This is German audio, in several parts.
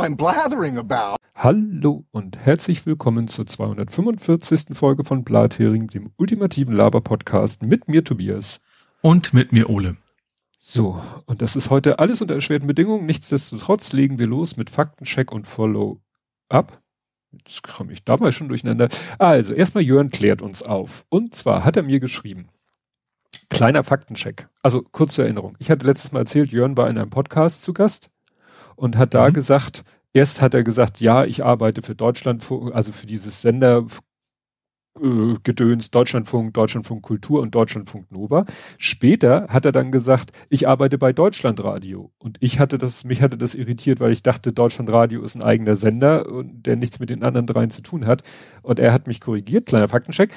what I'm blathering about. Hallo und herzlich willkommen zur 245. Folge von Blathering, dem ultimativen Laber-Podcast mit mir Tobias. Und mit mir Ole. So, und das ist heute alles unter erschwerten Bedingungen. Nichtsdestotrotz legen wir los mit Faktencheck und Follow-up. Jetzt komme ich dabei schon durcheinander. Also, erstmal Jörn klärt uns auf. Und zwar hat er mir geschrieben, kleiner Faktencheck. Also, kurz zur Erinnerung. Ich hatte letztes Mal erzählt, Jörn war in einem Podcast zu Gast und hat da mhm. gesagt, erst hat er gesagt, ja, ich arbeite für Deutschlandfunk, also für dieses Sender äh, Gedöns Deutschlandfunk, Deutschlandfunk Kultur und Deutschlandfunk Nova. Später hat er dann gesagt, ich arbeite bei Deutschlandradio. Und ich hatte das, mich hatte das irritiert, weil ich dachte, Deutschlandradio ist ein eigener Sender und der nichts mit den anderen dreien zu tun hat. Und er hat mich korrigiert, kleiner Faktencheck.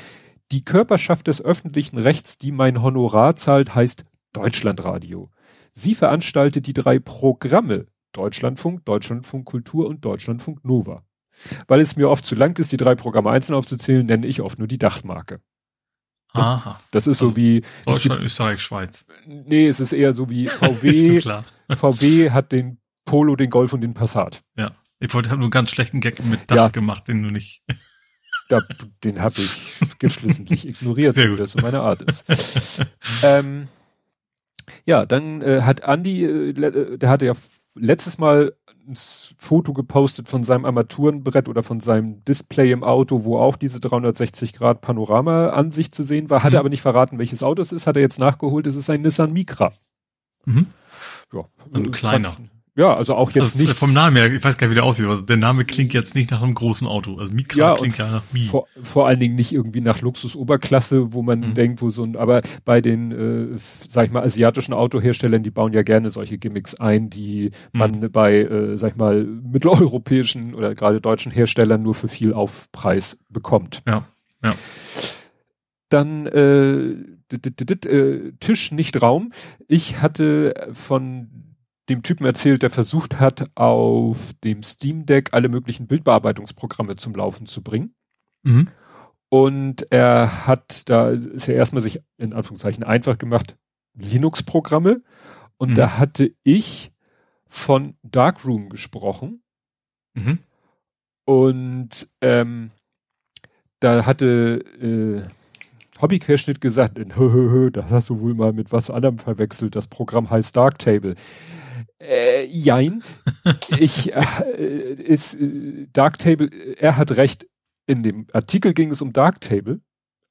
Die Körperschaft des öffentlichen Rechts, die mein Honorar zahlt, heißt Deutschlandradio. Sie veranstaltet die drei Programme Deutschlandfunk, Deutschlandfunk Kultur und Deutschlandfunk Nova. Weil es mir oft zu lang ist, die drei Programme einzeln aufzuzählen, nenne ich oft nur die Dachmarke. Aha. Das ist also so wie. Deutschland, gibt, Österreich, Schweiz. Nee, es ist eher so wie VW. VW hat den Polo, den Golf und den Passat. Ja. Ich wollte, habe nur einen ganz schlechten Gag mit Dach ja. gemacht, den du nicht. Da, den habe ich geflissentlich ignoriert, Sehr das so meine Art ist. ähm, ja, dann äh, hat Andi, äh, äh der hatte ja letztes Mal ein Foto gepostet von seinem Armaturenbrett oder von seinem Display im Auto, wo auch diese 360 Grad Panorama-Ansicht zu sehen war, hat mhm. er aber nicht verraten, welches Auto es ist, hat er jetzt nachgeholt, es ist ein Nissan Micra. Mhm. Ja, äh, ein kleiner. Fand, ja, also auch jetzt also nicht. Vom Namen her, ich weiß gar nicht, wie der aussieht, aber der Name klingt jetzt nicht nach einem großen Auto. Also Mika ja, klingt ja nach Mie. Vor, vor, allen Dingen nicht irgendwie nach Luxus-Oberklasse, wo man mhm. denkt, wo so ein, aber bei den, äh, sag ich mal, asiatischen Autoherstellern, die bauen ja gerne solche Gimmicks ein, die mhm. man bei, äh, sag ich mal, mitteleuropäischen oder gerade deutschen Herstellern nur für viel Aufpreis bekommt. Ja, ja. Dann, äh, äh Tisch nicht Raum. Ich hatte von dem Typen erzählt, der versucht hat, auf dem Steam Deck alle möglichen Bildbearbeitungsprogramme zum Laufen zu bringen. Mhm. Und er hat, da ist ja erstmal sich in Anführungszeichen einfach gemacht, Linux-Programme. Und mhm. da hatte ich von Darkroom gesprochen. Mhm. Und ähm, da hatte äh, Hobbyquerschnitt gesagt, das hast du wohl mal mit was anderem verwechselt, das Programm heißt Darktable. Äh, jein. ich, äh, ist, äh, Darktable, äh, er hat recht, in dem Artikel ging es um Darktable.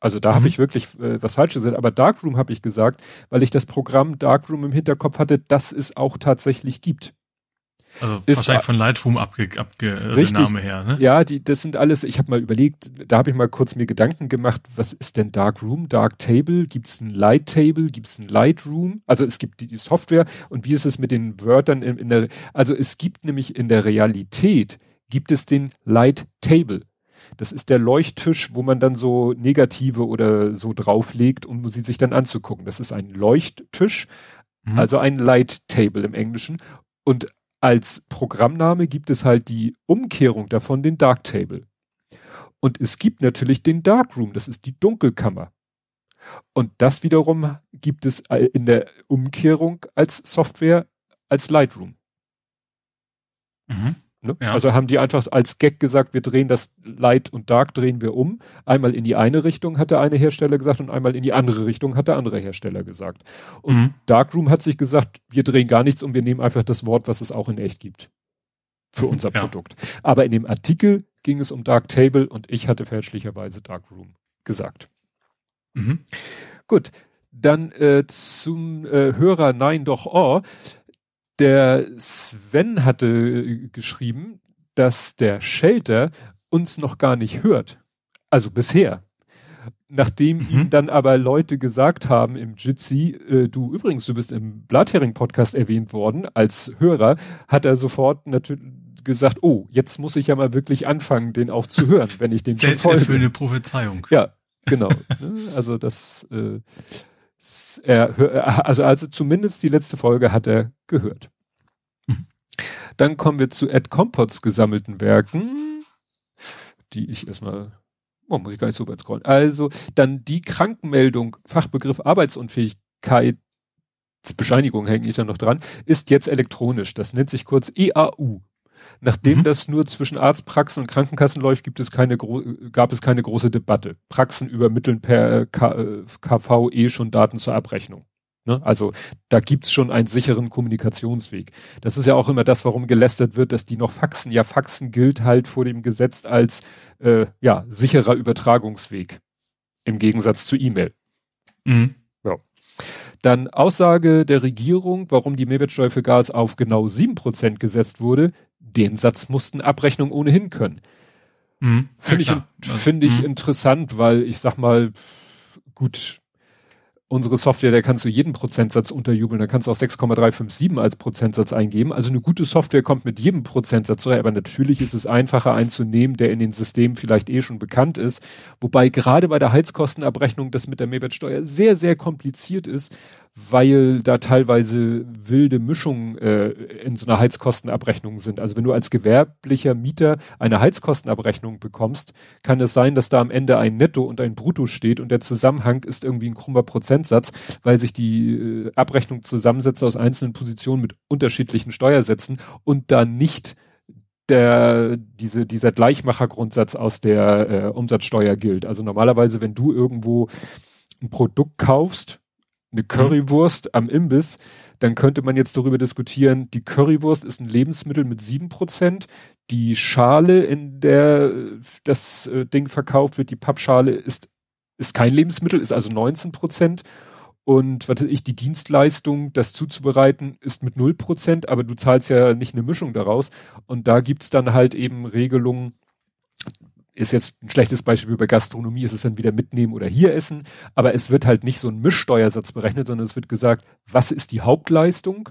Also da mhm. habe ich wirklich äh, was falsch gesagt, aber Darkroom habe ich gesagt, weil ich das Programm Darkroom im Hinterkopf hatte, dass es auch tatsächlich gibt. Also ist, wahrscheinlich von Lightroom abge, abge äh, richtig, der Name her. Ne? Ja, die, das sind alles, ich habe mal überlegt, da habe ich mal kurz mir Gedanken gemacht, was ist denn Dark Room, Dark Table? Gibt es ein Light Table? Gibt es ein Lightroom? Also es gibt die, die, Software und wie ist es mit den Wörtern in, in der, also es gibt nämlich in der Realität, gibt es den Light Table. Das ist der Leuchttisch, wo man dann so Negative oder so drauflegt, um sie sich dann anzugucken. Das ist ein Leuchttisch, mhm. also ein Light Table im Englischen. Und als Programmname gibt es halt die Umkehrung davon, den Darktable. Und es gibt natürlich den Darkroom, das ist die Dunkelkammer. Und das wiederum gibt es äh, in der Umkehrung als Software, als Lightroom. Mhm. Ne? Ja. Also haben die einfach als Gag gesagt, wir drehen das Light und Dark drehen wir um. Einmal in die eine Richtung hat der eine Hersteller gesagt und einmal in die andere Richtung hat der andere Hersteller gesagt. Und mhm. Darkroom hat sich gesagt, wir drehen gar nichts um, wir nehmen einfach das Wort, was es auch in echt gibt. Für mhm. unser ja. Produkt. Aber in dem Artikel ging es um Dark Table und ich hatte fälschlicherweise Darkroom gesagt. Mhm. Gut, dann äh, zum äh, Hörer Nein doch Oh. Der Sven hatte äh, geschrieben, dass der Shelter uns noch gar nicht hört. Also bisher. Nachdem mhm. ihm dann aber Leute gesagt haben im Jitsi, äh, du übrigens, du bist im Blathering-Podcast erwähnt worden als Hörer, hat er sofort natürlich gesagt, oh, jetzt muss ich ja mal wirklich anfangen, den auch zu hören, wenn ich den Selbst schon folge. eine Prophezeiung. Ja, genau. Ne? also das äh, äh, äh, also, also zumindest die letzte Folge hat er gehört. Mhm. Dann kommen wir zu Ed Compots gesammelten Werken, die ich erstmal, oh, muss ich gar nicht so weit scrollen. Also dann die Krankenmeldung, Fachbegriff Arbeitsunfähigkeitsbescheinigung hänge ich dann noch dran, ist jetzt elektronisch. Das nennt sich kurz EAU. Nachdem mhm. das nur zwischen Arztpraxen und Krankenkassen läuft, gibt es keine gab es keine große Debatte. Praxen übermitteln per äh, KVE äh, eh schon Daten zur Abrechnung. Ne? Also da gibt's schon einen sicheren Kommunikationsweg. Das ist ja auch immer das, warum gelästert wird, dass die noch faxen. Ja, faxen gilt halt vor dem Gesetz als äh, ja, sicherer Übertragungsweg im Gegensatz zu E-Mail. Mhm. Dann Aussage der Regierung, warum die Mehrwertsteuer für Gas auf genau 7% gesetzt wurde. Den Satz mussten Abrechnungen ohnehin können. Mhm. Finde ja, ich, find ich also, mhm. interessant, weil ich sag mal, gut, unsere Software, da kannst du jeden Prozentsatz unterjubeln, da kannst du auch 6,357 als Prozentsatz eingeben. Also eine gute Software kommt mit jedem Prozentsatz rein, aber natürlich ist es einfacher einzunehmen, der in den Systemen vielleicht eh schon bekannt ist. Wobei gerade bei der Heizkostenabrechnung das mit der Mehrwertsteuer sehr, sehr kompliziert ist, weil da teilweise wilde Mischungen äh, in so einer Heizkostenabrechnung sind. Also wenn du als gewerblicher Mieter eine Heizkostenabrechnung bekommst, kann es sein, dass da am Ende ein Netto und ein Brutto steht und der Zusammenhang ist irgendwie ein krummer Prozentsatz, weil sich die äh, Abrechnung zusammensetzt aus einzelnen Positionen mit unterschiedlichen Steuersätzen und da nicht der, diese, dieser Gleichmachergrundsatz aus der äh, Umsatzsteuer gilt. Also normalerweise, wenn du irgendwo ein Produkt kaufst, eine mhm. Currywurst am Imbiss, dann könnte man jetzt darüber diskutieren, die Currywurst ist ein Lebensmittel mit 7%, Prozent, die Schale, in der äh, das äh, Ding verkauft wird, die Pappschale ist, ist kein Lebensmittel, ist also 19 Prozent. Und was ich, die Dienstleistung, das zuzubereiten, ist mit 0%, Prozent, aber du zahlst ja nicht eine Mischung daraus. Und da gibt es dann halt eben Regelungen, ist jetzt ein schlechtes Beispiel bei Gastronomie, ist es dann wieder mitnehmen oder hier essen, aber es wird halt nicht so ein Mischsteuersatz berechnet, sondern es wird gesagt, was ist die Hauptleistung?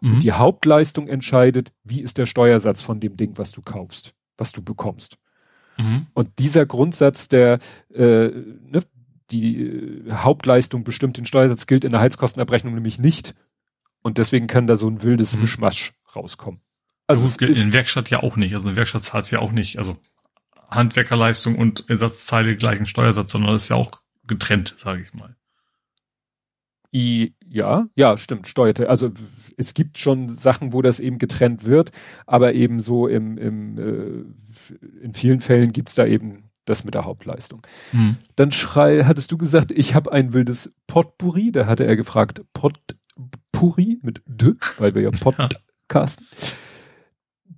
Mhm. Und die Hauptleistung entscheidet, wie ist der Steuersatz von dem Ding, was du kaufst, was du bekommst. Mhm. Und dieser Grundsatz der äh, ne, die äh, Hauptleistung bestimmt den Steuersatz gilt in der Heizkostenabrechnung nämlich nicht. Und deswegen kann da so ein wildes mhm. Mischmasch rauskommen. Also ja, es gilt in der Werkstatt ja auch nicht. Also eine Werkstatt zahlt es ja auch nicht. Also Handwerkerleistung und Ersatzteile gleichen Steuersatz, sondern das ist ja auch getrennt, sage ich mal. I, ja, ja, stimmt, steuerte. Also es gibt schon Sachen, wo das eben getrennt wird, aber eben so im, im äh, in vielen Fällen gibt es da eben das mit der Hauptleistung. Hm. Dann schrei, hattest du gesagt, ich habe ein wildes Potpourri, da hatte er gefragt, Potpourri mit D, weil wir ja Podcasten. Ja.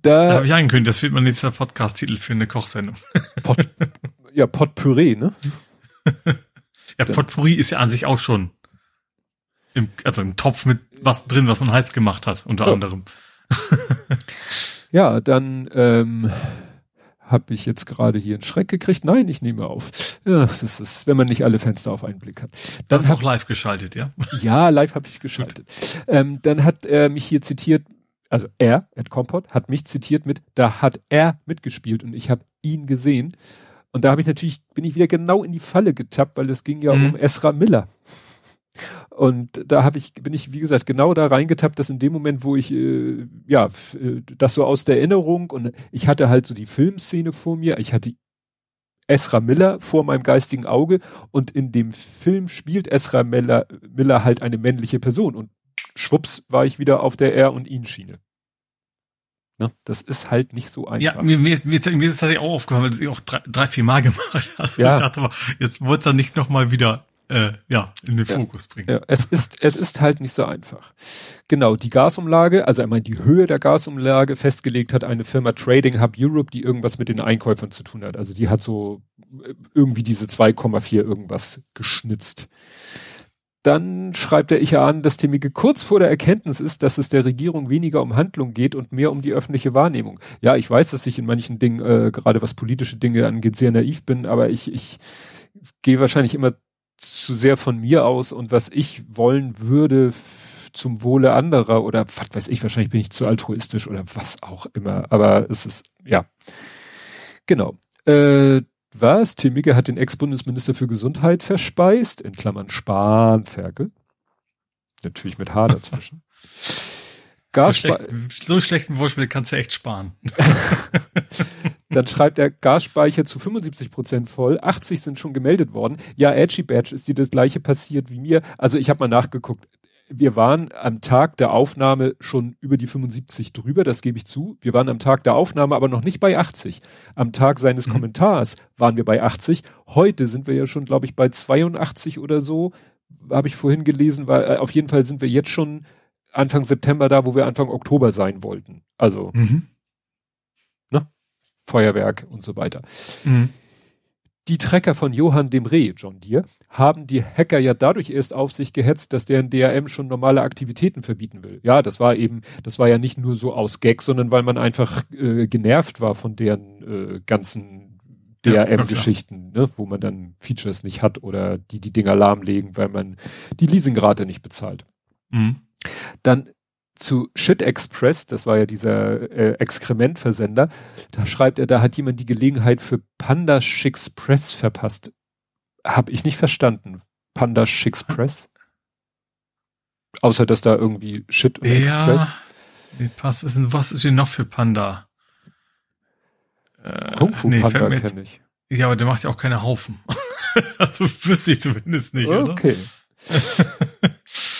Da, habe ich angekündigt, das wird mein nächster Podcast-Titel für eine Kochsendung. Pot, ja, Potpourri, ne? ja, Potpourri ist ja an sich auch schon im, also ein Topf mit was drin, was man heiß gemacht hat, unter ja. anderem. ja, dann ähm, habe ich jetzt gerade hier einen Schreck gekriegt. Nein, ich nehme auf. Ja, das ist, wenn man nicht alle Fenster auf einen Blick hat. Dann das ist hab, auch live geschaltet, ja? Ja, live habe ich geschaltet. Ähm, dann hat er mich hier zitiert also er, Ed Compot, hat mich zitiert mit, da hat er mitgespielt und ich habe ihn gesehen. Und da habe ich natürlich, bin ich wieder genau in die Falle getappt, weil es ging ja mhm. um Esra Miller. Und da habe ich, bin ich, wie gesagt, genau da reingetappt, dass in dem Moment, wo ich, äh, ja, äh, das so aus der Erinnerung und ich hatte halt so die Filmszene vor mir, ich hatte Esra Miller vor meinem geistigen Auge und in dem Film spielt Esra Miller, Miller halt eine männliche Person und schwupps war ich wieder auf der R- und In-Schiene. Ne? Das ist halt nicht so einfach. Ja, mir, mir, mir, ist, mir ist das tatsächlich auch aufgefallen, weil du es auch drei, drei, vier Mal gemacht hast. Ja. Ich dachte mal, jetzt wollte es dann nicht nochmal wieder äh, ja, in den ja. Fokus bringen. Ja, es ist, es ist halt nicht so einfach. Genau, die Gasumlage, also einmal die Höhe der Gasumlage festgelegt hat eine Firma Trading Hub Europe, die irgendwas mit den Einkäufern zu tun hat. Also die hat so äh, irgendwie diese 2,4 irgendwas geschnitzt dann schreibt der Icher an, dass Temike kurz vor der Erkenntnis ist, dass es der Regierung weniger um Handlung geht und mehr um die öffentliche Wahrnehmung. Ja, ich weiß, dass ich in manchen Dingen, äh, gerade was politische Dinge angeht, sehr naiv bin, aber ich, ich gehe wahrscheinlich immer zu sehr von mir aus und was ich wollen würde zum Wohle anderer oder was weiß ich, wahrscheinlich bin ich zu altruistisch oder was auch immer, aber es ist, ja. Genau. Äh, was? Timicke hat den Ex-Bundesminister für Gesundheit verspeist, in Klammern Spanferkel. Natürlich mit H dazwischen. Gar so, schlechten, so schlechten Wortspiel kannst du echt sparen. Dann schreibt er Gasspeicher zu 75 Prozent voll. 80 sind schon gemeldet worden. Ja, Edgy Badge ist dir das gleiche passiert wie mir. Also ich habe mal nachgeguckt wir waren am Tag der Aufnahme schon über die 75 drüber, das gebe ich zu. Wir waren am Tag der Aufnahme aber noch nicht bei 80. Am Tag seines mhm. Kommentars waren wir bei 80. Heute sind wir ja schon, glaube ich, bei 82 oder so. Habe ich vorhin gelesen, weil äh, auf jeden Fall sind wir jetzt schon Anfang September da, wo wir Anfang Oktober sein wollten. Also mhm. ne? Feuerwerk und so weiter. Mhm. Die Trecker von Johann dem Reh, John Deere, haben die Hacker ja dadurch erst auf sich gehetzt, dass deren DRM schon normale Aktivitäten verbieten will. Ja, das war eben, das war ja nicht nur so aus Gag, sondern weil man einfach äh, genervt war von deren äh, ganzen DRM-Geschichten, ja, ne, wo man dann Features nicht hat oder die die Dinger lahmlegen, weil man die Leasingrate nicht bezahlt. Mhm. Dann zu Shit Express, das war ja dieser äh, Exkrementversender, da schreibt er, da hat jemand die Gelegenheit für Panda Schicks verpasst. Hab ich nicht verstanden. Panda Schicks Außer, dass da irgendwie Shit und ja, Express. Was ist, denn, was ist denn noch für Panda? Äh, Kung Fu nee, Panda kenne ich. Ja, aber der macht ja auch keine Haufen. also wüsste ich zumindest nicht, okay. oder? Okay.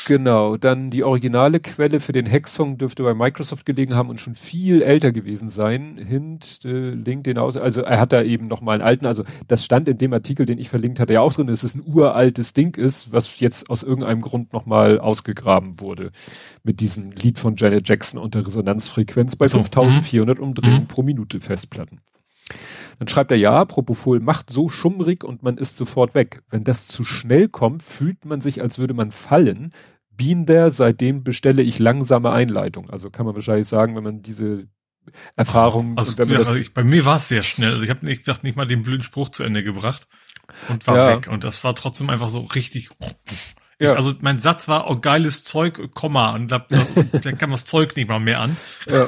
Genau, dann die originale Quelle für den Hexsong dürfte bei Microsoft gelegen haben und schon viel älter gewesen sein. Hint, äh, Link, den aus, also er hat da eben nochmal einen alten, also das stand in dem Artikel, den ich verlinkt hatte, ja auch drin, dass es ein uraltes Ding ist, was jetzt aus irgendeinem Grund nochmal ausgegraben wurde. Mit diesem Lied von Janet Jackson unter Resonanzfrequenz bei so. 5400 Umdrehungen mhm. pro Minute Festplatten. Dann schreibt er ja, Propofol macht so schummrig und man ist sofort weg. Wenn das zu schnell kommt, fühlt man sich, als würde man fallen. Binder, seitdem bestelle ich langsame Einleitung. Also kann man wahrscheinlich sagen, wenn man diese Erfahrung. Also, gesagt, also ich, bei mir war es sehr schnell. Also ich habe nicht, gedacht, nicht mal den blöden Spruch zu Ende gebracht und war ja. weg. Und das war trotzdem einfach so richtig. Ja. Also mein Satz war, oh, geiles Zeug, Komma. Und da, da kann das Zeug nicht mal mehr an. Ja,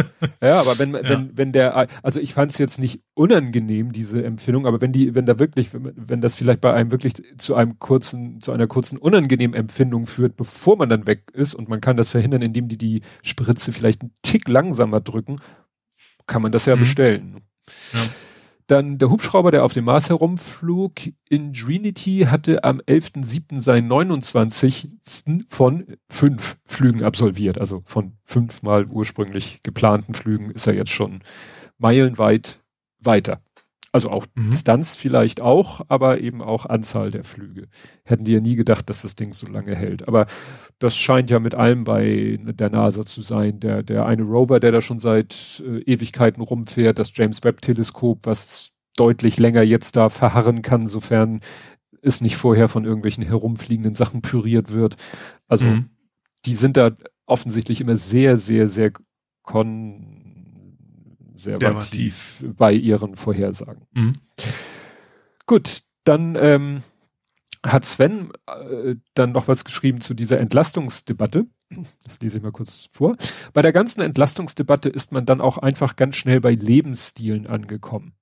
ja aber wenn, ja. wenn, wenn der, also ich fand es jetzt nicht unangenehm, diese Empfindung, aber wenn die, wenn da wirklich, wenn das vielleicht bei einem wirklich zu einem kurzen, zu einer kurzen unangenehmen Empfindung führt, bevor man dann weg ist und man kann das verhindern, indem die die Spritze vielleicht einen Tick langsamer drücken, kann man das ja mhm. bestellen. Ja. Dann der Hubschrauber, der auf dem Mars herumflog, Ingenuity hatte am 11.07. seinen 29. von fünf Flügen absolviert. Also von fünfmal ursprünglich geplanten Flügen ist er jetzt schon meilenweit weiter. Also auch mhm. Distanz vielleicht auch, aber eben auch Anzahl der Flüge. Hätten die ja nie gedacht, dass das Ding so lange hält. Aber das scheint ja mit allem bei der NASA zu sein. Der, der eine Rover, der da schon seit äh, Ewigkeiten rumfährt, das James Webb Teleskop, was deutlich länger jetzt da verharren kann, sofern es nicht vorher von irgendwelchen herumfliegenden Sachen püriert wird. Also mhm. die sind da offensichtlich immer sehr, sehr, sehr kon sehr tief, bei ihren Vorhersagen. Mhm. Gut, dann ähm, hat Sven äh, dann noch was geschrieben zu dieser Entlastungsdebatte. Das lese ich mal kurz vor. Bei der ganzen Entlastungsdebatte ist man dann auch einfach ganz schnell bei Lebensstilen angekommen.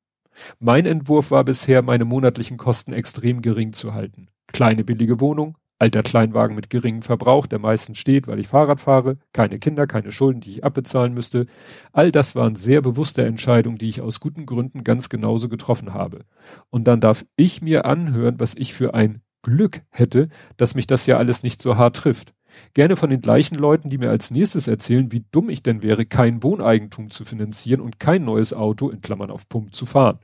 Mein Entwurf war bisher, meine monatlichen Kosten extrem gering zu halten. Kleine billige Wohnung, alter Kleinwagen mit geringem Verbrauch, der meistens steht, weil ich Fahrrad fahre, keine Kinder, keine Schulden, die ich abbezahlen müsste. All das waren sehr bewusste Entscheidungen, die ich aus guten Gründen ganz genauso getroffen habe. Und dann darf ich mir anhören, was ich für ein Glück hätte, dass mich das ja alles nicht so hart trifft. Gerne von den gleichen Leuten, die mir als nächstes erzählen, wie dumm ich denn wäre, kein Wohneigentum zu finanzieren und kein neues Auto in Klammern auf Pump zu fahren.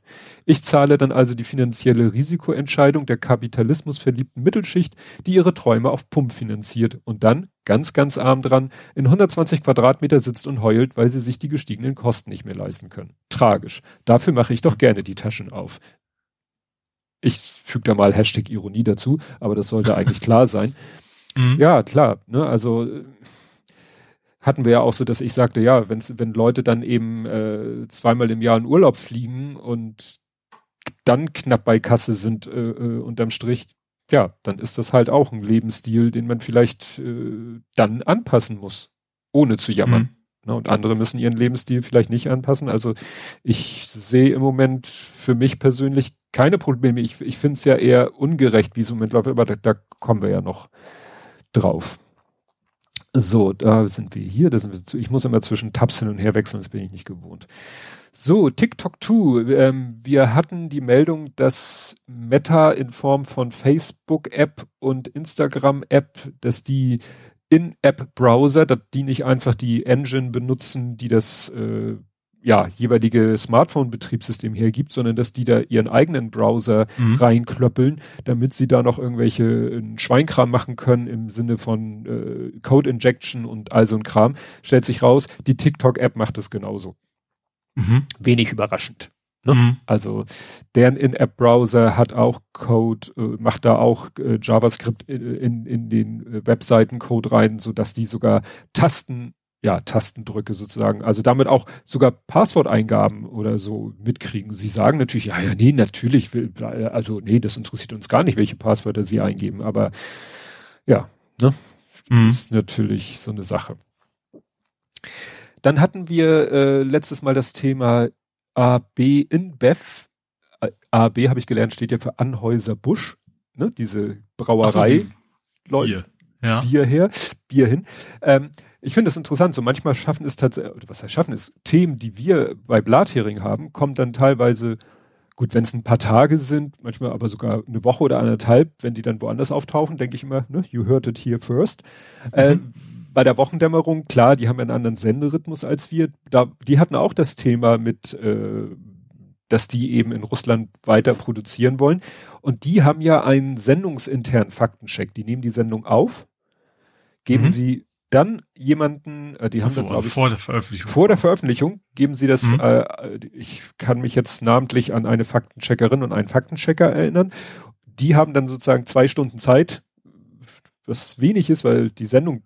Ich zahle dann also die finanzielle Risikoentscheidung der kapitalismusverliebten Mittelschicht, die ihre Träume auf Pump finanziert und dann, ganz, ganz arm dran, in 120 Quadratmeter sitzt und heult, weil sie sich die gestiegenen Kosten nicht mehr leisten können. Tragisch. Dafür mache ich doch gerne die Taschen auf. Ich füge da mal Hashtag Ironie dazu, aber das sollte eigentlich klar sein. Mhm. Ja, klar. Ne? Also hatten wir ja auch so, dass ich sagte, ja, wenn's, wenn Leute dann eben äh, zweimal im Jahr in Urlaub fliegen und dann knapp bei Kasse sind äh, äh unterm Strich, ja, dann ist das halt auch ein Lebensstil, den man vielleicht äh, dann anpassen muss, ohne zu jammern. Mhm. Ne, und andere müssen ihren Lebensstil vielleicht nicht anpassen. Also ich sehe im Moment für mich persönlich keine Probleme. Ich, ich finde es ja eher ungerecht, wie es im Moment läuft, aber da, da kommen wir ja noch drauf. So, da sind wir hier, da sind wir zu. Ich muss immer zwischen Tabs hin und her wechseln, das bin ich nicht gewohnt. So, TikTok 2. Ähm, wir hatten die Meldung, dass Meta in Form von Facebook-App und Instagram-App, dass die In-App-Browser, die nicht einfach die Engine benutzen, die das äh, ja, jeweilige Smartphone-Betriebssystem hergibt, sondern dass die da ihren eigenen Browser mhm. reinklöppeln, damit sie da noch irgendwelche äh, Schweinkram machen können im Sinne von äh, Code Injection und all so ein Kram. Stellt sich raus, die TikTok-App macht das genauso. Mhm. Wenig überraschend. Ne? Mhm. Also deren In-App-Browser hat auch Code, äh, macht da auch äh, JavaScript in, in, in den äh, Webseiten-Code rein, sodass die sogar Tasten ja, Tastendrücke sozusagen. Also damit auch sogar Passworteingaben oder so mitkriegen. Sie sagen natürlich, ja, ja, nee, natürlich, will, also nee, das interessiert uns gar nicht, welche Passwörter Sie eingeben, aber ja, ne? Mhm. Ist natürlich so eine Sache. Dann hatten wir äh, letztes Mal das Thema AB in BEF. AB habe ich gelernt, steht ja für Anhäuser Busch, ne? diese Brauerei. so, die Leute. Bier. Ja. Bier her, Bier hin. Ähm, ich finde das interessant. So manchmal schaffen es tatsächlich, was heißt schaffen es, Themen, die wir bei Blathering haben, kommen dann teilweise, gut, wenn es ein paar Tage sind, manchmal aber sogar eine Woche oder anderthalb, wenn die dann woanders auftauchen, denke ich immer, ne, you heard it here first. Mhm. Ähm, bei der Wochendämmerung, klar, die haben ja einen anderen Senderhythmus als wir. Da, die hatten auch das Thema mit, äh, dass die eben in Russland weiter produzieren wollen. Und die haben ja einen sendungsinternen Faktencheck. Die nehmen die Sendung auf, geben mhm. sie dann jemanden, äh, die haben so, das, oh, also ich, vor der Veröffentlichung. Vor der Veröffentlichung geben sie das, mhm. äh, ich kann mich jetzt namentlich an eine Faktencheckerin und einen Faktenchecker erinnern. Die haben dann sozusagen zwei Stunden Zeit, was wenig ist, weil die Sendung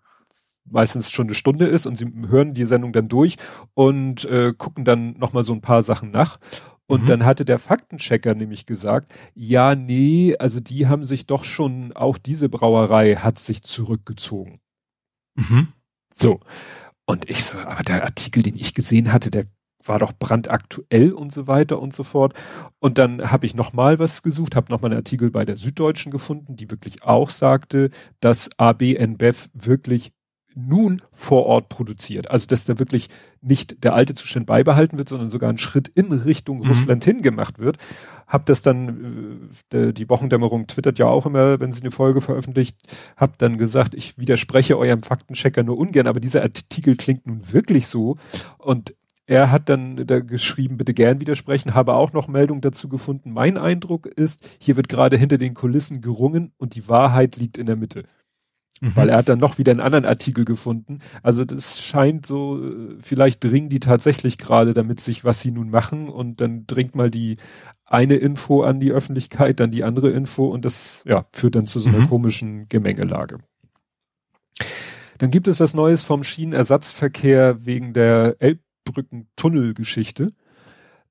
meistens schon eine Stunde ist und sie hören die Sendung dann durch und äh, gucken dann nochmal so ein paar Sachen nach. Und mhm. dann hatte der Faktenchecker nämlich gesagt, ja, nee, also die haben sich doch schon, auch diese Brauerei hat sich zurückgezogen. Mhm. So. Und ich so, aber der Artikel, den ich gesehen hatte, der war doch brandaktuell und so weiter und so fort. Und dann habe ich nochmal was gesucht, habe nochmal einen Artikel bei der Süddeutschen gefunden, die wirklich auch sagte, dass ABNBEF wirklich nun vor Ort produziert. Also dass da wirklich nicht der alte Zustand beibehalten wird, sondern sogar ein Schritt in Richtung mhm. Russland hin gemacht wird. Hab das dann, äh, die Wochendämmerung twittert ja auch immer, wenn sie eine Folge veröffentlicht, hab dann gesagt, ich widerspreche eurem Faktenchecker nur ungern, aber dieser Artikel klingt nun wirklich so. Und er hat dann da geschrieben, bitte gern widersprechen, habe auch noch Meldung dazu gefunden. Mein Eindruck ist, hier wird gerade hinter den Kulissen gerungen und die Wahrheit liegt in der Mitte mhm. weil er hat dann noch wieder einen anderen Artikel gefunden. Also das scheint so, äh, vielleicht dringen die tatsächlich gerade damit sich, was sie nun machen und dann dringt mal die eine Info an die Öffentlichkeit, dann die andere Info und das ja, führt dann zu so einer mhm. komischen Gemengelage. Dann gibt es das Neues vom Schienenersatzverkehr wegen der Elbbrücken-Tunnel-Geschichte.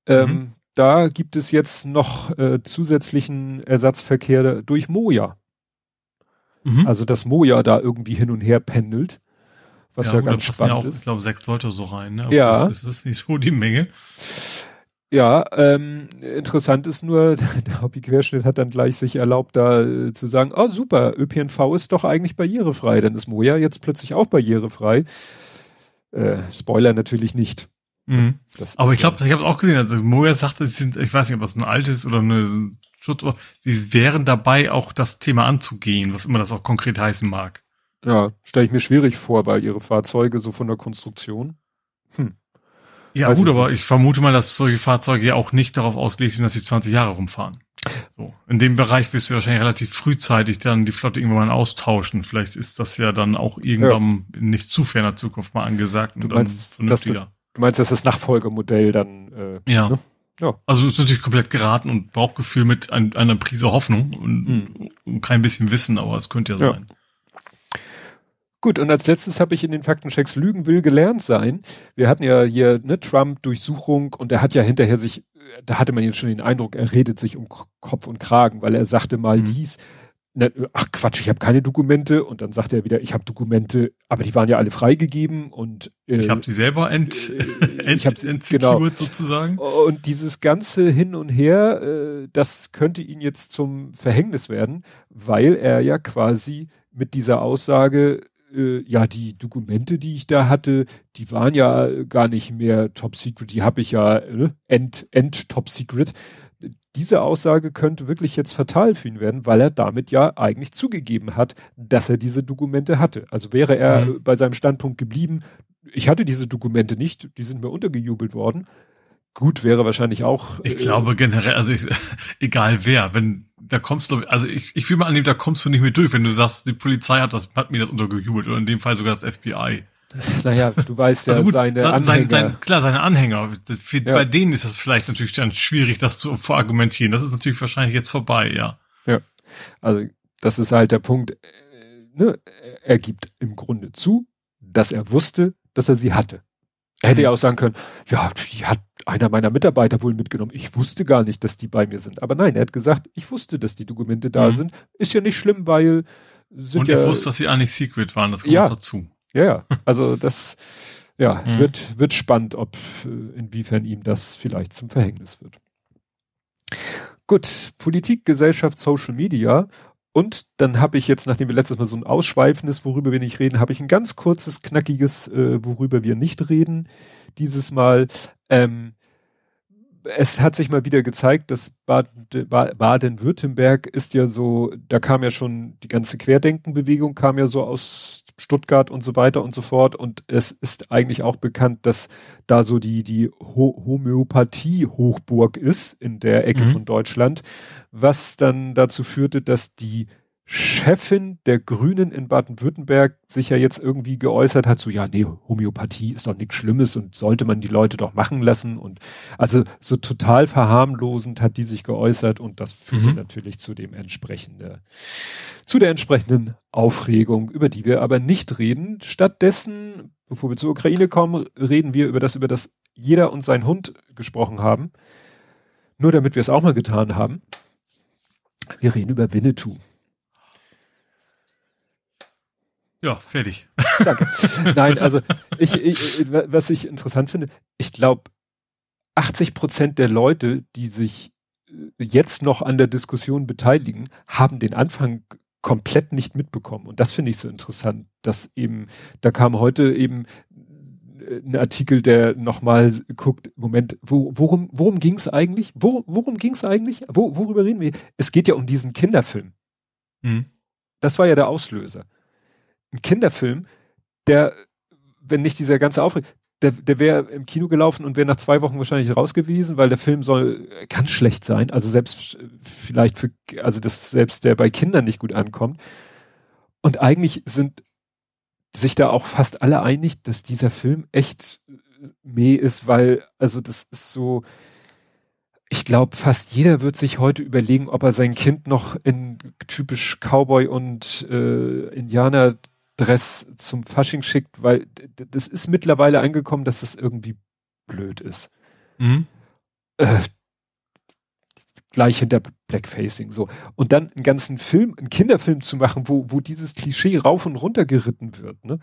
Ähm, mhm. Da gibt es jetzt noch äh, zusätzlichen Ersatzverkehr durch Moja. Mhm. Also dass Moja da irgendwie hin und her pendelt. Was ja, ja gut, ganz spannend ja auch, ist. Ich glaube, sechs Leute so rein. Ne? ja. Das, das ist nicht so die Menge. Ja, ähm, interessant ist nur, der Hobbyquerschnitt hat dann gleich sich erlaubt, da äh, zu sagen, oh super, ÖPNV ist doch eigentlich barrierefrei, dann ist Moja jetzt plötzlich auch barrierefrei. Äh, Spoiler natürlich nicht. Mhm. Aber ich glaube, ich habe auch gesehen, dass also Moja sagte, ich weiß nicht, ob es ein altes oder eine Datenschutz, sie wären dabei, auch das Thema anzugehen, was immer das auch konkret heißen mag. Ja, stelle ich mir schwierig vor, weil ihre Fahrzeuge so von der Konstruktion. Hm. Ja, Weiß gut, ich aber ich vermute mal, dass solche Fahrzeuge ja auch nicht darauf ausgelegt sind, dass sie 20 Jahre rumfahren. So. In dem Bereich wirst du wahrscheinlich relativ frühzeitig dann die Flotte irgendwann mal austauschen. Vielleicht ist das ja dann auch irgendwann ja. in nicht zu ferner Zukunft mal angesagt. Du meinst, dass, du meinst, dass das Nachfolgemodell dann äh, ja. Ne? Ja. Also ist natürlich komplett geraten und Bauchgefühl mit ein, einer Prise Hoffnung und, mhm. und, kein bisschen Wissen, aber es könnte ja, ja. sein. Gut, und als letztes habe ich in den Faktenchecks Lügen will gelernt sein. Wir hatten ja hier ne, Trump Durchsuchung und er hat ja hinterher sich, äh, da hatte man jetzt schon den Eindruck, er redet sich um Kopf und Kragen, weil er sagte mal mhm. dies, ach Quatsch, ich habe keine Dokumente. Und dann sagt er wieder, ich habe Dokumente, aber die waren ja alle freigegeben und äh, ich habe sie selber ent, äh, genau. ent, ent, ent genau. sozusagen. Und dieses ganze Hin und Her, äh, das könnte ihn jetzt zum Verhängnis werden, weil er ja quasi mit dieser Aussage äh, ja, die Dokumente, die ich da hatte, die waren ja gar nicht mehr top secret, die habe ich ja ne? end, end top secret, diese Aussage könnte wirklich jetzt fatal für ihn werden, weil er damit ja eigentlich zugegeben hat, dass er diese Dokumente hatte. Also wäre er mhm. bei seinem Standpunkt geblieben, ich hatte diese Dokumente nicht, die sind mir untergejubelt worden. Gut wäre wahrscheinlich auch. Ich äh, glaube generell, also ich, egal wer, wenn da kommst du, also ich, ich will mal annehmen, da kommst du nicht mehr durch, wenn du sagst, die Polizei hat das, hat mir das untergejubelt oder in dem Fall sogar das FBI. Naja, du weißt ja also gut, seine sein, Anhänger. Sein, klar, seine Anhänger. Für, ja. Bei denen ist das vielleicht natürlich dann schwierig, das zu verargumentieren. Das ist natürlich wahrscheinlich jetzt vorbei, ja. Ja, also das ist halt der Punkt. Äh, ne? Er gibt im Grunde zu, dass er wusste, dass er sie hatte. Er hätte mhm. ja auch sagen können, ja, die hat einer meiner Mitarbeiter wohl mitgenommen. Ich wusste gar nicht, dass die bei mir sind. Aber nein, er hat gesagt, ich wusste, dass die Dokumente da mhm. sind. Ist ja nicht schlimm, weil sind Und ja, wusste, dass sie eigentlich Secret waren, das kommt ja, dazu. Ja, ja. Also das ja, mhm. wird, wird spannend, ob äh, inwiefern ihm das vielleicht zum Verhängnis wird. Gut, Politik, Gesellschaft, Social Media. Und dann habe ich jetzt, nachdem wir letztes Mal so ein ausschweifendes, worüber wir nicht reden, habe ich ein ganz kurzes, knackiges, äh, worüber wir nicht reden. Dieses Mal, ähm, es hat sich mal wieder gezeigt, dass Baden-Württemberg ist ja so, da kam ja schon die ganze Querdenkenbewegung, kam ja so aus Stuttgart und so weiter und so fort. Und es ist eigentlich auch bekannt, dass da so die, die Ho Homöopathie-Hochburg ist in der Ecke mhm. von Deutschland, was dann dazu führte, dass die Chefin der Grünen in Baden-Württemberg sich ja jetzt irgendwie geäußert hat, so ja, nee, Homöopathie ist doch nichts Schlimmes und sollte man die Leute doch machen lassen. Und also so total verharmlosend hat die sich geäußert und das führte mhm. natürlich zu dem entsprechenden, zu der entsprechenden Aufregung, über die wir aber nicht reden. Stattdessen, bevor wir zur Ukraine kommen, reden wir über das, über das jeder und sein Hund gesprochen haben. Nur damit wir es auch mal getan haben. Wir reden über Winnetou. Ja, fertig. Danke. Nein, also ich, ich, was ich interessant finde, ich glaube, 80 Prozent der Leute, die sich äh, jetzt noch an der Diskussion beteiligen, haben den Anfang komplett nicht mitbekommen. Und das finde ich so interessant, dass eben, da kam heute eben äh, ein Artikel, der nochmal guckt, Moment, wo, worum, worum ging es eigentlich? Wo, worum ging es eigentlich? Wo, worüber reden wir? Es geht ja um diesen Kinderfilm. Mhm. Das war ja der Auslöser ein Kinderfilm, der, wenn nicht dieser ganze Aufregung, der, der wäre im Kino gelaufen und wäre nach zwei Wochen wahrscheinlich rausgewiesen, weil der Film soll, kann schlecht sein. Also selbst vielleicht für, also dass selbst der bei Kindern nicht gut ankommt. Und eigentlich sind sich da auch fast alle einig, dass dieser Film echt meh ist, weil, also das ist so, ich glaube, fast jeder wird sich heute überlegen, ob er sein Kind noch in typisch Cowboy und äh, Indianer Dress zum Fasching schickt, weil das ist mittlerweile angekommen, dass das irgendwie blöd ist. Mhm. Äh, gleich hinter Blackfacing so. Und dann einen ganzen Film, einen Kinderfilm zu machen, wo, wo dieses Klischee rauf und runter geritten wird, ne?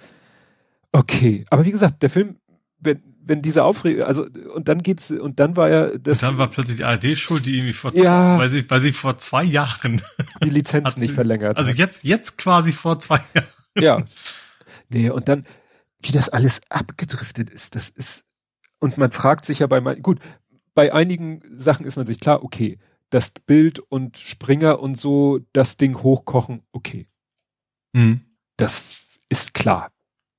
Okay. Aber wie gesagt, der Film, wenn, wenn diese Aufregung, also und dann geht's, und dann war ja das. Und dann war plötzlich die ARD schuld, die irgendwie vor ja, zwei, weiß ich, weiß ich, vor zwei Jahren die Lizenz nicht verlängert. Also hat. jetzt, jetzt quasi vor zwei Jahren ja. Nee, und dann, wie das alles abgedriftet ist, das ist, und man fragt sich ja bei meinen, gut, bei einigen Sachen ist man sich klar, okay, das Bild und Springer und so das Ding hochkochen, okay. Mhm. Das ist klar.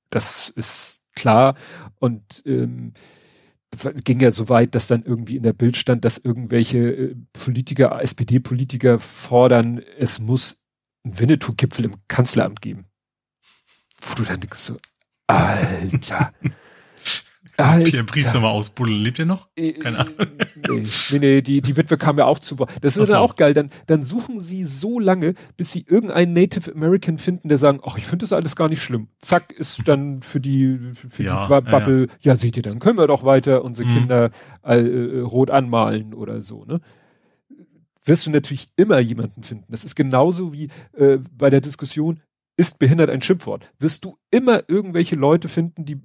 Das ist klar. Und ähm, ging ja so weit, dass dann irgendwie in der Bild stand, dass irgendwelche äh, Politiker, SPD-Politiker fordern, es muss einen Winnetou-Gipfel im Kanzleramt geben wo du dann denkst so, Alter. Alter. Pierre Brice nochmal ausbuddeln. Lebt ihr noch? Äh, äh, Keine Ahnung. Äh, nee, nee, die, die Witwe kam ja auch zu Wort. Das ist Achso. dann auch geil. Dann, dann suchen sie so lange, bis sie irgendeinen Native American finden, der sagen, ach, ich finde das alles gar nicht schlimm. Zack, ist dann für die, für ja, die Bubble, ja, ja. ja, seht ihr, dann können wir doch weiter unsere mhm. Kinder äh, rot anmalen oder so, ne? Wirst du natürlich immer jemanden finden. Das ist genauso wie äh, bei der Diskussion, ist behindert ein Schimpfwort, wirst du immer irgendwelche Leute finden, die,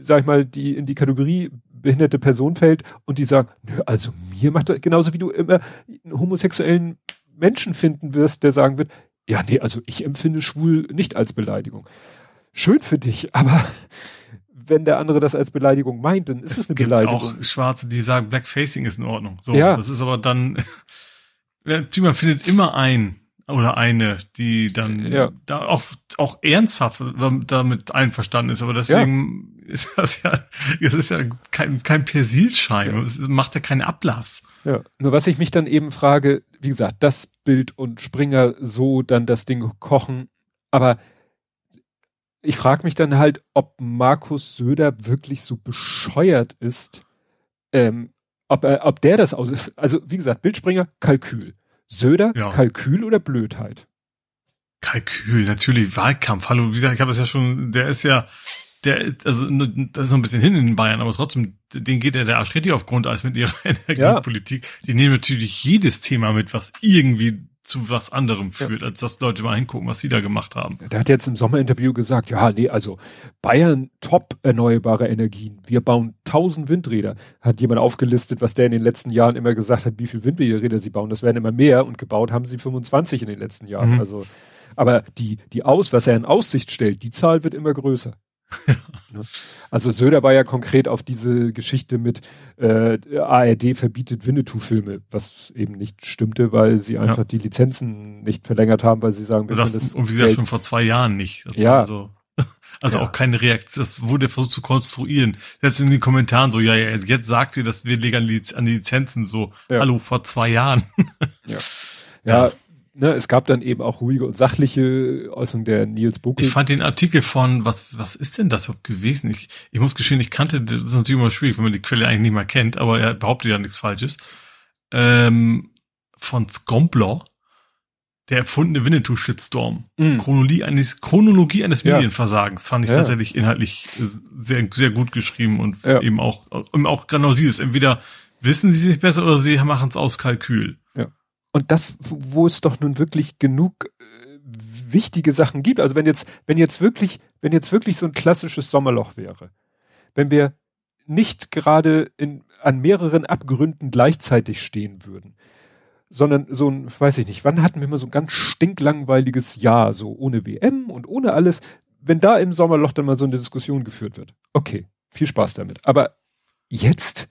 sag ich mal, die in die Kategorie behinderte Person fällt und die sagen, nö, also mir macht das, genauso wie du immer einen homosexuellen Menschen finden wirst, der sagen wird, ja, nee, also ich empfinde schwul nicht als Beleidigung. Schön für dich, aber wenn der andere das als Beleidigung meint, dann ist es, es eine gibt auch Schwarze, die sagen, Blackfacing ist in Ordnung. So, ja. das ist aber dann, Tümer findet immer ein, oder eine, die dann ja. da auch, auch ernsthaft damit einverstanden ist. Aber deswegen ja. ist das ja, es ist ja kein, kein Persilschein. Ja. Es macht ja keinen Ablass. Ja. Nur was ich mich dann eben frage, wie gesagt, das Bild und Springer so dann das Ding kochen. Aber ich frage mich dann halt, ob Markus Söder wirklich so bescheuert ist, ähm, ob, er, ob der das aus, also wie gesagt, Bildspringer, Kalkül. Söder, ja. Kalkül oder Blödheit? Kalkül, natürlich, Wahlkampf. Hallo, wie gesagt, ich habe es ja schon, der ist ja, der, also das ist noch ein bisschen hin in Bayern, aber trotzdem, den geht ja der Arsch richtig auf Grundeis mit ihrer Energiepolitik. Ja. Die nehmen natürlich jedes Thema mit, was irgendwie zu was anderem führt, ja. als dass Leute mal hingucken, was sie da gemacht haben. Der hat jetzt im Sommerinterview gesagt, ja, nee, also Bayern top erneuerbare Energien. Wir bauen 1000 Windräder. Hat jemand aufgelistet, was der in den letzten Jahren immer gesagt hat, wie viele Windräder sie bauen. Das werden immer mehr und gebaut haben sie 25 in den letzten Jahren. Mhm. Also, aber die, die aus, was er in Aussicht stellt, die Zahl wird immer größer also Söder war ja konkret auf diese Geschichte mit äh, ARD verbietet Winnetou-Filme, was eben nicht stimmte, weil sie einfach ja. die Lizenzen nicht verlängert haben, weil sie sagen, wir das, das und wie gesagt schon vor zwei Jahren nicht. Das also ja. Also, also ja. auch keine Reaktion. Das wurde versucht zu konstruieren. Selbst in den Kommentaren so, ja, ja also jetzt sagt ihr, dass wir legen an die Lizenzen so, hallo vor zwei Jahren. ja. ja ne, es gab dann eben auch ruhige und sachliche Äußerungen der Nils Buckel. Ich fand den Artikel von, was, was ist denn das überhaupt gewesen? Ich, ich muss gestehen, ich kannte, das ist natürlich immer schwierig, wenn man die Quelle eigentlich nicht mal kennt, aber er behauptet ja nichts Falsches. Ähm, von Skomplor, der erfundene Winnetou-Shitstorm. Mhm. Chronologie eines, Chronologie eines ja. Medienversagens fand ich ja. tatsächlich inhaltlich äh, sehr, sehr gut geschrieben und ja. eben auch, eben auch genau dieses. Entweder wissen sie es nicht besser oder sie machen es aus Kalkül. Und das, wo es doch nun wirklich genug äh, wichtige Sachen gibt. Also wenn jetzt, wenn jetzt wirklich, wenn jetzt wirklich so ein klassisches Sommerloch wäre, wenn wir nicht gerade in, an mehreren Abgründen gleichzeitig stehen würden, sondern so ein, weiß ich nicht, wann hatten wir mal so ein ganz stinklangweiliges Jahr, so ohne WM und ohne alles, wenn da im Sommerloch dann mal so eine Diskussion geführt wird. Okay, viel Spaß damit. Aber jetzt?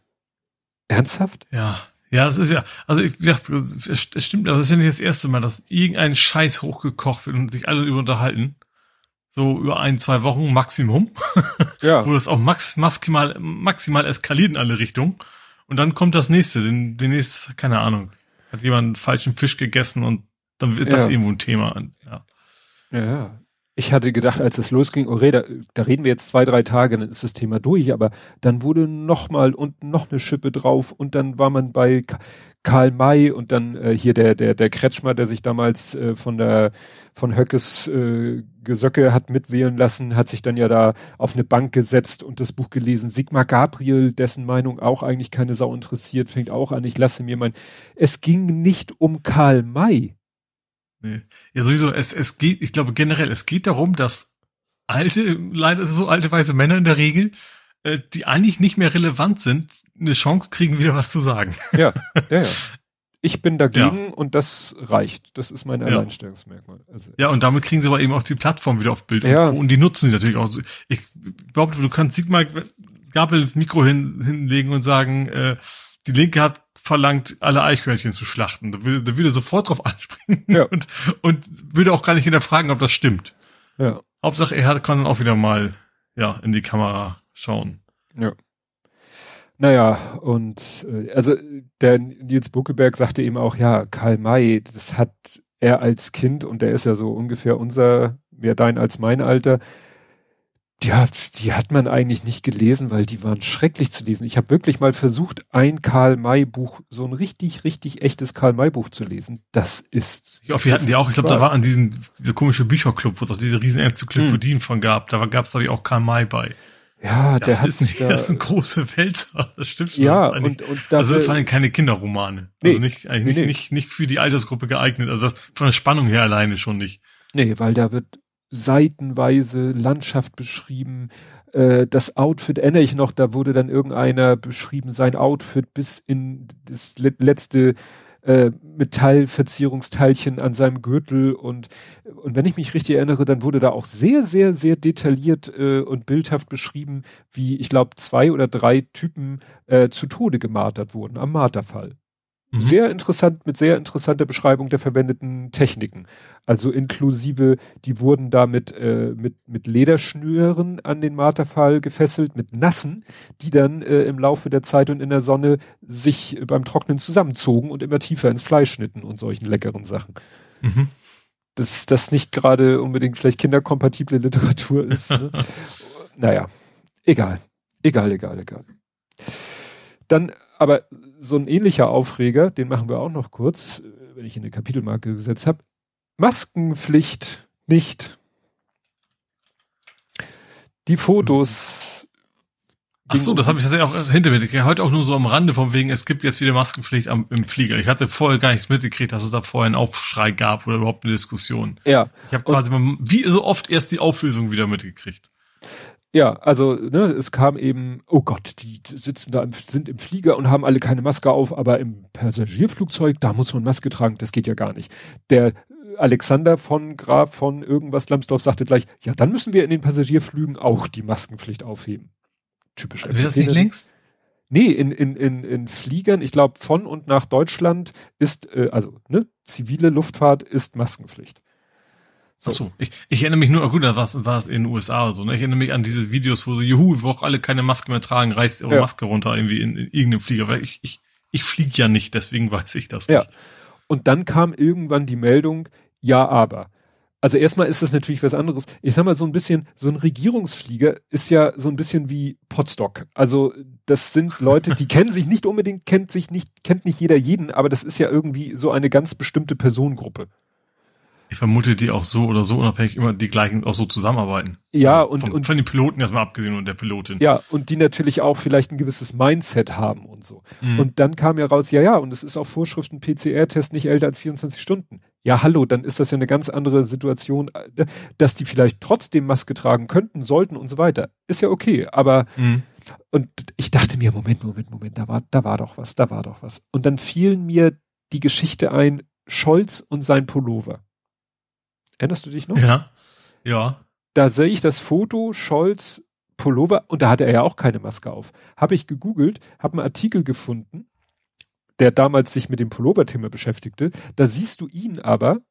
Ernsthaft? Ja. Ja, es ist ja, also ich dachte, es stimmt, das ist ja nicht das erste Mal, dass irgendein Scheiß hochgekocht wird und sich alle über unterhalten. So über ein, zwei Wochen Maximum. Ja. Wo das auch max, maximal, maximal eskaliert in alle Richtungen. Und dann kommt das nächste, den, den nächsten, keine Ahnung. Hat jemand falschen Fisch gegessen und dann wird ja. das irgendwo ein Thema. Ja, ja. Ich hatte gedacht, als es losging, oh, da, da reden wir jetzt zwei, drei Tage, dann ist das Thema durch, aber dann wurde nochmal und noch eine Schippe drauf und dann war man bei Karl May und dann äh, hier der, der, der Kretschmer, der sich damals äh, von der von Höckes äh, Gesöcke hat mitwählen lassen, hat sich dann ja da auf eine Bank gesetzt und das Buch gelesen. Sigmar Gabriel, dessen Meinung auch eigentlich keine Sau interessiert, fängt auch an, ich lasse mir mein. Es ging nicht um Karl May. Nee. Ja, sowieso, es, es geht, ich glaube generell, es geht darum, dass alte, leider also so alte weiße Männer in der Regel, äh, die eigentlich nicht mehr relevant sind, eine Chance kriegen, wieder was zu sagen. Ja, ja, ja. Ich bin dagegen ja. und das reicht. Das ist mein Alleinstellungsmerkmal. Also ja, und damit kriegen sie aber eben auch die Plattform wieder auf Bild ja. und, und die nutzen sie natürlich auch. Ich glaube, du kannst Sigma Gabel Mikro hin, hinlegen und sagen, äh, die Linke hat verlangt, alle Eichhörnchen zu schlachten. Da würde, da würde sofort drauf anspringen ja. und, und würde auch gar nicht hinterfragen, ob das stimmt. Ja. Hauptsache, er kann dann auch wieder mal ja, in die Kamera schauen. Ja. Naja, und äh, also der Nils Buckelberg sagte eben auch, ja, Karl May, das hat er als Kind, und der ist ja so ungefähr unser, mehr dein als mein Alter, ja, die hat man eigentlich nicht gelesen, weil die waren schrecklich zu lesen. Ich habe wirklich mal versucht, ein Karl-May-Buch, so ein richtig, richtig echtes Karl-May-Buch zu lesen. Das ist. Ja, wir hatten die auch. Ich glaube, da war an diesem dieser komische Bücherclub, wo es auch diese riesen Enzyklopädien hm. von gab. Da gab es, glaube ich, auch Karl-May bei. Ja, das der ist nicht, da, das sind große Wälzer. Das stimmt schon. Ja, das und, und dafür, also das waren keine Kinderromane. Also nee, also nicht, eigentlich nee, nicht, nee. nicht, nicht für die Altersgruppe geeignet. Also das, von der Spannung her alleine schon nicht. Nee, weil da wird seitenweise Landschaft beschrieben. Äh, das Outfit erinnere ich noch, da wurde dann irgendeiner beschrieben, sein Outfit bis in das letzte äh, Metallverzierungsteilchen an seinem Gürtel und und wenn ich mich richtig erinnere, dann wurde da auch sehr sehr sehr detailliert äh, und bildhaft beschrieben, wie ich glaube zwei oder drei Typen äh, zu Tode gemartert wurden am Marterfall. Mhm. Sehr interessant, mit sehr interessanter Beschreibung der verwendeten Techniken. Also inklusive, die wurden da mit, äh, mit, mit Lederschnüren an den Marterpfahl gefesselt, mit Nassen, die dann äh, im Laufe der Zeit und in der Sonne sich äh, beim Trocknen zusammenzogen und immer tiefer ins Fleisch schnitten und solchen leckeren Sachen. Mhm. Dass das nicht gerade unbedingt vielleicht kinderkompatible Literatur ist. Ne? naja, egal. Egal, egal, egal. Dann aber so ein ähnlicher Aufreger, den machen wir auch noch kurz, äh, wenn ich in eine Kapitelmarke gesetzt habe. Maskenpflicht nicht. Die Fotos. Ach so, das habe ich tatsächlich auch hinter mir. Heute halt auch nur so am Rande von wegen, es gibt jetzt wieder Maskenpflicht am, im Flieger. Ich hatte vorher gar nichts mitgekriegt, dass es da vorher einen Aufschrei gab oder überhaupt eine Diskussion. Ja. Ich habe quasi mal, wie so oft erst die Auflösung wieder mitgekriegt. Ja, also ne, es kam eben, oh Gott, die sitzen da, im, sind im Flieger und haben alle keine Maske auf, aber im Passagierflugzeug, da muss man Maske tragen, das geht ja gar nicht. Der Alexander von Graf von irgendwas Lambsdorff sagte gleich, ja, dann müssen wir in den Passagierflügen auch die Maskenpflicht aufheben. Typisch. Wird das nicht längst? Nee, in, in, in, in Fliegern, ich glaube, von und nach Deutschland ist, äh, also ne, zivile Luftfahrt ist Maskenpflicht. So. Achso, ich, ich erinnere mich nur, oh gut, das war, es in den USA oder so, ne? Ich erinnere mich an diese Videos, wo so, juhu, wir brauchen alle keine Maske mehr tragen, reißt eure ja. Maske runter irgendwie in, in irgendeinem Flieger. Weil ich, ich, ich fliege ja nicht, deswegen weiß ich das ja. nicht. Und dann kam irgendwann die Meldung, ja, aber. Also erstmal ist das natürlich was anderes. Ich sag mal so ein bisschen, so ein Regierungsflieger ist ja so ein bisschen wie Potstock. Also das sind Leute, die kennen sich nicht unbedingt, kennt sich nicht, kennt nicht jeder jeden, aber das ist ja irgendwie so eine ganz bestimmte Personengruppe. Ich vermute, die auch so oder so unabhängig immer die gleichen auch so zusammenarbeiten. Ja, also und, von, und von den Piloten erstmal abgesehen und der Pilotin. Ja, und die natürlich auch vielleicht ein gewisses Mindset haben und so. Mhm. Und dann kam ja raus, ja, ja, und es ist auch Vorschriften PCR-Test nicht älter als 24 Stunden. Ja, hallo, dann ist das ja eine ganz andere Situation, äh, dass die vielleicht trotzdem Maske tragen könnten, sollten und so weiter. Ist ja okay, aber mhm. und ich dachte mir, Moment, Moment, Moment, da war, da war doch was, da war doch was. Und dann fielen mir die Geschichte ein, Scholz und sein Pullover. Erinnerst du dich noch? Ja. Ja. Da sehe ich das Foto Scholz Pullover und da hatte er ja auch keine Maske auf. Habe ich gegoogelt, habe einen Artikel gefunden, der damals sich mit dem Pullover-Thema beschäftigte. Da siehst du ihn aber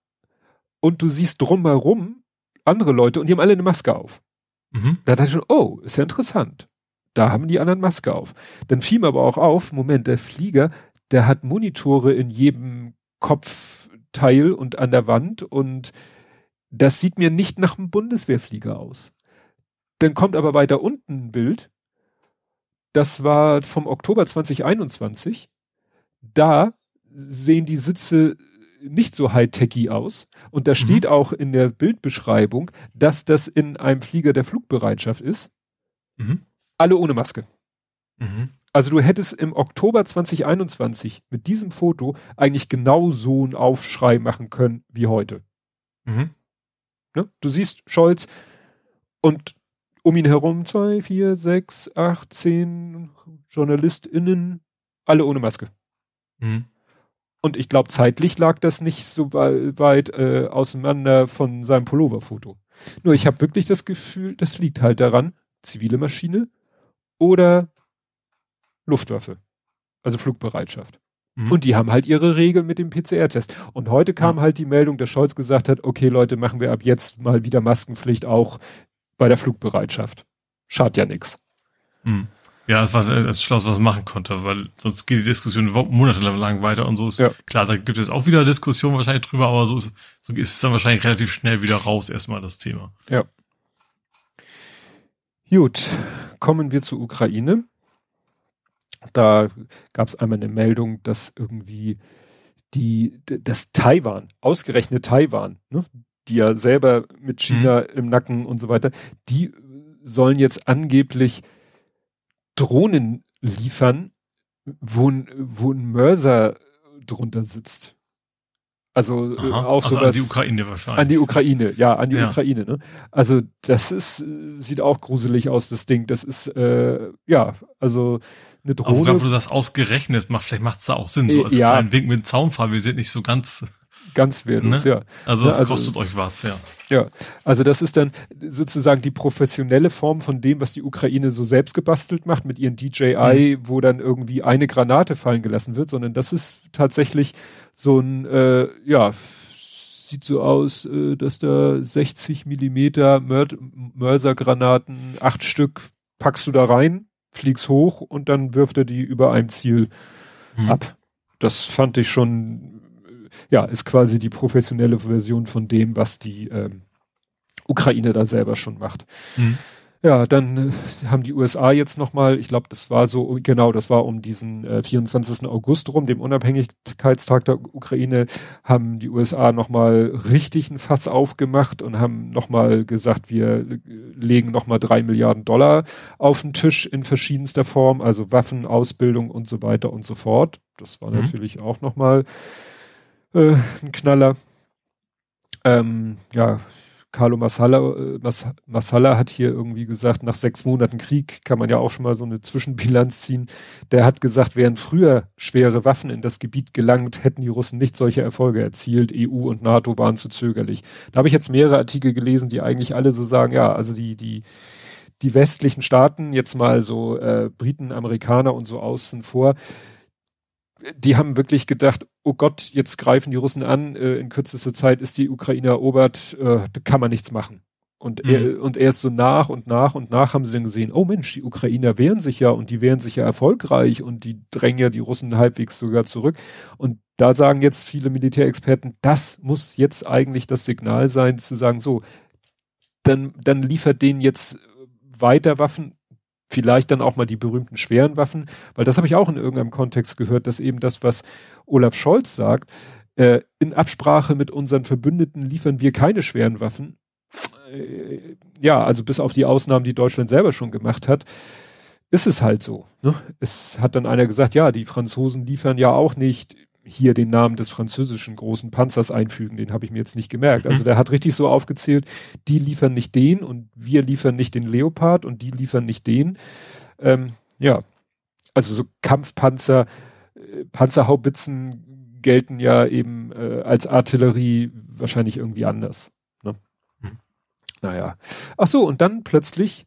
und du siehst drumherum andere Leute und die haben alle eine Maske auf. Mhm. Da dachte ich schon, oh, ist ja interessant. Da haben die anderen Maske auf. Dann fiel mir aber auch auf, Moment, der Flieger, der hat Monitore in jedem Kopfteil und an der Wand und das sieht mir nicht nach einem Bundeswehrflieger aus. Dann kommt aber weiter unten ein Bild. Das war vom Oktober 2021. Da sehen die Sitze nicht so high-techy aus. Und da mhm. steht mhm. auch in der Bildbeschreibung, dass das in einem Flieger der Flugbereitschaft ist. Mhm. Alle ohne Maske. Mhm. Also du hättest im Oktober 2021 mit diesem Foto eigentlich genau so einen Aufschrei machen können wie heute. Mhm. Ne? Du siehst Scholz und um ihn herum zwei, vier, sechs, acht, zehn JournalistInnen, alle ohne Maske. Mhm. Und ich glaube, zeitlich lag das nicht so weit äh, auseinander von seinem Pulloverfoto. Nur ich habe wirklich das Gefühl, das liegt halt daran, zivile Maschine oder Luftwaffe, also Flugbereitschaft. Mhm. Und die haben halt ihre Regeln mit dem PCR-Test. Und heute kam halt die Meldung, dass Scholz gesagt hat, okay Leute, machen wir ab jetzt mal wieder Maskenpflicht auch bei der Flugbereitschaft. Schadet ja nichts. Mhm. Ja, das war das Schloss, was man machen konnte, weil sonst geht die Diskussion monatelang weiter und so ist ja. klar, da gibt es auch wieder Diskussionen wahrscheinlich drüber, aber so ist, so ist es dann wahrscheinlich relativ schnell wieder raus, erstmal das Thema. Ja. Gut, kommen wir zur Ukraine. Da gab es einmal eine Meldung, dass irgendwie die, das Taiwan, ausgerechnet Taiwan, ne, die ja selber mit mhm. China mhm. im Nacken und so weiter, die sollen jetzt angeblich Drohnen liefern, wo, ein, wo ein Mörser drunter sitzt. Also äh, Aha, auch also sowas. An die Ukraine wahrscheinlich. An die Ukraine, ja, an die ja. Ukraine. Ne? Also das ist, äh, sieht auch gruselig aus, das Ding. Das ist, äh, ja, also eine Drohne. Aber wo du das ausgerechnet macht, vielleicht macht es da auch Sinn, so äh, als ja. kleinen Wink mit dem Zaunfall, wir sind nicht so ganz ganz wertlos, ne? ja. Also es ja, also, kostet euch was, ja. Ja, also das ist dann sozusagen die professionelle Form von dem, was die Ukraine so selbst gebastelt macht mit ihren DJI, mhm. wo dann irgendwie eine Granate fallen gelassen wird, sondern das ist tatsächlich so ein, äh, ja, sieht so aus, äh, dass da 60 Millimeter Mörsergranaten, acht Stück packst du da rein fliegst hoch und dann wirft er die über einem Ziel mhm. ab. Das fand ich schon, ja, ist quasi die professionelle Version von dem, was die ähm, Ukraine da selber schon macht. Mhm. Ja, dann äh, haben die USA jetzt nochmal, ich glaube, das war so, genau, das war um diesen äh, 24. August rum, dem Unabhängigkeitstag der Ukraine, haben die USA nochmal richtig ein Fass aufgemacht und haben nochmal gesagt, wir äh, legen nochmal drei Milliarden Dollar auf den Tisch in verschiedenster Form, also Waffen, Ausbildung und so weiter und so fort. Das war mhm. natürlich auch nochmal äh, ein Knaller. Ähm, ja, Carlo Massala, äh, Mas, Massala hat hier irgendwie gesagt, nach sechs Monaten Krieg kann man ja auch schon mal so eine Zwischenbilanz ziehen. Der hat gesagt, wären früher schwere Waffen in das Gebiet gelangt, hätten die Russen nicht solche Erfolge erzielt. EU und NATO waren zu zögerlich. Da habe ich jetzt mehrere Artikel gelesen, die eigentlich alle so sagen, ja, also die, die, die westlichen Staaten, jetzt mal so äh, Briten, Amerikaner und so außen vor, die haben wirklich gedacht, oh Gott, jetzt greifen die Russen an, äh, in kürzester Zeit ist die Ukraine erobert, äh, da kann man nichts machen. Und, mhm. er, und erst so nach und nach und nach haben sie dann gesehen, oh Mensch, die Ukrainer wehren sich ja und die wehren sich ja erfolgreich und die drängen ja die Russen halbwegs sogar zurück. Und da sagen jetzt viele Militärexperten, das muss jetzt eigentlich das Signal sein, zu sagen, so, dann, dann liefert denen jetzt weiter Waffen, vielleicht dann auch mal die berühmten schweren Waffen, weil das habe ich auch in irgendeinem Kontext gehört, dass eben das, was Olaf Scholz sagt, äh, in Absprache mit unseren Verbündeten liefern wir keine schweren Waffen. Äh, ja, also bis auf die Ausnahmen, die Deutschland selber schon gemacht hat, ist es halt so. Ne? Es hat dann einer gesagt, ja, die Franzosen liefern ja auch nicht hier den Namen des französischen großen Panzers einfügen, den habe ich mir jetzt nicht gemerkt. Also mhm. der hat richtig so aufgezählt, die liefern nicht den und wir liefern nicht den Leopard und die liefern nicht den. Ähm, ja, also so Kampfpanzer, äh, Panzerhaubitzen gelten ja eben äh, als Artillerie wahrscheinlich irgendwie anders. Ne? Mhm. Naja. Ach so, und dann plötzlich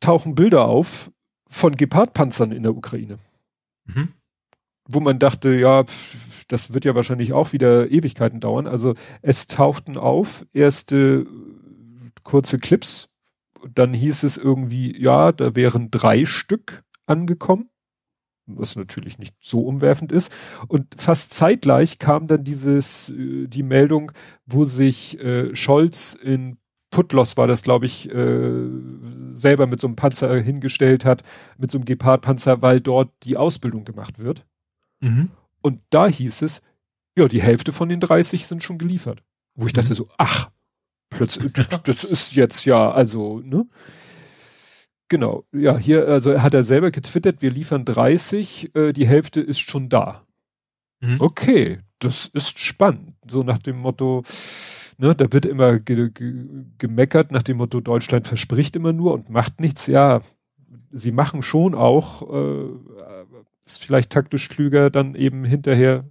tauchen Bilder auf von Gepardpanzern in der Ukraine. Mhm wo man dachte, ja, pf, das wird ja wahrscheinlich auch wieder Ewigkeiten dauern. Also es tauchten auf erste kurze Clips. Dann hieß es irgendwie, ja, da wären drei Stück angekommen, was natürlich nicht so umwerfend ist. Und fast zeitgleich kam dann dieses, äh, die Meldung, wo sich äh, Scholz in Putlos war das, glaube ich, äh, selber mit so einem Panzer hingestellt hat, mit so einem Gepard-Panzer, weil dort die Ausbildung gemacht wird. Mhm. Und da hieß es, ja, die Hälfte von den 30 sind schon geliefert. Wo ich mhm. dachte so, ach, plötzlich, das ist jetzt ja, also, ne? Genau, ja, hier, also hat er selber getwittert, wir liefern 30, äh, die Hälfte ist schon da. Mhm. Okay, das ist spannend. So nach dem Motto, ne, da wird immer ge ge gemeckert, nach dem Motto, Deutschland verspricht immer nur und macht nichts. Ja, sie machen schon auch, äh, ist vielleicht taktisch klüger, dann eben hinterher,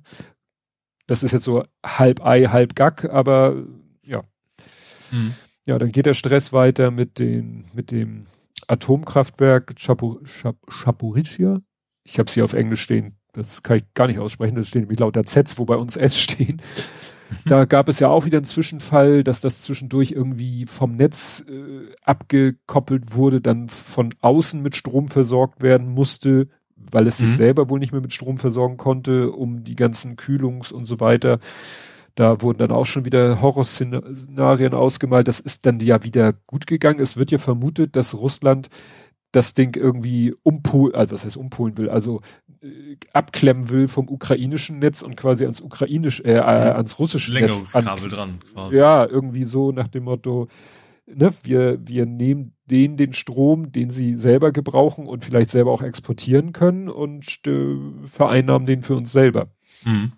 das ist jetzt so halb Ei, halb Gack, aber ja. Mhm. Ja, dann geht der Stress weiter mit, den, mit dem Atomkraftwerk Chapo, Chap, Chaporizia. Ich habe sie auf Englisch stehen, das kann ich gar nicht aussprechen, das stehen nämlich lauter Z, wo bei uns S stehen. Mhm. Da gab es ja auch wieder einen Zwischenfall, dass das zwischendurch irgendwie vom Netz äh, abgekoppelt wurde, dann von außen mit Strom versorgt werden musste weil es sich mhm. selber wohl nicht mehr mit Strom versorgen konnte, um die ganzen Kühlungs und so weiter. Da wurden dann auch schon wieder Horrorszenarien ausgemalt. Das ist dann ja wieder gut gegangen. Es wird ja vermutet, dass Russland das Ding irgendwie umpolen, also was heißt umpolen will, also äh, abklemmen will vom ukrainischen Netz und quasi ans ukrainisch, äh, äh mhm. ans russische Netz. An, dran. Quasi. Ja, irgendwie so nach dem Motto, ne, wir, wir nehmen denen den Strom, den sie selber gebrauchen und vielleicht selber auch exportieren können und äh, vereinnahmen den für uns selber. Mhm.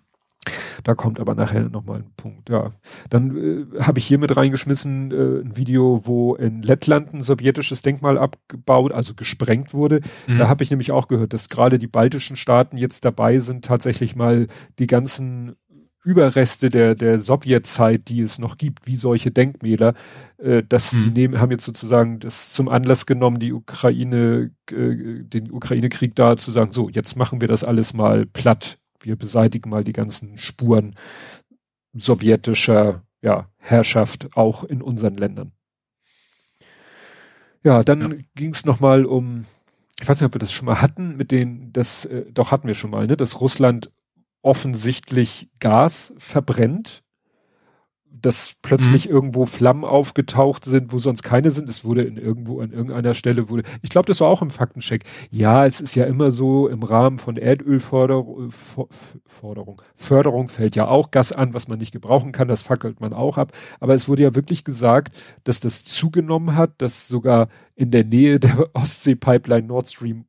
Da kommt aber nachher nochmal ein Punkt, ja. Dann äh, habe ich hier mit reingeschmissen äh, ein Video, wo in Lettland ein sowjetisches Denkmal abgebaut, also gesprengt wurde. Mhm. Da habe ich nämlich auch gehört, dass gerade die baltischen Staaten jetzt dabei sind, tatsächlich mal die ganzen Überreste der, der Sowjetzeit, die es noch gibt, wie solche Denkmäler, äh, dass hm. haben jetzt sozusagen das zum Anlass genommen, die Ukraine, äh, den Ukraine-Krieg da zu sagen, so, jetzt machen wir das alles mal platt. Wir beseitigen mal die ganzen Spuren sowjetischer ja, Herrschaft auch in unseren Ländern. Ja, dann ja. ging es nochmal um, ich weiß nicht, ob wir das schon mal hatten, mit denen, das äh, doch hatten wir schon mal, ne, dass Russland offensichtlich Gas verbrennt, dass plötzlich mhm. irgendwo Flammen aufgetaucht sind, wo sonst keine sind. Es wurde in irgendwo an irgendeiner Stelle wurde. Ich glaube, das war auch im Faktencheck. Ja, es ist ja immer so im Rahmen von Erdölförderung äh, Förderung. Förderung fällt ja auch Gas an, was man nicht gebrauchen kann. Das fackelt man auch ab. Aber es wurde ja wirklich gesagt, dass das zugenommen hat, dass sogar in der Nähe der Ostsee-Pipeline Nord Stream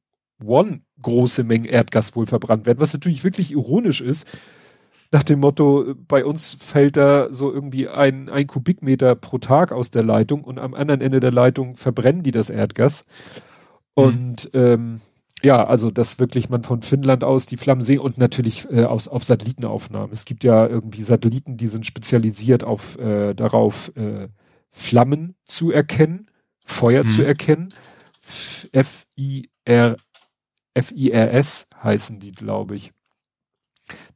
One große Mengen Erdgas wohl verbrannt werden, was natürlich wirklich ironisch ist, nach dem Motto, bei uns fällt da so irgendwie ein, ein Kubikmeter pro Tag aus der Leitung und am anderen Ende der Leitung verbrennen die das Erdgas. Mhm. Und mhm. ähm, ja, also dass wirklich man von Finnland aus die Flammen sehen und natürlich äh, aus, auf Satellitenaufnahmen. Es gibt ja irgendwie Satelliten, die sind spezialisiert auf äh, darauf, äh, Flammen zu erkennen, Feuer mhm. zu erkennen. F-I-R FIRS heißen die, glaube ich.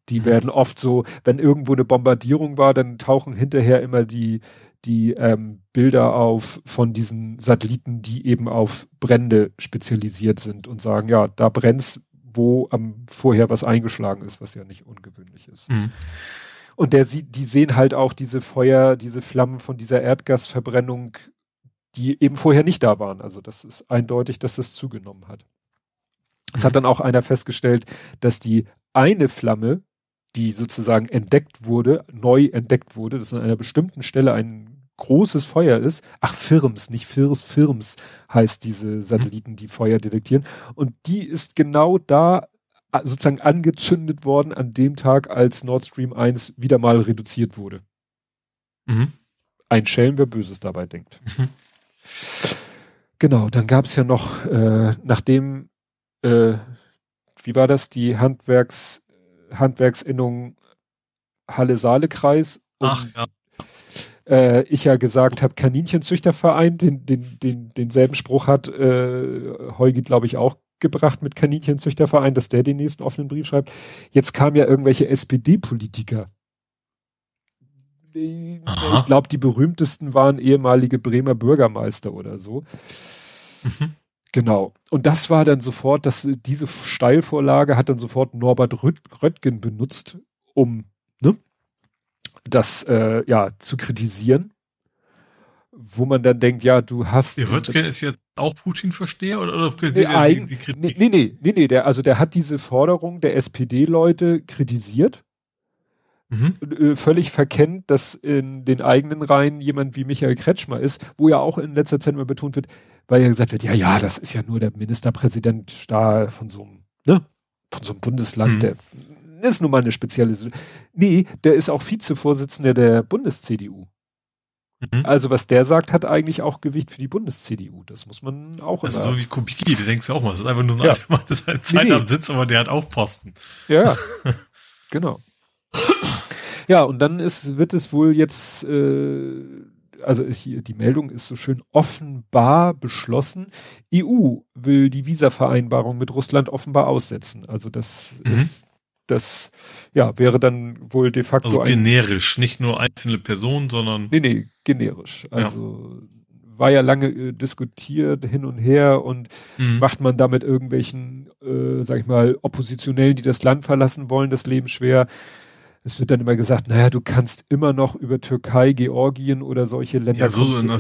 Die mhm. werden oft so, wenn irgendwo eine Bombardierung war, dann tauchen hinterher immer die, die ähm, Bilder auf von diesen Satelliten, die eben auf Brände spezialisiert sind und sagen, ja, da brennt's, wo am vorher was eingeschlagen ist, was ja nicht ungewöhnlich ist. Mhm. Und der sieht, die sehen halt auch diese Feuer, diese Flammen von dieser Erdgasverbrennung, die eben vorher nicht da waren. Also das ist eindeutig, dass das zugenommen hat. Es mhm. hat dann auch einer festgestellt, dass die eine Flamme, die sozusagen entdeckt wurde, neu entdeckt wurde, dass an einer bestimmten Stelle ein großes Feuer ist. Ach, Firms, nicht Firs, Firms heißt diese mhm. Satelliten, die Feuer detektieren. Und die ist genau da sozusagen angezündet worden an dem Tag, als Nord Stream 1 wieder mal reduziert wurde. Mhm. Ein Schelm, wer Böses dabei denkt. Mhm. Genau, dann gab es ja noch, äh, nachdem äh, wie war das, die Handwerks, Handwerksinnung Halle-Saale-Kreis. Ach ja. Äh, ich ja gesagt habe, Kaninchenzüchterverein, den, den, den, denselben Spruch hat äh, Heugi, glaube ich, auch gebracht mit Kaninchenzüchterverein, dass der den nächsten offenen Brief schreibt. Jetzt kamen ja irgendwelche SPD-Politiker. Ich glaube, die berühmtesten waren ehemalige Bremer Bürgermeister oder so. Mhm. Genau. Und das war dann sofort, dass diese Steilvorlage hat dann sofort Norbert Röttgen benutzt, um ne, das äh, ja zu kritisieren, wo man dann denkt, ja, du hast. Die Röttgen ist jetzt auch Putin-Versteher oder, oder kritisiert nee, ein, die, die Kritik? Nee, nee, nee, nee, der, also der hat diese Forderung der SPD-Leute kritisiert. Mhm. Äh, völlig verkennt, dass in den eigenen Reihen jemand wie Michael Kretschmer ist, wo ja auch in letzter Zeit immer betont wird, weil ja gesagt wird, ja, ja, das ist ja nur der Ministerpräsident da von so einem, ne, von so einem Bundesland, mhm. der ist nun mal eine spezielle. Nee, der ist auch Vizevorsitzender der Bundes-CDU. Mhm. Also was der sagt, hat eigentlich auch Gewicht für die Bundes-CDU. Das muss man auch immer. Also so wie Kubicki, du denkst auch mal, das ist einfach nur so ein ja. alter Mann, das ist ein Zeitabsitz, nee, nee. aber der hat auch Posten. Ja, genau. ja, und dann ist, wird es wohl jetzt äh, also hier, die Meldung ist so schön offenbar beschlossen. EU will die Visavereinbarung mit Russland offenbar aussetzen. Also das mhm. ist das ja wäre dann wohl de facto also generisch, ein, nicht nur einzelne Personen, sondern nee nee generisch. Also ja. war ja lange äh, diskutiert hin und her und mhm. macht man damit irgendwelchen, äh, sag ich mal, Oppositionellen, die das Land verlassen wollen, das Leben schwer es wird dann immer gesagt, naja, du kannst immer noch über Türkei, Georgien oder solche Länder. Ja, so in der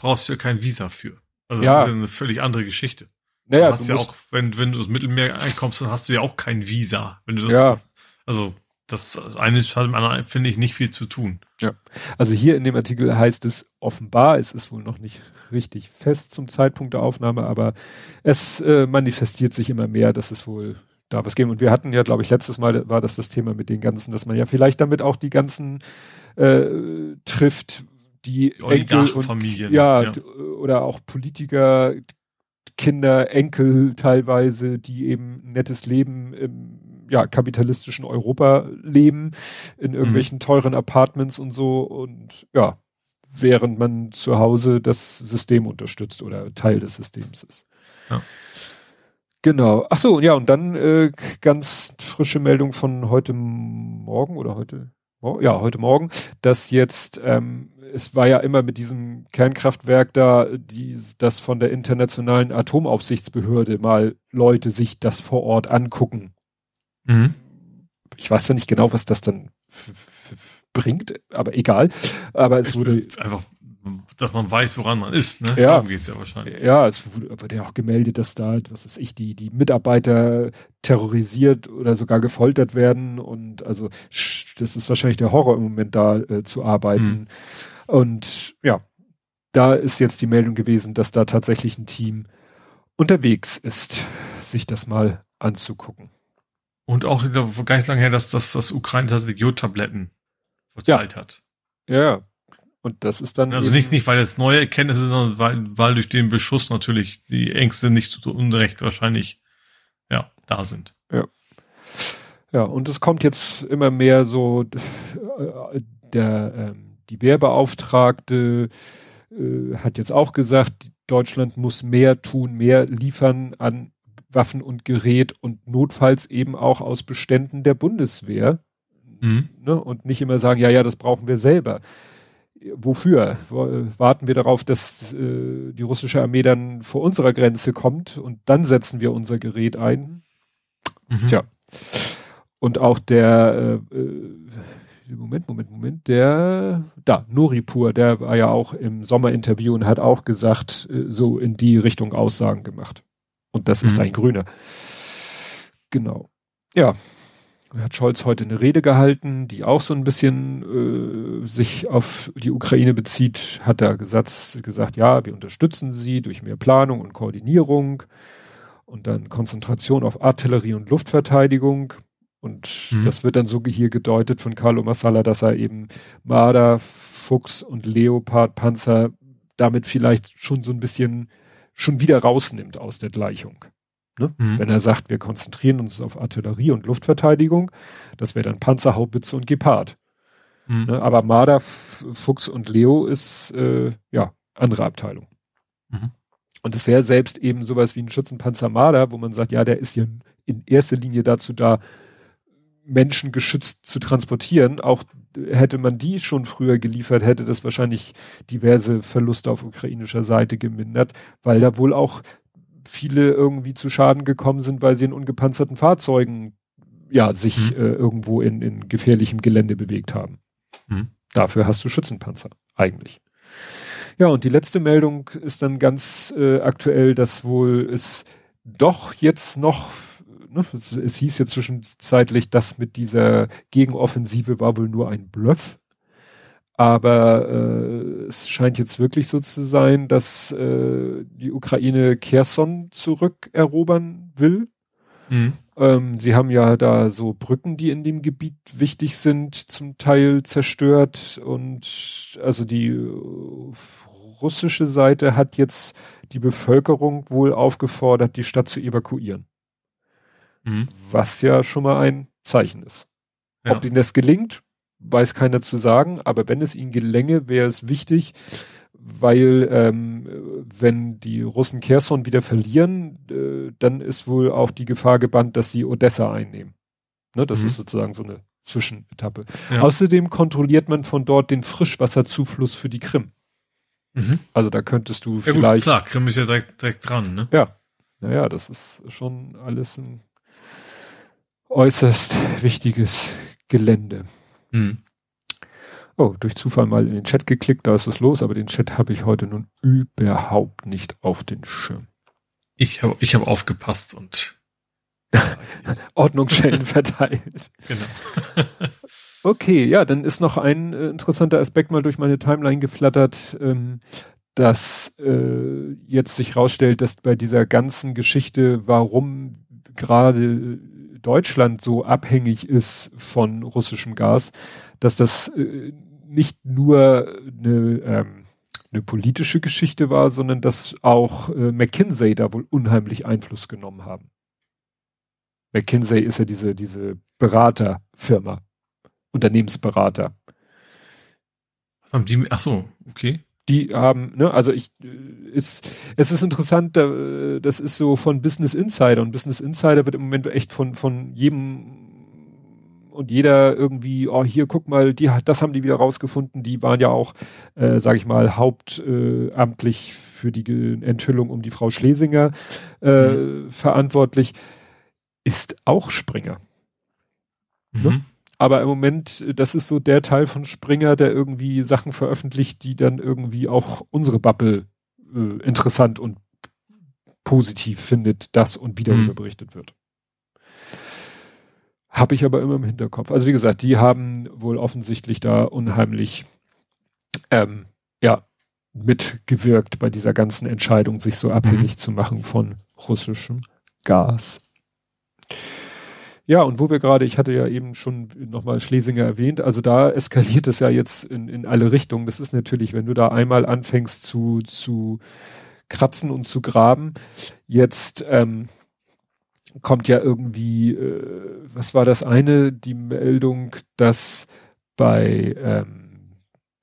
brauchst du ja kein Visa für. Also ja. das ist ja eine völlig andere Geschichte. Naja, du hast du ja auch, wenn, wenn du das Mittelmeer einkommst, dann hast du ja auch kein Visa. Wenn du das, ja. also das eine hat mit dem anderen, finde ich, nicht viel zu tun. Ja. Also hier in dem Artikel heißt es offenbar, es ist wohl noch nicht richtig fest zum Zeitpunkt der Aufnahme, aber es äh, manifestiert sich immer mehr, dass es wohl da was geben. Und wir hatten ja, glaube ich, letztes Mal war das das Thema mit den ganzen, dass man ja vielleicht damit auch die ganzen äh, trifft, die, die Oligarchenfamilien. Ja, ja, oder auch Politiker, Kinder, Enkel teilweise, die eben ein nettes Leben im ja, kapitalistischen Europa leben, in irgendwelchen mhm. teuren Apartments und so. Und ja, während man zu Hause das System unterstützt oder Teil des Systems ist. Ja. Genau. Ach so, ja, und dann äh, ganz frische Meldung von heute Morgen oder heute, ja, heute Morgen, dass jetzt, ähm, es war ja immer mit diesem Kernkraftwerk da, die, das von der internationalen Atomaufsichtsbehörde mal Leute sich das vor Ort angucken. Mhm. Ich weiß ja nicht genau, was das dann bringt, aber egal. Aber es ich wurde einfach dass man weiß, woran man ist. Ne? Ja. Darum geht es ja wahrscheinlich. Ja, es wurde ja auch gemeldet, dass da, was ist ich, die, die Mitarbeiter terrorisiert oder sogar gefoltert werden. Und also das ist wahrscheinlich der Horror im Moment da äh, zu arbeiten. Mhm. Und ja, da ist jetzt die Meldung gewesen, dass da tatsächlich ein Team unterwegs ist, sich das mal anzugucken. Und auch gar nicht lange her, dass das, das Ukraine-Tabletten verteilt ja. hat. Ja, und das ist dann. Also nicht, nicht, weil es neue Erkenntnisse sind, sondern weil, weil durch den Beschuss natürlich die Ängste nicht zu Unrecht wahrscheinlich ja, da sind. Ja. Ja, und es kommt jetzt immer mehr so äh, der ähm, die Wehrbeauftragte äh, hat jetzt auch gesagt, Deutschland muss mehr tun, mehr liefern an Waffen und Gerät und notfalls eben auch aus Beständen der Bundeswehr. Mhm. Ne? Und nicht immer sagen, ja, ja, das brauchen wir selber wofür? Warten wir darauf, dass äh, die russische Armee dann vor unserer Grenze kommt und dann setzen wir unser Gerät ein? Mhm. Tja. Und auch der, äh, äh Moment, Moment, Moment, der, da, Noripur, der war ja auch im Sommerinterview und hat auch gesagt, äh, so in die Richtung Aussagen gemacht. Und das mhm. ist ein Grüner. Genau. Ja, hat Scholz heute eine Rede gehalten, die auch so ein bisschen äh, sich auf die Ukraine bezieht, hat er gesagt, gesagt, ja, wir unterstützen sie durch mehr Planung und Koordinierung und dann Konzentration auf Artillerie und Luftverteidigung. Und mhm. das wird dann so hier gedeutet von Carlo Massala, dass er eben Marder, Fuchs und Leopard Panzer damit vielleicht schon so ein bisschen schon wieder rausnimmt aus der Gleichung. Ne? Mhm. Wenn er sagt, wir konzentrieren uns auf Artillerie und Luftverteidigung, das wäre dann Panzer, Haubitze und Gepard. Mhm. Ne? Aber Marder, Fuchs und Leo ist äh, ja andere Abteilung. Mhm. Und es wäre selbst eben sowas wie ein Schützenpanzer Marder, wo man sagt, ja, der ist ja in erster Linie dazu da, Menschen geschützt zu transportieren. Auch hätte man die schon früher geliefert, hätte das wahrscheinlich diverse Verluste auf ukrainischer Seite gemindert, weil da wohl auch viele irgendwie zu Schaden gekommen sind, weil sie in ungepanzerten Fahrzeugen ja sich mhm. äh, irgendwo in, in gefährlichem Gelände bewegt haben. Mhm. Dafür hast du Schützenpanzer eigentlich. Ja, und die letzte Meldung ist dann ganz äh, aktuell, dass wohl es doch jetzt noch, ne, es, es hieß ja zwischenzeitlich, dass mit dieser Gegenoffensive war wohl nur ein Bluff. Aber äh, es scheint jetzt wirklich so zu sein, dass äh, die Ukraine Kherson zurückerobern will. Mhm. Ähm, sie haben ja da so Brücken, die in dem Gebiet wichtig sind, zum Teil zerstört. Und also die äh, russische Seite hat jetzt die Bevölkerung wohl aufgefordert, die Stadt zu evakuieren. Mhm. Was ja schon mal ein Zeichen ist. Ja. Ob ihnen das gelingt, weiß keiner zu sagen, aber wenn es ihnen gelänge, wäre es wichtig, weil ähm, wenn die Russen Kherson wieder verlieren, äh, dann ist wohl auch die Gefahr gebannt, dass sie Odessa einnehmen. Ne, das mhm. ist sozusagen so eine Zwischenetappe. Ja. Außerdem kontrolliert man von dort den Frischwasserzufluss für die Krim. Mhm. Also da könntest du ja, vielleicht. Gut, klar, Krim ist ja direkt, direkt dran, ne? Ja. Naja, das ist schon alles ein äußerst wichtiges Gelände. Mhm. Oh, durch Zufall mal in den Chat geklickt, da ist es los, aber den Chat habe ich heute nun überhaupt nicht auf den Schirm. Ich habe ich hab aufgepasst und Ordnungsschellen verteilt. Genau. okay, ja, dann ist noch ein äh, interessanter Aspekt mal durch meine Timeline geflattert, ähm, dass äh, jetzt sich herausstellt, dass bei dieser ganzen Geschichte, warum gerade Deutschland so abhängig ist von russischem Gas, dass das äh, nicht nur eine, ähm, eine politische Geschichte war, sondern dass auch äh, McKinsey da wohl unheimlich Einfluss genommen haben. McKinsey ist ja diese, diese Beraterfirma, Unternehmensberater. Was haben die, ach so, okay die haben, ne, also ich äh, ist, es ist interessant, äh, das ist so von Business Insider und Business Insider wird im Moment echt von, von jedem und jeder irgendwie, oh hier, guck mal, die das haben die wieder rausgefunden, die waren ja auch, äh, sag ich mal, hauptamtlich äh, für die Enthüllung um die Frau Schlesinger äh, mhm. verantwortlich, ist auch Springer. Ne? Mhm. Aber im Moment, das ist so der Teil von Springer, der irgendwie Sachen veröffentlicht, die dann irgendwie auch unsere Bubble äh, interessant und positiv findet, das und wieder mhm. berichtet wird. Habe ich aber immer im Hinterkopf. Also wie gesagt, die haben wohl offensichtlich da unheimlich ähm, ja, mitgewirkt bei dieser ganzen Entscheidung, sich so abhängig mhm. zu machen von russischem Gas. Ja, und wo wir gerade, ich hatte ja eben schon nochmal Schlesinger erwähnt, also da eskaliert es ja jetzt in, in alle Richtungen. Das ist natürlich, wenn du da einmal anfängst zu, zu kratzen und zu graben, jetzt ähm, kommt ja irgendwie, äh, was war das eine, die Meldung, dass bei ähm,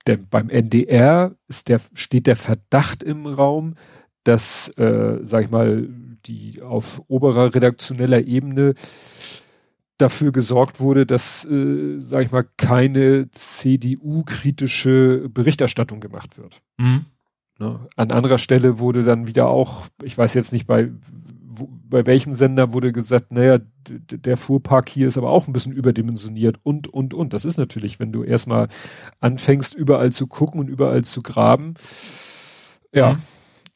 der, beim NDR ist der, steht der Verdacht im Raum, dass, äh, sag ich mal, die auf oberer redaktioneller Ebene dafür gesorgt wurde, dass, äh, sage ich mal, keine CDU-kritische Berichterstattung gemacht wird. Mhm. Ne? An anderer Stelle wurde dann wieder auch, ich weiß jetzt nicht bei wo, bei welchem Sender wurde gesagt, naja, der Fuhrpark hier ist aber auch ein bisschen überdimensioniert und, und, und. Das ist natürlich, wenn du erstmal anfängst, überall zu gucken und überall zu graben. Ja, mhm.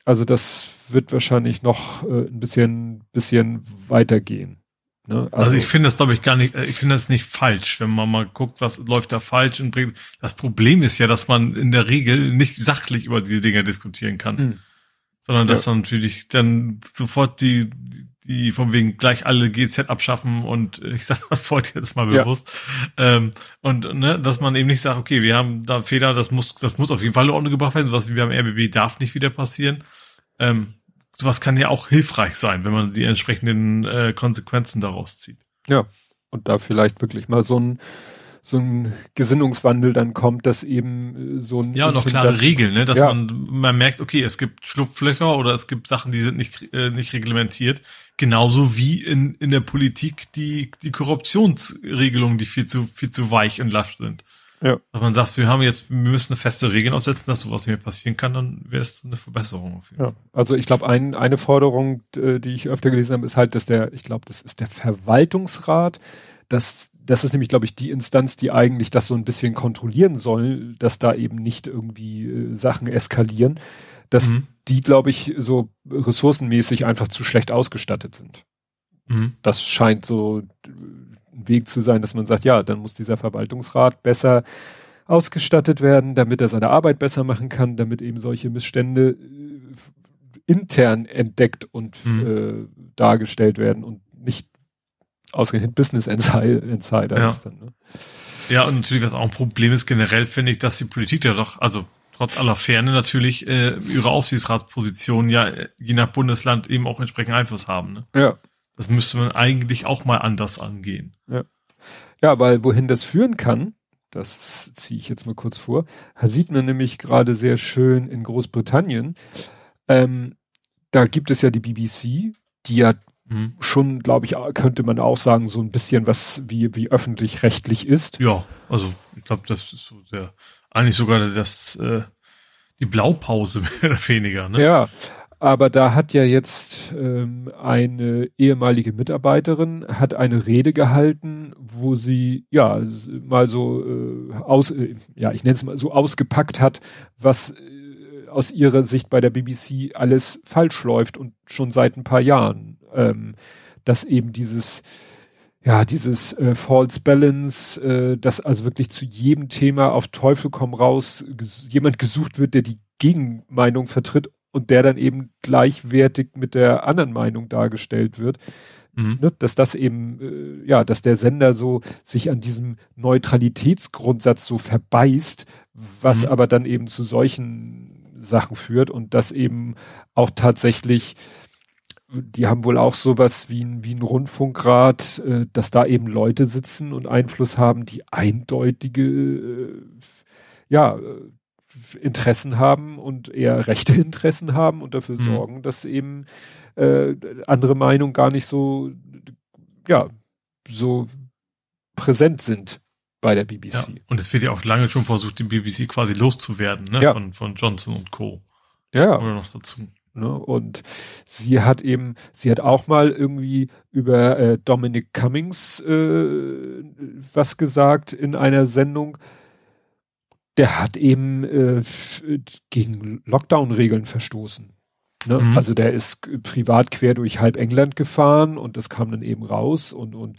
also das wird wahrscheinlich noch äh, ein bisschen, bisschen weitergehen. Ne? Also, also, ich finde das, glaube ich, gar nicht, äh, ich finde das nicht falsch, wenn man mal guckt, was läuft da falsch und bringt. Das Problem ist ja, dass man in der Regel nicht sachlich über diese Dinge diskutieren kann. Mhm. Sondern dass ja. dann natürlich dann sofort die, die von wegen gleich alle GZ abschaffen und äh, ich sage das wollte jetzt mal bewusst. Ja. Ähm, und ne, dass man eben nicht sagt, okay, wir haben da Fehler, das muss, das muss auf jeden Fall in Ordnung gebracht werden, sowas wie beim RBB darf nicht wieder passieren. Ähm, sowas kann ja auch hilfreich sein, wenn man die entsprechenden äh, Konsequenzen daraus zieht. Ja, und da vielleicht wirklich mal so ein so ein Gesinnungswandel dann kommt, dass eben äh, so ein ja und auch klare Regeln, ne, dass ja. man man merkt, okay, es gibt Schlupflöcher oder es gibt Sachen, die sind nicht äh, nicht reglementiert, genauso wie in in der Politik die die Korruptionsregelungen, die viel zu viel zu weich und lasch sind. Ja. Dass man sagt, wir haben jetzt, wir müssen feste Regeln aufsetzen, dass sowas nicht mehr passieren kann, dann wäre es eine Verbesserung. Ja. Also ich glaube, ein, eine Forderung, äh, die ich öfter gelesen habe, ist halt, dass der, ich glaube, das ist der Verwaltungsrat, dass das ist nämlich, glaube ich, die Instanz, die eigentlich das so ein bisschen kontrollieren soll, dass da eben nicht irgendwie äh, Sachen eskalieren, dass mhm. die, glaube ich, so ressourcenmäßig einfach zu schlecht ausgestattet sind. Mhm. Das scheint so ein Weg zu sein, dass man sagt, ja, dann muss dieser Verwaltungsrat besser ausgestattet werden, damit er seine Arbeit besser machen kann, damit eben solche Missstände äh, intern entdeckt und hm. äh, dargestellt werden und nicht ausgerechnet Business Insider ja. ist dann. Ne? Ja, und natürlich, was auch ein Problem ist, generell finde ich, dass die Politik ja doch, also trotz aller Ferne natürlich, äh, ihre Aufsichtsratspositionen ja äh, je nach Bundesland eben auch entsprechend Einfluss haben. Ne? Ja, das müsste man eigentlich auch mal anders angehen. Ja, ja weil wohin das führen kann, das ziehe ich jetzt mal kurz vor, sieht man nämlich gerade sehr schön in Großbritannien. Ähm, da gibt es ja die BBC, die ja mhm. schon, glaube ich, könnte man auch sagen, so ein bisschen was wie, wie öffentlich-rechtlich ist. Ja, also ich glaube, das ist so sehr, eigentlich sogar das, äh, die Blaupause mehr oder weniger. Ne? Ja, aber da hat ja jetzt ähm, eine ehemalige Mitarbeiterin hat eine Rede gehalten, wo sie ja mal so äh, aus, äh, ja ich nenne es mal so ausgepackt hat, was äh, aus ihrer Sicht bei der BBC alles falsch läuft und schon seit ein paar Jahren, ähm, dass eben dieses ja, dieses äh, False Balance, äh, dass also wirklich zu jedem Thema auf Teufel komm raus ges jemand gesucht wird, der die Gegenmeinung vertritt, und der dann eben gleichwertig mit der anderen Meinung dargestellt wird. Mhm. Ne, dass das eben, äh, ja, dass der Sender so sich an diesem Neutralitätsgrundsatz so verbeißt, was mhm. aber dann eben zu solchen Sachen führt und das eben auch tatsächlich, die haben wohl auch sowas wie ein, wie ein Rundfunkrat, äh, dass da eben Leute sitzen und Einfluss haben, die eindeutige, äh, ja, äh, Interessen haben und eher rechte Interessen haben und dafür mhm. sorgen, dass eben äh, andere Meinungen gar nicht so, ja, so präsent sind bei der BBC. Ja, und es wird ja auch lange schon versucht, die BBC quasi loszuwerden, ne? ja. von, von Johnson und Co. Ja. Oder noch dazu. Ne? Und sie hat eben, sie hat auch mal irgendwie über äh, Dominic Cummings äh, was gesagt in einer Sendung, der hat eben äh, äh, gegen Lockdown-Regeln verstoßen. Ne? Mhm. Also der ist privat quer durch halb England gefahren und das kam dann eben raus und, und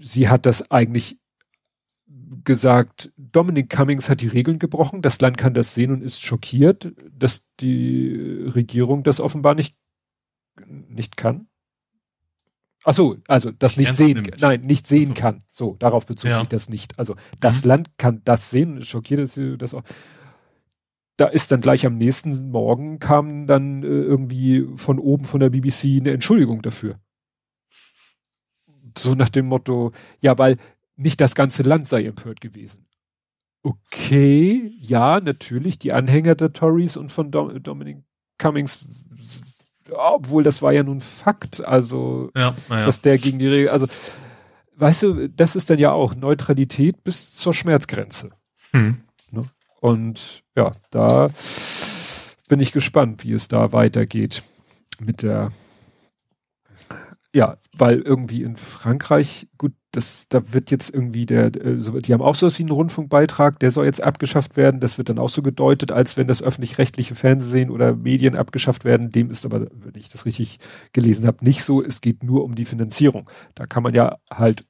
sie hat das eigentlich gesagt, Dominic Cummings hat die Regeln gebrochen, das Land kann das sehen und ist schockiert, dass die Regierung das offenbar nicht, nicht kann. Achso, also das nicht sehen, nimmt. nein, nicht sehen also. kann. So, darauf bezog ja. sich das nicht. Also das mhm. Land kann das sehen, schockiert ist äh, das auch. Da ist dann gleich am nächsten Morgen kam dann äh, irgendwie von oben von der BBC eine Entschuldigung dafür. So nach dem Motto, ja, weil nicht das ganze Land sei empört gewesen. Okay, ja, natürlich, die Anhänger der Tories und von Dom Dominic Cummings obwohl das war ja nun Fakt, also ja, ja. dass der gegen die Regel, also weißt du, das ist dann ja auch Neutralität bis zur Schmerzgrenze. Hm. Ne? Und ja, da bin ich gespannt, wie es da weitergeht mit der ja, weil irgendwie in Frankreich, gut, das, da wird jetzt irgendwie der, äh, die haben auch so einen Rundfunkbeitrag, der soll jetzt abgeschafft werden. Das wird dann auch so gedeutet, als wenn das öffentlich-rechtliche Fernsehen oder Medien abgeschafft werden. Dem ist aber, wenn ich das richtig gelesen habe, nicht so. Es geht nur um die Finanzierung. Da kann man ja halt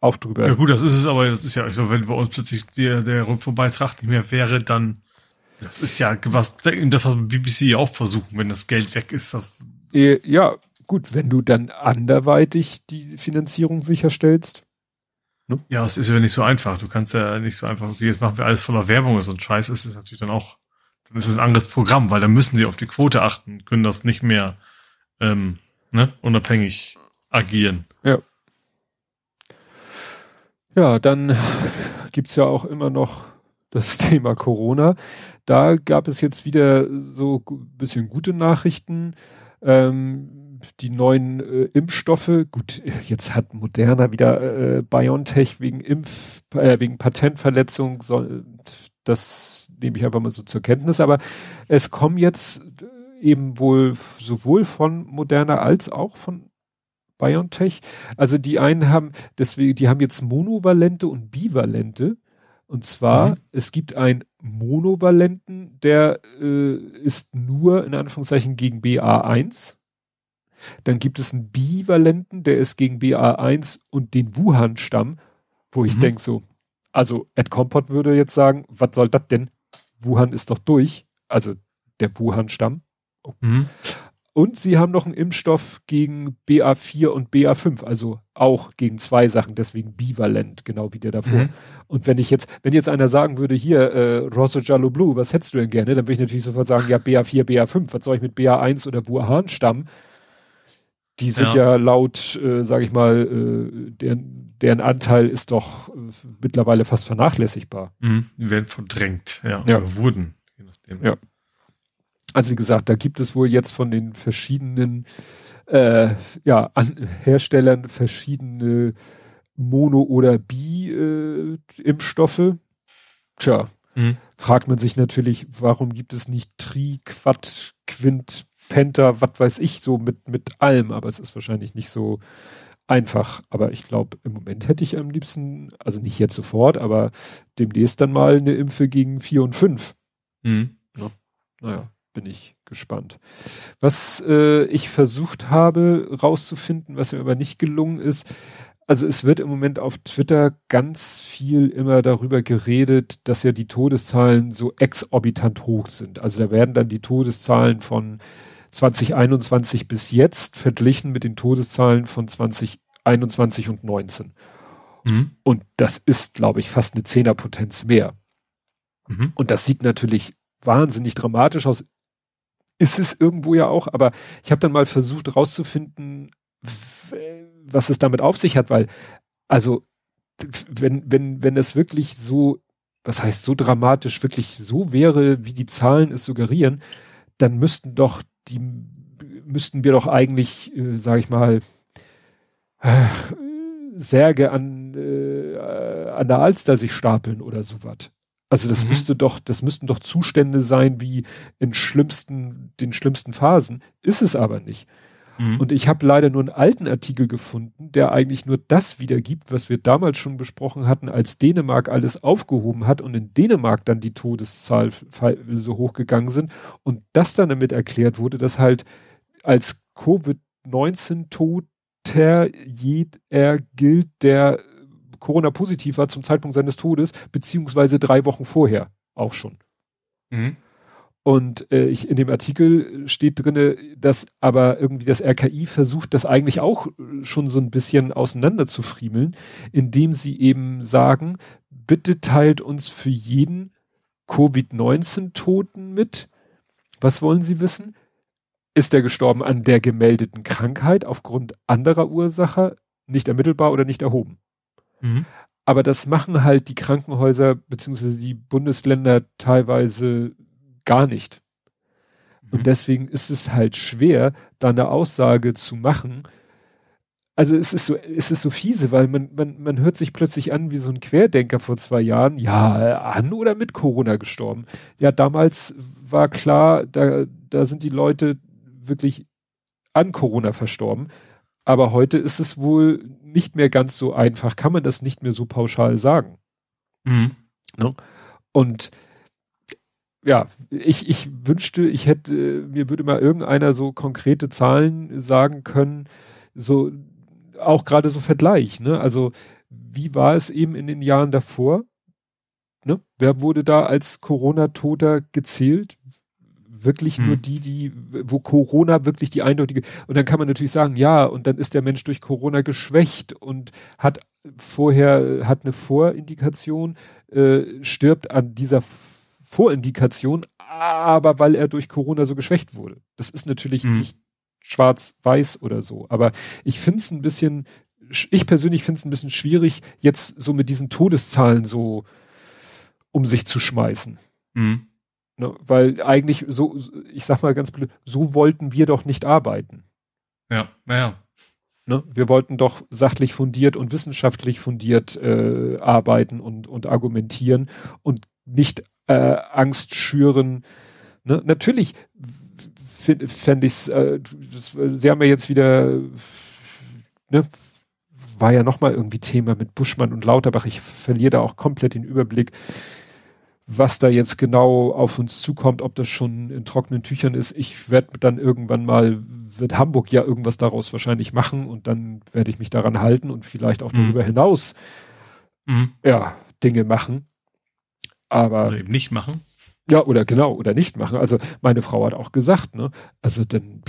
auch drüber. Ja gut, das ist es, aber das ist ja, also, wenn bei uns plötzlich der, der Rundfunkbeitrag nicht mehr wäre, dann das ist ja was, das was BBC auch versuchen, wenn das Geld weg ist. Das äh, ja, gut, wenn du dann anderweitig die Finanzierung sicherstellst. Ne? Ja, es ist ja nicht so einfach. Du kannst ja nicht so einfach, okay, jetzt machen wir alles voller Werbung und so ein Scheiß ist es natürlich dann auch, dann ist es ein anderes Programm, weil dann müssen sie auf die Quote achten, können das nicht mehr ähm, ne, unabhängig agieren. Ja. Ja, dann gibt es ja auch immer noch das Thema Corona. Da gab es jetzt wieder so ein bisschen gute Nachrichten. Ähm, die neuen äh, Impfstoffe, gut, jetzt hat Moderna wieder äh, BioNTech wegen Impf, äh, wegen Patentverletzung, so, das nehme ich einfach mal so zur Kenntnis, aber es kommen jetzt äh, eben wohl sowohl von Moderna als auch von BioNTech. Also die einen haben, deswegen, die haben jetzt monovalente und bivalente. Und zwar, mhm. es gibt einen monovalenten, der äh, ist nur in Anführungszeichen gegen BA1. Dann gibt es einen bivalenten, der ist gegen BA1 und den Wuhan-Stamm, wo ich mhm. denke so, also Ed Compot würde jetzt sagen, was soll das denn? Wuhan ist doch durch, also der Wuhan-Stamm. Mhm. Und sie haben noch einen Impfstoff gegen BA4 und BA5, also auch gegen zwei Sachen, deswegen bivalent, genau wie der davor. Mhm. Und wenn ich jetzt, wenn jetzt einer sagen würde, hier, äh, Rosso Giallo Blue, was hättest du denn gerne? Dann würde ich natürlich sofort sagen, ja, BA4, BA5, was soll ich mit BA1 oder Wuhan-Stamm? die sind ja, ja laut, äh, sage ich mal, äh, deren, deren, Anteil ist doch äh, mittlerweile fast vernachlässigbar. Mhm. Die werden verdrängt, ja, ja. Oder wurden, je nachdem. Ja. Also wie gesagt, da gibt es wohl jetzt von den verschiedenen äh, ja, an Herstellern verschiedene Mono- oder Bi-Impfstoffe. Äh, Tja, mhm. fragt man sich natürlich, warum gibt es nicht Tri, Quad, Quint, Penta, was weiß ich, so mit, mit allem, aber es ist wahrscheinlich nicht so einfach. Aber ich glaube, im Moment hätte ich am liebsten, also nicht jetzt sofort, aber demnächst dann mal eine Impfe gegen 4 und 5. Mhm. Ja. Ne? Naja, bin ich gespannt. Was äh, ich versucht habe rauszufinden, was mir aber nicht gelungen ist, also es wird im Moment auf Twitter ganz viel immer darüber geredet, dass ja die Todeszahlen so exorbitant hoch sind. Also da werden dann die Todeszahlen von 2021 bis jetzt verglichen mit den Todeszahlen von 2021 und 19. Mhm. Und das ist, glaube ich, fast eine Zehnerpotenz mehr. Mhm. Und das sieht natürlich wahnsinnig dramatisch aus. Ist es irgendwo ja auch, aber ich habe dann mal versucht rauszufinden, was es damit auf sich hat, weil, also, wenn, wenn, wenn es wirklich so, was heißt so dramatisch, wirklich so wäre, wie die Zahlen es suggerieren, dann müssten doch die müssten wir doch eigentlich, äh, sage ich mal, äh, Särge an, äh, an der Alster sich stapeln oder sowas. Also das mhm. müsste doch, das müssten doch Zustände sein wie in schlimmsten, den schlimmsten Phasen. Ist es aber nicht. Mhm. Und ich habe leider nur einen alten Artikel gefunden, der eigentlich nur das wiedergibt, was wir damals schon besprochen hatten, als Dänemark alles aufgehoben hat und in Dänemark dann die Todeszahl so hochgegangen sind und das dann damit erklärt wurde, dass halt als Covid-19-Toter jeder gilt, der Corona-positiv war zum Zeitpunkt seines Todes, beziehungsweise drei Wochen vorher auch schon. Mhm. Und äh, ich, in dem Artikel steht drinne, dass aber irgendwie das RKI versucht, das eigentlich auch äh, schon so ein bisschen auseinanderzufriemeln, indem sie eben sagen, bitte teilt uns für jeden Covid-19-Toten mit. Was wollen sie wissen? Ist er gestorben an der gemeldeten Krankheit aufgrund anderer Ursache, nicht ermittelbar oder nicht erhoben? Mhm. Aber das machen halt die Krankenhäuser bzw. die Bundesländer teilweise gar nicht. Und mhm. deswegen ist es halt schwer, da eine Aussage zu machen. Also es ist so, es ist so fiese, weil man, man, man hört sich plötzlich an wie so ein Querdenker vor zwei Jahren, ja, an oder mit Corona gestorben. Ja, damals war klar, da, da sind die Leute wirklich an Corona verstorben. Aber heute ist es wohl nicht mehr ganz so einfach, kann man das nicht mehr so pauschal sagen. Mhm. Ne? Und ja, ich, ich wünschte, ich hätte, mir würde mal irgendeiner so konkrete Zahlen sagen können, so auch gerade so Vergleich, ne? Also wie war es eben in den Jahren davor? Ne? Wer wurde da als Corona-Toter gezählt? Wirklich hm. nur die, die, wo Corona wirklich die eindeutige, und dann kann man natürlich sagen, ja, und dann ist der Mensch durch Corona geschwächt und hat vorher, hat eine Vorindikation, äh, stirbt an dieser Vorindikation, aber weil er durch Corona so geschwächt wurde. Das ist natürlich mhm. nicht schwarz-weiß oder so, aber ich finde es ein bisschen, ich persönlich finde es ein bisschen schwierig, jetzt so mit diesen Todeszahlen so um sich zu schmeißen. Mhm. Ne, weil eigentlich so, ich sag mal ganz blöd, so wollten wir doch nicht arbeiten. Ja, naja. Ne, wir wollten doch sachlich fundiert und wissenschaftlich fundiert äh, arbeiten und, und argumentieren und nicht äh, Angst schüren. Ne? Natürlich fände ich äh, äh, sie haben ja jetzt wieder, ne, war ja nochmal irgendwie Thema mit Buschmann und Lauterbach. Ich verliere da auch komplett den Überblick, was da jetzt genau auf uns zukommt, ob das schon in trockenen Tüchern ist. Ich werde dann irgendwann mal, wird Hamburg ja irgendwas daraus wahrscheinlich machen und dann werde ich mich daran halten und vielleicht auch mhm. darüber hinaus, mhm. ja, Dinge machen. Aber oder eben nicht machen. Ja, oder genau, oder nicht machen. Also meine Frau hat auch gesagt, ne, also dann,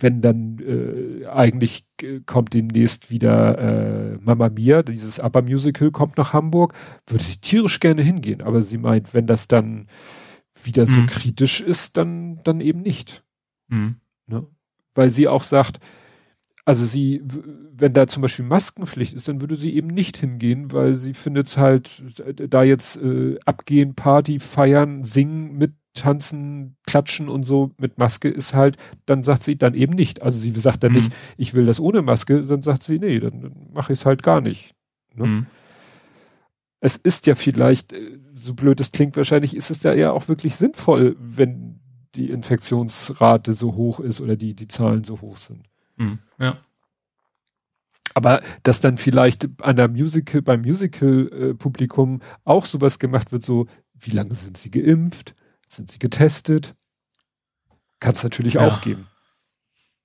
wenn dann äh, eigentlich äh, kommt demnächst wieder äh, Mama Mia, dieses Upper Musical kommt nach Hamburg, würde sie tierisch gerne hingehen. Aber sie meint, wenn das dann wieder so mhm. kritisch ist, dann, dann eben nicht. Mhm. Ne? Weil sie auch sagt, also sie, wenn da zum Beispiel Maskenpflicht ist, dann würde sie eben nicht hingehen, weil sie findet es halt, äh, da jetzt äh, abgehen, Party, feiern, singen, mit tanzen, klatschen und so mit Maske ist halt, dann sagt sie dann eben nicht. Also sie sagt dann mhm. nicht, ich will das ohne Maske, dann sagt sie, nee, dann, dann mache ich es halt gar nicht. Ne? Mhm. Es ist ja vielleicht, äh, so blöd es klingt, wahrscheinlich ist es ja eher auch wirklich sinnvoll, wenn die Infektionsrate so hoch ist oder die, die Zahlen so hoch sind. Mhm. Ja. Aber dass dann vielleicht an der Musical, beim Musical-Publikum äh, auch sowas gemacht wird, so, wie lange sind sie geimpft? Sind sie getestet? Kann es natürlich ja. auch geben.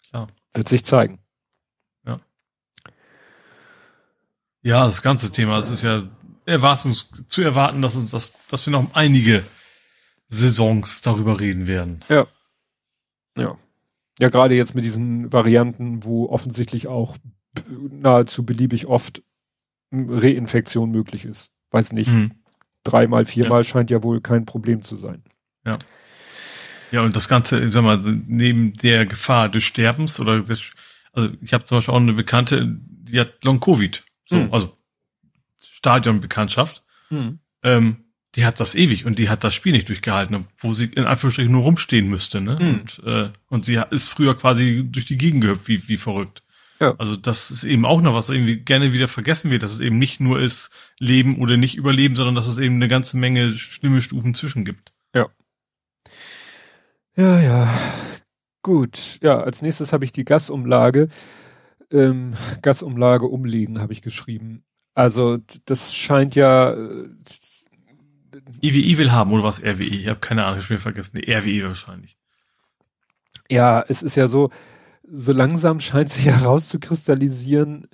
Klar. Wird sich zeigen. Ja. Ja, das ganze Thema, es ist ja erwartungs zu erwarten, dass uns das, dass wir noch einige Saisons darüber reden werden. Ja. Ja. Ja, gerade jetzt mit diesen Varianten, wo offensichtlich auch nahezu beliebig oft Reinfektion möglich ist. Weiß nicht. Mhm. Dreimal, viermal ja. scheint ja wohl kein Problem zu sein. Ja. Ja, und das Ganze, sag mal, neben der Gefahr des Sterbens oder des, also ich habe zum Beispiel auch eine Bekannte, die hat Long-Covid. So, mhm. Also Stadionbekanntschaft. Mhm. Ähm, die hat das ewig und die hat das Spiel nicht durchgehalten, wo sie in Anführungsstrichen nur rumstehen müsste. Ne? Mhm. Und, äh, und sie ist früher quasi durch die Gegend gehüpft, wie, wie verrückt. Ja. Also das ist eben auch noch was was irgendwie gerne wieder vergessen wird, dass es eben nicht nur ist Leben oder nicht Überleben, sondern dass es eben eine ganze Menge schlimme Stufen zwischen gibt. Ja. Ja, ja. Gut. Ja, als nächstes habe ich die Gasumlage. Ähm, Gasumlage umlegen habe ich geschrieben. Also das scheint ja äh, IWI will haben oder was RWE? Ich habe keine Ahnung, ich habe vergessen. Nee, RWE wahrscheinlich. Ja, es ist ja so, so langsam scheint sich herauszukristallisieren,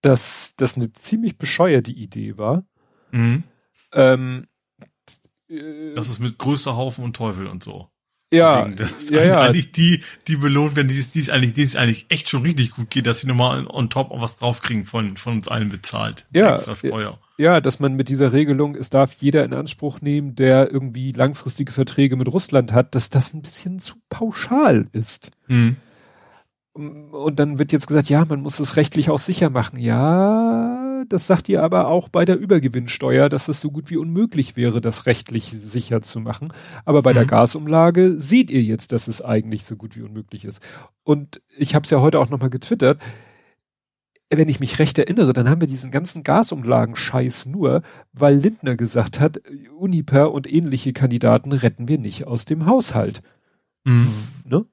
dass das eine ziemlich bescheuerte Idee war. Mhm. Ähm, äh, das ist mit größter Haufen und Teufel und so. Ja, das ist ja, ja. eigentlich die, die belohnt werden, die es, eigentlich, eigentlich echt schon richtig gut geht, dass sie nochmal on top auch was draufkriegen von, von uns allen bezahlt. Ja, Steuer. Ja, dass man mit dieser Regelung, es darf jeder in Anspruch nehmen, der irgendwie langfristige Verträge mit Russland hat, dass das ein bisschen zu pauschal ist. Hm. Und dann wird jetzt gesagt, ja, man muss es rechtlich auch sicher machen. Ja, das sagt ihr aber auch bei der Übergewinnsteuer, dass es so gut wie unmöglich wäre, das rechtlich sicher zu machen. Aber bei mhm. der Gasumlage seht ihr jetzt, dass es eigentlich so gut wie unmöglich ist. Und ich habe es ja heute auch nochmal getwittert. Wenn ich mich recht erinnere, dann haben wir diesen ganzen Gasumlagenscheiß nur, weil Lindner gesagt hat, Uniper und ähnliche Kandidaten retten wir nicht aus dem Haushalt. Mhm. Ne?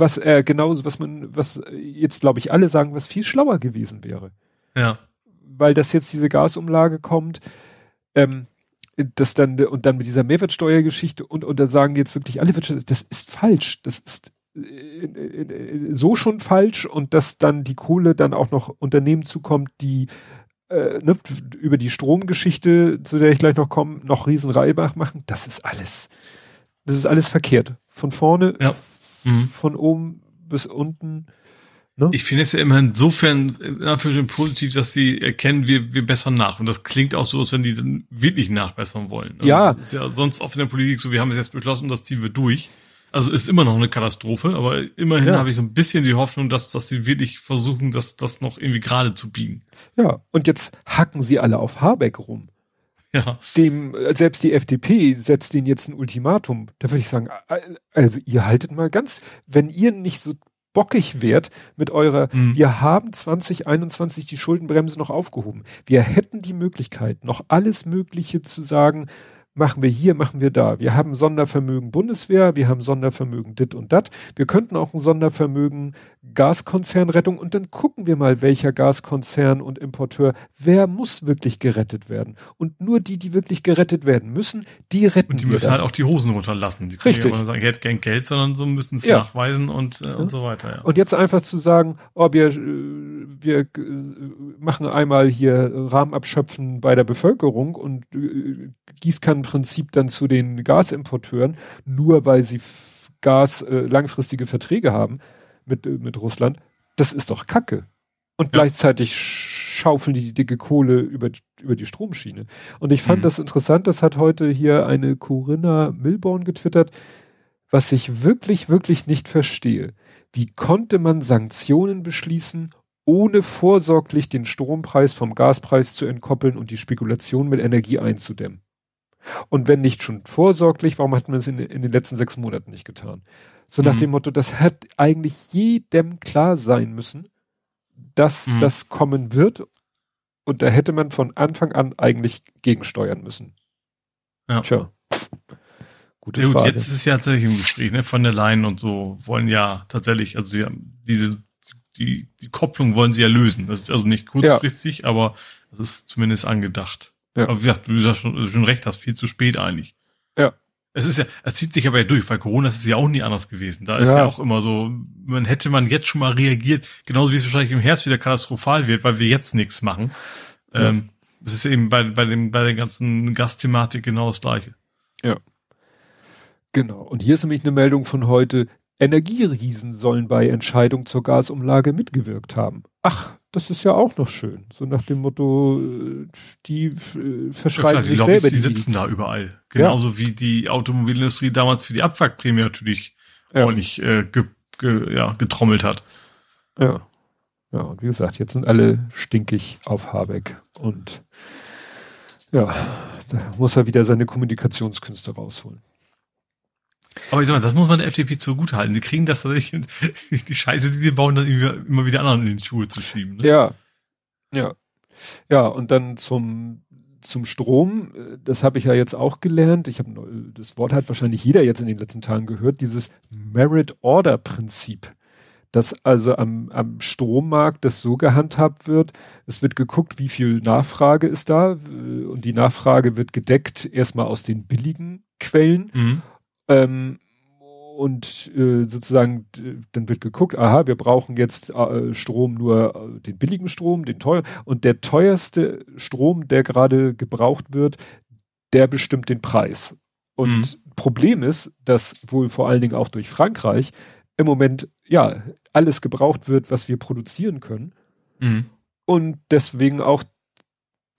was er äh, genau was man was jetzt glaube ich alle sagen, was viel schlauer gewesen wäre. Ja weil das jetzt diese Gasumlage kommt, ähm, das dann und dann mit dieser Mehrwertsteuergeschichte und und dann sagen jetzt wirklich alle Wirtschafts, das ist falsch, das ist äh, so schon falsch und dass dann die Kohle dann auch noch Unternehmen zukommt, die äh, ne, über die Stromgeschichte, zu der ich gleich noch komme, noch Riesenreibach machen, das ist alles, das ist alles verkehrt. Von vorne, ja. mhm. von oben bis unten Ne? Ich finde es ja immer insofern in Anführungsstrichen positiv, dass die erkennen, wir, wir bessern nach. Und das klingt auch so, als wenn die dann wirklich nachbessern wollen. Also ja. ist ja sonst oft in der Politik so, wir haben es jetzt beschlossen, das ziehen wir durch. Also ist immer noch eine Katastrophe, aber immerhin ja. habe ich so ein bisschen die Hoffnung, dass, dass sie wirklich versuchen, das, das noch irgendwie gerade zu biegen. Ja, und jetzt hacken sie alle auf Habeck rum. Ja. Dem, selbst die FDP setzt denen jetzt ein Ultimatum. Da würde ich sagen, also ihr haltet mal ganz, wenn ihr nicht so bockig werd mit eurer, mhm. wir haben 2021 die Schuldenbremse noch aufgehoben. Wir hätten die Möglichkeit, noch alles Mögliche zu sagen, machen wir hier, machen wir da. Wir haben Sondervermögen Bundeswehr, wir haben Sondervermögen dit und dat. Wir könnten auch ein Sondervermögen Gaskonzernrettung und dann gucken wir mal, welcher Gaskonzern und Importeur, wer muss wirklich gerettet werden. Und nur die, die wirklich gerettet werden müssen, die retten. Und die müssen dann. halt auch die Hosen runterlassen. Die können Richtig. nicht sagen, ich hätte kein Geld, sondern so müssen es ja. nachweisen und, äh, ja. und so weiter. Ja. Und jetzt einfach zu sagen, oh, wir, äh, wir äh, machen einmal hier Rahmenabschöpfen bei der Bevölkerung und äh, Gießkannenprinzip dann zu den Gasimporteuren, nur weil sie Gas äh, langfristige Verträge haben mit, äh, mit Russland, das ist doch Kacke. Und ja. gleichzeitig schaufeln die die dicke Kohle über, über die Stromschiene. Und ich fand mhm. das interessant, das hat heute hier eine Corinna Milborn getwittert, was ich wirklich, wirklich nicht verstehe. Wie konnte man Sanktionen beschließen, ohne vorsorglich den Strompreis vom Gaspreis zu entkoppeln und die Spekulation mit Energie einzudämmen? Und wenn nicht schon vorsorglich, warum hat man es in, in den letzten sechs Monaten nicht getan? So nach mhm. dem Motto, das hat eigentlich jedem klar sein müssen, dass mhm. das kommen wird. Und da hätte man von Anfang an eigentlich gegensteuern müssen. Ja. Tja. Gute ja, gut, Frage. Jetzt ist es ja tatsächlich im Gespräch, ne? Von der Leyen und so wollen ja tatsächlich, also sie haben diese, die, die Kopplung wollen sie ja lösen. also nicht kurzfristig, ja. aber das ist zumindest angedacht. Ja. Aber wie gesagt, du schon, schon recht hast, viel zu spät eigentlich. Es ist ja, es zieht sich aber ja durch, weil Corona ist es ja auch nie anders gewesen. Da ist ja. ja auch immer so, man hätte man jetzt schon mal reagiert, genauso wie es wahrscheinlich im Herbst wieder katastrophal wird, weil wir jetzt nichts machen. Ja. Ähm, es ist eben bei, bei, dem, bei der ganzen Gastthematik genau das Gleiche. Ja. Genau. Und hier ist nämlich eine Meldung von heute. Energieriesen sollen bei Entscheidung zur Gasumlage mitgewirkt haben. Ach, das ist ja auch noch schön. So nach dem Motto, äh, die äh, verschreiben ja, klar, sich glaub, selber ich, die, die sitzen da überall. Genauso ja. wie die Automobilindustrie damals für die Abwrackprämie natürlich ja. ordentlich äh, ge, ge, ja, getrommelt hat. Ja. Ja, und wie gesagt, jetzt sind alle stinkig auf Habeck. Und ja, da muss er wieder seine Kommunikationskünste rausholen. Aber ich sag mal, das muss man der FDP zugutehalten. Sie kriegen das tatsächlich, die Scheiße, die sie bauen, dann immer wieder anderen in die Schuhe zu schieben. Ne? Ja. Ja. Ja, und dann zum, zum Strom. Das habe ich ja jetzt auch gelernt. Ich habe das Wort hat wahrscheinlich jeder jetzt in den letzten Tagen gehört. Dieses Merit-Order-Prinzip. Dass also am, am Strommarkt das so gehandhabt wird, es wird geguckt, wie viel Nachfrage ist da äh, und die Nachfrage wird gedeckt erstmal aus den billigen Quellen. Mhm ähm, und äh, sozusagen, dann wird geguckt, aha, wir brauchen jetzt äh, Strom nur äh, den billigen Strom, den teuer und der teuerste Strom, der gerade gebraucht wird, der bestimmt den Preis. Und mhm. Problem ist, dass wohl vor allen Dingen auch durch Frankreich im Moment ja alles gebraucht wird, was wir produzieren können. Mhm. Und deswegen auch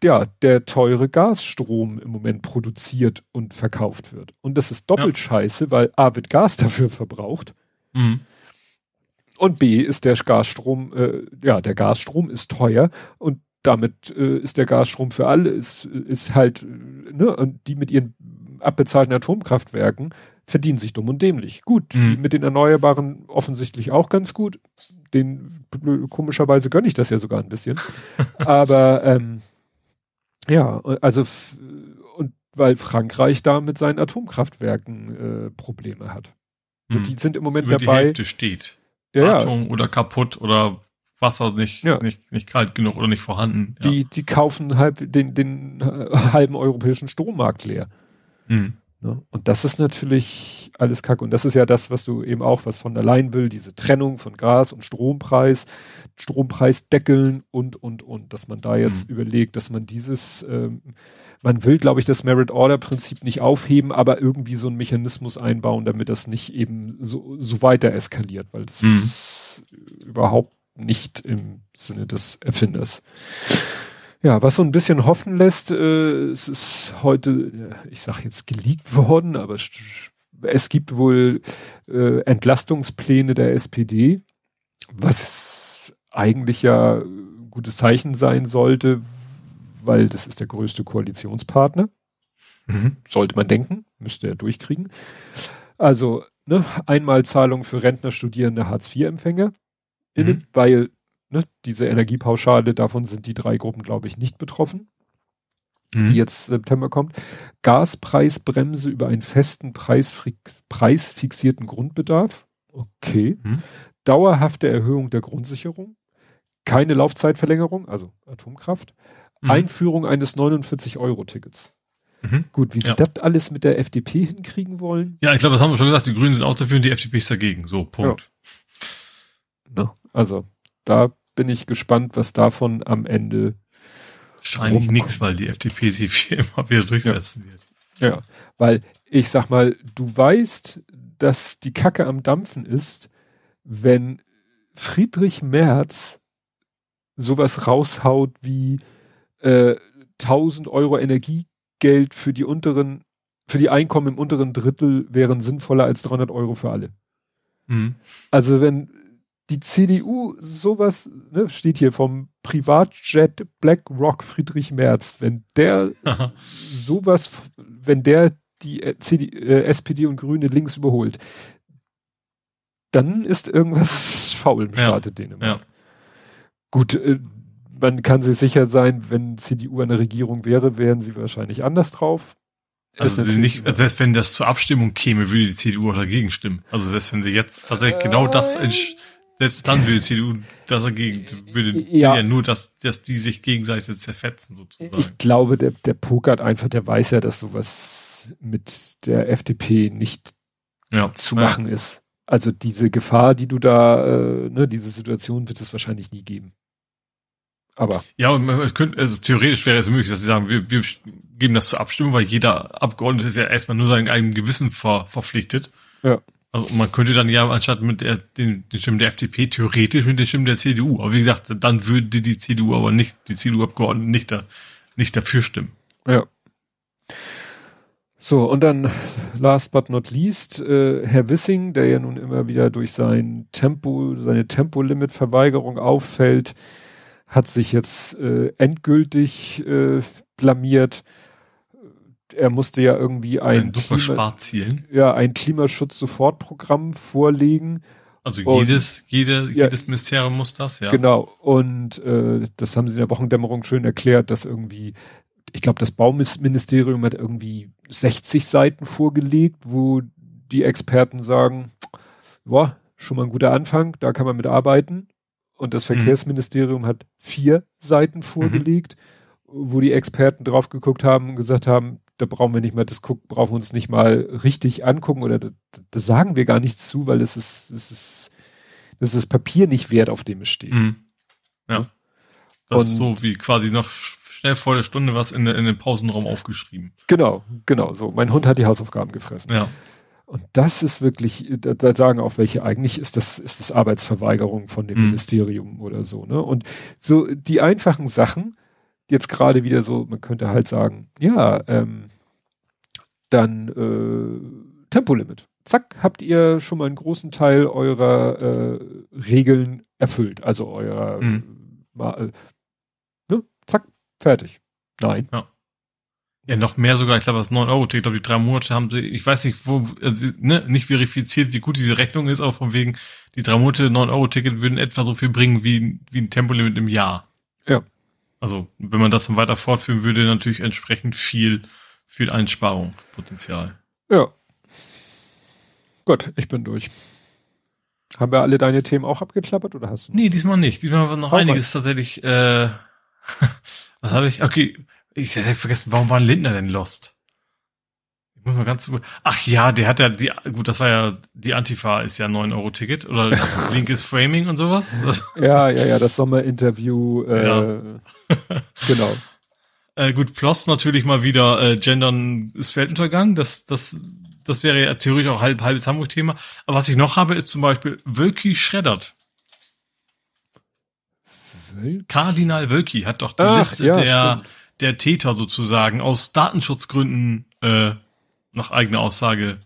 ja, der teure Gasstrom im Moment produziert und verkauft wird. Und das ist doppelt ja. scheiße, weil A wird Gas dafür verbraucht mhm. und B ist der Gasstrom, äh, ja, der Gasstrom ist teuer und damit äh, ist der Gasstrom für alle, ist, ist halt, äh, ne, und die mit ihren abbezahlten Atomkraftwerken verdienen sich dumm und dämlich. Gut, mhm. die mit den Erneuerbaren offensichtlich auch ganz gut. Den komischerweise gönne ich das ja sogar ein bisschen. Aber ähm, ja, äh, also und weil Frankreich da mit seinen Atomkraftwerken äh, Probleme hat. Und hm. die sind im Moment Über dabei. Die Hälfte steht. Ja, Atom oder kaputt oder Wasser nicht, ja. nicht, nicht kalt genug oder nicht vorhanden. Ja. Die, die kaufen halb den, den äh, halben europäischen Strommarkt leer. Hm. Ne? Und das ist natürlich alles Kacke. Und das ist ja das, was du eben auch, was von der Leyen will, diese Trennung von Gas- und Strompreis, Strompreisdeckeln und, und, und, dass man da jetzt mhm. überlegt, dass man dieses, ähm, man will, glaube ich, das Merit-Order-Prinzip nicht aufheben, aber irgendwie so einen Mechanismus einbauen, damit das nicht eben so, so weiter eskaliert, weil das mhm. ist überhaupt nicht im Sinne des Erfinders. Ja, was so ein bisschen hoffen lässt, äh, es ist heute, äh, ich sag jetzt geleakt worden, aber es gibt wohl äh, Entlastungspläne der SPD, was eigentlich ja ein gutes Zeichen sein sollte, weil das ist der größte Koalitionspartner. Mhm. Sollte man denken, müsste er durchkriegen. Also ne, Einmalzahlung für Rentner, Studierende, Hartz-IV-Empfänger, mhm. weil ne, diese Energiepauschale, davon sind die drei Gruppen, glaube ich, nicht betroffen die mhm. jetzt September kommt. Gaspreisbremse über einen festen preisfixierten Grundbedarf. Okay. Mhm. Dauerhafte Erhöhung der Grundsicherung. Keine Laufzeitverlängerung, also Atomkraft. Mhm. Einführung eines 49-Euro-Tickets. Mhm. Gut, wie sie ja. das alles mit der FDP hinkriegen wollen. Ja, ich glaube, das haben wir schon gesagt. Die Grünen sind auch dafür und die FDP ist dagegen. So, Punkt. Ja. Ne? Also, da bin ich gespannt, was davon am Ende Wahrscheinlich nichts, weil die FDP sie wie immer wieder durchsetzen ja. wird. Ja, weil ich sag mal, du weißt, dass die Kacke am Dampfen ist, wenn Friedrich Merz sowas raushaut wie äh, 1000 Euro Energiegeld für die unteren, für die Einkommen im unteren Drittel wären sinnvoller als 300 Euro für alle. Mhm. Also wenn die CDU sowas, ne, steht hier vom Privatjet BlackRock Friedrich Merz, wenn der sowas, wenn der die CD, äh, SPD äh, und Grüne links überholt, dann ist irgendwas faul im Staate ja. Dänemark. Ja. Gut, äh, man kann sich sicher sein, wenn CDU eine Regierung wäre, wären sie wahrscheinlich anders drauf. Also sie nicht, also selbst wenn das zur Abstimmung käme, würde die CDU auch dagegen stimmen. Also selbst wenn sie jetzt tatsächlich äh, genau das selbst dann würde CDU das dagegen, würde ja. ja, nur, dass, dass die sich gegenseitig zerfetzen sozusagen. Ich glaube, der, der pokert einfach, der weiß ja, dass sowas mit der FDP nicht ja. zu machen ja. ist. Also diese Gefahr, die du da, äh, ne, diese Situation wird es wahrscheinlich nie geben. Aber. Ja, und man könnte, also theoretisch wäre es möglich, dass sie sagen, wir, wir geben das zur Abstimmung, weil jeder Abgeordnete ist ja erstmal nur seinem eigenen Gewissen ver, verpflichtet. Ja. Also man könnte dann ja anstatt mit der, den, den Stimmen der FDP theoretisch mit den Stimmen der CDU, aber wie gesagt, dann würde die CDU aber nicht, die CDU-Abgeordneten nicht, da, nicht dafür stimmen. Ja. So, und dann last but not least, äh, Herr Wissing, der ja nun immer wieder durch sein Tempo, seine Tempolimit-Verweigerung auffällt, hat sich jetzt äh, endgültig äh, blamiert er musste ja irgendwie ein, ein Klima ja, ein Klimaschutz-Sofortprogramm vorlegen. Also jedes, jede, ja, jedes Ministerium muss das, ja. Genau. Und äh, das haben sie in der Wochendämmerung schön erklärt, dass irgendwie, ich glaube, das Bauministerium hat irgendwie 60 Seiten vorgelegt, wo die Experten sagen, boah, schon mal ein guter Anfang, da kann man mit arbeiten. Und das mhm. Verkehrsministerium mhm. hat vier Seiten mhm. vorgelegt, mhm. wo die Experten drauf geguckt haben und gesagt haben, da brauchen wir nicht mal, das gucken, brauchen wir uns nicht mal richtig angucken oder da, sagen wir gar nichts zu, weil es ist, es ist, das ist das Papier nicht wert, auf dem es steht. Mhm. Ja. Das Und, ist so wie quasi noch schnell vor der Stunde was in, in den Pausenraum aufgeschrieben. Genau, genau, so. Mein Hund hat die Hausaufgaben gefressen. Ja. Und das ist wirklich, da, da, sagen auch welche, eigentlich ist das, ist das Arbeitsverweigerung von dem mhm. Ministerium oder so, ne? Und so die einfachen Sachen, jetzt gerade wieder so, man könnte halt sagen, ja, ähm, dann äh, Tempolimit. Zack, habt ihr schon mal einen großen Teil eurer äh, Regeln erfüllt, also eurer mhm. äh, ne? zack, fertig. Nein. Ja. Ja, noch mehr sogar, ich glaube, das 9 Euro, ich glaube, die drei Monate haben sie, ich weiß nicht, wo, also, ne, nicht verifiziert, wie gut diese Rechnung ist, aber von wegen, die drei Monate 9 Euro Ticket würden etwa so viel bringen wie, wie ein Tempolimit im Jahr. Ja. Also, wenn man das dann weiter fortführen würde, natürlich entsprechend viel, viel Einsparungspotenzial. Ja. Gut, ich bin durch. Haben wir alle deine Themen auch abgeklappert oder hast du? Nee, diesmal nicht. Diesmal war noch Hau einiges mal. tatsächlich, äh, was habe ich? Okay, ich hätte vergessen, warum war Lindner denn Lost? Ich muss mal ganz. Ach ja, der hat ja die. Gut, das war ja. Die Antifa ist ja 9-Euro-Ticket oder linkes Framing und sowas. ja, ja, ja, das Sommerinterview. Äh, ja. genau. Äh, gut, plus natürlich mal wieder. Äh, Gendern ist Weltuntergang. Das, das, das wäre ja theoretisch auch halb, halbes Hamburg-Thema. Aber was ich noch habe, ist zum Beispiel Wölki schreddert. Wölki? Kardinal Wölki hat doch die Ach, Liste ja, der, der Täter sozusagen aus Datenschutzgründen äh, nach eigener Aussage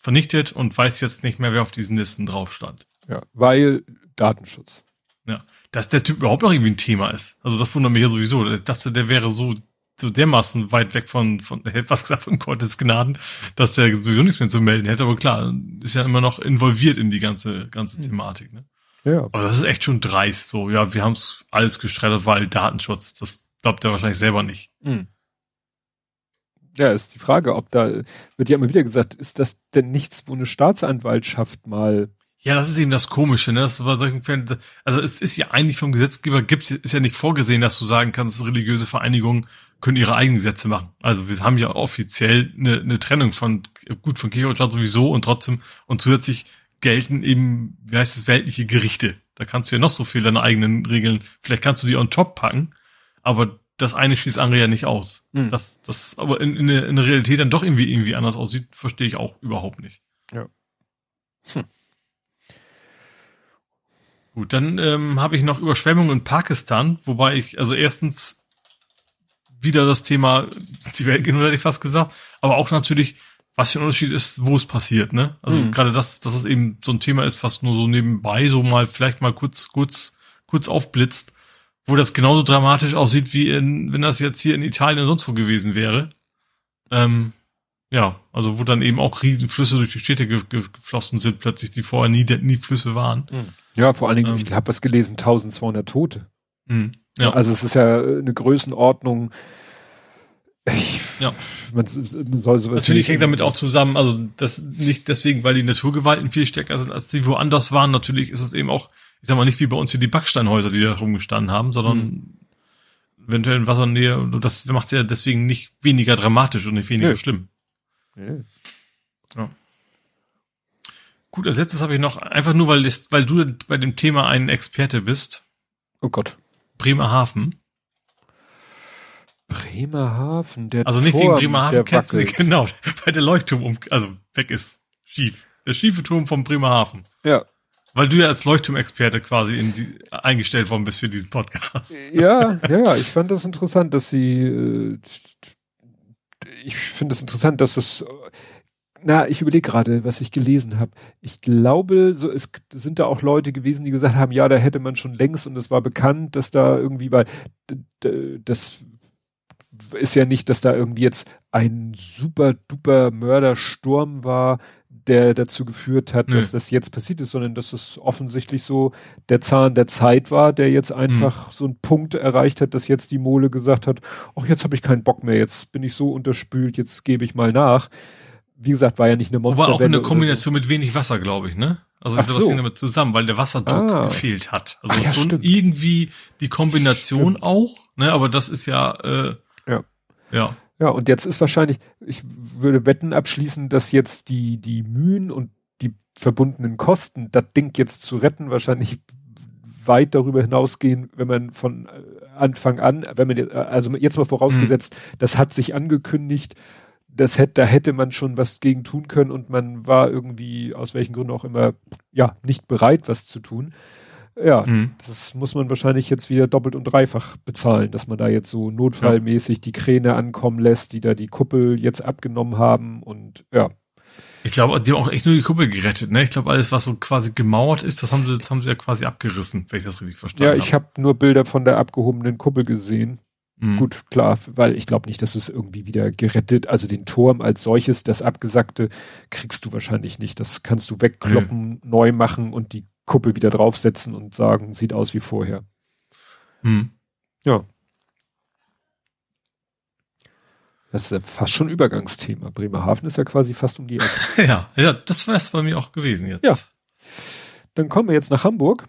vernichtet und weiß jetzt nicht mehr, wer auf diesen Listen drauf stand. Ja, weil Datenschutz. Ja, dass der Typ überhaupt noch irgendwie ein Thema ist. Also das wundert mich ja sowieso. Ich dachte, der wäre so, so dermaßen weit weg von, von, was gesagt, von Gottes Gnaden, dass der sowieso nichts mehr zu melden hätte. Aber klar, ist ja immer noch involviert in die ganze, ganze hm. Thematik. Ne? Ja. Aber das ist echt schon dreist so. Ja, wir haben es alles geschreddert, weil Datenschutz, das glaubt er wahrscheinlich selber nicht. Mhm. Ja, ist die Frage, ob da, wird ja immer wieder gesagt, ist das denn nichts, wo eine Staatsanwaltschaft mal. Ja, das ist eben das Komische, ne? Das bei solchen Fällen, also es ist ja eigentlich vom Gesetzgeber gibt's, ist ja nicht vorgesehen, dass du sagen kannst, religiöse Vereinigungen können ihre eigenen Gesetze machen. Also wir haben ja offiziell eine, eine Trennung von, gut, von Kirche und Staat sowieso und trotzdem, und zusätzlich gelten eben, wie heißt es, weltliche Gerichte. Da kannst du ja noch so viel deine eigenen Regeln, vielleicht kannst du die on top packen, aber das eine schließt andere ja nicht aus. Mhm. Dass das aber in, in, der, in, der, Realität dann doch irgendwie, irgendwie anders aussieht, verstehe ich auch überhaupt nicht. Ja. Hm. Gut, dann ähm, habe ich noch Überschwemmungen in Pakistan, wobei ich, also erstens wieder das Thema, die Welt geht hätte ich fast gesagt, aber auch natürlich, was für ein Unterschied ist, wo es passiert, ne? Also mhm. gerade das, dass es eben so ein Thema ist, was nur so nebenbei so mal vielleicht mal kurz, kurz, kurz aufblitzt wo das genauso dramatisch aussieht, wie in, wenn das jetzt hier in Italien und sonst wo gewesen wäre. Ähm, ja, also wo dann eben auch Riesenflüsse durch die Städte ge geflossen sind, plötzlich, die vorher nie, nie Flüsse waren. Mhm. Ja, vor allen Dingen, ähm, ich habe was gelesen, 1200 Tote. Mh, ja. Also es ist ja eine Größenordnung. Ich, ja. Man, man soll sowas Natürlich hängt damit auch zusammen, also das nicht deswegen, weil die Naturgewalten viel stärker sind, als sie woanders waren. Natürlich ist es eben auch ich sag mal, nicht wie bei uns hier die Backsteinhäuser, die da rumgestanden haben, sondern mhm. eventuell in Wassernähe, das macht es ja deswegen nicht weniger dramatisch und nicht weniger nee. schlimm. Nee. Ja. Gut, als letztes habe ich noch, einfach nur, weil, weil du bei dem Thema ein Experte bist. Oh Gott. Bremerhaven. Bremerhaven, der Also nicht Turm, wegen Bremerhaven kennst du, genau, weil der Leuchtturm um, also weg ist. Schief. Der schiefe Turm vom Bremerhaven. Ja, weil du ja als Leuchtturmexperte quasi die, eingestellt worden bist für diesen Podcast. Ja, ja, ja. Ich fand das interessant, dass sie. Äh, ich finde es das interessant, dass es. Na, ich überlege gerade, was ich gelesen habe. Ich glaube, so, es sind da auch Leute gewesen, die gesagt haben, ja, da hätte man schon längst und es war bekannt, dass da irgendwie bei das ist ja nicht, dass da irgendwie jetzt ein super duper Mördersturm war, der dazu geführt hat, dass das jetzt passiert ist, sondern dass es offensichtlich so der Zahn der Zeit war, der jetzt einfach mhm. so einen Punkt erreicht hat, dass jetzt die Mole gesagt hat, ach, jetzt habe ich keinen Bock mehr, jetzt bin ich so unterspült, jetzt gebe ich mal nach. Wie gesagt, war ja nicht eine Monsterwelle. Aber auch eine Kombination mit wenig Wasser, glaube ich, ne? Also das so. hing damit zusammen, weil der Wasserdruck ah. gefehlt hat. Also ja, schon stimmt. irgendwie die Kombination stimmt. auch, ne? Aber das ist ja, äh, ja. ja. Ja, und jetzt ist wahrscheinlich, ich würde wetten abschließen, dass jetzt die, die Mühen und die verbundenen Kosten, das Ding jetzt zu retten, wahrscheinlich weit darüber hinausgehen, wenn man von äh, Anfang an, wenn man, äh, also jetzt mal vorausgesetzt, mhm. das hat sich angekündigt, das hätte, da hätte man schon was gegen tun können und man war irgendwie, aus welchen Gründen auch immer, ja, nicht bereit, was zu tun. Ja, mhm. das muss man wahrscheinlich jetzt wieder doppelt und dreifach bezahlen, dass man da jetzt so notfallmäßig ja. die Kräne ankommen lässt, die da die Kuppel jetzt abgenommen haben und ja. Ich glaube, die haben auch echt nur die Kuppel gerettet, ne? Ich glaube, alles, was so quasi gemauert ist, das haben sie, das haben sie ja quasi abgerissen, wenn ich das richtig verstanden habe. Ja, ich habe hab nur Bilder von der abgehobenen Kuppel gesehen. Mhm. Gut, klar, weil ich glaube nicht, dass es irgendwie wieder gerettet, also den Turm als solches, das Abgesackte, kriegst du wahrscheinlich nicht. Das kannst du wegkloppen, mhm. neu machen und die Kuppel wieder draufsetzen und sagen, sieht aus wie vorher. Hm. Ja. Das ist ja fast schon Übergangsthema. Bremerhaven ist ja quasi fast um die Ecke. ja, ja, das wäre es bei mir auch gewesen jetzt. Ja. Dann kommen wir jetzt nach Hamburg.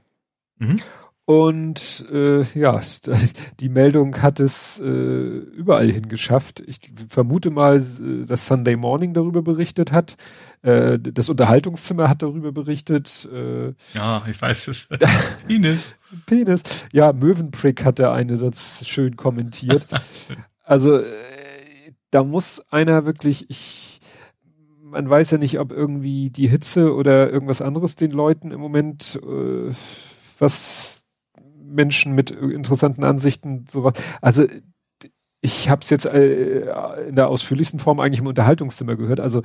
Mhm. Und äh, ja, die Meldung hat es äh, überall hingeschafft. Ich vermute mal, äh, dass Sunday Morning darüber berichtet hat. Äh, das Unterhaltungszimmer hat darüber berichtet. Äh, ja, ich weiß es. Penis. Penis. Ja, Möwenprick hat der eine das schön kommentiert. also äh, da muss einer wirklich, ich, man weiß ja nicht, ob irgendwie die Hitze oder irgendwas anderes den Leuten im Moment äh, was Menschen mit interessanten Ansichten. So, also ich habe es jetzt äh, in der ausführlichsten Form eigentlich im Unterhaltungszimmer gehört. Also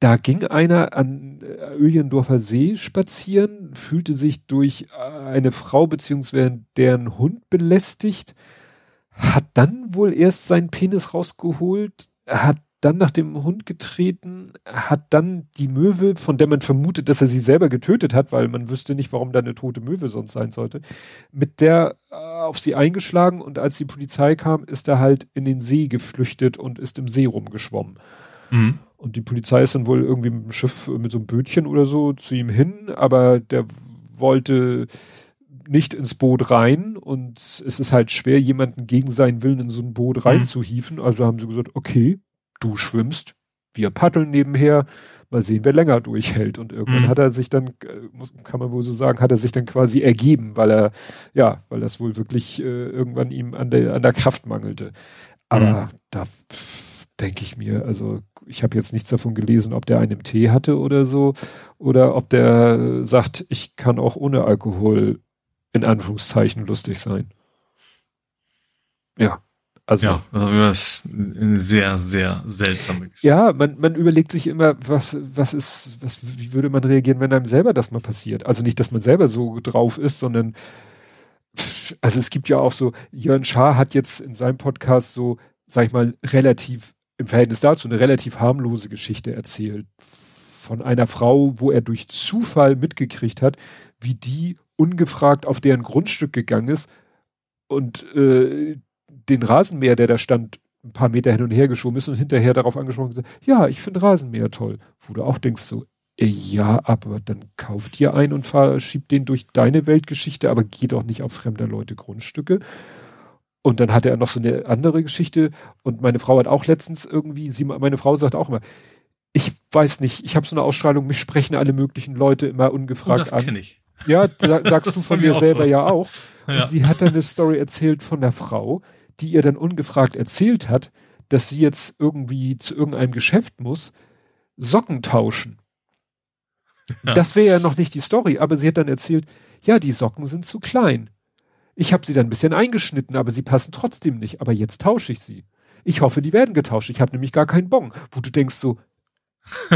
da ging einer an äh, Öliendorfer See spazieren, fühlte sich durch äh, eine Frau bzw. deren Hund belästigt, hat dann wohl erst seinen Penis rausgeholt, hat dann nach dem Hund getreten, hat dann die Möwe, von der man vermutet, dass er sie selber getötet hat, weil man wüsste nicht, warum da eine tote Möwe sonst sein sollte, mit der äh, auf sie eingeschlagen und als die Polizei kam, ist er halt in den See geflüchtet und ist im See rumgeschwommen. Mhm. Und die Polizei ist dann wohl irgendwie mit dem Schiff, äh, mit so einem Bötchen oder so zu ihm hin, aber der wollte nicht ins Boot rein und es ist halt schwer, jemanden gegen seinen Willen in so ein Boot mhm. reinzuhieven. Mhm. Also haben sie gesagt, okay, du schwimmst, wir paddeln nebenher, mal sehen, wer länger durchhält. Und irgendwann mhm. hat er sich dann, äh, kann man wohl so sagen, hat er sich dann quasi ergeben, weil er, ja, weil das wohl wirklich äh, irgendwann ihm an der, an der Kraft mangelte. Aber mhm. da denke ich mir, also ich habe jetzt nichts davon gelesen, ob der einen Tee hatte oder so, oder ob der äh, sagt, ich kann auch ohne Alkohol in Anführungszeichen lustig sein. Ja. Also, ja, also das ist eine sehr, sehr seltsame Geschichte. Ja, man, man überlegt sich immer, was, was ist, was, wie würde man reagieren, wenn einem selber das mal passiert? Also nicht, dass man selber so drauf ist, sondern also es gibt ja auch so, Jörn Schaar hat jetzt in seinem Podcast so, sag ich mal, relativ, im Verhältnis dazu eine relativ harmlose Geschichte erzählt. Von einer Frau, wo er durch Zufall mitgekriegt hat, wie die ungefragt auf deren Grundstück gegangen ist und äh, den Rasenmäher, der da stand, ein paar Meter hin und her geschoben ist und hinterher darauf angesprochen gesagt, ja, ich finde Rasenmäher toll. Wo du auch denkst so, äh, ja, aber dann kauf dir einen und fahr, schieb den durch deine Weltgeschichte, aber geh doch nicht auf fremder Leute Grundstücke. Und dann hatte er noch so eine andere Geschichte und meine Frau hat auch letztens irgendwie, sie, meine Frau sagt auch immer, ich weiß nicht, ich habe so eine Ausstrahlung, mich sprechen alle möglichen Leute immer ungefragt oh, das an. Das kenne ich. Ja, sagst du von mir selber so. ja auch. Ja. sie hat dann eine Story erzählt von der Frau, die ihr dann ungefragt erzählt hat, dass sie jetzt irgendwie zu irgendeinem Geschäft muss, Socken tauschen. Ja. Das wäre ja noch nicht die Story, aber sie hat dann erzählt, ja, die Socken sind zu klein. Ich habe sie dann ein bisschen eingeschnitten, aber sie passen trotzdem nicht, aber jetzt tausche ich sie. Ich hoffe, die werden getauscht. Ich habe nämlich gar keinen Bon, wo du denkst so,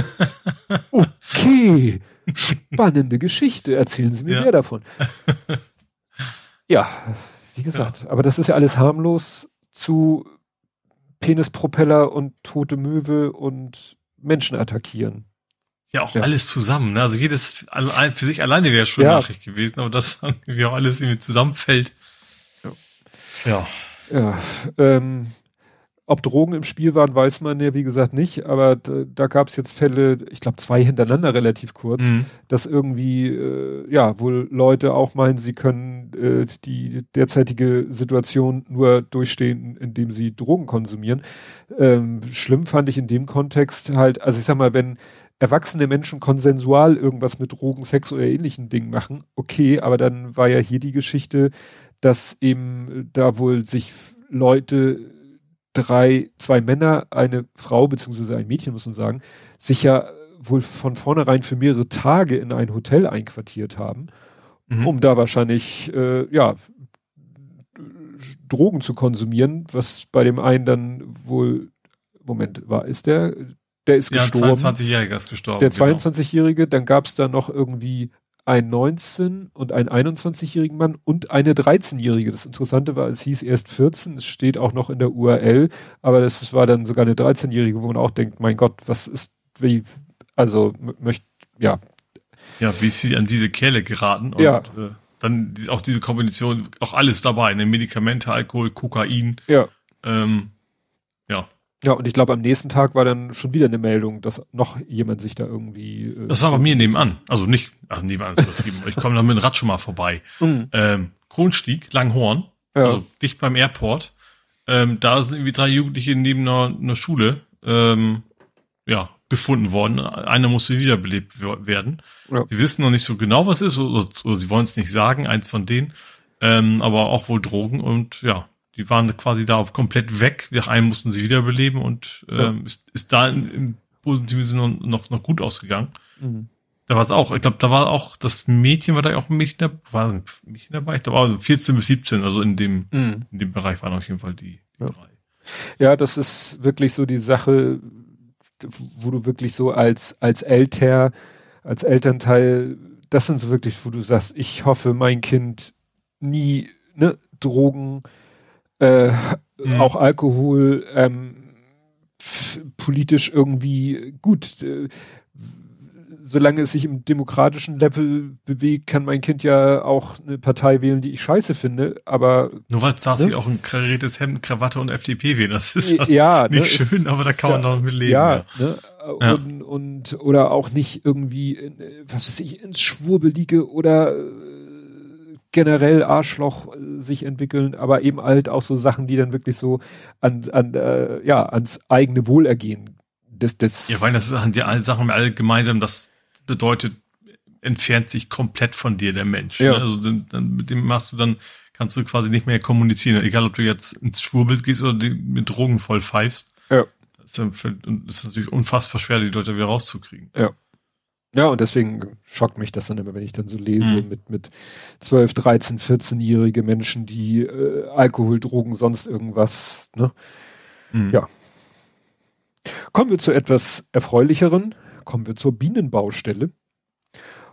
okay, spannende Geschichte, erzählen Sie mir ja. mehr davon. Ja, wie gesagt, ja. aber das ist ja alles harmlos zu Penispropeller und tote Möwe und Menschen attackieren. Ja, auch ja. alles zusammen. Ne? Also jedes für sich alleine wäre schon ja. Nachricht gewesen, aber das irgendwie auch alles irgendwie zusammenfällt. Ja. Ja. ja ähm, ob Drogen im Spiel waren, weiß man ja, wie gesagt, nicht. Aber da, da gab es jetzt Fälle, ich glaube zwei hintereinander relativ kurz, mhm. dass irgendwie, äh, ja, wohl Leute auch meinen, sie können äh, die derzeitige Situation nur durchstehen, indem sie Drogen konsumieren. Ähm, schlimm fand ich in dem Kontext halt, also ich sag mal, wenn erwachsene Menschen konsensual irgendwas mit Drogen, Sex oder ähnlichen Dingen machen, okay, aber dann war ja hier die Geschichte, dass eben da wohl sich Leute drei, zwei Männer, eine Frau beziehungsweise ein Mädchen, muss man sagen, sich ja wohl von vornherein für mehrere Tage in ein Hotel einquartiert haben, mhm. um da wahrscheinlich, äh, ja, Drogen zu konsumieren, was bei dem einen dann wohl, Moment, war, ist der, der ist ja, gestorben. Der 22-Jährige ist gestorben. Der 22-Jährige, genau. dann gab es da noch irgendwie einen 19- und einen 21-jährigen Mann und eine 13-jährige. Das Interessante war, es hieß erst 14, es steht auch noch in der URL, aber das war dann sogar eine 13-jährige, wo man auch denkt, mein Gott, was ist, wie, also möchte, ja. Ja, wie sie an diese Kerle geraten und ja. äh, dann auch diese Kombination, auch alles dabei, eine Medikamente, Alkohol, Kokain. Ja. Ähm, ja, und ich glaube, am nächsten Tag war dann schon wieder eine Meldung, dass noch jemand sich da irgendwie. Äh, das war bei mir nebenan. Also nicht, ach, nebenan ist übertrieben. ich komme dann mit dem Rad schon mal vorbei. Mhm. Ähm, Kronstieg, Langhorn, ja. also dicht beim Airport. Ähm, da sind irgendwie drei Jugendliche neben einer, einer Schule ähm, ja, gefunden worden. Einer musste wiederbelebt werden. Ja. Sie wissen noch nicht so genau, was ist, oder, oder sie wollen es nicht sagen, eins von denen. Ähm, aber auch wohl Drogen und ja, die waren quasi da komplett weg. Nach einem mussten sie wiederbeleben und ähm, ja. ist, ist da im, im positiven Sinne noch, noch gut ausgegangen. Mhm. Da war es auch, ich glaube, da war auch das Mädchen, war da auch ein Mädchen, da, war ein Mädchen dabei? Ich glaube, also 14 bis 17, also in dem, mhm. in dem Bereich waren auf jeden Fall die, die ja. drei. Ja, das ist wirklich so die Sache, wo du wirklich so als, als Elter, als Elternteil, das sind so wirklich, wo du sagst, ich hoffe, mein Kind nie, ne, Drogen, äh, mhm. auch Alkohol ähm, politisch irgendwie gut. Äh, solange es sich im demokratischen Level bewegt, kann mein Kind ja auch eine Partei wählen, die ich scheiße finde, aber. Nur weil sagt ne? sie auch ein kariertes Hemd, Krawatte und FDP wählen. Das ist äh, ja, nicht ne, schön, ist, aber da kann man ja, noch mit leben. Ja, ja. Ne? Ja. Und, und, oder auch nicht irgendwie, was weiß ich, ins Schwurbelige oder generell Arschloch äh, sich entwickeln, aber eben halt auch so Sachen, die dann wirklich so an, an äh, ja, ans eigene Wohlergehen des, des Ja, weil das sind ja alle Sachen alle gemeinsam, das bedeutet, entfernt sich komplett von dir der Mensch. Ne? Ja. Ne? Also den, dann, mit dem machst du dann, kannst du quasi nicht mehr kommunizieren. Egal, ob du jetzt ins Schwurbild gehst oder die, mit Drogen voll pfeifst. Ja. Das ist, dann, das ist natürlich unfassbar schwer, die Leute wieder rauszukriegen. Ja. Ja, und deswegen schockt mich das dann immer, wenn ich dann so lese mhm. mit, mit 12, 13, 14-jährige Menschen, die äh, Alkohol, Drogen, sonst irgendwas, ne? Mhm. Ja. Kommen wir zu etwas Erfreulicheren. Kommen wir zur Bienenbaustelle.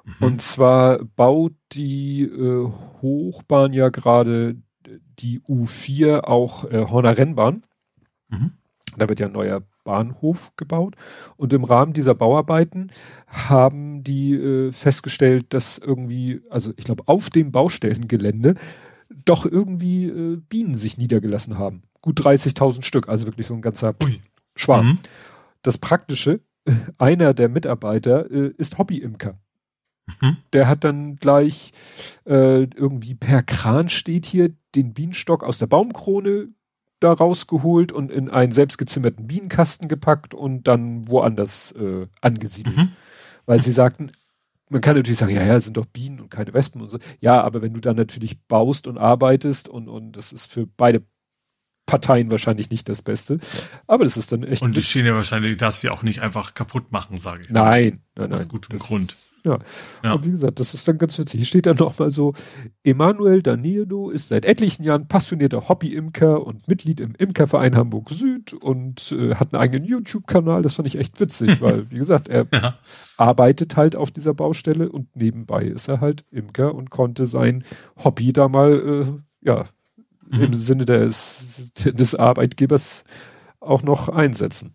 Mhm. Und zwar baut die äh, Hochbahn ja gerade die U4 auch äh, Horner Rennbahn. Mhm. Da wird ja ein neuer Bahnhof gebaut. Und im Rahmen dieser Bauarbeiten haben die äh, festgestellt, dass irgendwie, also ich glaube, auf dem Baustellengelände doch irgendwie äh, Bienen sich niedergelassen haben. Gut 30.000 Stück, also wirklich so ein ganzer Ui. Schwarm. Mhm. Das Praktische, äh, einer der Mitarbeiter äh, ist Hobbyimker. Mhm. Der hat dann gleich äh, irgendwie per Kran steht hier den Bienenstock aus der Baumkrone da rausgeholt und in einen selbstgezimmerten Bienenkasten gepackt und dann woanders äh, angesiedelt. Mhm. Weil sie sagten, man kann natürlich sagen, ja, ja, sind doch Bienen und keine Wespen und so. Ja, aber wenn du dann natürlich baust und arbeitest und, und das ist für beide Parteien wahrscheinlich nicht das Beste. Aber das ist dann echt. Und die Schiene wahrscheinlich, dass sie auch nicht einfach kaputt machen, sage ich. Nein, nein, nein. Aus gutem das Grund. Ja. ja. Und wie gesagt, das ist dann ganz witzig. Hier steht dann nochmal so, Emanuel Danildo ist seit etlichen Jahren passionierter Hobby-Imker und Mitglied im Imkerverein Hamburg Süd und äh, hat einen eigenen YouTube-Kanal. Das fand ich echt witzig, weil, wie gesagt, er ja. arbeitet halt auf dieser Baustelle und nebenbei ist er halt Imker und konnte sein Hobby da mal, äh, ja, mhm. im Sinne des, des Arbeitgebers auch noch einsetzen.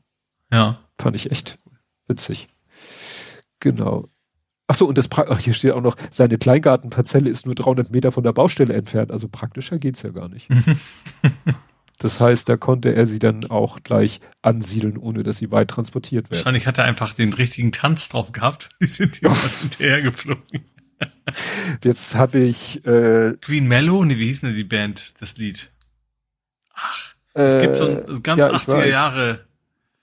Ja. Fand ich echt witzig. Genau. Ach so, und das pra Ach, hier steht auch noch, seine Kleingartenparzelle ist nur 300 Meter von der Baustelle entfernt. Also praktischer geht's ja gar nicht. das heißt, da konnte er sie dann auch gleich ansiedeln, ohne dass sie weit transportiert werden. Wahrscheinlich hat er einfach den richtigen Tanz drauf gehabt. Die sind hier geflogen. Jetzt habe ich äh, Queen Mellow, nee, wie hieß denn die Band, das Lied? Ach, äh, es gibt so ein äh, ganz ja, 80er ich Jahre.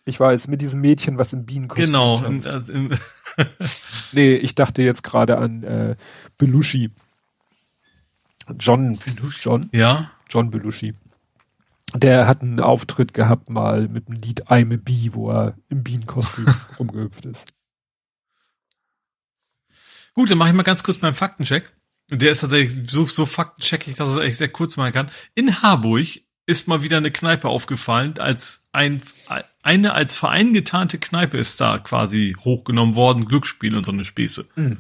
Ich weiß, mit diesem Mädchen, was im Bienenkostüm Genau, tanzt. Äh, Im, im, nee, ich dachte jetzt gerade an äh, Belushi. John. Belushi. John? Ja. John Belushi. Der hat einen Auftritt gehabt mal mit dem Lied I'm a Bee, wo er im Bienenkostüm rumgehüpft ist. Gut, dann mache ich mal ganz kurz meinen Faktencheck. Und der ist tatsächlich so, so faktencheckig, dass er echt sehr kurz machen kann. In Harburg ist mal wieder eine Kneipe aufgefallen. Als ein, eine als Verein getarnte Kneipe ist da quasi hochgenommen worden. Glücksspiel und so eine Späße. Mhm.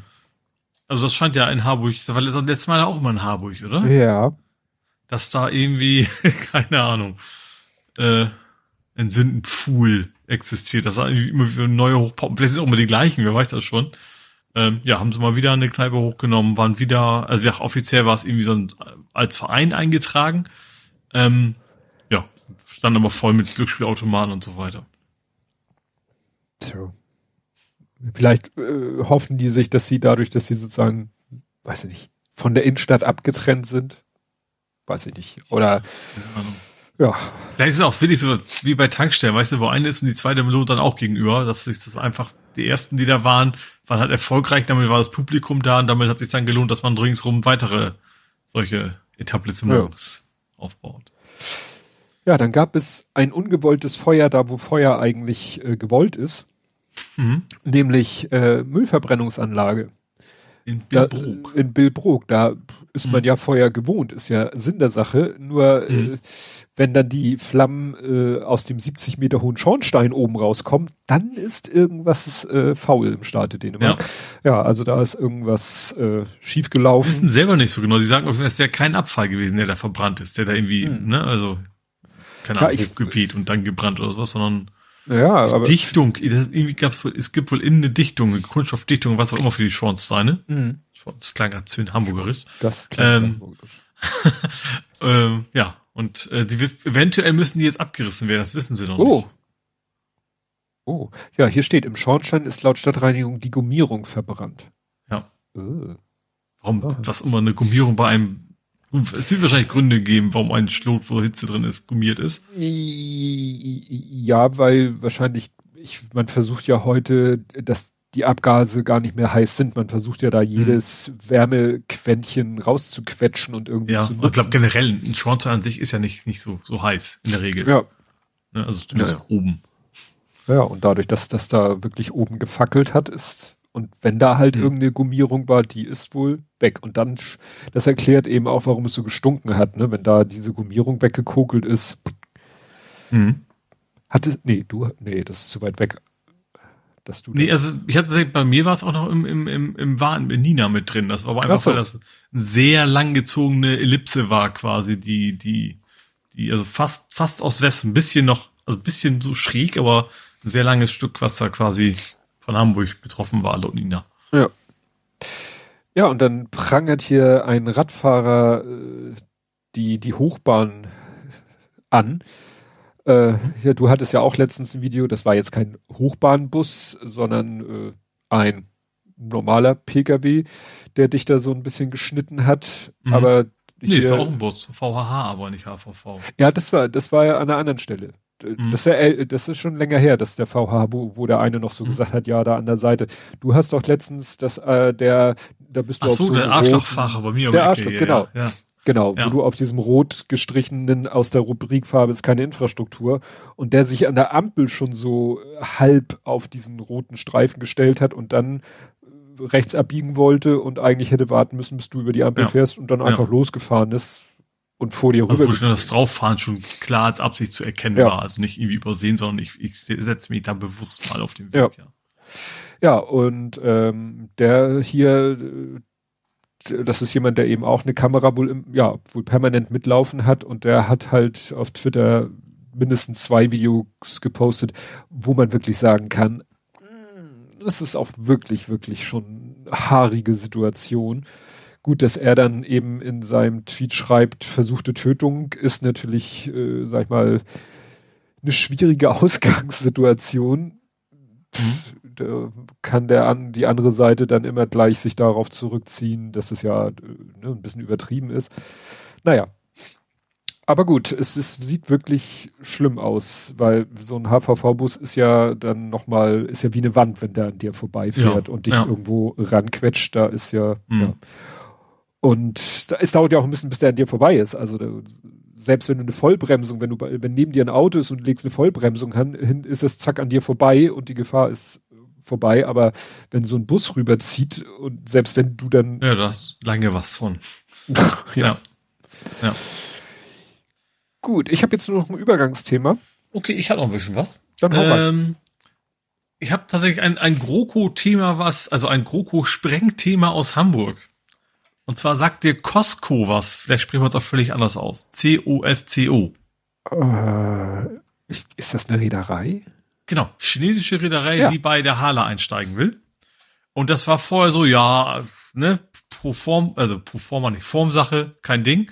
Also das scheint ja in Harburg, das war letztes Mal auch immer in Harburg, oder? Ja. Dass da irgendwie, keine Ahnung, äh, ein Sündenpfuhl existiert, dass da immer wieder neue hochpoppen. Vielleicht sind es auch immer die gleichen, wer weiß das schon. Ähm, ja, haben sie mal wieder eine Kneipe hochgenommen, waren wieder, also ja, offiziell war es irgendwie so ein, als Verein eingetragen ähm, ja, stand aber voll mit Glücksspielautomaten und so weiter. True. Vielleicht äh, hoffen die sich, dass sie dadurch, dass sie sozusagen, weiß ich nicht, von der Innenstadt abgetrennt sind. Weiß ich nicht. Oder. Ja. Vielleicht ist es auch finde ich, so wie bei Tankstellen, weißt du, wo eine ist und die zweite Melone dann auch gegenüber, dass sich das einfach, die ersten, die da waren, waren halt erfolgreich, damit war das Publikum da und damit hat es sich dann gelohnt, dass man ringsrum weitere solche Etablissements ja aufbaut. Ja, dann gab es ein ungewolltes Feuer, da wo Feuer eigentlich äh, gewollt ist, mhm. nämlich äh, Müllverbrennungsanlage. In Billbrook. Da, in Billbrook, da ist mhm. man hm. ja Feuer gewohnt, ist ja Sinn der Sache. Nur mhm. äh, hm. wenn dann die Flammen äh, aus dem 70 Meter hohen Schornstein oben rauskommen, dann ist irgendwas äh, faul im Staate Dänemark. Ja. ja. also da ist irgendwas äh, schiefgelaufen. Sie wissen selber nicht so genau. Sie sagen, es wäre kein Abfall gewesen, der da verbrannt ist, der da irgendwie, mhm. ne, also keine Ahnung, ja, ich, und dann gebrannt oder sowas, sondern ja, aber. Dichtung, das, irgendwie gab's wohl, es gibt wohl innen eine Dichtung, eine Kunststoffdichtung, was auch immer für die Schornsteine. Ne? Mhm. Das klang ganz schön hamburgerisch. Das klang ähm, hamburgerisch. ähm, ja, und äh, die, eventuell müssen die jetzt abgerissen werden, das wissen sie noch oh. nicht. Oh, ja, hier steht, im Schornstein ist laut Stadtreinigung die Gummierung verbrannt. Ja. Äh. Warum, ah. was immer eine Gummierung bei einem es wird wahrscheinlich Gründe geben, warum ein Schlot, wo Hitze drin ist, gummiert ist. Ja, weil wahrscheinlich, ich, man versucht ja heute, dass die Abgase gar nicht mehr heiß sind. Man versucht ja da mhm. jedes mhm. Wärmequäntchen rauszuquetschen und irgendwie ja, zu nutzen. Ich glaube generell, ein Schornstein an sich ist ja nicht, nicht so, so heiß in der Regel. Ja. Ne, also zumindest ja, ja. oben. Ja, und dadurch, dass das da wirklich oben gefackelt hat, ist und wenn da halt mhm. irgendeine Gummierung war, die ist wohl weg. Und dann, das erklärt eben auch, warum es so gestunken hat, ne? Wenn da diese Gummierung weggekokelt ist. Mhm. Hatte, nee, du, nee, das ist zu weit weg. Dass du nee, also ich hatte gesagt, bei mir war es auch noch im, im, im, im Wahn, in Nina mit drin. Das war aber einfach, weil das sehr langgezogene Ellipse war quasi, die, die, die, also fast, fast aus West, ein bisschen noch, also ein bisschen so schräg, aber ein sehr langes Stück, was da quasi von Hamburg betroffen war, laut Nina. Ja. Ja, und dann prangert hier ein Radfahrer äh, die, die Hochbahn an. Äh, ja, du hattest ja auch letztens ein Video, das war jetzt kein Hochbahnbus, sondern äh, ein normaler Pkw, der dich da so ein bisschen geschnitten hat. Mhm. Aber hier, nee, ist auch ein Bus, VHH, aber nicht HVV. Ja, das war, das war ja an einer anderen Stelle. Mhm. das, ist ja, äh, das, ist schon länger her, dass der VH, wo, wo der eine noch so mhm. gesagt hat, ja, da an der Seite. Du hast doch letztens, dass äh, der, da bist du Ach so, auf so der Arschlochfahrer bei mir. Um der Ecke, Arschloch, genau. Ja, ja. Genau, ja. wo du auf diesem rot gestrichenen aus der Rubrikfarbe ist keine Infrastruktur und der sich an der Ampel schon so äh, halb auf diesen roten Streifen gestellt hat und dann äh, rechts abbiegen wollte und eigentlich hätte warten müssen, bis du über die Ampel ja. fährst und dann einfach ja. losgefahren ist und vor dir also rüber. Also das Drauffahren schon klar als Absicht zu erkennen ja. war. Also nicht irgendwie übersehen, sondern ich, ich setze mich da bewusst mal auf den Weg. Ja, ja. ja und ähm, der hier, das ist jemand, der eben auch eine Kamera wohl, im, ja, wohl permanent mitlaufen hat und der hat halt auf Twitter mindestens zwei Videos gepostet, wo man wirklich sagen kann, es hm, ist auch wirklich, wirklich schon haarige Situation. Gut, dass er dann eben in seinem Tweet schreibt, versuchte Tötung ist natürlich, äh, sag ich mal, eine schwierige Ausgangssituation. Pff, mhm. da kann der an die andere Seite dann immer gleich sich darauf zurückziehen, dass es ja äh, ne, ein bisschen übertrieben ist. Naja. Aber gut, es, es sieht wirklich schlimm aus, weil so ein HVV-Bus ist ja dann nochmal, ist ja wie eine Wand, wenn der an dir vorbeifährt ja, und dich ja. irgendwo ranquetscht, da ist ja, mhm. ja. Und es dauert ja auch ein bisschen, bis der an dir vorbei ist. Also selbst wenn du eine Vollbremsung, wenn du wenn neben dir ein Auto ist und du legst eine Vollbremsung hin, ist das zack an dir vorbei und die Gefahr ist vorbei. Aber wenn so ein Bus rüberzieht und selbst wenn du dann ja, da hast lange was von. ja. ja. ja. Gut, ich habe jetzt nur noch ein Übergangsthema. Okay, ich habe noch ein bisschen was. Dann hau ähm, Ich habe tatsächlich ein, ein GroKo-Thema, was, also ein GroKo-Sprengthema aus Hamburg. Und zwar sagt dir Costco was. Vielleicht spricht man es auch völlig anders aus. C-O-S-C-O. Äh, ist das eine Reederei? Genau, chinesische Reederei, ja. die bei der Hala einsteigen will. Und das war vorher so, ja, ne, pro Form, also pro forma nicht, Formsache, kein Ding.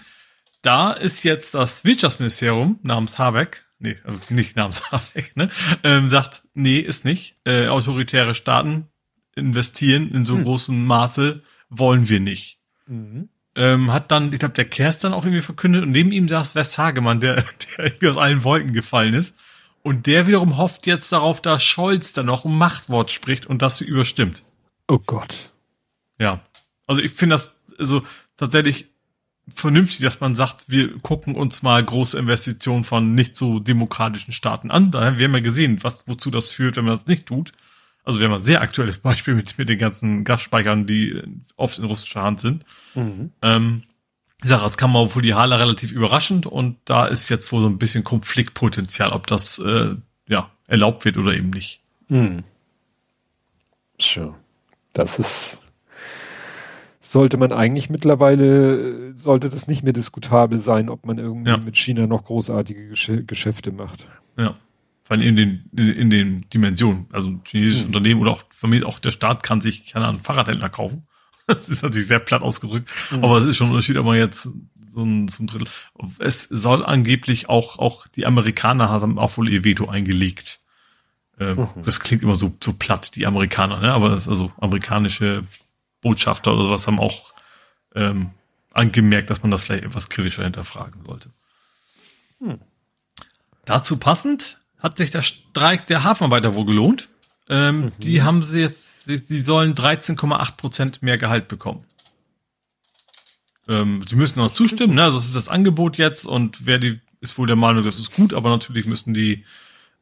Da ist jetzt das Wirtschaftsministerium namens Habeck, nee, also nicht namens Habeck, ne, ähm, sagt, nee, ist nicht. Äh, autoritäre Staaten investieren in so hm. großem Maße wollen wir nicht. Mhm. Ähm, hat dann, ich glaube, der Kerst dann auch irgendwie verkündet und neben ihm saß Wes Hagemann, der, der irgendwie aus allen Wolken gefallen ist. Und der wiederum hofft jetzt darauf, dass Scholz dann noch ein Machtwort spricht und das überstimmt. Oh Gott. Ja. Also ich finde das also tatsächlich vernünftig, dass man sagt, wir gucken uns mal große Investitionen von nicht so demokratischen Staaten an. Daher, wir haben ja gesehen, was, wozu das führt, wenn man das nicht tut. Also wir haben ein sehr aktuelles Beispiel mit, mit den ganzen Gasspeichern, die oft in russischer Hand sind. Mhm. Ähm, ich sage, das kam mal für die Halle relativ überraschend und da ist jetzt wohl so ein bisschen Konfliktpotenzial, ob das äh, ja, erlaubt wird oder eben nicht. Mhm. Sure. Das ist sollte man eigentlich mittlerweile, sollte das nicht mehr diskutabel sein, ob man irgendwie ja. mit China noch großartige Gesch Geschäfte macht. Ja vor allem in den, in, in den Dimensionen. Also ein chinesisches mhm. Unternehmen oder auch, auch der Staat kann sich, keine Ahnung, Fahrradhändler kaufen. Das ist natürlich sehr platt ausgedrückt, mhm. aber es ist schon ein Unterschied, aber jetzt so ein, zum Drittel. Es soll angeblich auch, auch die Amerikaner haben auch wohl ihr Veto eingelegt. Ähm, mhm. Das klingt immer so, so platt, die Amerikaner, ne? aber das, also amerikanische Botschafter oder sowas haben auch ähm, angemerkt, dass man das vielleicht etwas kritischer hinterfragen sollte. Hm. Dazu passend hat sich der Streik der Hafenarbeiter wohl gelohnt. Ähm, mhm. Die haben sie jetzt, sie sollen 13,8 Prozent mehr Gehalt bekommen. Ähm, sie müssen noch zustimmen, ne? also es ist das Angebot jetzt und wer die ist wohl der Meinung, das ist gut, aber natürlich müssen die,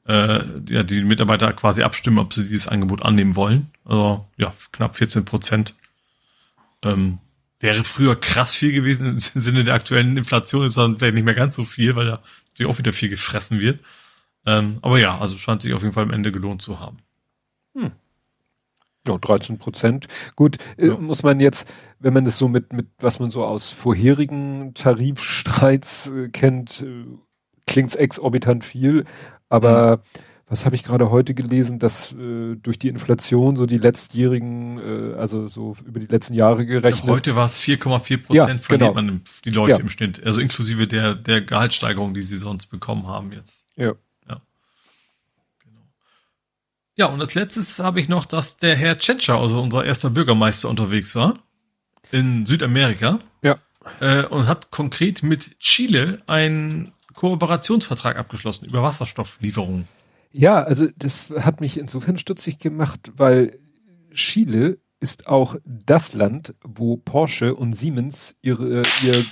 äh, ja, die Mitarbeiter quasi abstimmen, ob sie dieses Angebot annehmen wollen. Also ja, knapp 14 Prozent. Ähm, wäre früher krass viel gewesen im Sinne der aktuellen Inflation ist dann vielleicht nicht mehr ganz so viel, weil da auch wieder viel gefressen wird. Ähm, aber ja, also scheint sich auf jeden Fall am Ende gelohnt zu haben. Hm. Ja, 13 Prozent. Gut, äh, ja. äh, muss man jetzt, wenn man das so mit, mit, was man so aus vorherigen Tarifstreits äh, kennt, äh, es exorbitant viel, aber mhm. was habe ich gerade heute gelesen, dass äh, durch die Inflation so die letztjährigen, äh, also so über die letzten Jahre gerechnet. Ja, heute war es 4,4 Prozent, ja, verliert genau. man die Leute ja. im Schnitt, also inklusive der, der Gehaltssteigerung, die sie sonst bekommen haben jetzt. Ja. Ja, und als letztes habe ich noch, dass der Herr Tschentscher, also unser erster Bürgermeister, unterwegs war in Südamerika. Ja. Äh, und hat konkret mit Chile einen Kooperationsvertrag abgeschlossen über Wasserstofflieferungen. Ja, also das hat mich insofern stutzig gemacht, weil Chile ist auch das Land, wo Porsche und Siemens ihre, ihr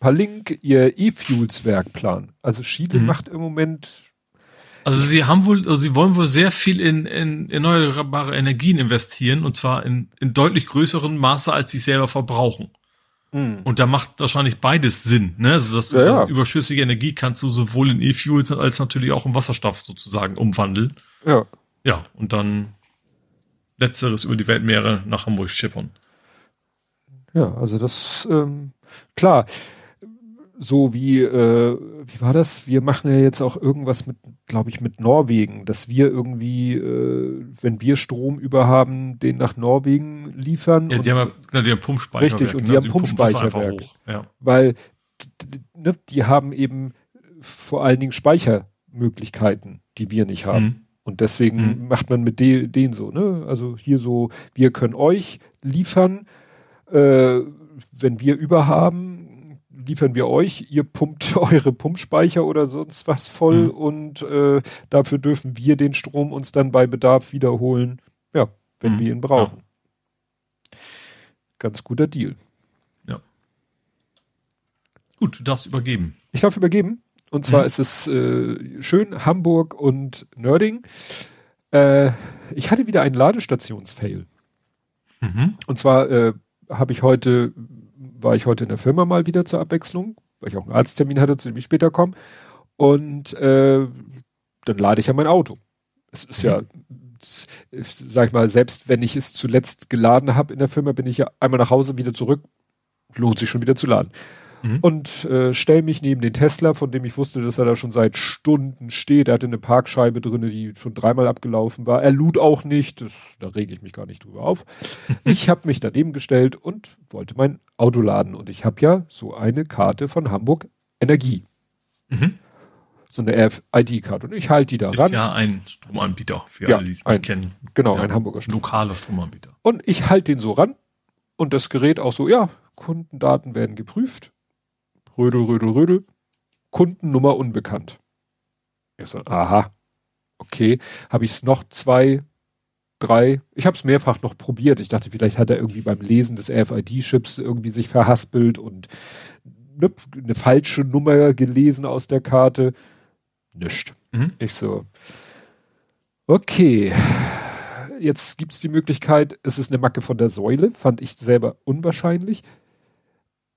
Palink, ihr E-Fuels-Werk planen. Also Chile mhm. macht im Moment also sie haben wohl, also sie wollen wohl sehr viel in, in erneuerbare Energien investieren und zwar in, in deutlich größeren Maße, als sie selber verbrauchen. Mhm. Und da macht wahrscheinlich beides Sinn, ne? Also dass ja, ja. überschüssige Energie kannst du sowohl in E-Fuels als natürlich auch in Wasserstoff sozusagen umwandeln. Ja. Ja, und dann letzteres über die Weltmeere nach Hamburg schippern. Ja, also das ähm, klar so wie, äh, wie war das? Wir machen ja jetzt auch irgendwas mit, glaube ich, mit Norwegen, dass wir irgendwie, äh, wenn wir Strom überhaben, den nach Norwegen liefern. Ja, die haben ja die haben Pumpspeicherwerk. Richtig, ne? und die ne? haben die hoch. Ja. Weil ne, die haben eben vor allen Dingen Speichermöglichkeiten, die wir nicht haben. Mhm. Und deswegen mhm. macht man mit de denen so, ne? Also hier so, wir können euch liefern, äh, wenn wir überhaben, liefern wir euch, ihr pumpt eure Pumpspeicher oder sonst was voll mhm. und äh, dafür dürfen wir den Strom uns dann bei Bedarf wiederholen, ja, wenn mhm. wir ihn brauchen. Ja. Ganz guter Deal. Ja. Gut, du darfst übergeben. Ich darf übergeben. Und zwar mhm. ist es äh, schön Hamburg und Nörding. Äh, ich hatte wieder einen Ladestationsfail. Mhm. Und zwar äh, habe ich heute war ich heute in der Firma mal wieder zur Abwechslung, weil ich auch einen Arzttermin hatte, zu dem ich später komme. Und äh, dann lade ich ja mein Auto. Es ist ja, sag ich mal, selbst wenn ich es zuletzt geladen habe in der Firma, bin ich ja einmal nach Hause wieder zurück, lohnt sich schon wieder zu laden mhm. und äh, stell mich neben den Tesla, von dem ich wusste, dass er da schon seit Stunden steht. Er hatte eine Parkscheibe drin, die schon dreimal abgelaufen war. Er lud auch nicht, das, da rege ich mich gar nicht drüber auf. ich habe mich daneben gestellt und wollte mein Auto laden. Und ich habe ja so eine Karte von Hamburg Energie. Mhm. So eine rfid karte Und ich halte die da Ist ran. Ist ja ein Stromanbieter, für ja, alle, die es nicht kennen. Genau, ja, ein Hamburger Strom. Lokaler Stromanbieter. Und ich halte den so ran und das Gerät auch so, ja, Kundendaten werden geprüft. Rödel, Rödel, Rödel, Kundennummer unbekannt. Ich so, aha, okay. Habe ich es noch zwei, drei, ich habe es mehrfach noch probiert. Ich dachte, vielleicht hat er irgendwie beim Lesen des RFID-Chips irgendwie sich verhaspelt und ne, eine falsche Nummer gelesen aus der Karte. Nischt. Mhm. Ich so, okay. Jetzt gibt es die Möglichkeit, es ist eine Macke von der Säule, fand ich selber unwahrscheinlich.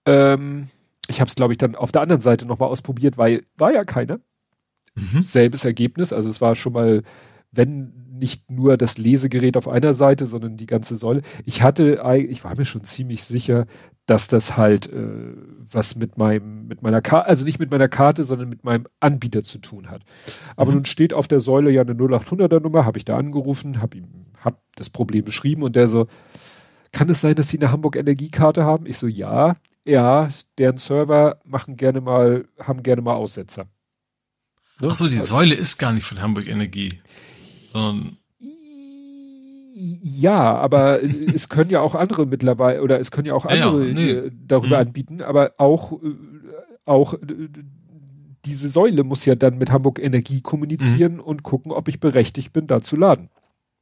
Ähm, ich habe es, glaube ich, dann auf der anderen Seite nochmal ausprobiert, weil war ja keiner. Mhm. Selbes Ergebnis. Also es war schon mal, wenn nicht nur das Lesegerät auf einer Seite, sondern die ganze Säule. Ich hatte, ich war mir schon ziemlich sicher, dass das halt äh, was mit meinem, mit meiner Karte, also nicht mit meiner Karte, sondern mit meinem Anbieter zu tun hat. Aber mhm. nun steht auf der Säule ja eine 0800er Nummer, habe ich da angerufen, habe ihm, hab das Problem beschrieben und der so, kann es sein, dass Sie eine Hamburg Energiekarte haben? Ich so, ja ja, deren Server machen gerne mal, haben gerne mal Aussetzer. Ne? Achso, die also, Säule ist gar nicht von Hamburg Energie, sondern ja, aber es können ja auch andere mittlerweile oder es können ja auch andere ja, ja, nee. Äh, darüber mhm. anbieten, aber auch, äh, auch diese Säule muss ja dann mit Hamburg Energie kommunizieren mhm. und gucken, ob ich berechtigt bin, da zu laden.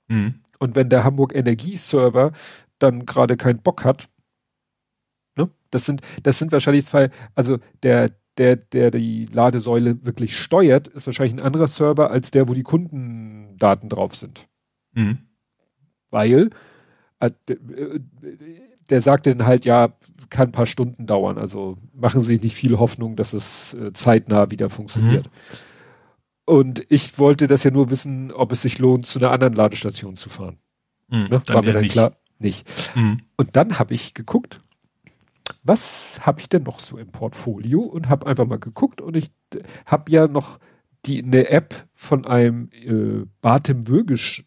Mhm. Und wenn der Hamburg Energie Server dann gerade keinen Bock hat, Ne? Das sind, das sind wahrscheinlich zwei, also der, der, der die Ladesäule wirklich steuert, ist wahrscheinlich ein anderer Server als der, wo die Kundendaten drauf sind. Mhm. Weil äh, äh, der sagt dann halt, ja, kann ein paar Stunden dauern. Also machen Sie nicht viel Hoffnung, dass es äh, zeitnah wieder mhm. funktioniert. Mhm. Und ich wollte das ja nur wissen, ob es sich lohnt, zu einer anderen Ladestation zu fahren. Mhm, ne? War mir dann nicht. klar. Nicht. Mhm. Und dann habe ich geguckt, was habe ich denn noch so im Portfolio und habe einfach mal geguckt und ich habe ja noch die eine App von einem äh, baden-würgischen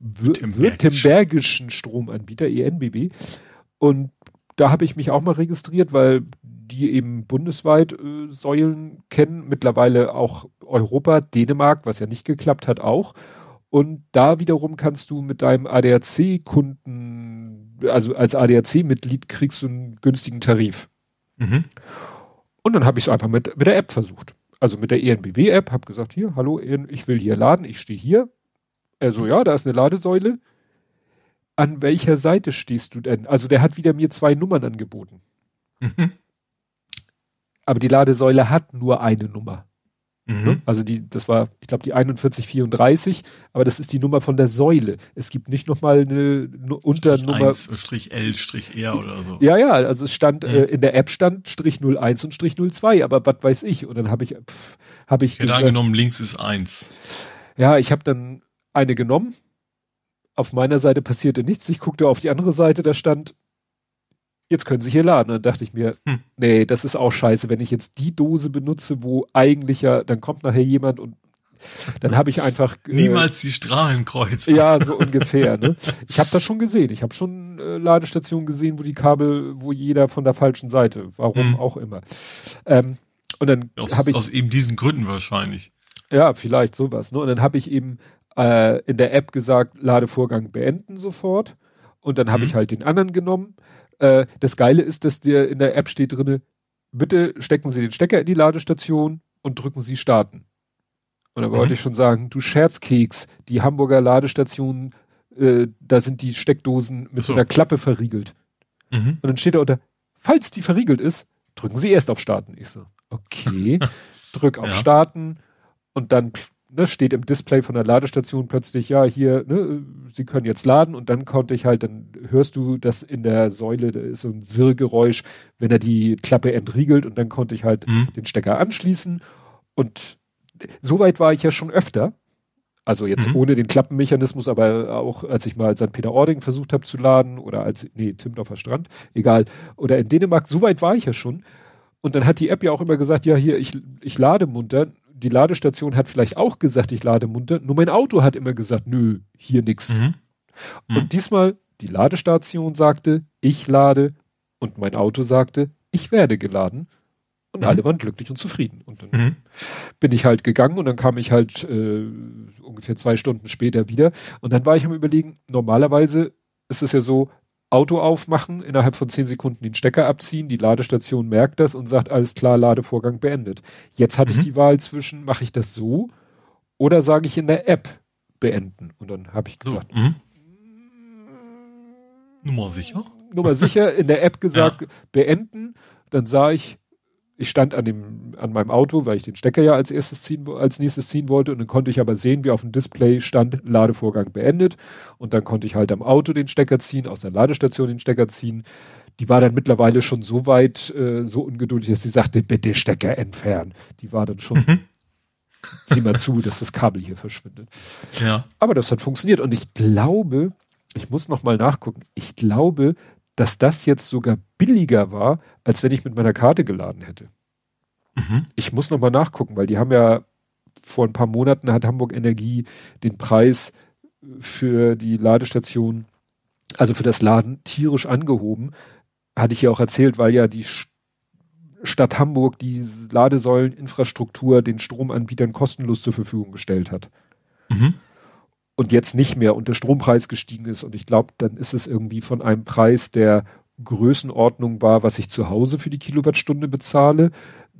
württembergischen Stromanbieter ENBB und da habe ich mich auch mal registriert, weil die eben bundesweit äh, Säulen kennen, mittlerweile auch Europa, Dänemark, was ja nicht geklappt hat, auch. Und da wiederum kannst du mit deinem ADAC-Kunden also als ADAC-Mitglied kriegst du einen günstigen Tarif. Mhm. Und dann habe ich es einfach mit, mit der App versucht. Also mit der ENBW-App, habe gesagt, hier, hallo, ich will hier laden, ich stehe hier. Er so, ja, da ist eine Ladesäule. An welcher Seite stehst du denn? Also der hat wieder mir zwei Nummern angeboten. Mhm. Aber die Ladesäule hat nur eine Nummer. Mhm. Ne? Also die, das war, ich glaube, die 4134, aber das ist die Nummer von der Säule. Es gibt nicht nochmal eine, Unternummer. Strich 1, Strich L, R oder so. Ja, ja, also es stand, mhm. äh, in der App stand Strich 01 und Strich 02, aber was weiß ich. Und dann habe ich, habe ich. Ich hätte links ist 1. Ja, ich habe dann eine genommen. Auf meiner Seite passierte nichts. Ich guckte auf die andere Seite, da stand jetzt können sie hier laden. Und dann dachte ich mir, hm. nee, das ist auch scheiße, wenn ich jetzt die Dose benutze, wo eigentlich ja, dann kommt nachher jemand und dann habe ich einfach äh, niemals die Strahlen kreuzen. Ja, so ungefähr. Ne? Ich habe das schon gesehen. Ich habe schon äh, Ladestationen gesehen, wo die Kabel, wo jeder von der falschen Seite, warum hm. auch immer. Ähm, und dann habe ich aus eben diesen Gründen wahrscheinlich. Ja, vielleicht sowas. Ne? Und dann habe ich eben äh, in der App gesagt, Ladevorgang beenden sofort. Und dann habe hm. ich halt den anderen genommen. Äh, das Geile ist, dass dir in der App steht drinne, bitte stecken Sie den Stecker in die Ladestation und drücken Sie starten. Und da mhm. wollte ich schon sagen, du Scherzkeks, die Hamburger Ladestationen, äh, da sind die Steckdosen mit so. einer Klappe verriegelt. Mhm. Und dann steht da unter, falls die verriegelt ist, drücken Sie erst auf Starten. Ich so, okay, drück auf ja. Starten und dann ne, steht im Display von der Ladestation plötzlich, ja, hier, ne, Sie können jetzt laden und dann konnte ich halt, dann hörst du das in der Säule, da ist so ein Sirrgeräusch, wenn er die Klappe entriegelt und dann konnte ich halt mhm. den Stecker anschließen und soweit war ich ja schon öfter. Also jetzt mhm. ohne den Klappenmechanismus, aber auch als ich mal St. Peter-Ording versucht habe zu laden oder als, nee, Timdorfer Strand, egal, oder in Dänemark, so weit war ich ja schon. Und dann hat die App ja auch immer gesagt, ja, hier, ich, ich lade munter die Ladestation hat vielleicht auch gesagt, ich lade munter, nur mein Auto hat immer gesagt, nö, hier nix. Mhm. Mhm. Und diesmal die Ladestation sagte, ich lade und mein Auto sagte, ich werde geladen. Und mhm. alle waren glücklich und zufrieden. Und dann mhm. bin ich halt gegangen und dann kam ich halt äh, ungefähr zwei Stunden später wieder. Und dann war ich am überlegen, normalerweise ist es ja so, Auto aufmachen, innerhalb von zehn Sekunden den Stecker abziehen, die Ladestation merkt das und sagt, alles klar, Ladevorgang beendet. Jetzt hatte mhm. ich die Wahl zwischen, mache ich das so oder sage ich in der App beenden. Und dann habe ich gesagt, so, mhm. Nummer sicher? Nummer sicher, in der App gesagt, ja. beenden. Dann sah ich, ich stand an dem, an meinem Auto, weil ich den Stecker ja als erstes ziehen, als nächstes ziehen wollte und dann konnte ich aber sehen, wie auf dem Display stand, Ladevorgang beendet und dann konnte ich halt am Auto den Stecker ziehen, aus der Ladestation den Stecker ziehen. Die war dann mittlerweile schon so weit, äh, so ungeduldig, dass sie sagte, bitte Stecker entfernen. Die war dann schon, mhm. zieh mal zu, dass das Kabel hier verschwindet. Ja. Aber das hat funktioniert und ich glaube, ich muss noch mal nachgucken, ich glaube, dass das jetzt sogar billiger war, als wenn ich mit meiner Karte geladen hätte. Mhm. Ich muss nochmal nachgucken, weil die haben ja vor ein paar Monaten hat Hamburg Energie den Preis äh, für die Ladestation, also für das Laden tierisch angehoben. Hatte ich ja auch erzählt, weil ja die Stadt Hamburg die Ladesäuleninfrastruktur den Stromanbietern kostenlos zur Verfügung gestellt hat. Mhm und jetzt nicht mehr und der Strompreis gestiegen ist. Und ich glaube, dann ist es irgendwie von einem Preis, der Größenordnung war, was ich zu Hause für die Kilowattstunde bezahle,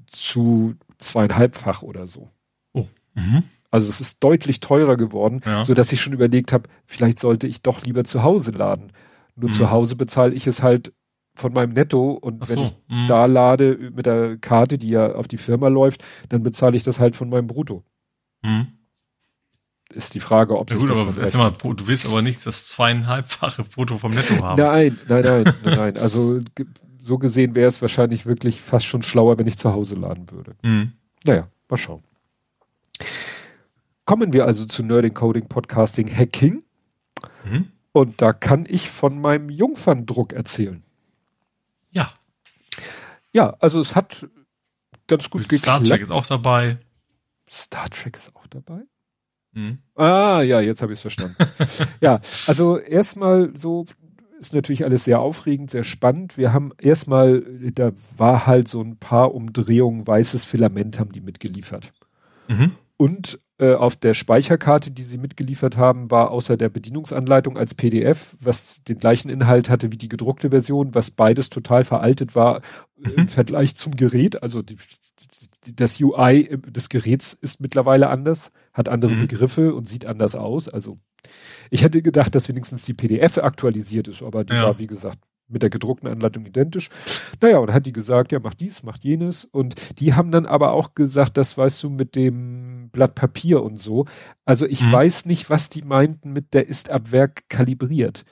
zu zweieinhalbfach oder so. Oh. Mhm. Also es ist deutlich teurer geworden, ja. sodass ich schon überlegt habe, vielleicht sollte ich doch lieber zu Hause laden. Nur mhm. zu Hause bezahle ich es halt von meinem Netto und Ach wenn ich mhm. da lade mit der Karte, die ja auf die Firma läuft, dann bezahle ich das halt von meinem Brutto. Mhm ist die Frage, ob ja, gut, das aber, dann mal, Du willst aber nicht das zweieinhalbfache Brutto vom Netto haben. Nein, nein, nein, nein. Also so gesehen wäre es wahrscheinlich wirklich fast schon schlauer, wenn ich zu Hause laden würde. Mhm. Naja, mal schauen. Kommen wir also zu Nerding Coding Podcasting Hacking. Mhm. Und da kann ich von meinem Jungferndruck erzählen. Ja. Ja, also es hat ganz gut Star geklappt. Star Trek ist auch dabei. Star Trek ist auch dabei? Hm. Ah, ja, jetzt habe ich es verstanden. ja, also erstmal so ist natürlich alles sehr aufregend, sehr spannend. Wir haben erstmal, da war halt so ein paar Umdrehungen weißes Filament haben die mitgeliefert. Mhm. Und äh, auf der Speicherkarte, die sie mitgeliefert haben, war außer der Bedienungsanleitung als PDF, was den gleichen Inhalt hatte wie die gedruckte Version, was beides total veraltet war äh, mhm. im Vergleich zum Gerät. Also die, die, das UI des Geräts ist mittlerweile anders hat andere mhm. Begriffe und sieht anders aus. Also ich hätte gedacht, dass wenigstens die PDF aktualisiert ist, aber die ja. war, wie gesagt, mit der gedruckten Anleitung identisch. Naja, und hat die gesagt, ja, mach dies, mach jenes. Und die haben dann aber auch gesagt, das weißt du mit dem Blatt Papier und so. Also ich mhm. weiß nicht, was die meinten mit der ist ab Werk kalibriert.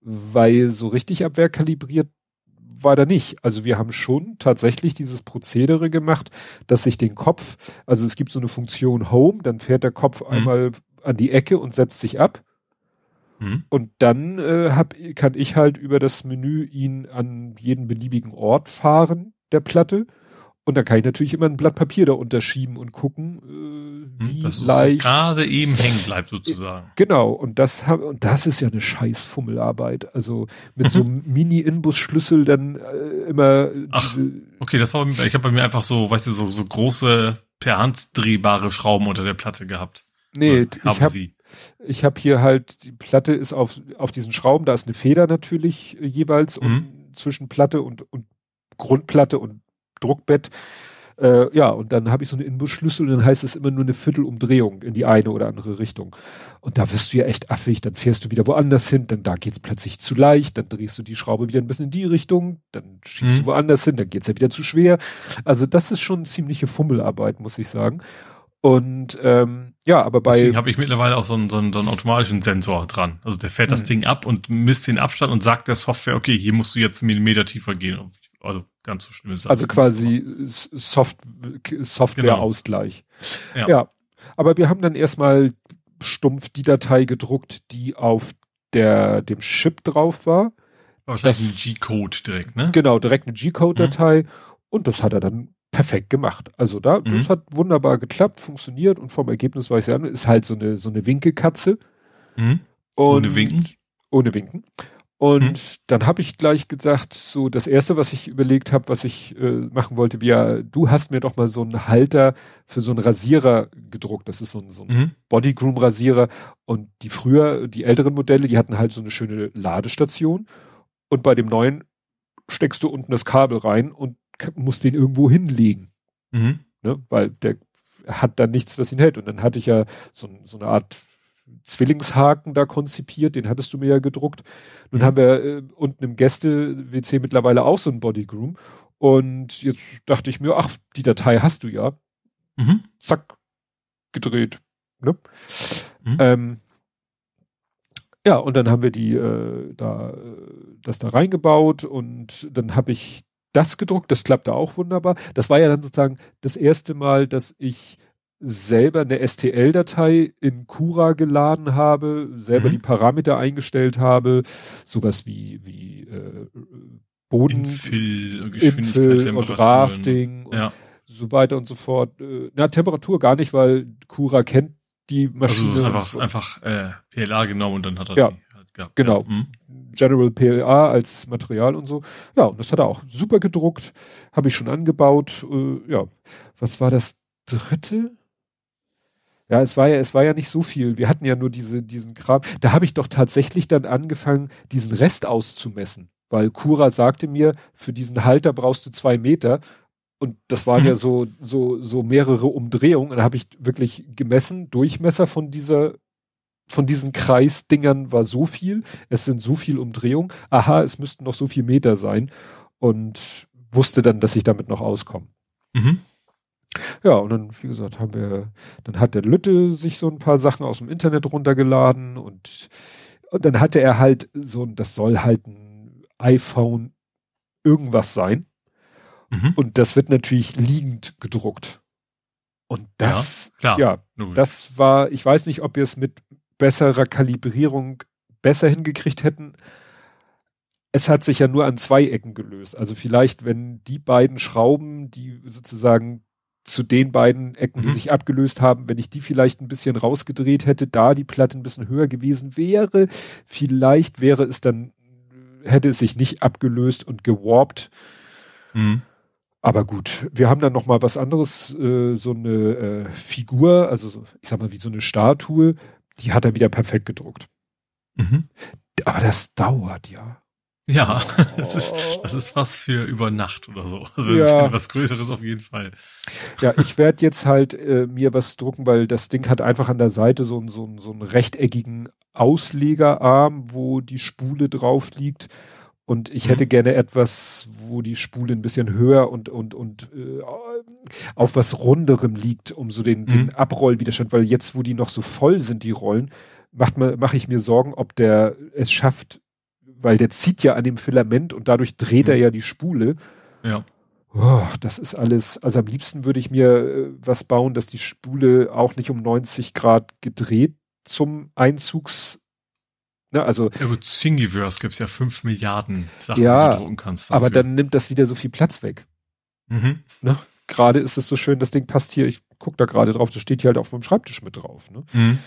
Weil so richtig ab Werk kalibriert weiter nicht. Also wir haben schon tatsächlich dieses Prozedere gemacht, dass ich den Kopf, also es gibt so eine Funktion Home, dann fährt der Kopf mhm. einmal an die Ecke und setzt sich ab. Mhm. Und dann äh, hab, kann ich halt über das Menü ihn an jeden beliebigen Ort fahren, der Platte. Und dann kann ich natürlich immer ein Blatt Papier da unterschieben und gucken, äh, hm, wie das leicht. gerade eben hängen bleibt sozusagen. Genau, und das, und das ist ja eine scheiß Fummelarbeit. Also mit so einem mhm. Mini-Inbus-Schlüssel dann äh, immer. Äh, Ach, okay, das war ich habe bei mir einfach so, weißt du, so, so große, per Hand drehbare Schrauben unter der Platte gehabt. Nee, Oder ich habe sie. Ich habe hier halt, die Platte ist auf, auf diesen Schrauben, da ist eine Feder natürlich äh, jeweils mhm. und zwischen Platte und, und Grundplatte und Druckbett. Äh, ja, und dann habe ich so einen Inbusschlüssel und dann heißt es immer nur eine Viertelumdrehung in die eine oder andere Richtung. Und da wirst du ja echt affig, dann fährst du wieder woanders hin, dann da geht es plötzlich zu leicht, dann drehst du die Schraube wieder ein bisschen in die Richtung, dann schiebst mhm. du woanders hin, dann geht es ja wieder zu schwer. Also das ist schon ziemliche Fummelarbeit, muss ich sagen. Und ähm, ja, aber bei. Deswegen habe ich mittlerweile auch so einen, so, einen, so einen, automatischen Sensor dran. Also der fährt mhm. das Ding ab und misst den Abstand und sagt der Software, okay, hier musst du jetzt einen Millimeter tiefer gehen. Also ganz so schlimme Sachen. Also halt quasi Soft Software-Ausgleich. Genau. Ja. ja. Aber wir haben dann erstmal stumpf die Datei gedruckt, die auf der, dem Chip drauf war. Wahrscheinlich das, ein G-Code direkt, ne? Genau, direkt eine G-Code-Datei. Mhm. Und das hat er dann perfekt gemacht. Also da, mhm. das hat wunderbar geklappt, funktioniert und vom Ergebnis war ich sehr, ist halt so eine, so eine Winkekatze. Mhm. ohne Winken? Ohne Winken. Und hm. dann habe ich gleich gesagt, so das erste, was ich überlegt habe, was ich äh, machen wollte, wie ja, du hast mir doch mal so einen Halter für so einen Rasierer gedruckt. Das ist so ein, so ein hm. Bodygroom-Rasierer. Und die früher, die älteren Modelle, die hatten halt so eine schöne Ladestation. Und bei dem neuen steckst du unten das Kabel rein und musst den irgendwo hinlegen. Mhm. Ne? Weil der hat dann nichts, was ihn hält. Und dann hatte ich ja so, so eine Art Zwillingshaken da konzipiert, den hattest du mir ja gedruckt. Nun mhm. haben wir äh, unten im Gäste-WC mittlerweile auch so einen Bodygroom. Und jetzt dachte ich mir, ach, die Datei hast du ja. Mhm. Zack, gedreht. Ne? Mhm. Ähm, ja, und dann haben wir die äh, da äh, das da reingebaut und dann habe ich das gedruckt, das klappte auch wunderbar. Das war ja dann sozusagen das erste Mal, dass ich selber eine STL-Datei in Cura geladen habe, selber mhm. die Parameter eingestellt habe, sowas wie, wie äh, Boden, Infill, Infill und Rafting ja. so weiter und so fort. Äh, na, Temperatur gar nicht, weil Cura kennt die also Maschine. Also einfach, einfach äh, PLA genommen und dann hat er ja. die. Halt gehabt, genau. Ja. Mhm. General PLA als Material und so. Ja, und das hat er auch super gedruckt, habe ich schon angebaut. Äh, ja, was war das dritte? Ja, es war ja, es war ja nicht so viel. Wir hatten ja nur diese, diesen Kram. Da habe ich doch tatsächlich dann angefangen, diesen Rest auszumessen. Weil Kura sagte mir, für diesen Halter brauchst du zwei Meter. Und das waren ja mhm. so, so, so mehrere Umdrehungen. Und da habe ich wirklich gemessen, Durchmesser von dieser, von diesen Kreisdingern war so viel. Es sind so viel Umdrehungen. Aha, es müssten noch so viel Meter sein. Und wusste dann, dass ich damit noch auskomme. Mhm. Ja, und dann, wie gesagt, haben wir, dann hat der Lütte sich so ein paar Sachen aus dem Internet runtergeladen und, und dann hatte er halt so ein, das soll halt ein iPhone irgendwas sein. Mhm. Und das wird natürlich liegend gedruckt. Und das, ja, ja das war, ich weiß nicht, ob wir es mit besserer Kalibrierung besser hingekriegt hätten. Es hat sich ja nur an zwei Ecken gelöst. Also vielleicht, wenn die beiden Schrauben, die sozusagen zu den beiden Ecken, die mhm. sich abgelöst haben, wenn ich die vielleicht ein bisschen rausgedreht hätte, da die Platte ein bisschen höher gewesen wäre, vielleicht wäre es dann, hätte es sich nicht abgelöst und gewarpt. Mhm. Aber gut, wir haben dann noch mal was anderes, äh, so eine äh, Figur, also so, ich sag mal wie so eine Statue, die hat er wieder perfekt gedruckt. Mhm. Aber das dauert ja. Ja, das, ist, oh. das ist was für über Nacht oder so. Also ja. was Größeres auf jeden Fall. Ja, ich werde jetzt halt äh, mir was drucken, weil das Ding hat einfach an der Seite so, so, so einen rechteckigen Auslegerarm, wo die Spule drauf liegt. Und ich hätte mhm. gerne etwas, wo die Spule ein bisschen höher und, und, und äh, auf was Runderem liegt, um so den, mhm. den Abrollwiderstand, weil jetzt, wo die noch so voll sind, die Rollen, mache mach ich mir Sorgen, ob der es schafft, weil der zieht ja an dem Filament und dadurch dreht mhm. er ja die Spule. Ja. Oh, das ist alles, also am liebsten würde ich mir äh, was bauen, dass die Spule auch nicht um 90 Grad gedreht zum Einzugs, ne, also. Ja gut, Thingiverse gibt es ja 5 Milliarden Sachen, ja, die du drucken kannst. Dafür. Aber dann nimmt das wieder so viel Platz weg. Mhm. Ne? Gerade ist es so schön, das Ding passt hier, ich gucke da gerade drauf, das steht hier halt auf meinem Schreibtisch mit drauf. Ne? Mhm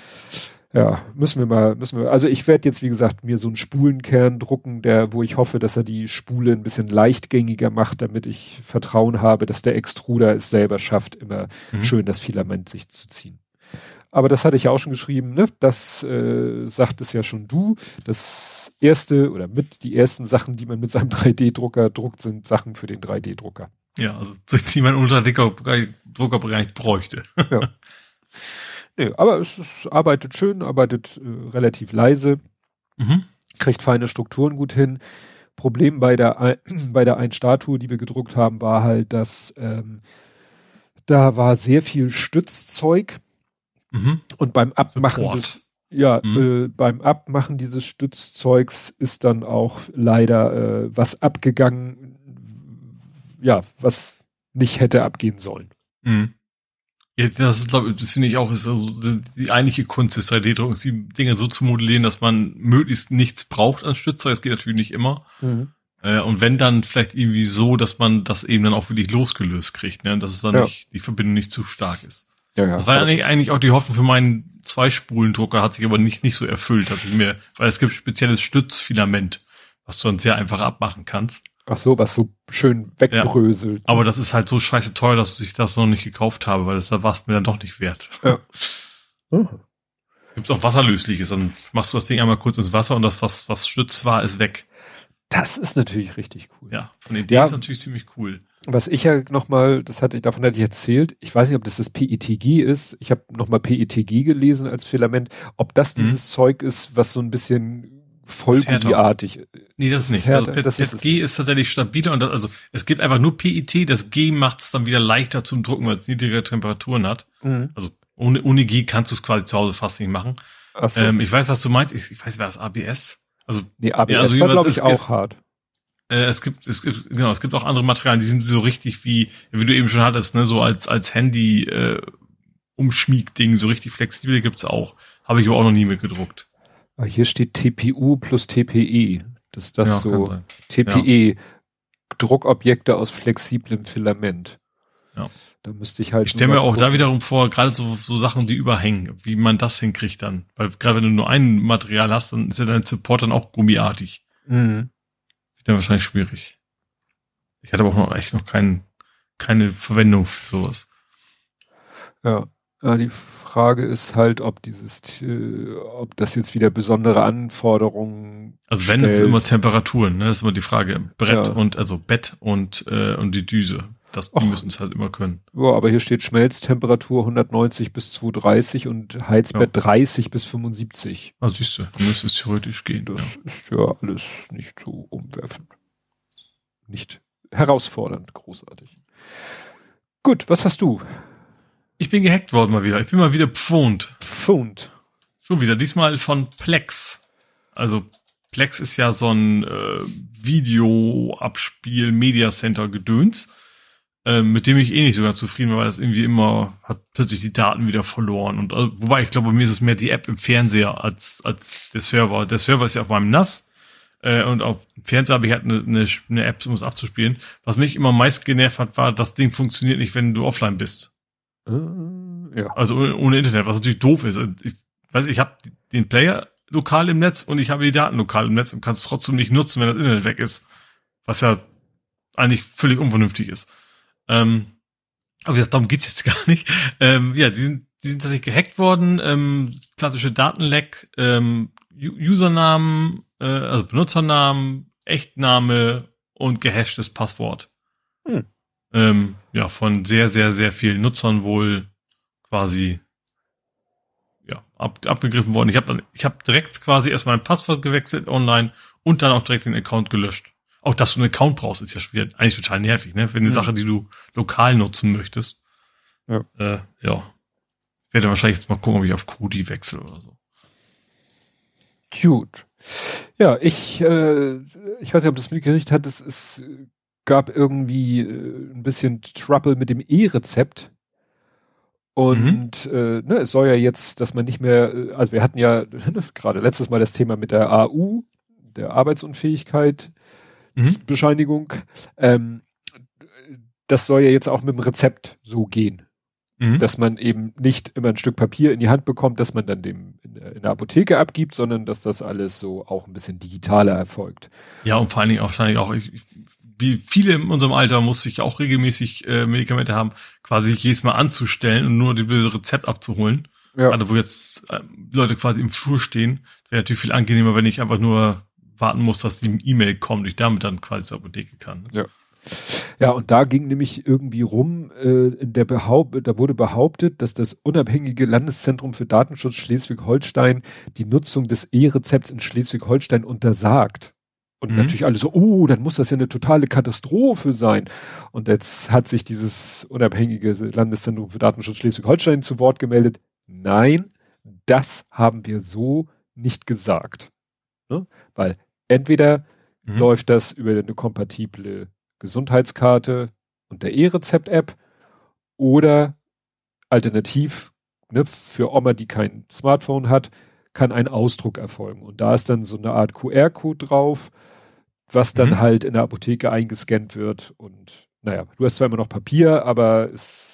ja, müssen wir mal, müssen wir, also ich werde jetzt, wie gesagt, mir so einen Spulenkern drucken, der, wo ich hoffe, dass er die Spule ein bisschen leichtgängiger macht, damit ich Vertrauen habe, dass der Extruder es selber schafft, immer mhm. schön das Filament sich zu ziehen. Aber das hatte ich ja auch schon geschrieben, ne? Das äh, sagt es ja schon du. Das erste oder mit die ersten Sachen, die man mit seinem 3D-Drucker druckt, sind Sachen für den 3D-Drucker. Ja, also die man unter Drucker gar nicht bräuchte. Ja. Nee, aber es, es arbeitet schön, arbeitet äh, relativ leise, mhm. kriegt feine Strukturen gut hin. Problem bei der, ein, bei der einen die wir gedruckt haben, war halt, dass ähm, da war sehr viel Stützzeug mhm. und beim Abmachen Support. des ja, mhm. äh, beim Abmachen dieses Stützzeugs ist dann auch leider äh, was abgegangen, ja, was nicht hätte abgehen sollen. Mhm. Ja, das, ist, glaube das finde ich auch, ist also die eigentliche Kunst des 3D-Druck, die Dinge so zu modellieren, dass man möglichst nichts braucht an Stützzeug. Das geht natürlich nicht immer. Mhm. Äh, und wenn dann vielleicht irgendwie so, dass man das eben dann auch wirklich losgelöst kriegt, ne? dass es dann ja. nicht, die Verbindung nicht zu stark ist. Ja, ja, das war eigentlich, eigentlich auch die Hoffnung für meinen Zweispulendrucker, hat sich aber nicht, nicht so erfüllt, dass ich mir, weil es gibt spezielles Stützfilament, was du dann sehr einfach abmachen kannst. Ach so, was so schön wegbröselt. Ja, aber ne? das ist halt so scheiße teuer, dass ich das noch nicht gekauft habe, weil das war es mir dann doch nicht wert. Ja. Oh. Gibt's auch wasserlösliches, dann machst du das Ding einmal kurz ins Wasser und das, was, was Schütz war, ist weg. Das ist natürlich richtig cool. Ja, von der Idee ja, ist natürlich ziemlich cool. Was ich ja nochmal, das hatte ich, davon hatte ich erzählt, ich weiß nicht, ob das das PETG ist. Ich habe nochmal PETG gelesen als Filament, ob das mhm. dieses mhm. Zeug ist, was so ein bisschen vollgubiartig. Nee, das, das ist nicht. Härter. Also, das ist G ist tatsächlich stabiler und das, also es gibt einfach nur PET, das G macht es dann wieder leichter zum Drucken, weil es niedrigere Temperaturen hat. Mhm. Also ohne, ohne G kannst du es quasi zu Hause fast nicht machen. Ach so. Ähm, ich weiß, was du meinst. Ich, ich weiß, wer ist ABS? Also, nee, ABS ja, also war, glaube ich, auch ist, hart. Äh, es gibt, es gibt, genau, es gibt auch andere Materialien, die sind so richtig wie, wie du eben schon hattest, ne, so als, als Handy, äh, Umschmiegding, so richtig flexibel gibt's auch. Habe ich aber auch noch nie mitgedruckt. Ah, hier steht TPU plus TPE. Das ist das ja, so TPE, ja. Druckobjekte aus flexiblem Filament. Ja. Da müsste ich halt. Ich stelle mir auch gucken. da wiederum vor, gerade so, so Sachen, die überhängen, wie man das hinkriegt dann. Weil gerade wenn du nur ein Material hast, dann ist ja dein Support dann auch gummiartig. Mhm. Wird dann wahrscheinlich schwierig. Ich hatte aber auch noch echt noch keinen keine Verwendung für sowas. Ja, ja, äh, die Frage ist halt, ob dieses, äh, ob das jetzt wieder besondere Anforderungen. Also wenn stellt. es immer Temperaturen, ne? Das ist immer die Frage. Brett ja. und also Bett und äh, und die Düse. Das müssen es halt immer können. Ja, aber hier steht Schmelztemperatur 190 bis 230 und Heizbett ja. 30 bis 75. Ah, siehst du, müsste es theoretisch gehen. Das ja. ist ja alles nicht so umwerfend. Nicht herausfordernd, großartig. Gut, was hast du? Ich bin gehackt worden mal wieder. Ich bin mal wieder pfund. Pfund. Schon wieder. Diesmal von Plex. Also Plex ist ja so ein äh, Videoabspiel Media Center Gedöns, äh, mit dem ich eh nicht sogar zufrieden war, weil das irgendwie immer hat plötzlich die Daten wieder verloren. Und äh, wobei ich glaube, bei mir ist es mehr die App im Fernseher als als der Server. Der Server ist ja auf meinem NAS. Äh, und auf dem Fernseher habe ich halt eine, eine, eine App, um es abzuspielen. Was mich immer meist genervt hat, war, das Ding funktioniert nicht, wenn du offline bist ja. Also ohne, Internet, was natürlich doof ist. Also ich weiß, ich habe den Player lokal im Netz und ich habe die Daten lokal im Netz und kann es trotzdem nicht nutzen, wenn das Internet weg ist. Was ja eigentlich völlig unvernünftig ist. Ähm, aber ja, darum geht's jetzt gar nicht. Ähm, ja, die sind, die sind tatsächlich gehackt worden. Ähm, klassische Datenleck, ähm, Usernamen, äh, also Benutzernamen, Echtname und gehashtes Passwort ähm, ja, von sehr, sehr, sehr vielen Nutzern wohl quasi ja, ab, abgegriffen worden. Ich habe ich hab direkt quasi erstmal ein Passwort gewechselt online und dann auch direkt den Account gelöscht. Auch dass du einen Account brauchst, ist ja schwer, eigentlich total nervig, ne? Für eine mhm. Sache, die du lokal nutzen möchtest. Ja. Äh, ja. Ich werde wahrscheinlich jetzt mal gucken, ob ich auf Kodi wechsle oder so. Cute. Ja, ich, äh, ich weiß nicht, ob das mitgerichtet hat, das ist gab irgendwie äh, ein bisschen Trouble mit dem E-Rezept. Und mhm. äh, ne, es soll ja jetzt, dass man nicht mehr, äh, also wir hatten ja ne, gerade letztes Mal das Thema mit der AU, der Arbeitsunfähigkeit, mhm. Bescheinigung. Ähm, das soll ja jetzt auch mit dem Rezept so gehen. Mhm. Dass man eben nicht immer ein Stück Papier in die Hand bekommt, dass man dann dem in, in der Apotheke abgibt, sondern dass das alles so auch ein bisschen digitaler erfolgt. Ja, und vor allen Dingen auch wahrscheinlich auch, ich, ich wie viele in unserem Alter musste ich auch regelmäßig äh, Medikamente haben, quasi jedes Mal anzustellen und nur die Rezept abzuholen. Ja. Gerade also wo jetzt äh, Leute quasi im Flur stehen, wäre natürlich viel angenehmer, wenn ich einfach nur warten muss, dass die E-Mail kommt, und ich damit dann quasi zur Apotheke kann. Ja. Ja, und da ging nämlich irgendwie rum, äh, in der Behaupt, da wurde behauptet, dass das unabhängige Landeszentrum für Datenschutz Schleswig-Holstein die Nutzung des E-Rezepts in Schleswig-Holstein untersagt. Und mhm. natürlich alle so, oh, dann muss das ja eine totale Katastrophe sein. Und jetzt hat sich dieses unabhängige Landeszentrum für Datenschutz Schleswig-Holstein zu Wort gemeldet. Nein, das haben wir so nicht gesagt. Ne? Weil entweder mhm. läuft das über eine kompatible Gesundheitskarte und der E-Rezept-App oder alternativ ne, für Oma, die kein Smartphone hat, kann ein Ausdruck erfolgen. Und da ist dann so eine Art QR-Code drauf was dann mhm. halt in der Apotheke eingescannt wird. Und naja, du hast zwar immer noch Papier, aber es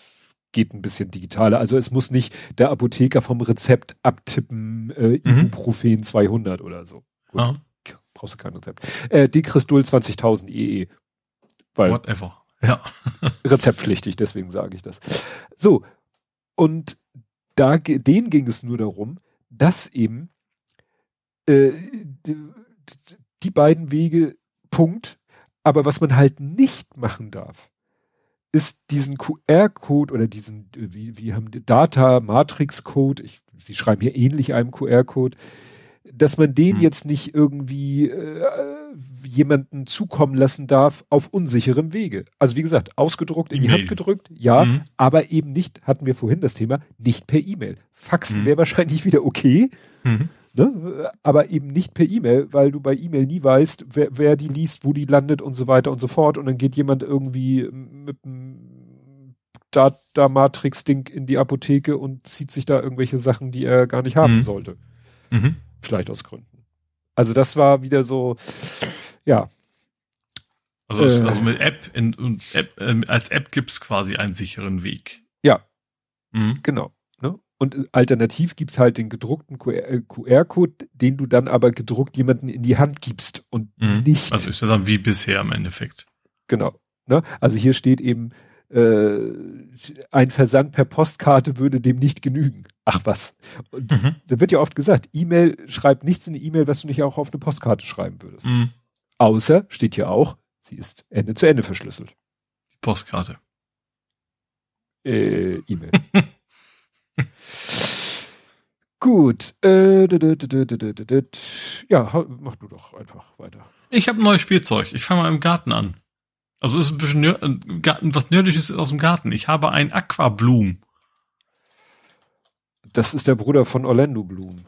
geht ein bisschen digitaler. Also es muss nicht der Apotheker vom Rezept abtippen, äh, mhm. 200 oder so. Gut, ah. brauchst du kein Rezept. Äh, Dekristol 20.000 EE. Weil Whatever. Ja. rezeptpflichtig, deswegen sage ich das. So, und da, denen ging es nur darum, dass eben äh, die beiden Wege Punkt. Aber was man halt nicht machen darf, ist diesen QR-Code oder diesen, äh, wie, wie haben die Data Matrix Code, ich, sie schreiben hier ähnlich einem QR-Code, dass man den hm. jetzt nicht irgendwie äh, äh, jemanden zukommen lassen darf auf unsicherem Wege. Also wie gesagt, ausgedruckt, in e die Hand gedrückt, ja, hm. aber eben nicht, hatten wir vorhin das Thema, nicht per E-Mail. Faxen hm. wäre wahrscheinlich wieder okay. Mhm Ne? Aber eben nicht per E-Mail, weil du bei E-Mail nie weißt, wer, wer, die liest, wo die landet und so weiter und so fort. Und dann geht jemand irgendwie mit einem Data-Matrix-Ding in die Apotheke und zieht sich da irgendwelche Sachen, die er gar nicht haben mhm. sollte. Mhm. Vielleicht aus Gründen. Also das war wieder so, ja. Also, äh, also mit App, in, in App äh, als App gibt es quasi einen sicheren Weg. Ja, mhm. genau. Und äh, alternativ gibt es halt den gedruckten QR-Code, äh, den du dann aber gedruckt jemanden in die Hand gibst und mhm. nicht. Also ist das dann wie bisher im Endeffekt. Genau. Ne? Also hier steht eben, äh, ein Versand per Postkarte würde dem nicht genügen. Ach was. Und mhm. Da wird ja oft gesagt, E-Mail, schreibt nichts in eine E-Mail, was du nicht auch auf eine Postkarte schreiben würdest. Mhm. Außer, steht hier auch, sie ist Ende zu Ende verschlüsselt. Die Postkarte. Äh, E-Mail. Gut. ja, mach du doch einfach weiter. Ich habe ein neues Spielzeug. Ich fange mal im Garten an. Also es ist ein bisschen Garten, was Nerdisches aus dem Garten. Ich habe ein Aquabloom. Das ist der Bruder von Orlando Bloom.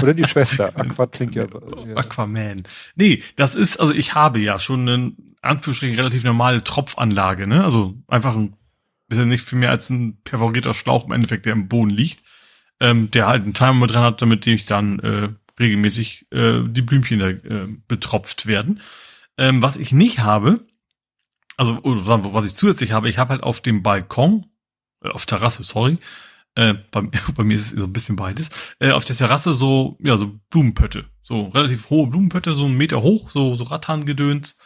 Oder die Schwester. Aqua klingt ja, ja. Aquaman. Nee, das ist, also ich habe ja schon eine Anführungsstrichen relativ normale Tropfanlage, ne? Also einfach ein ist ja nicht viel mehr als ein perforierter Schlauch im Endeffekt, der im Boden liegt, ähm, der halt einen Timer mit dran hat, damit ich dann äh, regelmäßig äh, die Blümchen da, äh, betropft werden. Ähm, was ich nicht habe, also oder was ich zusätzlich habe, ich habe halt auf dem Balkon, äh, auf Terrasse, sorry, äh, bei, bei, mir ist es so ein bisschen beides, äh, auf der Terrasse so, ja, so Blumenpötte. So relativ hohe Blumenpötte, so einen Meter hoch, so, so Rattan gedöns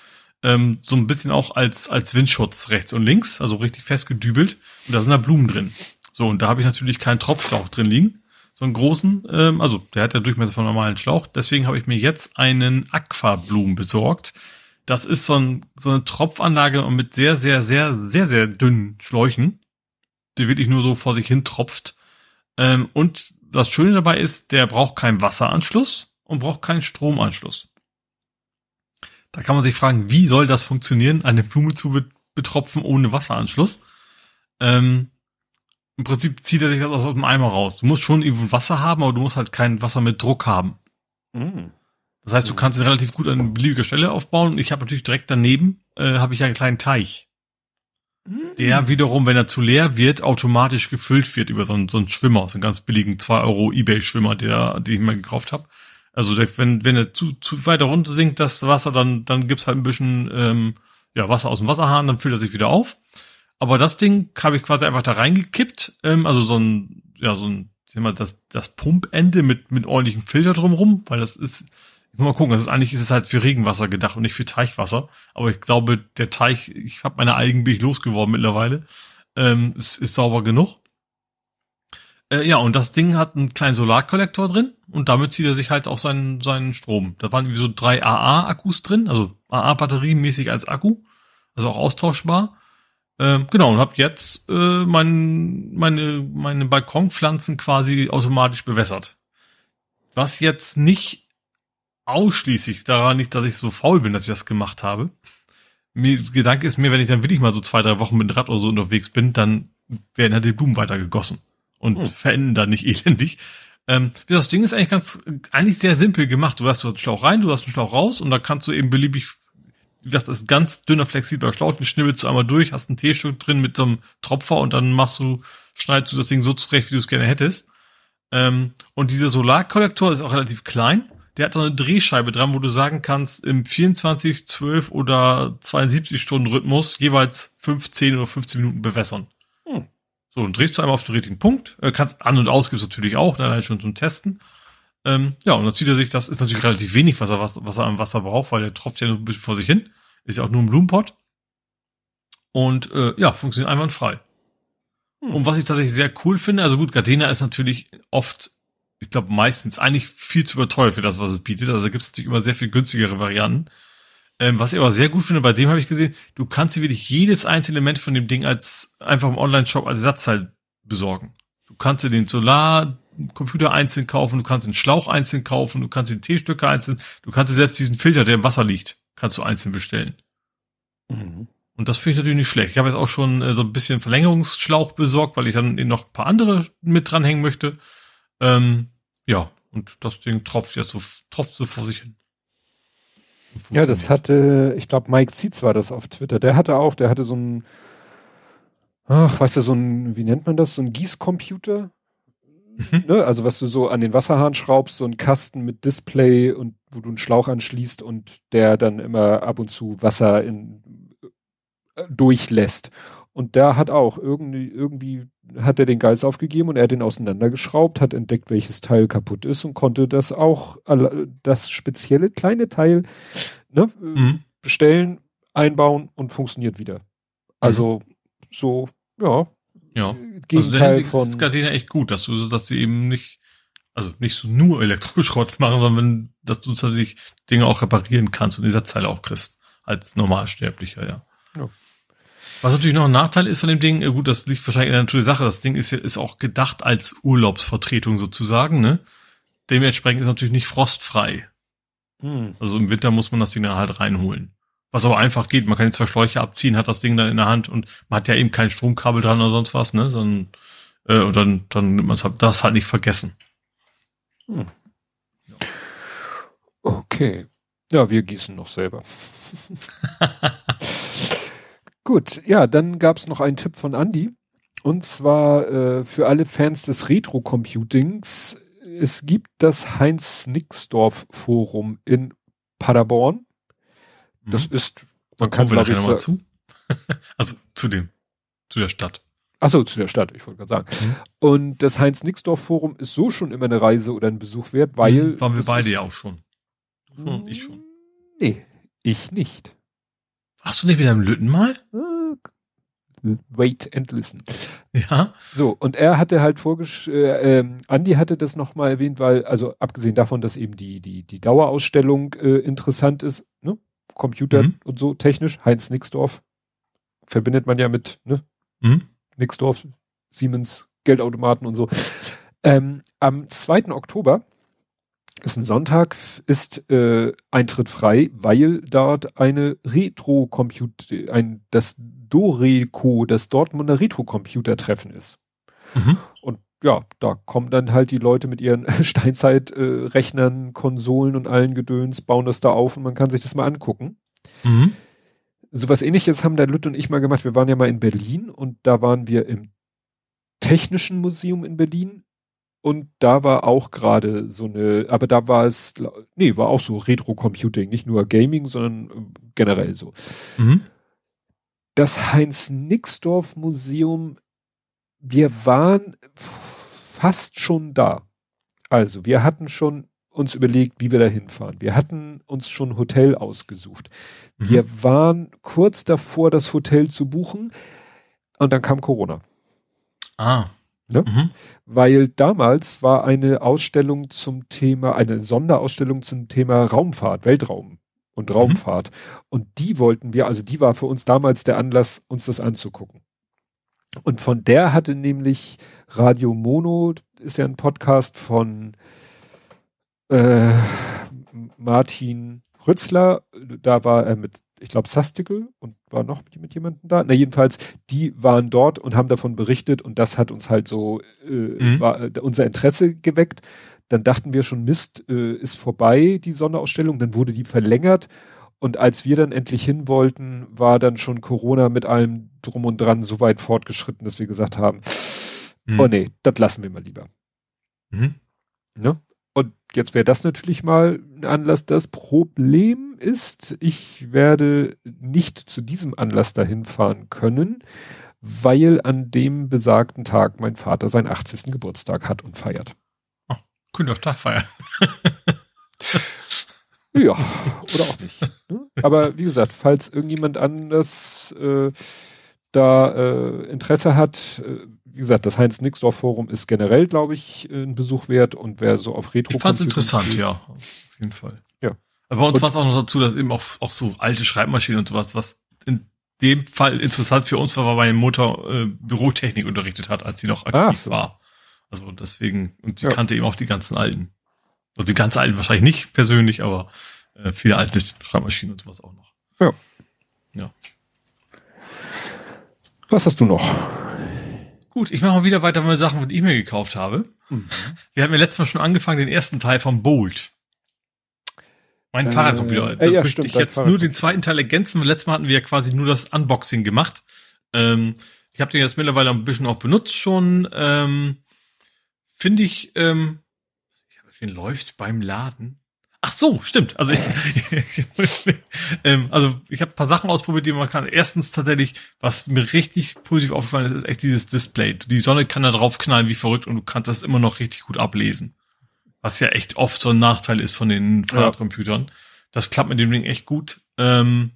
ähm, so ein bisschen auch als, als Windschutz rechts und links, also richtig fest gedübelt. Und da sind da Blumen drin. So, und da habe ich natürlich keinen Tropfschlauch drin liegen, so einen großen, ähm, also der hat ja Durchmesser von normalen Schlauch. Deswegen habe ich mir jetzt einen Aquablumen besorgt. Das ist so, ein, so eine Tropfanlage und mit sehr, sehr, sehr, sehr, sehr dünnen Schläuchen, die wirklich nur so vor sich hin tropft. Ähm, und das Schöne dabei ist, der braucht keinen Wasseranschluss und braucht keinen Stromanschluss. Da kann man sich fragen, wie soll das funktionieren, eine Blume zu betropfen ohne Wasseranschluss? Ähm, Im Prinzip zieht er sich das aus dem Eimer raus. Du musst schon irgendwo Wasser haben, aber du musst halt kein Wasser mit Druck haben. Mm. Das heißt, du kannst ihn relativ gut an beliebiger Stelle aufbauen. Ich habe natürlich direkt daneben äh, habe ich einen kleinen Teich, mm. der wiederum, wenn er zu leer wird, automatisch gefüllt wird über so einen, so einen Schwimmer, so einen ganz billigen 2 Euro eBay Schwimmer, der, den ich mal gekauft habe. Also wenn, wenn er zu, zu weit runter sinkt, das Wasser, dann, dann gibt's halt ein bisschen ähm, ja, Wasser aus dem Wasserhahn, dann füllt er sich wieder auf. Aber das Ding habe ich quasi einfach da reingekippt. Ähm, also so ein, ja, so ein, ich sag mal, das, das Pumpende mit, mit ordentlichem Filter drumrum, weil das ist, ich muss mal gucken, das ist, eigentlich ist es halt für Regenwasser gedacht und nicht für Teichwasser. Aber ich glaube, der Teich, ich habe meine Algen bin ich losgeworden mittlerweile. Ähm, es ist sauber genug. Äh, ja, und das Ding hat einen kleinen Solarkollektor drin und damit zieht er sich halt auch seinen, seinen Strom. Da waren irgendwie so drei AA-Akkus drin, also AA-Batterie mäßig als Akku, also auch austauschbar. Ähm, genau, und habe jetzt äh, mein, meine, meine Balkonpflanzen quasi automatisch bewässert. Was jetzt nicht ausschließlich daran liegt, dass ich so faul bin, dass ich das gemacht habe. Mir, Gedanke ist mir, wenn ich dann wirklich mal so zwei, drei Wochen mit dem Rad oder so unterwegs bin, dann werden halt die Blumen weitergegossen und hm. da nicht elendig. Ähm, das Ding ist eigentlich ganz, eigentlich sehr simpel gemacht. Du hast, du einen Schlauch rein, du hast einen Schlauch raus und da kannst du eben beliebig, wie gesagt, das ist ein ganz dünner, flexibler Schlauch, den schnibbelst du einmal durch, hast ein T-Stück drin mit so einem Tropfer und dann machst du, schneidest du das Ding so zurecht, wie du es gerne hättest. Ähm, und dieser Solarkollektor ist auch relativ klein. Der hat da eine Drehscheibe dran, wo du sagen kannst, im 24, 12 oder 72 Stunden Rhythmus jeweils 15 oder 15 Minuten bewässern. So, dann drehst du einmal auf den richtigen Punkt. Äh, kannst an- und aus gibt's natürlich auch, dann halt schon zum Testen. Ähm, ja, und dann zieht er sich, das ist natürlich relativ wenig, was er, was, was er am Wasser braucht, weil der tropft ja nur ein bisschen vor sich hin. Ist ja auch nur ein Blumenpot. Und äh, ja, funktioniert einwandfrei. Hm. Und was ich tatsächlich sehr cool finde, also gut, Gardena ist natürlich oft, ich glaube meistens, eigentlich viel zu überteuert für das, was es bietet. Also da gibt es natürlich immer sehr viel günstigere Varianten. Ähm, was ich aber sehr gut finde, bei dem habe ich gesehen, du kannst dir wirklich jedes einzelne Element von dem Ding als einfach im Online-Shop als Ersatzteil halt besorgen. Du kannst dir den Solarcomputer einzeln kaufen, du kannst den Schlauch einzeln kaufen, du kannst den T-Stöcke einzeln, du kannst dir selbst diesen Filter, der im Wasser liegt, kannst du einzeln bestellen. Mhm. Und das finde ich natürlich nicht schlecht. Ich habe jetzt auch schon äh, so ein bisschen Verlängerungsschlauch besorgt, weil ich dann noch ein paar andere mit dranhängen möchte. Ähm, ja, und das Ding tropft ja so, tropft so vor sich hin. Ja, das hatte, ich glaube, Mike Zietz war das auf Twitter. Der hatte auch, der hatte so ein, ach, weißt du, so ein, wie nennt man das, so ein Gießcomputer? Mhm. Ne? Also, was du so an den Wasserhahn schraubst, so ein Kasten mit Display und wo du einen Schlauch anschließt und der dann immer ab und zu Wasser in, äh, durchlässt. Und der hat auch irgendwie, irgendwie hat er den Geist aufgegeben und er hat ihn auseinandergeschraubt, hat entdeckt, welches Teil kaputt ist und konnte das auch, das spezielle kleine Teil ne, mhm. bestellen, einbauen und funktioniert wieder. Also mhm. so, ja. Ja. Also Gegenteil also von. Ist Gardena echt gut, dass du, dass sie eben nicht, also nicht so nur Elektroschrott machen, sondern dass du tatsächlich Dinge auch reparieren kannst und dieser Zeile auch kriegst. Als Normalsterblicher, ja. ja. Was natürlich noch ein Nachteil ist von dem Ding, äh, gut, das liegt wahrscheinlich in der Natur der Sache. Das Ding ist, ja ist auch gedacht als Urlaubsvertretung sozusagen, ne? Dementsprechend ist es natürlich nicht frostfrei. Hm. Also im Winter muss man das Ding dann halt reinholen. Was aber einfach geht, man kann jetzt zwei Schläuche abziehen, hat das Ding dann in der Hand und man hat ja eben kein Stromkabel dran oder sonst was, ne? Sondern, äh, und dann, dann nimmt man es halt, das halt nicht vergessen. Hm. Okay. Ja, wir gießen noch selber. Gut, ja, dann gab es noch einen Tipp von Andy. Und zwar äh, für alle Fans des Retro-Computings. Es gibt das Heinz-Nixdorf-Forum in Paderborn. Das mhm. ist, man da kann wir ich, mal zu. also zu dem, zu der Stadt. Achso, zu der Stadt, ich wollte gerade sagen. Mhm. Und das Heinz-Nixdorf-Forum ist so schon immer eine Reise oder ein Besuch wert, weil. Mhm, waren wir beide ja auch schon. Du Schon, und ich schon. Nee, ich nicht. Hast du nicht wieder einem Lütten mal? Äh, wait and listen. Ja. So, und er hatte halt vorgesch, äh, ähm, Andi hatte das nochmal erwähnt, weil, also abgesehen davon, dass eben die, die, die Dauerausstellung äh, interessant ist, ne? Computer mhm. und so technisch, Heinz Nixdorf verbindet man ja mit, ne? Mhm. Nixdorf, Siemens, Geldautomaten und so. Ähm, am 2. Oktober ist ein Sonntag, ist äh, Eintritt frei, weil dort eine Retro-Computer, ein, das Doreco, das Dortmunder Retro-Computer-Treffen ist. Mhm. Und ja, da kommen dann halt die Leute mit ihren Steinzeitrechnern, äh, Konsolen und allen Gedöns, bauen das da auf und man kann sich das mal angucken. Mhm. Sowas ähnliches haben der Lütt und ich mal gemacht. Wir waren ja mal in Berlin und da waren wir im Technischen Museum in Berlin und da war auch gerade so eine, aber da war es, nee, war auch so Retro-Computing, nicht nur Gaming, sondern äh, generell so. Mhm. Das Heinz-Nixdorf-Museum, wir waren fast schon da. Also, wir hatten schon uns überlegt, wie wir da hinfahren. Wir hatten uns schon ein Hotel ausgesucht. Mhm. Wir waren kurz davor, das Hotel zu buchen und dann kam Corona. Ah. Ne? Mhm. Weil damals war eine Ausstellung zum Thema, eine Sonderausstellung zum Thema Raumfahrt, Weltraum und mhm. Raumfahrt. Und die wollten wir, also die war für uns damals der Anlass, uns das anzugucken. Und von der hatte nämlich Radio Mono, ist ja ein Podcast von äh, Martin Rützler, da war er mit ich glaube, Sastikel und war noch mit, mit jemandem da. Na, jedenfalls, die waren dort und haben davon berichtet und das hat uns halt so äh, mhm. war, äh, unser Interesse geweckt. Dann dachten wir schon, Mist, äh, ist vorbei, die Sonderausstellung. Dann wurde die verlängert. Und als wir dann endlich hin wollten, war dann schon Corona mit allem drum und dran so weit fortgeschritten, dass wir gesagt haben, mhm. oh nee, das lassen wir mal lieber. Mhm. Ne? jetzt wäre das natürlich mal ein Anlass. Das Problem ist, ich werde nicht zu diesem Anlass dahin fahren können, weil an dem besagten Tag mein Vater seinen 80. Geburtstag hat und feiert. Oh, können doch da feiern. ja, oder auch nicht. Ne? Aber wie gesagt, falls irgendjemand anders äh, da äh, Interesse hat, äh, wie gesagt, das Heinz-Nixdorf-Forum ist generell, glaube ich, äh, ein Besuch wert und wer so auf Retro. Ich fand es interessant, spielt, ja, auf jeden Fall. Ja. Aber bei uns war es auch noch dazu, dass eben auch, auch so alte Schreibmaschinen und sowas, was in dem Fall interessant für uns war, weil meine Mutter äh, Bürotechnik unterrichtet hat, als sie noch aktiv so. war. Also deswegen, und sie ja. kannte eben auch die ganzen alten. Also die ganzen alten wahrscheinlich nicht persönlich, aber äh, viele alte Schreibmaschinen und sowas auch noch. Ja. Ja. Was hast du noch? Gut, ich mache mal wieder weiter mit Sachen, die ich mir gekauft habe. Mhm. Wir hatten ja letztes Mal schon angefangen, den ersten Teil vom Bolt. Mein äh, Fahrradcomputer. Äh, da ja, möchte ich jetzt nur den zweiten Teil ergänzen. letztes Mal hatten wir ja quasi nur das Unboxing gemacht. Ähm, ich habe den jetzt mittlerweile ein bisschen auch benutzt schon. Ähm, Finde ich, ähm, ich habe den läuft beim Laden. Ach so, stimmt. Also ich, ähm, also ich habe ein paar Sachen ausprobiert, die man kann. Erstens tatsächlich, was mir richtig positiv aufgefallen ist, ist echt dieses Display. Die Sonne kann da drauf knallen wie verrückt und du kannst das immer noch richtig gut ablesen. Was ja echt oft so ein Nachteil ist von den Fahrradcomputern. Ja. Das klappt mit dem Ding echt gut. Ähm,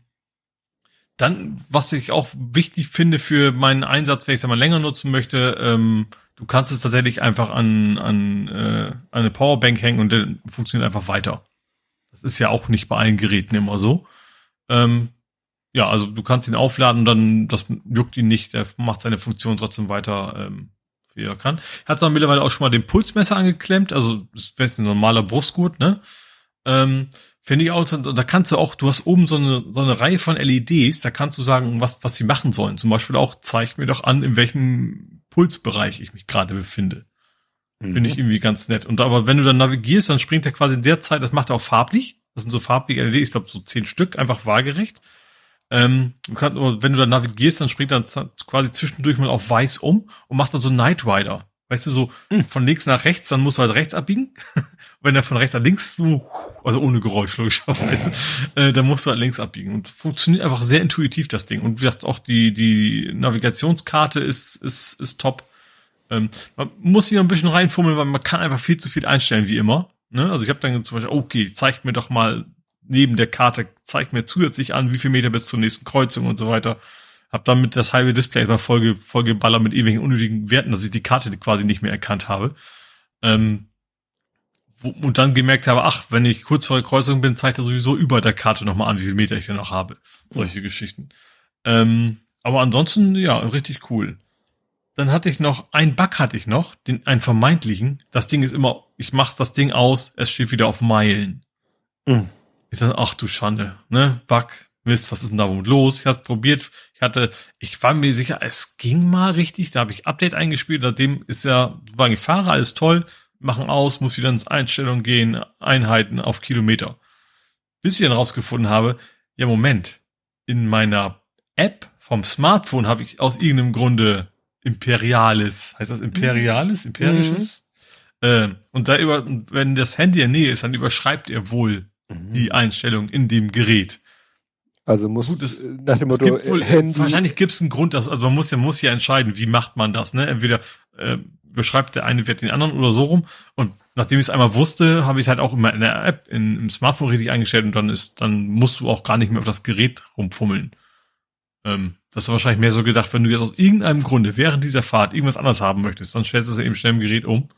dann, was ich auch wichtig finde für meinen Einsatz, wenn ich es mal länger nutzen möchte, ähm, du kannst es tatsächlich einfach an, an äh, eine Powerbank hängen und dann funktioniert einfach weiter. Das ist ja auch nicht bei allen Geräten immer so. Ähm, ja, also du kannst ihn aufladen, dann das juckt ihn nicht, der macht seine Funktion trotzdem weiter, ähm, wie er kann. Er hat dann mittlerweile auch schon mal den Pulsmesser angeklemmt, also das ist ein normaler Brustgurt, ne? Ähm, Finde ich auch, da kannst du auch, du hast oben so eine, so eine Reihe von LEDs, da kannst du sagen, was, was sie machen sollen. Zum Beispiel auch, zeig mir doch an, in welchem Pulsbereich ich mich gerade befinde. Mhm. Finde ich mhm. irgendwie ganz nett. Und aber wenn du dann navigierst, dann springt er quasi in der Zeit, das macht er auch farblich. Das sind so farbliche LEDs, ich glaube so zehn Stück, einfach waagerecht. Ähm, du wenn du dann navigierst, dann springt er quasi zwischendurch mal auf weiß um und macht dann so Night Rider. Weißt du, so mhm. von links nach rechts, dann musst du halt rechts abbiegen. wenn er von rechts nach links so, also ohne Geräusch logischerweise, äh, dann musst du halt links abbiegen. Und funktioniert einfach sehr intuitiv das Ding. Und wie gesagt, auch die, die Navigationskarte ist, ist, ist top. Ähm, man muss sich noch ein bisschen reinfummeln, weil man kann einfach viel zu viel einstellen, wie immer. Ne? Also ich habe dann zum Beispiel, okay, zeigt mir doch mal neben der Karte, zeigt mir zusätzlich an, wie viel Meter bis zur nächsten Kreuzung und so weiter. Hab damit das halbe Display immer voll, vollgeballert mit ewigen unnötigen Werten, dass ich die Karte quasi nicht mehr erkannt habe. Ähm, wo, und dann gemerkt habe, ach, wenn ich kurz vor der Kreuzung bin, zeigt er sowieso über der Karte nochmal an, wie viel Meter ich denn noch habe. Solche mhm. Geschichten. Ähm, aber ansonsten, ja, richtig cool. Dann hatte ich noch, ein Bug hatte ich noch, den, einen vermeintlichen. Das Ding ist immer, ich mach das Ding aus, es steht wieder auf Meilen. Mhm. Ich sage, ach du Schande, ne? Bug, Mist, was ist denn da los? Ich habe probiert, ich hatte, ich war mir sicher, es ging mal richtig, da habe ich Update eingespielt, seitdem ist ja, war ich fahre, alles toll, machen aus, muss wieder ins Einstellung gehen, Einheiten auf Kilometer. Bis ich dann rausgefunden habe, ja Moment, in meiner App vom Smartphone habe ich aus irgendeinem Grunde Imperialis. Heißt das Imperialis? Mhm. Imperisches? Mhm. Äh, und da über, wenn das Handy in der Nähe ist, dann überschreibt er wohl mhm. die Einstellung in dem Gerät. Also muss Gut, es, äh, nach dem Motto gibt wohl, äh, Handy wahrscheinlich gibt es einen Grund, dass, also man muss ja muss ja entscheiden, wie macht man das, ne? Entweder äh, beschreibt der eine Wert den anderen oder so rum und nachdem ich es einmal wusste, habe ich halt auch immer in der App in, im Smartphone richtig eingestellt und dann ist dann musst du auch gar nicht mehr auf das Gerät rumfummeln. Ähm, das ist wahrscheinlich mehr so gedacht, wenn du jetzt aus irgendeinem Grunde während dieser Fahrt irgendwas anderes haben möchtest, dann stellst du es eben schnell im Gerät um.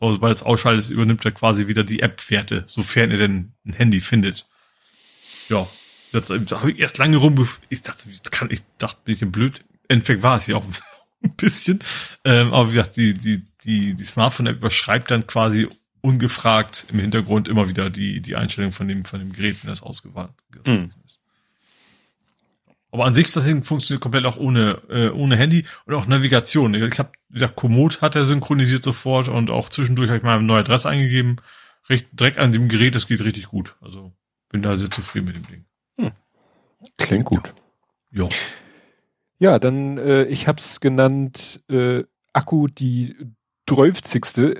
Aber sobald es ausschaltet, übernimmt er quasi wieder die App-Werte, sofern er denn ein Handy findet. Ja, das, das habe ich erst lange rumgef... Ich dachte, das kann, ich dachte, bin ich denn blöd? Endeffekt war es ja auch ein bisschen. Ähm, aber wie gesagt, die, die, die, die Smartphone-App überschreibt dann quasi ungefragt im Hintergrund immer wieder die, die Einstellung von dem, von dem Gerät, wenn das ausgewandt mhm. ist. Aber an sich das Ding funktioniert komplett auch ohne, äh, ohne Handy und auch Navigation. Ich hab, wie gesagt, Komoot hat er synchronisiert sofort und auch zwischendurch habe ich mal eine neue Adresse eingegeben. Recht, direkt an dem Gerät, das geht richtig gut. Also bin da sehr zufrieden mit dem Ding. Hm. Klingt gut. Ja. ja. Ja, dann, äh, ich hab's genannt, äh, Akku, die 12.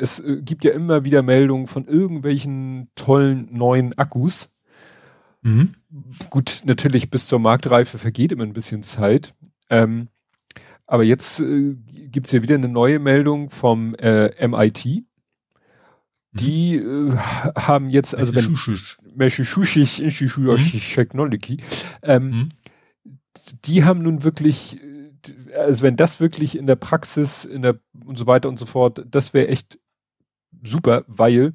Es äh, gibt ja immer wieder Meldungen von irgendwelchen tollen neuen Akkus. Mhm. Gut, natürlich bis zur Marktreife vergeht immer ein bisschen Zeit. Ähm, aber jetzt äh, gibt's hier wieder eine neue Meldung vom äh, MIT. Mhm. Die äh, haben jetzt, also wenn Massachusetts Institute of mhm. Technology, ähm, mhm. die haben nun wirklich, äh, also wenn das wirklich in der Praxis, in der und so weiter und so fort, das wäre echt super, weil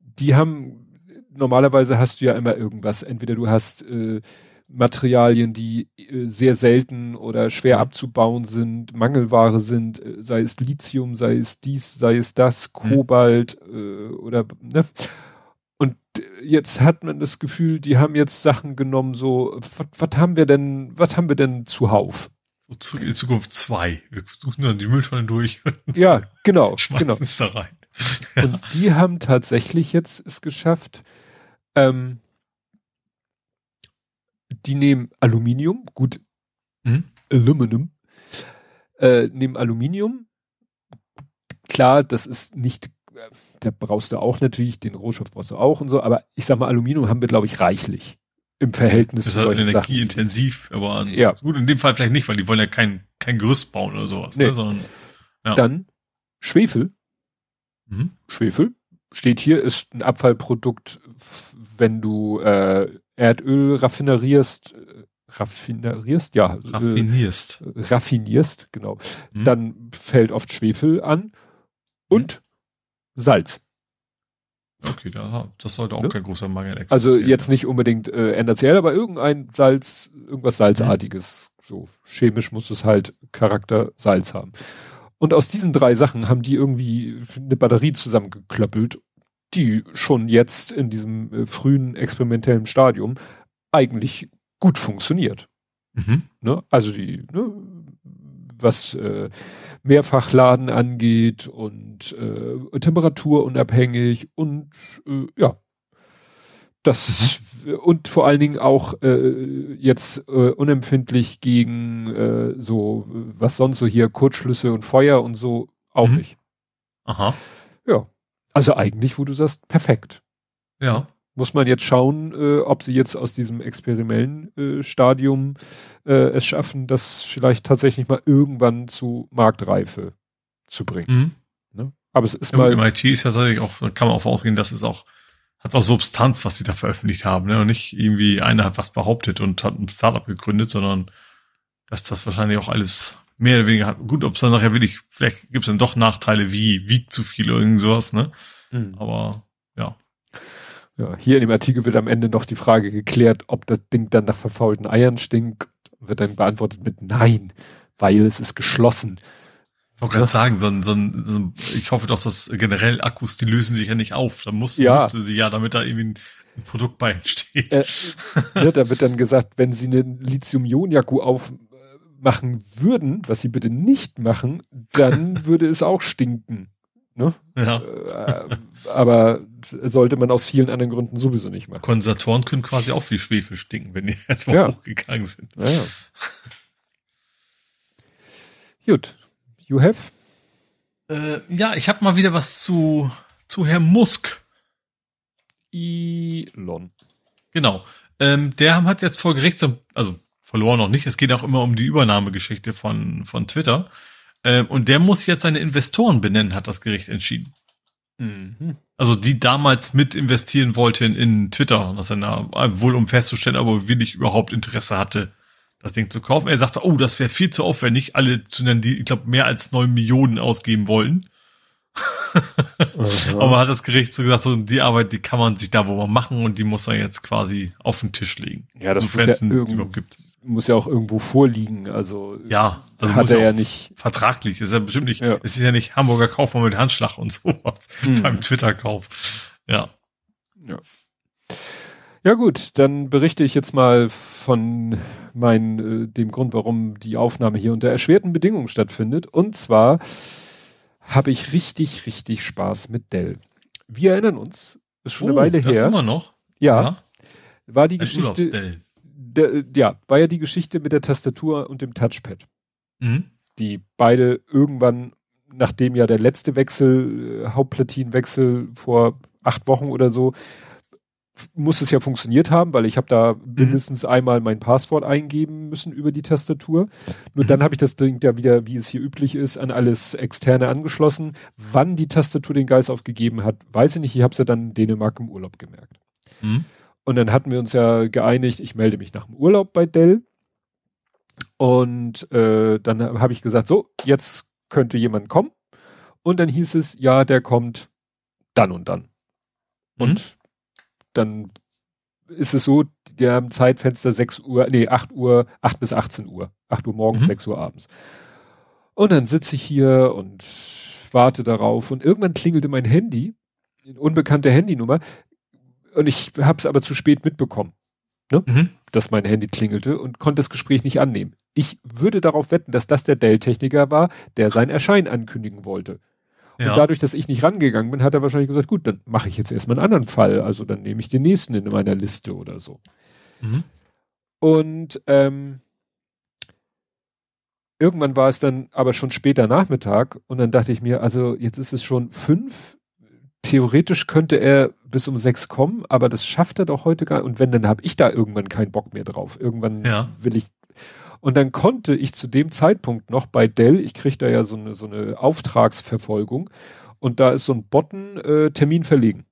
die haben normalerweise hast du ja immer irgendwas. Entweder du hast äh, Materialien, die äh, sehr selten oder schwer mhm. abzubauen sind, Mangelware sind, äh, sei es Lithium, sei es dies, sei es das, mhm. Kobalt mhm. oder ne? Und äh, jetzt hat man das Gefühl, die haben jetzt Sachen genommen, so, was haben wir denn, was haben wir denn zuhauf? Zurück in Zukunft zwei. Wir suchen dann die Mülltonne durch. Ja, genau. genau. Schmeißen genau. es da rein. Und die haben tatsächlich jetzt es geschafft, ähm, die nehmen Aluminium, gut, mhm. Aluminum, äh, nehmen Aluminium. Klar, das ist nicht, äh, da brauchst du auch natürlich, den Rohstoff brauchst du auch und so, aber ich sag mal, Aluminium haben wir, glaube ich, reichlich im Verhältnis das ist halt energieintensiv, aber ja. gut, in dem Fall vielleicht nicht, weil die wollen ja kein, kein Gerüst bauen oder sowas. Ne, nee. Ne, sondern, ja. Dann Schwefel. Mhm. Schwefel steht hier, ist ein Abfallprodukt wenn du äh, Erdöl raffinerierst, äh, raffinerierst, ja. Raffinierst. Äh, raffinierst, genau. Mhm. Dann fällt oft Schwefel an und mhm. Salz. Okay, das sollte auch ne? kein großer Mangel existieren. Also jetzt nicht unbedingt äh, NaCl, aber irgendein Salz, irgendwas hm. Salzartiges. Mhm. So chemisch muss es halt Charakter Salz haben. Und aus diesen drei Sachen haben die irgendwie eine Batterie zusammengeklöppelt die schon jetzt in diesem äh, frühen experimentellen Stadium eigentlich gut funktioniert. Mhm. Ne? Also die, ne? was äh, Mehrfachladen angeht und äh, temperaturunabhängig und äh, ja, das mhm. und vor allen Dingen auch äh, jetzt äh, unempfindlich gegen äh, so, was sonst so hier, Kurzschlüsse und Feuer und so auch mhm. nicht. Aha. Ja, also eigentlich, wo du sagst, perfekt. Ja. Muss man jetzt schauen, äh, ob sie jetzt aus diesem experimentellen äh, Stadium äh, es schaffen, das vielleicht tatsächlich mal irgendwann zu Marktreife zu bringen. Mhm. Ne? Aber es ist ja, mal. Im IT ist ja tatsächlich auch, kann man auch ausgehen, dass es auch, hat auch Substanz, was sie da veröffentlicht haben. Ne? Und nicht irgendwie einer hat was behauptet und hat ein Startup gegründet, sondern dass das wahrscheinlich auch alles mehr oder weniger hat. Gut, ob es dann nachher wirklich, vielleicht gibt es dann doch Nachteile wie wiegt zu viel oder irgend sowas, ne? Mhm. Aber ja. Ja, hier in dem Artikel wird am Ende noch die Frage geklärt, ob das Ding dann nach verfaulten Eiern stinkt, wird dann beantwortet mit Nein, weil es ist geschlossen. Ich wollte gerade sagen, so ein, so ein, so ein, ich hoffe doch, dass generell Akkus, die lösen sich ja nicht auf. Da mussten ja. müsste sie ja, damit da irgendwie ein, ein Produkt bei entsteht. Äh, ne, da wird dann gesagt, wenn sie einen Lithium-Ionen-Akku aufmachen, machen würden, was sie bitte nicht machen, dann würde es auch stinken. Ne? Ja. Äh, äh, aber sollte man aus vielen anderen Gründen sowieso nicht machen. Kondensatoren können quasi auch wie Schwefel stinken, wenn die jetzt mal ja. hochgegangen sind. Ja, ja. Gut. You have? Äh, ja, ich habe mal wieder was zu, zu Herrn Musk. Elon. Genau. Ähm, der hat jetzt vor Gericht, so, also verloren noch nicht. Es geht auch immer um die Übernahmegeschichte von, von Twitter. Ähm, und der muss jetzt seine Investoren benennen, hat das Gericht entschieden. Mhm. Also die damals mit investieren wollten in Twitter, was er wohl um festzustellen, aber wenig überhaupt Interesse hatte, das Ding zu kaufen. Er sagte, oh, das wäre viel zu aufwendig, alle zu nennen, die, ich glaube, mehr als neun Millionen ausgeben wollen. aber hat das Gericht so gesagt, so die Arbeit, die kann man sich da wo man machen und die muss er jetzt quasi auf den Tisch legen. Ja, das Insofern muss ja überhaupt gibt muss ja auch irgendwo vorliegen. Also ja, also hat er ja, nicht vertraglich. Ist ja bestimmt nicht. Ja. Es ist ja nicht Hamburger Kaufmann mit Handschlag und sowas hm. beim Twitter-Kauf. Ja. ja. Ja gut, dann berichte ich jetzt mal von mein, äh, dem Grund, warum die Aufnahme hier unter erschwerten Bedingungen stattfindet. Und zwar habe ich richtig, richtig Spaß mit Dell. Wir erinnern uns, ist schon oh, eine Weile das her. Immer noch? Ja. ja. War die Ein Geschichte der, ja, war ja die Geschichte mit der Tastatur und dem Touchpad. Mhm. Die beide irgendwann, nachdem ja der letzte Wechsel, äh, Hauptplatinenwechsel vor acht Wochen oder so, muss es ja funktioniert haben, weil ich habe da mhm. mindestens einmal mein Passwort eingeben müssen über die Tastatur. Nur mhm. dann habe ich das Ding ja wieder, wie es hier üblich ist, an alles externe angeschlossen. Wann die Tastatur den Geist aufgegeben hat, weiß ich nicht. Ich habe es ja dann in Dänemark im Urlaub gemerkt. Mhm. Und dann hatten wir uns ja geeinigt, ich melde mich nach dem Urlaub bei Dell. Und äh, dann habe ich gesagt, so, jetzt könnte jemand kommen. Und dann hieß es, ja, der kommt dann und dann. Mhm. Und dann ist es so, die haben Zeitfenster 6 Uhr, nee, 8 Uhr, 8 bis 18 Uhr. 8 Uhr morgens, mhm. 6 Uhr abends. Und dann sitze ich hier und warte darauf. Und irgendwann klingelte mein Handy, unbekannte Handynummer und ich habe es aber zu spät mitbekommen, ne? mhm. dass mein Handy klingelte und konnte das Gespräch nicht annehmen. Ich würde darauf wetten, dass das der Dell-Techniker war, der sein Erscheinen ankündigen wollte. Und ja. dadurch, dass ich nicht rangegangen bin, hat er wahrscheinlich gesagt, gut, dann mache ich jetzt erstmal einen anderen Fall. Also dann nehme ich den nächsten in meiner Liste oder so. Mhm. Und ähm, irgendwann war es dann aber schon später Nachmittag und dann dachte ich mir, also jetzt ist es schon fünf, theoretisch könnte er bis um sechs kommen, aber das schafft er doch heute gar nicht. Und wenn, dann habe ich da irgendwann keinen Bock mehr drauf. Irgendwann ja. will ich. Und dann konnte ich zu dem Zeitpunkt noch bei Dell, ich kriege da ja so eine, so eine Auftragsverfolgung und da ist so ein Button äh, Termin verlegen.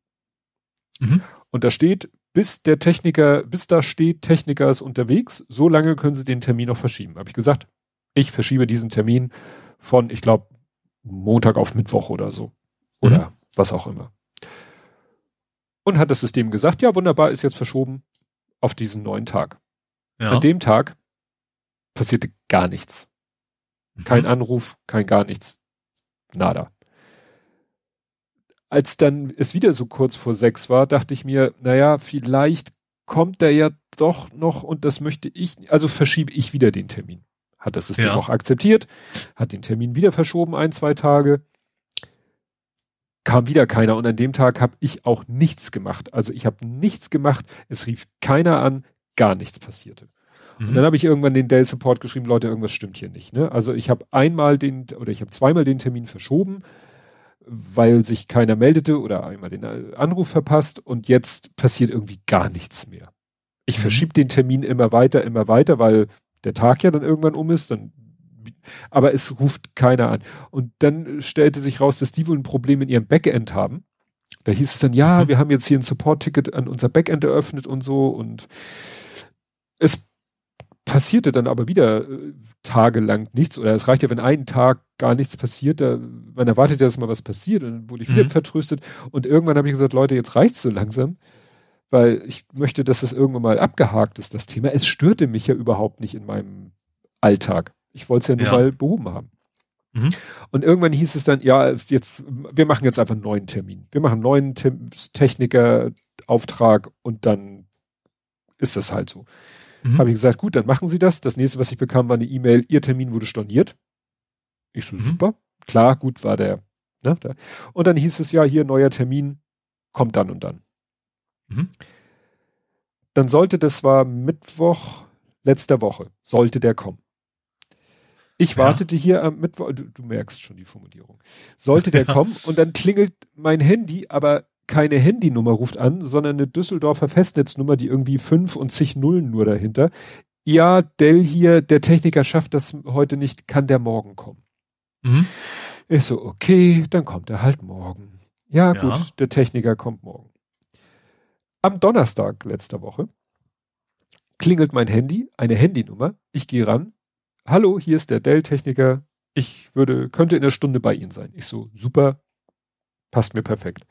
Mhm. Und da steht, bis der Techniker, bis da steht, Techniker ist unterwegs, so lange können Sie den Termin noch verschieben. Habe ich gesagt, ich verschiebe diesen Termin von, ich glaube, Montag auf Mittwoch oder so. Oder mhm was auch immer. Und hat das System gesagt, ja, wunderbar, ist jetzt verschoben auf diesen neuen Tag. Ja. An dem Tag passierte gar nichts. Mhm. Kein mhm. Anruf, kein gar nichts. Nada. Als dann es wieder so kurz vor sechs war, dachte ich mir, naja, vielleicht kommt er ja doch noch und das möchte ich, also verschiebe ich wieder den Termin. Hat das System ja. auch akzeptiert, hat den Termin wieder verschoben, ein, zwei Tage kam wieder keiner und an dem Tag habe ich auch nichts gemacht. Also ich habe nichts gemacht, es rief keiner an, gar nichts passierte. Mhm. Und dann mhm. habe ich irgendwann den Day Support geschrieben, Leute, irgendwas stimmt hier nicht. Ne? Also ich habe einmal den oder ich habe zweimal den Termin verschoben, weil sich keiner meldete oder einmal den äh, Anruf verpasst und jetzt passiert irgendwie gar nichts mehr. Ich mhm. verschiebe den Termin immer weiter, immer weiter, weil der Tag ja dann irgendwann um ist, dann aber es ruft keiner an. Und dann stellte sich raus, dass die wohl ein Problem in ihrem Backend haben. Da hieß es dann, ja, mhm. wir haben jetzt hier ein Support-Ticket an unser Backend eröffnet und so. Und es passierte dann aber wieder äh, tagelang nichts. Oder es reicht ja, wenn einen Tag gar nichts passiert, da, man erwartet ja, dass mal was passiert. Und dann wurde ich wieder mhm. vertröstet. Und irgendwann habe ich gesagt, Leute, jetzt reicht's so langsam weil ich möchte, dass das irgendwann mal abgehakt ist, das Thema. Es störte mich ja überhaupt nicht in meinem Alltag. Ich wollte es ja nur ja. mal behoben haben. Mhm. Und irgendwann hieß es dann, ja, jetzt, wir machen jetzt einfach einen neuen Termin. Wir machen einen neuen Te techniker und dann ist das halt so. Mhm. Habe ich gesagt, gut, dann machen Sie das. Das nächste, was ich bekam, war eine E-Mail, Ihr Termin wurde storniert. Ich so, mhm. super. Klar, gut war der, ne, der. Und dann hieß es ja, hier neuer Termin, kommt dann und dann. Mhm. Dann sollte, das war Mittwoch letzter Woche, sollte der kommen. Ich ja. wartete hier am Mittwoch, du, du, merkst schon die Formulierung. Sollte der ja. kommen und dann klingelt mein Handy, aber keine Handynummer ruft an, sondern eine Düsseldorfer Festnetznummer, die irgendwie fünf und zig Nullen nur dahinter. Ja, Dell hier, der Techniker schafft das heute nicht, kann der morgen kommen. Mhm. Ich so, okay, dann kommt er halt morgen. Ja, ja, gut, der Techniker kommt morgen. Am Donnerstag letzter Woche klingelt mein Handy, eine Handynummer. Ich gehe ran, hallo, hier ist der Dell-Techniker. Ich würde, könnte in der Stunde bei Ihnen sein. Ich so, super, passt mir perfekt.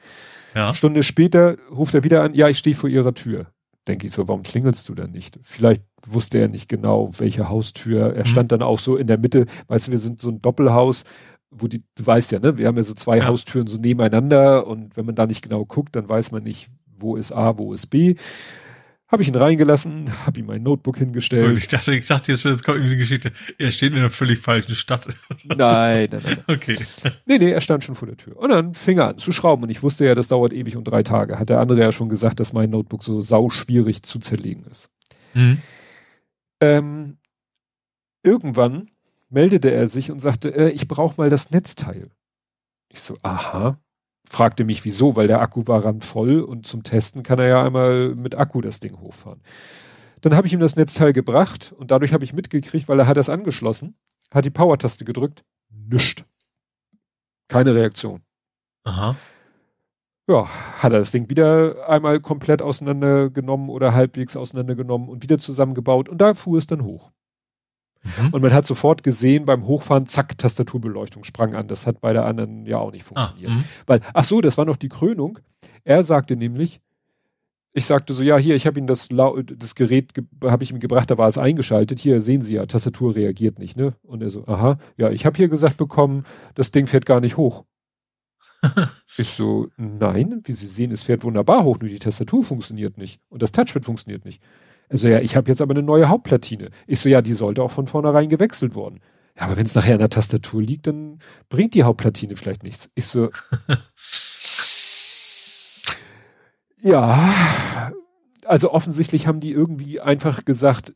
Ja. Stunde später ruft er wieder an, ja, ich stehe vor Ihrer Tür. Denke ich so, warum klingelst du dann nicht? Vielleicht wusste er nicht genau, welche Haustür. Er mhm. stand dann auch so in der Mitte. Weißt du, wir sind so ein Doppelhaus, wo die, du weißt ja, ne, wir haben ja so zwei ja. Haustüren so nebeneinander und wenn man da nicht genau guckt, dann weiß man nicht, wo ist A, wo ist B. Habe ich ihn reingelassen, habe ihm mein Notebook hingestellt. Und ich dachte, ich dachte jetzt schon, jetzt kommt die Geschichte. Er steht in einer völlig falschen Stadt. nein, nein, nein, Okay. Nee, nee, er stand schon vor der Tür. Und dann fing er an zu schrauben. Und ich wusste ja, das dauert ewig und drei Tage. Hat der andere ja schon gesagt, dass mein Notebook so sau schwierig zu zerlegen ist. Mhm. Ähm, irgendwann meldete er sich und sagte, äh, ich brauche mal das Netzteil. Ich so, aha fragte mich wieso, weil der Akku war randvoll und zum Testen kann er ja einmal mit Akku das Ding hochfahren. Dann habe ich ihm das Netzteil gebracht und dadurch habe ich mitgekriegt, weil er hat das angeschlossen, hat die Power-Taste gedrückt, nischt. Keine Reaktion. Aha. Ja, hat er das Ding wieder einmal komplett auseinandergenommen oder halbwegs auseinandergenommen und wieder zusammengebaut und da fuhr es dann hoch. Mhm. Und man hat sofort gesehen, beim Hochfahren, zack, Tastaturbeleuchtung sprang an. Das hat bei der anderen ja auch nicht ah, funktioniert. Ah, Weil, ach so, das war noch die Krönung. Er sagte nämlich, ich sagte so, ja, hier, ich habe Ihnen das, das Gerät habe ich ihm gebracht, da war es eingeschaltet. Hier sehen Sie ja, Tastatur reagiert nicht, ne? Und er so, aha, ja, ich habe hier gesagt bekommen, das Ding fährt gar nicht hoch. ich so, nein, wie Sie sehen, es fährt wunderbar hoch, nur die Tastatur funktioniert nicht und das Touchpad funktioniert nicht. Also ja, ich habe jetzt aber eine neue Hauptplatine. Ich so, ja, die sollte auch von vornherein gewechselt worden. Ja, aber wenn es nachher an der Tastatur liegt, dann bringt die Hauptplatine vielleicht nichts. Ich so, ja, also offensichtlich haben die irgendwie einfach gesagt,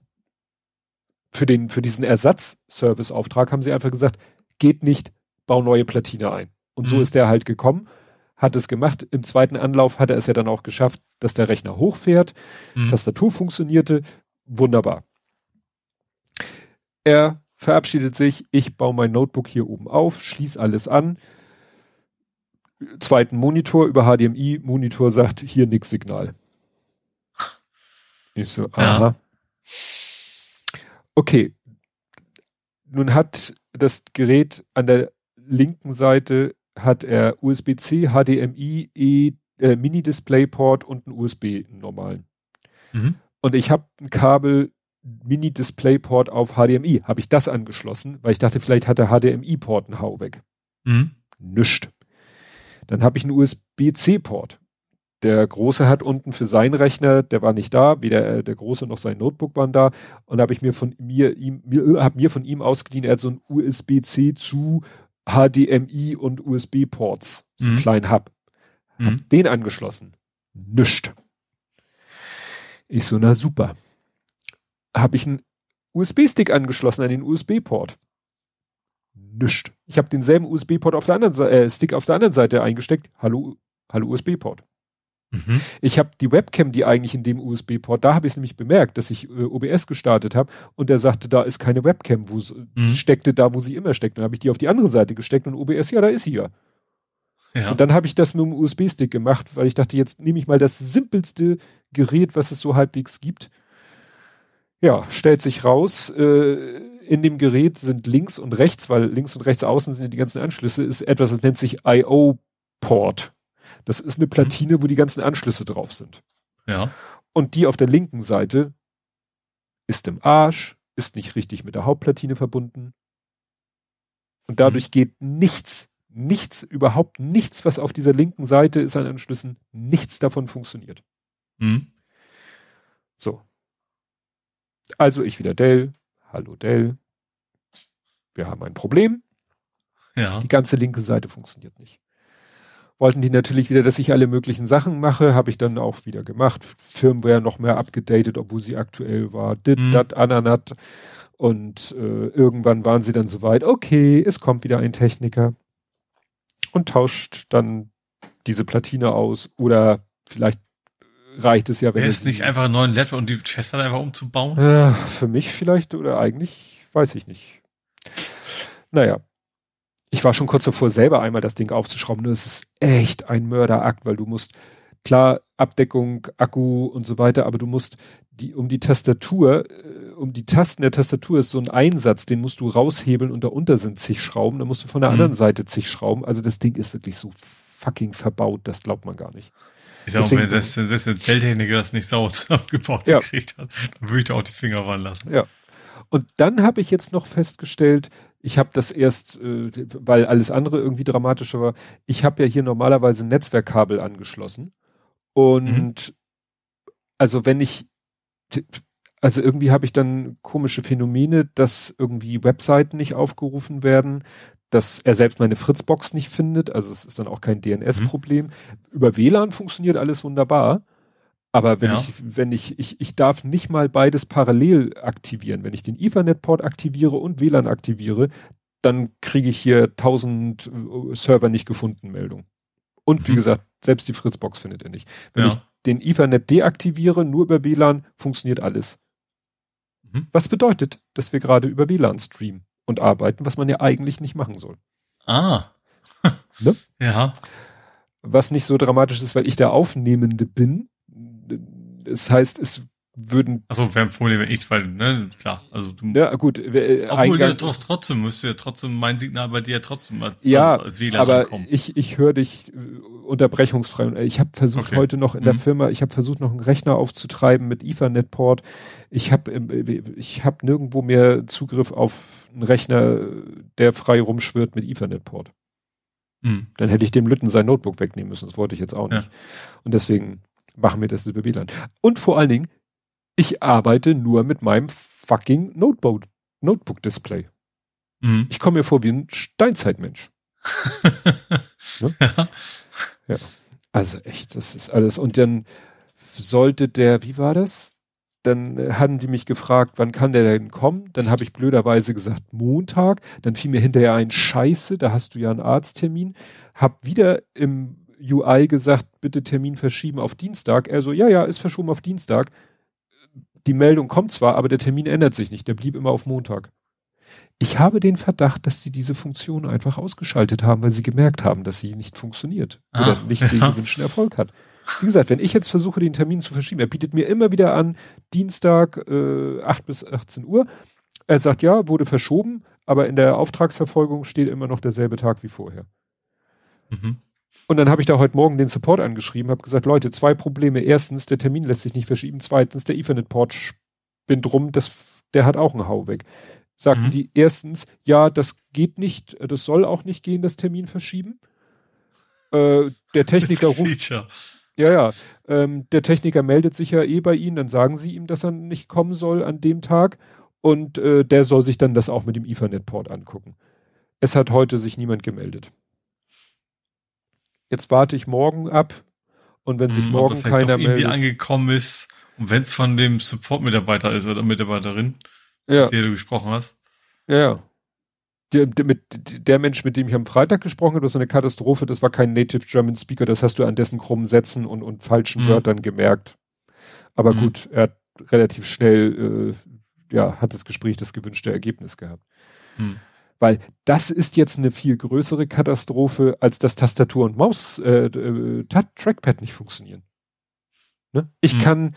für den, für diesen Ersatzservice-Auftrag haben sie einfach gesagt, geht nicht, bau neue Platine ein. Und mhm. so ist der halt gekommen hat es gemacht. Im zweiten Anlauf hat er es ja dann auch geschafft, dass der Rechner hochfährt, mhm. Tastatur funktionierte, wunderbar. Er verabschiedet sich, ich baue mein Notebook hier oben auf, schließe alles an, zweiten Monitor über HDMI, Monitor sagt hier nix Signal. Ich so, aha. Ja. Okay. Nun hat das Gerät an der linken Seite hat er USB-C, HDMI, e, äh, Mini-Display-Port und einen USB normalen. Mhm. Und ich habe ein Kabel Mini-Display-Port auf HDMI. Habe ich das angeschlossen, weil ich dachte, vielleicht hat der HDMI-Port einen Hau weg. Mhm. Nischt. Dann habe ich einen USB-C-Port. Der Große hat unten für seinen Rechner, der war nicht da, weder äh, der Große noch sein Notebook waren da. Und habe ich mir von mir, ihm, mir, hab mir von ihm ausgeliehen, er hat so einen USB-C zu HDMI und USB-Ports, so einen mhm. kleinen Hub. Hab mhm. den angeschlossen. Nischt. Ich so, na super. Habe ich einen USB-Stick angeschlossen an den USB-Port. Nischt. Ich habe denselben USB-Port auf der anderen Seite, äh, Stick auf der anderen Seite eingesteckt. Hallo, hallo USB-Port. Mhm. Ich habe die Webcam, die eigentlich in dem USB-Port, da habe ich es nämlich bemerkt, dass ich äh, OBS gestartet habe und er sagte, da ist keine Webcam, wo äh, mhm. die steckte da, wo sie immer steckt. Dann habe ich die auf die andere Seite gesteckt und OBS, ja, da ist sie ja. ja. Und dann habe ich das mit dem USB-Stick gemacht, weil ich dachte, jetzt nehme ich mal das simpelste Gerät, was es so halbwegs gibt. Ja, stellt sich raus, äh, in dem Gerät sind links und rechts, weil links und rechts außen sind die ganzen Anschlüsse, ist etwas, das nennt sich IO-Port. Das ist eine Platine, mhm. wo die ganzen Anschlüsse drauf sind. Ja. Und die auf der linken Seite ist im Arsch, ist nicht richtig mit der Hauptplatine verbunden. Und dadurch mhm. geht nichts, nichts, überhaupt nichts, was auf dieser linken Seite ist an Anschlüssen, nichts davon funktioniert. Mhm. So. Also ich wieder Dell. Hallo Dell. Wir haben ein Problem. Ja. Die ganze linke Seite funktioniert nicht wollten die natürlich wieder, dass ich alle möglichen Sachen mache, habe ich dann auch wieder gemacht. Firmware noch mehr abgedatet, obwohl sie aktuell war. Dit, mhm. dat, ananat. Und äh, irgendwann waren sie dann soweit, okay, es kommt wieder ein Techniker und tauscht dann diese Platine aus oder vielleicht reicht es ja, wenn es nicht einfach einen neuen Laptop und die Chest einfach umzubauen. Äh, für mich vielleicht oder eigentlich weiß ich nicht. Naja, ich war schon kurz davor, selber einmal das Ding aufzuschrauben. Nur es ist echt ein Mörderakt, weil du musst, klar, Abdeckung, Akku und so weiter, aber du musst die, um die Tastatur, äh, um die Tasten der Tastatur ist so ein Einsatz, den musst du raushebeln und darunter sind zig Schrauben, dann musst du von der mhm. anderen Seite zig Schrauben. Also das Ding ist wirklich so fucking verbaut, das glaubt man gar nicht. Ich sag mal, wenn das, das ein Feldtechniker das nicht sauber zusammengebaut ja. gekriegt hat, dann würde ich da auch die Finger ranlassen. Ja. Und dann habe ich jetzt noch festgestellt, ich habe das erst, äh, weil alles andere irgendwie dramatischer war. Ich habe ja hier normalerweise Netzwerkkabel angeschlossen. Und mhm. also wenn ich, also irgendwie habe ich dann komische Phänomene, dass irgendwie Webseiten nicht aufgerufen werden, dass er selbst meine Fritzbox nicht findet. Also es ist dann auch kein DNS-Problem. Mhm. Über WLAN funktioniert alles wunderbar. Aber wenn ja. ich, wenn ich, ich, ich darf nicht mal beides parallel aktivieren. Wenn ich den Ethernet-Port aktiviere und WLAN aktiviere, dann kriege ich hier 1000 äh, Server nicht gefunden Meldung. Und wie mhm. gesagt, selbst die Fritzbox findet er nicht. Wenn ja. ich den Ethernet deaktiviere, nur über WLAN, funktioniert alles. Mhm. Was bedeutet, dass wir gerade über WLAN streamen und arbeiten, was man ja eigentlich nicht machen soll. Ah. ne? Ja. Was nicht so dramatisch ist, weil ich der Aufnehmende bin das heißt, es würden. Achso, Wärmfolie wäre nichts, weil, ne, klar. Also du, ja, gut. Äh, obwohl Eingang, doch trotzdem müsste ja trotzdem mein Signal bei dir trotzdem als, ja, WLAN aber ankommen. Ich, ich höre dich äh, unterbrechungsfrei. Äh, ich habe versucht okay. heute noch in mhm. der Firma, ich habe versucht noch einen Rechner aufzutreiben mit Ethernet-Port. Ich habe ähm, ich hab nirgendwo mehr Zugriff auf einen Rechner, der frei rumschwirrt mit Ethernet-Port. Mhm. Dann hätte ich dem Lütten sein Notebook wegnehmen müssen. Das wollte ich jetzt auch nicht. Ja. Und deswegen machen wir das über WLAN. Und vor allen Dingen, ich arbeite nur mit meinem fucking Notebook, Notebook Display. Mhm. Ich komme mir vor wie ein Steinzeitmensch. ne? ja. ja. Also echt, das ist alles. Und dann sollte der, wie war das? Dann haben die mich gefragt, wann kann der denn kommen? Dann habe ich blöderweise gesagt, Montag. Dann fiel mir hinterher ein Scheiße, da hast du ja einen Arzttermin. Hab wieder im UI gesagt, bitte Termin verschieben auf Dienstag. Er so, ja, ja, ist verschoben auf Dienstag. Die Meldung kommt zwar, aber der Termin ändert sich nicht. Der blieb immer auf Montag. Ich habe den Verdacht, dass sie diese Funktion einfach ausgeschaltet haben, weil sie gemerkt haben, dass sie nicht funktioniert ah, oder nicht ja. den gewünschten Erfolg hat. Wie gesagt, wenn ich jetzt versuche, den Termin zu verschieben, er bietet mir immer wieder an, Dienstag äh, 8 bis 18 Uhr. Er sagt, ja, wurde verschoben, aber in der Auftragsverfolgung steht immer noch derselbe Tag wie vorher. Mhm. Und dann habe ich da heute Morgen den Support angeschrieben, habe gesagt, Leute, zwei Probleme. Erstens, der Termin lässt sich nicht verschieben. Zweitens, der Ethernet-Port spinnt rum, das, der hat auch einen Hau weg. Sagten mhm. die erstens, ja, das geht nicht, das soll auch nicht gehen, das Termin verschieben. Äh, der Techniker ruft. Ja, ja. Ähm, der Techniker meldet sich ja eh bei Ihnen, dann sagen Sie ihm, dass er nicht kommen soll an dem Tag und äh, der soll sich dann das auch mit dem Ethernet-Port angucken. Es hat heute sich niemand gemeldet jetzt warte ich morgen ab und wenn sich hm, morgen keiner mehr irgendwie angekommen ist und wenn es von dem Support-Mitarbeiter ist oder Mitarbeiterin, ja. mit der du gesprochen hast. Ja. Der, der, Mensch, mit dem ich am Freitag gesprochen habe, das war eine Katastrophe, das war kein Native German Speaker, das hast du an dessen krummen Sätzen und, und falschen hm. Wörtern gemerkt. Aber hm. gut, er hat relativ schnell, äh, ja, hat das Gespräch das gewünschte Ergebnis gehabt. Mhm. Weil das ist jetzt eine viel größere Katastrophe, als dass Tastatur und Maus, äh, äh Trackpad nicht funktionieren. Ne? Ich mhm. kann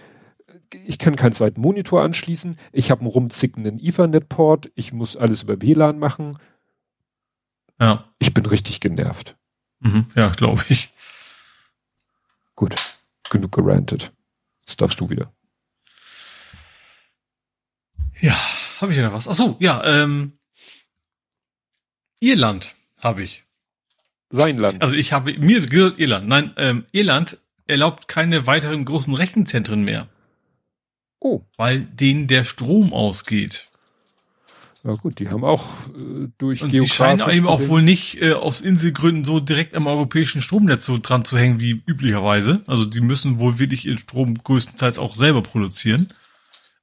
ich kann keinen zweiten Monitor anschließen, ich habe einen rumzickenden Ethernet-Port, ich muss alles über WLAN machen. Ja. Ich bin richtig genervt. Mhm. Ja, glaube ich. Gut, genug gerantet. Jetzt darfst du wieder. Ja, habe ich ja noch was? Achso, ja, ähm, Irland habe ich. Sein Land. Also ich habe mir gehört Irland. Nein, ähm, Irland erlaubt keine weiteren großen Rechenzentren mehr. Oh. Weil denen der Strom ausgeht. Na gut, die haben auch äh, durch Und Die scheinen eben auch wohl nicht äh, aus Inselgründen so direkt am europäischen Stromnetz so dran zu hängen wie üblicherweise. Also die müssen wohl wirklich ihren Strom größtenteils auch selber produzieren.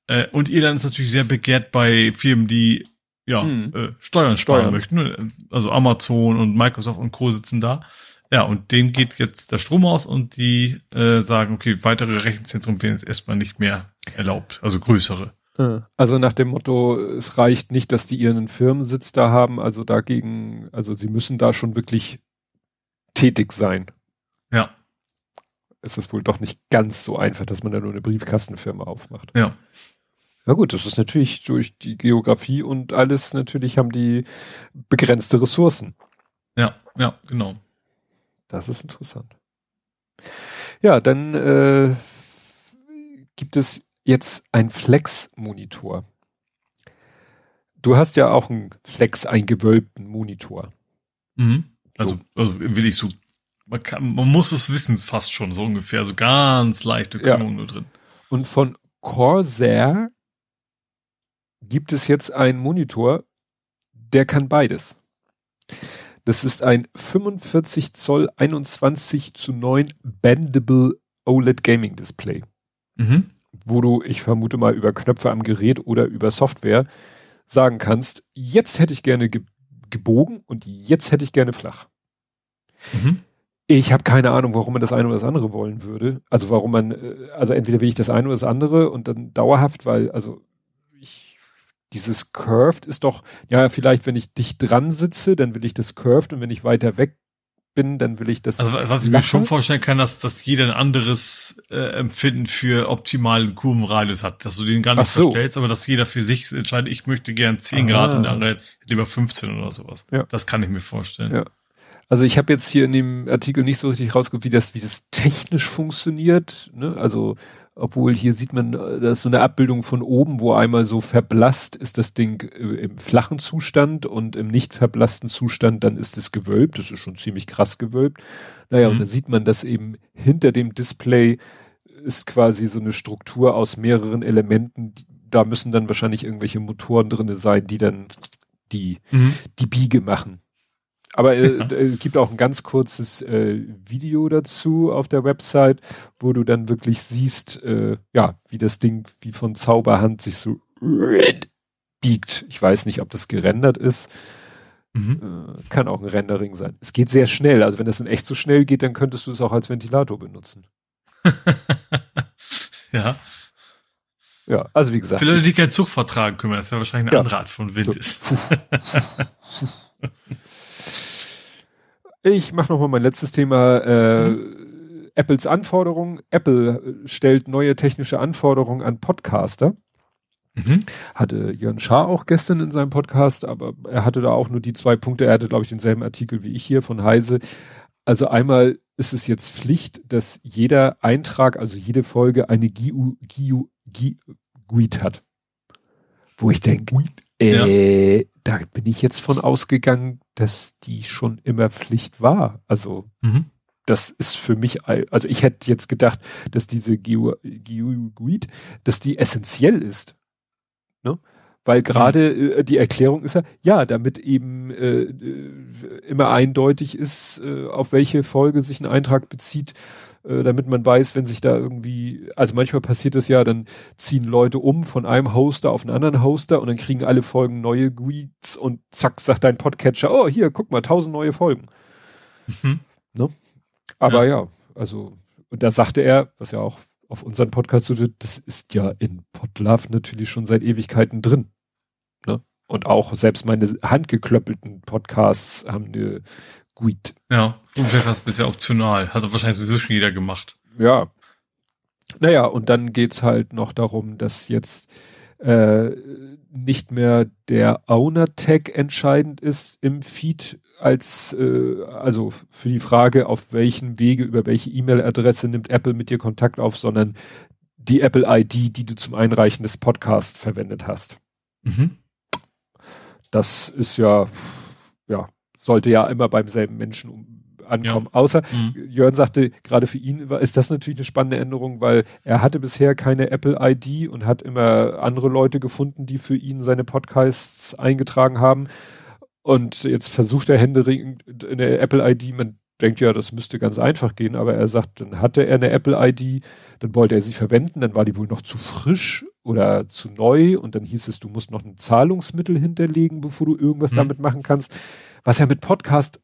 Äh, und Irland ist natürlich sehr begehrt bei Firmen, die ja, hm. äh, Steuern sparen möchten. Ne? Also Amazon und Microsoft und Co. sitzen da. Ja, und denen geht jetzt der Strom aus und die äh, sagen, okay, weitere Rechenzentren werden jetzt erstmal nicht mehr erlaubt, also größere. Äh, also nach dem Motto, es reicht nicht, dass die ihren Firmensitz da haben, also dagegen, also sie müssen da schon wirklich tätig sein. Ja. Es Ist wohl doch nicht ganz so einfach, dass man da nur eine Briefkastenfirma aufmacht. Ja. Na gut, das ist natürlich durch die Geografie und alles natürlich haben die begrenzte Ressourcen. Ja, ja, genau. Das ist interessant. Ja, dann äh, gibt es jetzt einen Flex-Monitor. Du hast ja auch einen Flex eingewölbten Monitor. Mhm. Also, also will ich so. Man, kann, man muss es wissen, fast schon so ungefähr, so ganz leichte Krümmung ja. nur drin. Und von Corsair gibt es jetzt einen Monitor, der kann beides. Das ist ein 45 Zoll 21 zu 9 Bendable OLED Gaming Display. Mhm. Wo du, ich vermute mal, über Knöpfe am Gerät oder über Software sagen kannst, jetzt hätte ich gerne ge gebogen und jetzt hätte ich gerne flach. Mhm. Ich habe keine Ahnung, warum man das eine oder das andere wollen würde. Also warum man, äh, also entweder will ich das eine oder das andere und dann dauerhaft, weil, also dieses Curved ist doch, ja, vielleicht, wenn ich dicht dran sitze, dann will ich das Curved und wenn ich weiter weg bin, dann will ich das. Also was lachen. ich mir schon vorstellen kann, dass, dass jeder ein anderes äh, Empfinden für optimalen Kurvenradius hat, dass du den gar nicht so. verstellst, aber dass jeder für sich entscheidet, ich möchte gern 10 ah. Grad und der andere lieber 15 oder sowas. Ja. Das kann ich mir vorstellen. Ja. Also ich habe jetzt hier in dem Artikel nicht so richtig rausgeguckt, wie das, wie das technisch funktioniert. Ne? Also obwohl hier sieht man, äh, das ist so eine Abbildung von oben, wo einmal so verblasst ist das Ding äh, im flachen Zustand und im nicht verblassten Zustand, dann ist es gewölbt, das ist schon ziemlich krass gewölbt. Naja, mhm. und dann sieht man, dass eben hinter dem Display ist quasi so eine Struktur aus mehreren Elementen, da müssen dann wahrscheinlich irgendwelche Motoren drin sein, die dann die, mhm. die Biege machen. Aber äh, äh, es gibt auch ein ganz kurzes äh, Video dazu auf der Website, wo du dann wirklich siehst, äh, ja, wie das Ding wie von Zauberhand sich so biegt. Ich weiß nicht, ob das gerendert ist. Mhm. Äh, kann auch ein Rendering sein. Es geht sehr schnell. Also wenn das in echt so schnell geht, dann könntest du es auch als Ventilator benutzen. ja. Ja, also wie gesagt. Für Leute, die keinen Zug vertragen können, das ist ja wahrscheinlich eine ja. andere Art von Wind so. ist. Ich mache mal mein letztes Thema. Äh, mhm. Apples Anforderungen. Apple äh, stellt neue technische Anforderungen an Podcaster. Mhm. Hatte Jörn Schaar auch gestern in seinem Podcast, aber er hatte da auch nur die zwei Punkte. Er hatte, glaube ich, denselben Artikel wie ich hier von Heise. Also einmal ist es jetzt Pflicht, dass jeder Eintrag, also jede Folge eine GU, GU, GU, GUID hat. Wo ich denke, äh, ja da bin ich jetzt von ausgegangen, dass die schon immer Pflicht war. Also mhm. das ist für mich, also ich hätte jetzt gedacht, dass diese Geoguid, dass die essentiell ist. Ne? Weil gerade mhm. äh, die Erklärung ist ja, ja, damit eben äh, äh immer eindeutig ist, äh, auf welche Folge sich ein Eintrag bezieht, äh, damit man weiß, wenn sich da irgendwie, also manchmal passiert es ja, dann ziehen Leute um von einem Hoster auf einen anderen Hoster und dann kriegen alle Folgen neue Guides und zack, sagt dein Podcatcher, oh, hier, guck mal, tausend neue Folgen. Mhm. Ne? Aber ja. ja, also, und da sagte er, was ja auch auf unseren Podcast so, das ist ja in Podlove natürlich schon seit Ewigkeiten drin. Ne? Und auch selbst meine handgeklöppelten Podcasts haben eine gut. Ja, und vielleicht war bisher optional. Hat wahrscheinlich sowieso schon jeder gemacht. Ja. Naja, und dann geht es halt noch darum, dass jetzt äh, nicht mehr der Owner-Tag entscheidend ist im Feed als äh, also für die Frage, auf welchen Wege, über welche E-Mail-Adresse nimmt Apple mit dir Kontakt auf, sondern die Apple-ID, die du zum Einreichen des Podcasts verwendet hast. Mhm. Das ist ja, ja, sollte ja immer beim selben Menschen ankommen. Ja. Außer mhm. Jörn sagte, gerade für ihn ist das natürlich eine spannende Änderung, weil er hatte bisher keine Apple ID und hat immer andere Leute gefunden, die für ihn seine Podcasts eingetragen haben. Und jetzt versucht er händeringend eine Apple ID. Man denkt ja, das müsste ganz einfach gehen, aber er sagt, dann hatte er eine Apple ID, dann wollte er sie verwenden, dann war die wohl noch zu frisch oder zu neu und dann hieß es, du musst noch ein Zahlungsmittel hinterlegen, bevor du irgendwas mhm. damit machen kannst was ja mit Podcast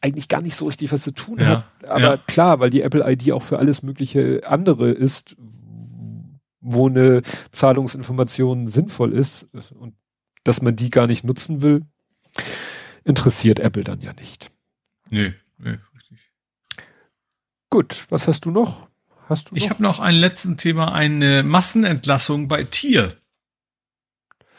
eigentlich gar nicht so richtig was zu tun ja, hat. Aber ja. klar, weil die Apple ID auch für alles mögliche andere ist, wo eine Zahlungsinformation sinnvoll ist und dass man die gar nicht nutzen will, interessiert Apple dann ja nicht. Nee, nee, richtig. Gut, was hast du noch? Hast du ich habe noch ein letzten Thema, eine Massenentlassung bei Tier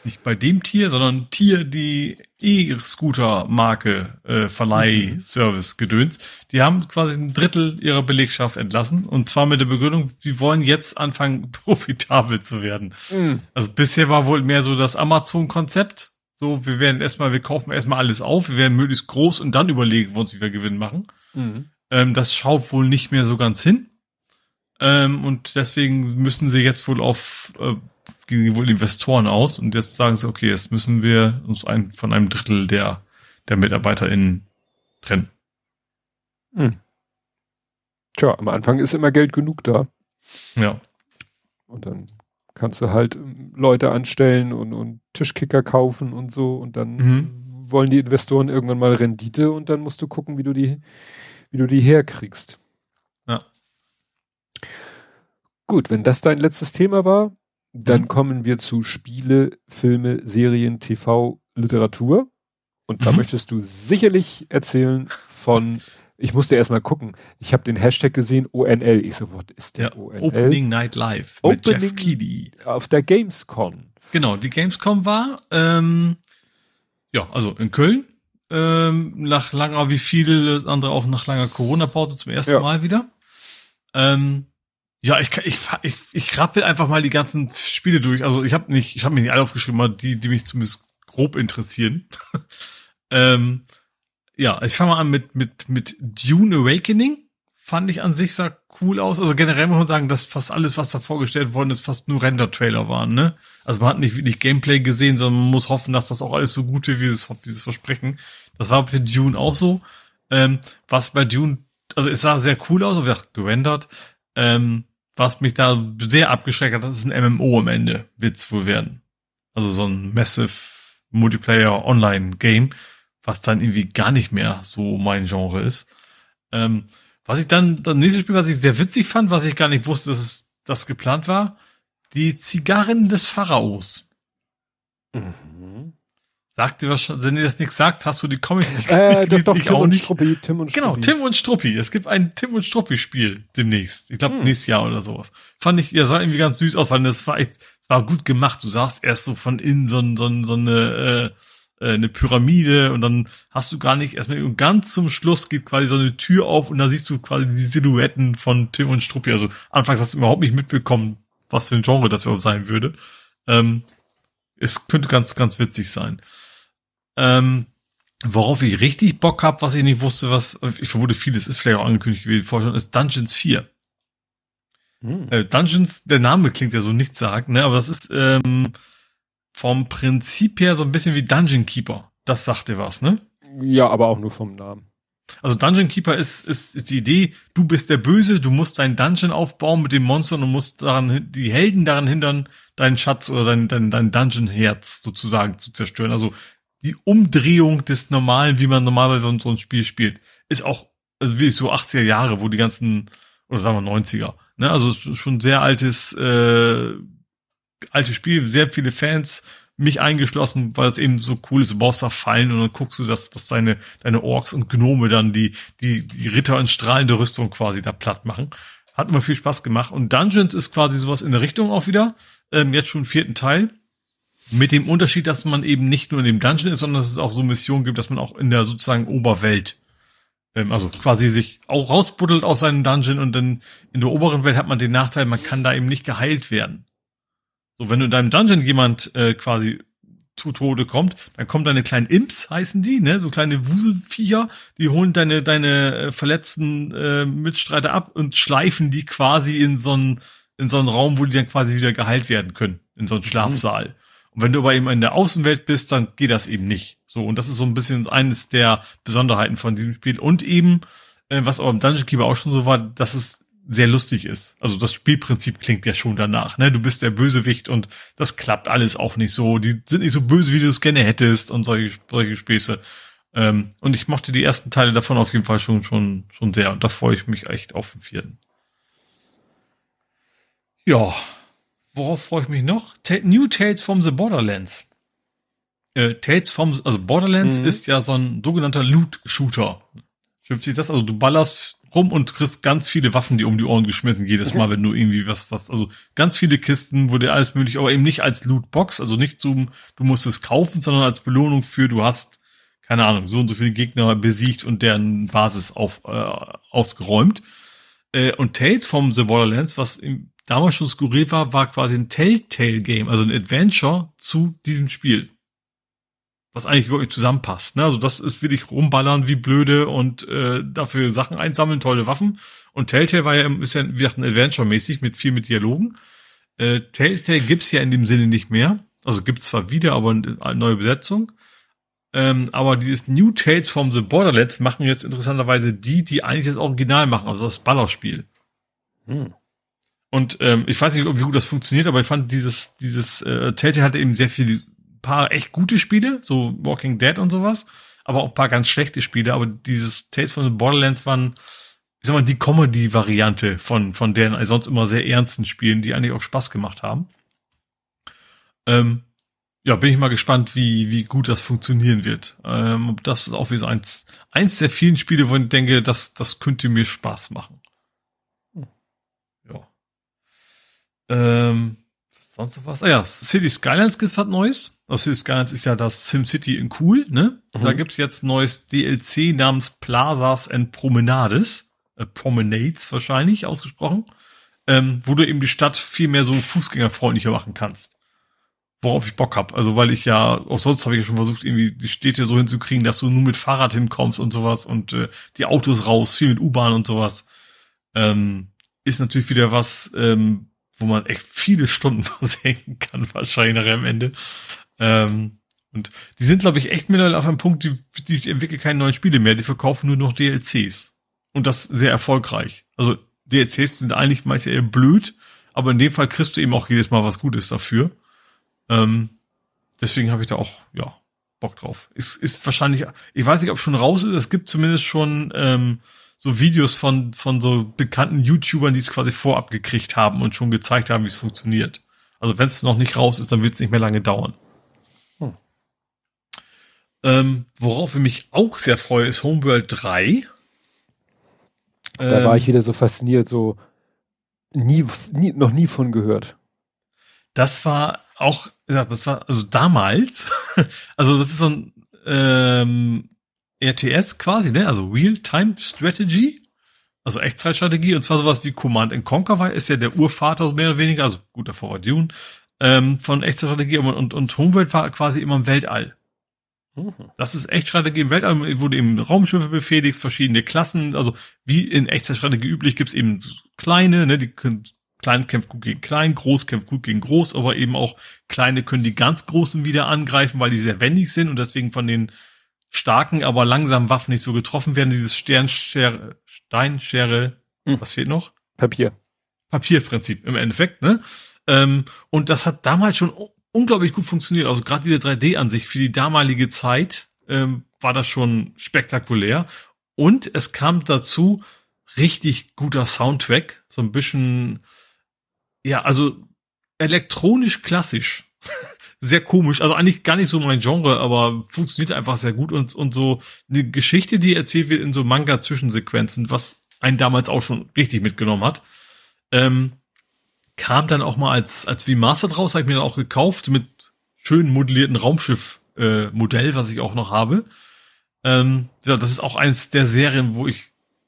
nicht bei dem Tier, sondern Tier, die E-Scooter-Marke, äh, Verleih, Service, Gedöns. Die haben quasi ein Drittel ihrer Belegschaft entlassen und zwar mit der Begründung, die wollen jetzt anfangen, profitabel zu werden. Mhm. Also bisher war wohl mehr so das Amazon-Konzept. So, wir werden erstmal, wir kaufen erstmal alles auf, wir werden möglichst groß und dann überlegen wo uns, wieder Gewinn machen. Mhm. Ähm, das schaut wohl nicht mehr so ganz hin. Ähm, und deswegen müssen sie jetzt wohl auf äh, gingen wohl Investoren aus und jetzt sagen sie, okay, jetzt müssen wir uns ein, von einem Drittel der, der MitarbeiterInnen trennen. Hm. Tja, am Anfang ist immer Geld genug da. Ja. Und dann kannst du halt ähm, Leute anstellen und, und Tischkicker kaufen und so und dann mhm. wollen die Investoren irgendwann mal Rendite und dann musst du gucken, wie du die, wie du die herkriegst. Ja. Gut, wenn das dein letztes Thema war, dann mhm. kommen wir zu Spiele, Filme, Serien, TV, Literatur. Und da mhm. möchtest du sicherlich erzählen von, ich musste erst mal gucken, ich habe den Hashtag gesehen, ONL. Ich so, was ist der ja, ONL? Opening Night Live mit Opening Jeff Keighley. Auf der Gamescom. Genau, die Gamescom war, ähm, ja, also in Köln. Ähm, nach langer, wie viele andere auch nach langer Corona-Pause zum ersten ja. Mal wieder. Ähm, ja, ich, ich, ich, ich rappel einfach mal die ganzen Spiele durch. Also ich habe nicht, ich habe mir nicht alle aufgeschrieben, aber die, die mich zumindest grob interessieren. ähm, ja, ich fange mal an mit, mit, mit Dune Awakening. Fand ich an sich sah cool aus. Also generell muss man sagen, dass fast alles, was da vorgestellt worden ist, fast nur Render-Trailer waren, ne? Also man hat nicht wirklich Gameplay gesehen, sondern man muss hoffen, dass das auch alles so gut wird, wie sie es versprechen. Das war für Dune auch so. Ähm, was bei Dune, also es sah sehr cool aus, aber gerendert. Ähm, was mich da sehr abgeschreckt hat, das ist ein MMO am Ende wird es wohl werden. Also so ein Massive Multiplayer Online Game, was dann irgendwie gar nicht mehr so mein Genre ist. Ähm, was ich dann, das nächste Spiel, was ich sehr witzig fand, was ich gar nicht wusste, dass es das geplant war, die Zigarren des Pharaos. Mhm. Sagt dir was, schon, wenn dir das nichts sagt, hast du die Comics nicht äh, doch, doch, Tim und nicht. Struppi, Tim und genau, Struppi. Tim und Struppi. Es gibt ein Tim und Struppi Spiel demnächst. Ich glaube, hm. nächstes Jahr oder sowas. Fand ich, ja, sah irgendwie ganz süß aus, weil das war echt, das war gut gemacht. Du sahst erst so von innen so, so, so eine, äh, äh, eine Pyramide und dann hast du gar nicht erstmal, und ganz zum Schluss geht quasi so eine Tür auf und da siehst du quasi die Silhouetten von Tim und Struppi. Also, anfangs hast du überhaupt nicht mitbekommen, was für ein Genre das überhaupt sein würde. Ähm, es könnte ganz, ganz witzig sein. Ähm, worauf ich richtig Bock habe, was ich nicht wusste, was, ich vermute vieles ist vielleicht auch angekündigt gewesen, vorher ist Dungeons 4. Hm. Äh, Dungeons, der Name klingt ja so nichts sagt, ne, aber das ist ähm, vom Prinzip her so ein bisschen wie Dungeon Keeper. Das sagt dir was, ne? Ja, aber auch nur vom Namen. Also Dungeon Keeper ist, ist, ist die Idee, du bist der Böse, du musst dein Dungeon aufbauen mit den Monstern und musst daran, die Helden daran hindern, deinen Schatz oder dein, dein, dein Dungeon-Herz sozusagen zu zerstören. Also die Umdrehung des Normalen, wie man normalerweise so, so ein Spiel spielt. Ist auch, also wie so 80er Jahre, wo die ganzen, oder sagen wir 90er, ne? Also schon sehr altes, äh, altes Spiel, sehr viele Fans, mich eingeschlossen, weil es eben so cool ist. Du baust da Fallen und dann guckst du, dass, dass deine, deine Orks und Gnome dann die, die, die Ritter in strahlende Rüstung quasi da platt machen. Hat immer viel Spaß gemacht. Und Dungeons ist quasi sowas in der Richtung auch wieder. Ähm, jetzt schon vierten Teil. Mit dem Unterschied, dass man eben nicht nur in dem Dungeon ist, sondern dass es auch so Missionen gibt, dass man auch in der sozusagen Oberwelt, ähm, also quasi sich auch rausbuddelt aus seinem Dungeon und dann in der oberen Welt hat man den Nachteil, man kann da eben nicht geheilt werden. So, wenn du in deinem Dungeon jemand äh, quasi zu Tode kommt, dann kommen deine kleinen Imps, heißen die, ne? So kleine Wuselviecher, die holen deine, deine äh, verletzten äh, Mitstreiter ab und schleifen die quasi in so einen in so einen Raum, wo die dann quasi wieder geheilt werden können, in so einen mhm. Schlafsaal. Mhm. Und wenn du aber eben in der Außenwelt bist, dann geht das eben nicht. So, und das ist so ein bisschen eines der Besonderheiten von diesem Spiel. Und eben, äh, was auch im Dungeon Keeper auch schon so war, dass es sehr lustig ist. Also das Spielprinzip klingt ja schon danach. Ne? Du bist der Bösewicht und das klappt alles auch nicht so. Die sind nicht so böse, wie du es gerne hättest und solche, solche Späße. Ähm, und ich mochte die ersten Teile davon auf jeden Fall schon, schon, schon sehr. Und da freue ich mich echt auf den vierten. Ja, worauf freue ich mich noch? Ta New Tales from the Borderlands. Äh, Tales from, also Borderlands mhm. ist ja so ein sogenannter Loot-Shooter. Schimpft sich das? Also du ballerst rum und kriegst ganz viele Waffen, die um die Ohren geschmissen jedes mhm. Mal, wenn du irgendwie was, was, also ganz viele Kisten, wo dir alles möglich, aber eben nicht als Lootbox, also nicht zum, du musst es kaufen, sondern als Belohnung für, du hast, keine Ahnung, so und so viele Gegner besiegt und deren Basis auf, äh, ausgeräumt. Äh, und Tales from The Borderlands, was im damals schon skurril war, war quasi ein Telltale-Game, also ein Adventure zu diesem Spiel. Was eigentlich wirklich zusammenpasst. Ne? Also das ist wirklich rumballern wie blöde und äh, dafür Sachen einsammeln, tolle Waffen. Und Telltale war ja, ist ja wie gesagt, ein Adventure-mäßig mit viel mit Dialogen. Äh, Telltale gibt's ja in dem Sinne nicht mehr. Also gibt's zwar wieder, aber eine äh, neue Besetzung. Ähm, aber dieses New Tales from the Borderlands machen jetzt interessanterweise die, die eigentlich das Original machen, also das Ballerspiel. Hm. Und ähm, ich weiß nicht, wie gut das funktioniert, aber ich fand dieses, dieses äh, Telltale hatte eben sehr viele paar echt gute Spiele, so Walking Dead und sowas, aber auch paar ganz schlechte Spiele, aber dieses Tales von the Borderlands waren, ich sag mal, die Comedy-Variante von, von deren sonst immer sehr ernsten Spielen, die eigentlich auch Spaß gemacht haben. Ähm, ja, bin ich mal gespannt, wie, wie gut das funktionieren wird. Ähm, das ist auch wie so eins, eins der vielen Spiele, wo ich denke, das, das könnte mir Spaß machen. Ähm, sonst noch was? Ah ja, City Skylines gibt was Neues. Das also City Skylines ist ja das SimCity in cool, ne? Mhm. Da gibt's jetzt neues DLC namens Plazas and Promenades. Äh, Promenades wahrscheinlich ausgesprochen. Ähm, wo du eben die Stadt viel mehr so fußgängerfreundlicher machen kannst. Worauf ich Bock hab. Also weil ich ja, auch sonst habe ich ja schon versucht, irgendwie die Städte so hinzukriegen, dass du nur mit Fahrrad hinkommst und sowas und äh, die Autos raus, viel mit U-Bahn und sowas. Ähm, ist natürlich wieder was, ähm, wo man echt viele Stunden versenken kann, wahrscheinlich am Ende. Ähm, und die sind, glaube ich, echt mittlerweile auf einem Punkt, die, die entwickeln keine neuen Spiele mehr, die verkaufen nur noch DLCs. Und das sehr erfolgreich. Also DLCs sind eigentlich meist eher blöd, aber in dem Fall kriegst du eben auch jedes Mal was Gutes dafür. Ähm, deswegen habe ich da auch, ja, Bock drauf. Ist, ist wahrscheinlich, ich weiß nicht, ob schon raus ist, es gibt zumindest schon ähm, so Videos von, von so bekannten YouTubern, die es quasi vorab gekriegt haben und schon gezeigt haben, wie es funktioniert. Also wenn es noch nicht raus ist, dann wird es nicht mehr lange dauern. Hm. Ähm, worauf ich mich auch sehr freue, ist Homeworld 3. Da ähm, war ich ähm, wieder so fasziniert, so nie, nie, noch nie von gehört. Das war auch, ja, das war also damals, also das ist so ein ähm, RTS quasi, ne? Also Real-Time Strategy. Also Echtzeitstrategie. Und zwar sowas wie Command and Conquer weil ist ja der Urvater mehr oder weniger. Also gut, davor war Dune. Ähm, von Echtzeitstrategie. Und, und, und Homeworld war quasi immer im Weltall. Mhm. Das ist Echtstrategie im Weltall, wo du eben Raumschiffe befähigst, verschiedene Klassen. Also wie in Echtzeitstrategie üblich gibt's eben so kleine, ne, die können klein kämpft gut gegen klein, groß kämpft gut gegen groß, aber eben auch kleine können die ganz großen wieder angreifen, weil die sehr wendig sind und deswegen von den starken, aber langsamen Waffen nicht so getroffen werden. Dieses Sternschere, Steinschere, hm. was fehlt noch? Papier. Papierprinzip im Endeffekt, ne? Ähm, und das hat damals schon unglaublich gut funktioniert. Also gerade diese 3D-Ansicht für die damalige Zeit ähm, war das schon spektakulär. Und es kam dazu richtig guter Soundtrack, so ein bisschen, ja, also elektronisch klassisch. sehr komisch. Also eigentlich gar nicht so mein Genre, aber funktioniert einfach sehr gut und, und so eine Geschichte, die erzählt wird in so Manga-Zwischensequenzen, was einen damals auch schon richtig mitgenommen hat. Ähm, kam dann auch mal als, als Master draus, habe ich mir dann auch gekauft mit schön modellierten Raumschiff-Modell, äh, was ich auch noch habe. Ähm, ja, das ist auch eines der Serien, wo ich,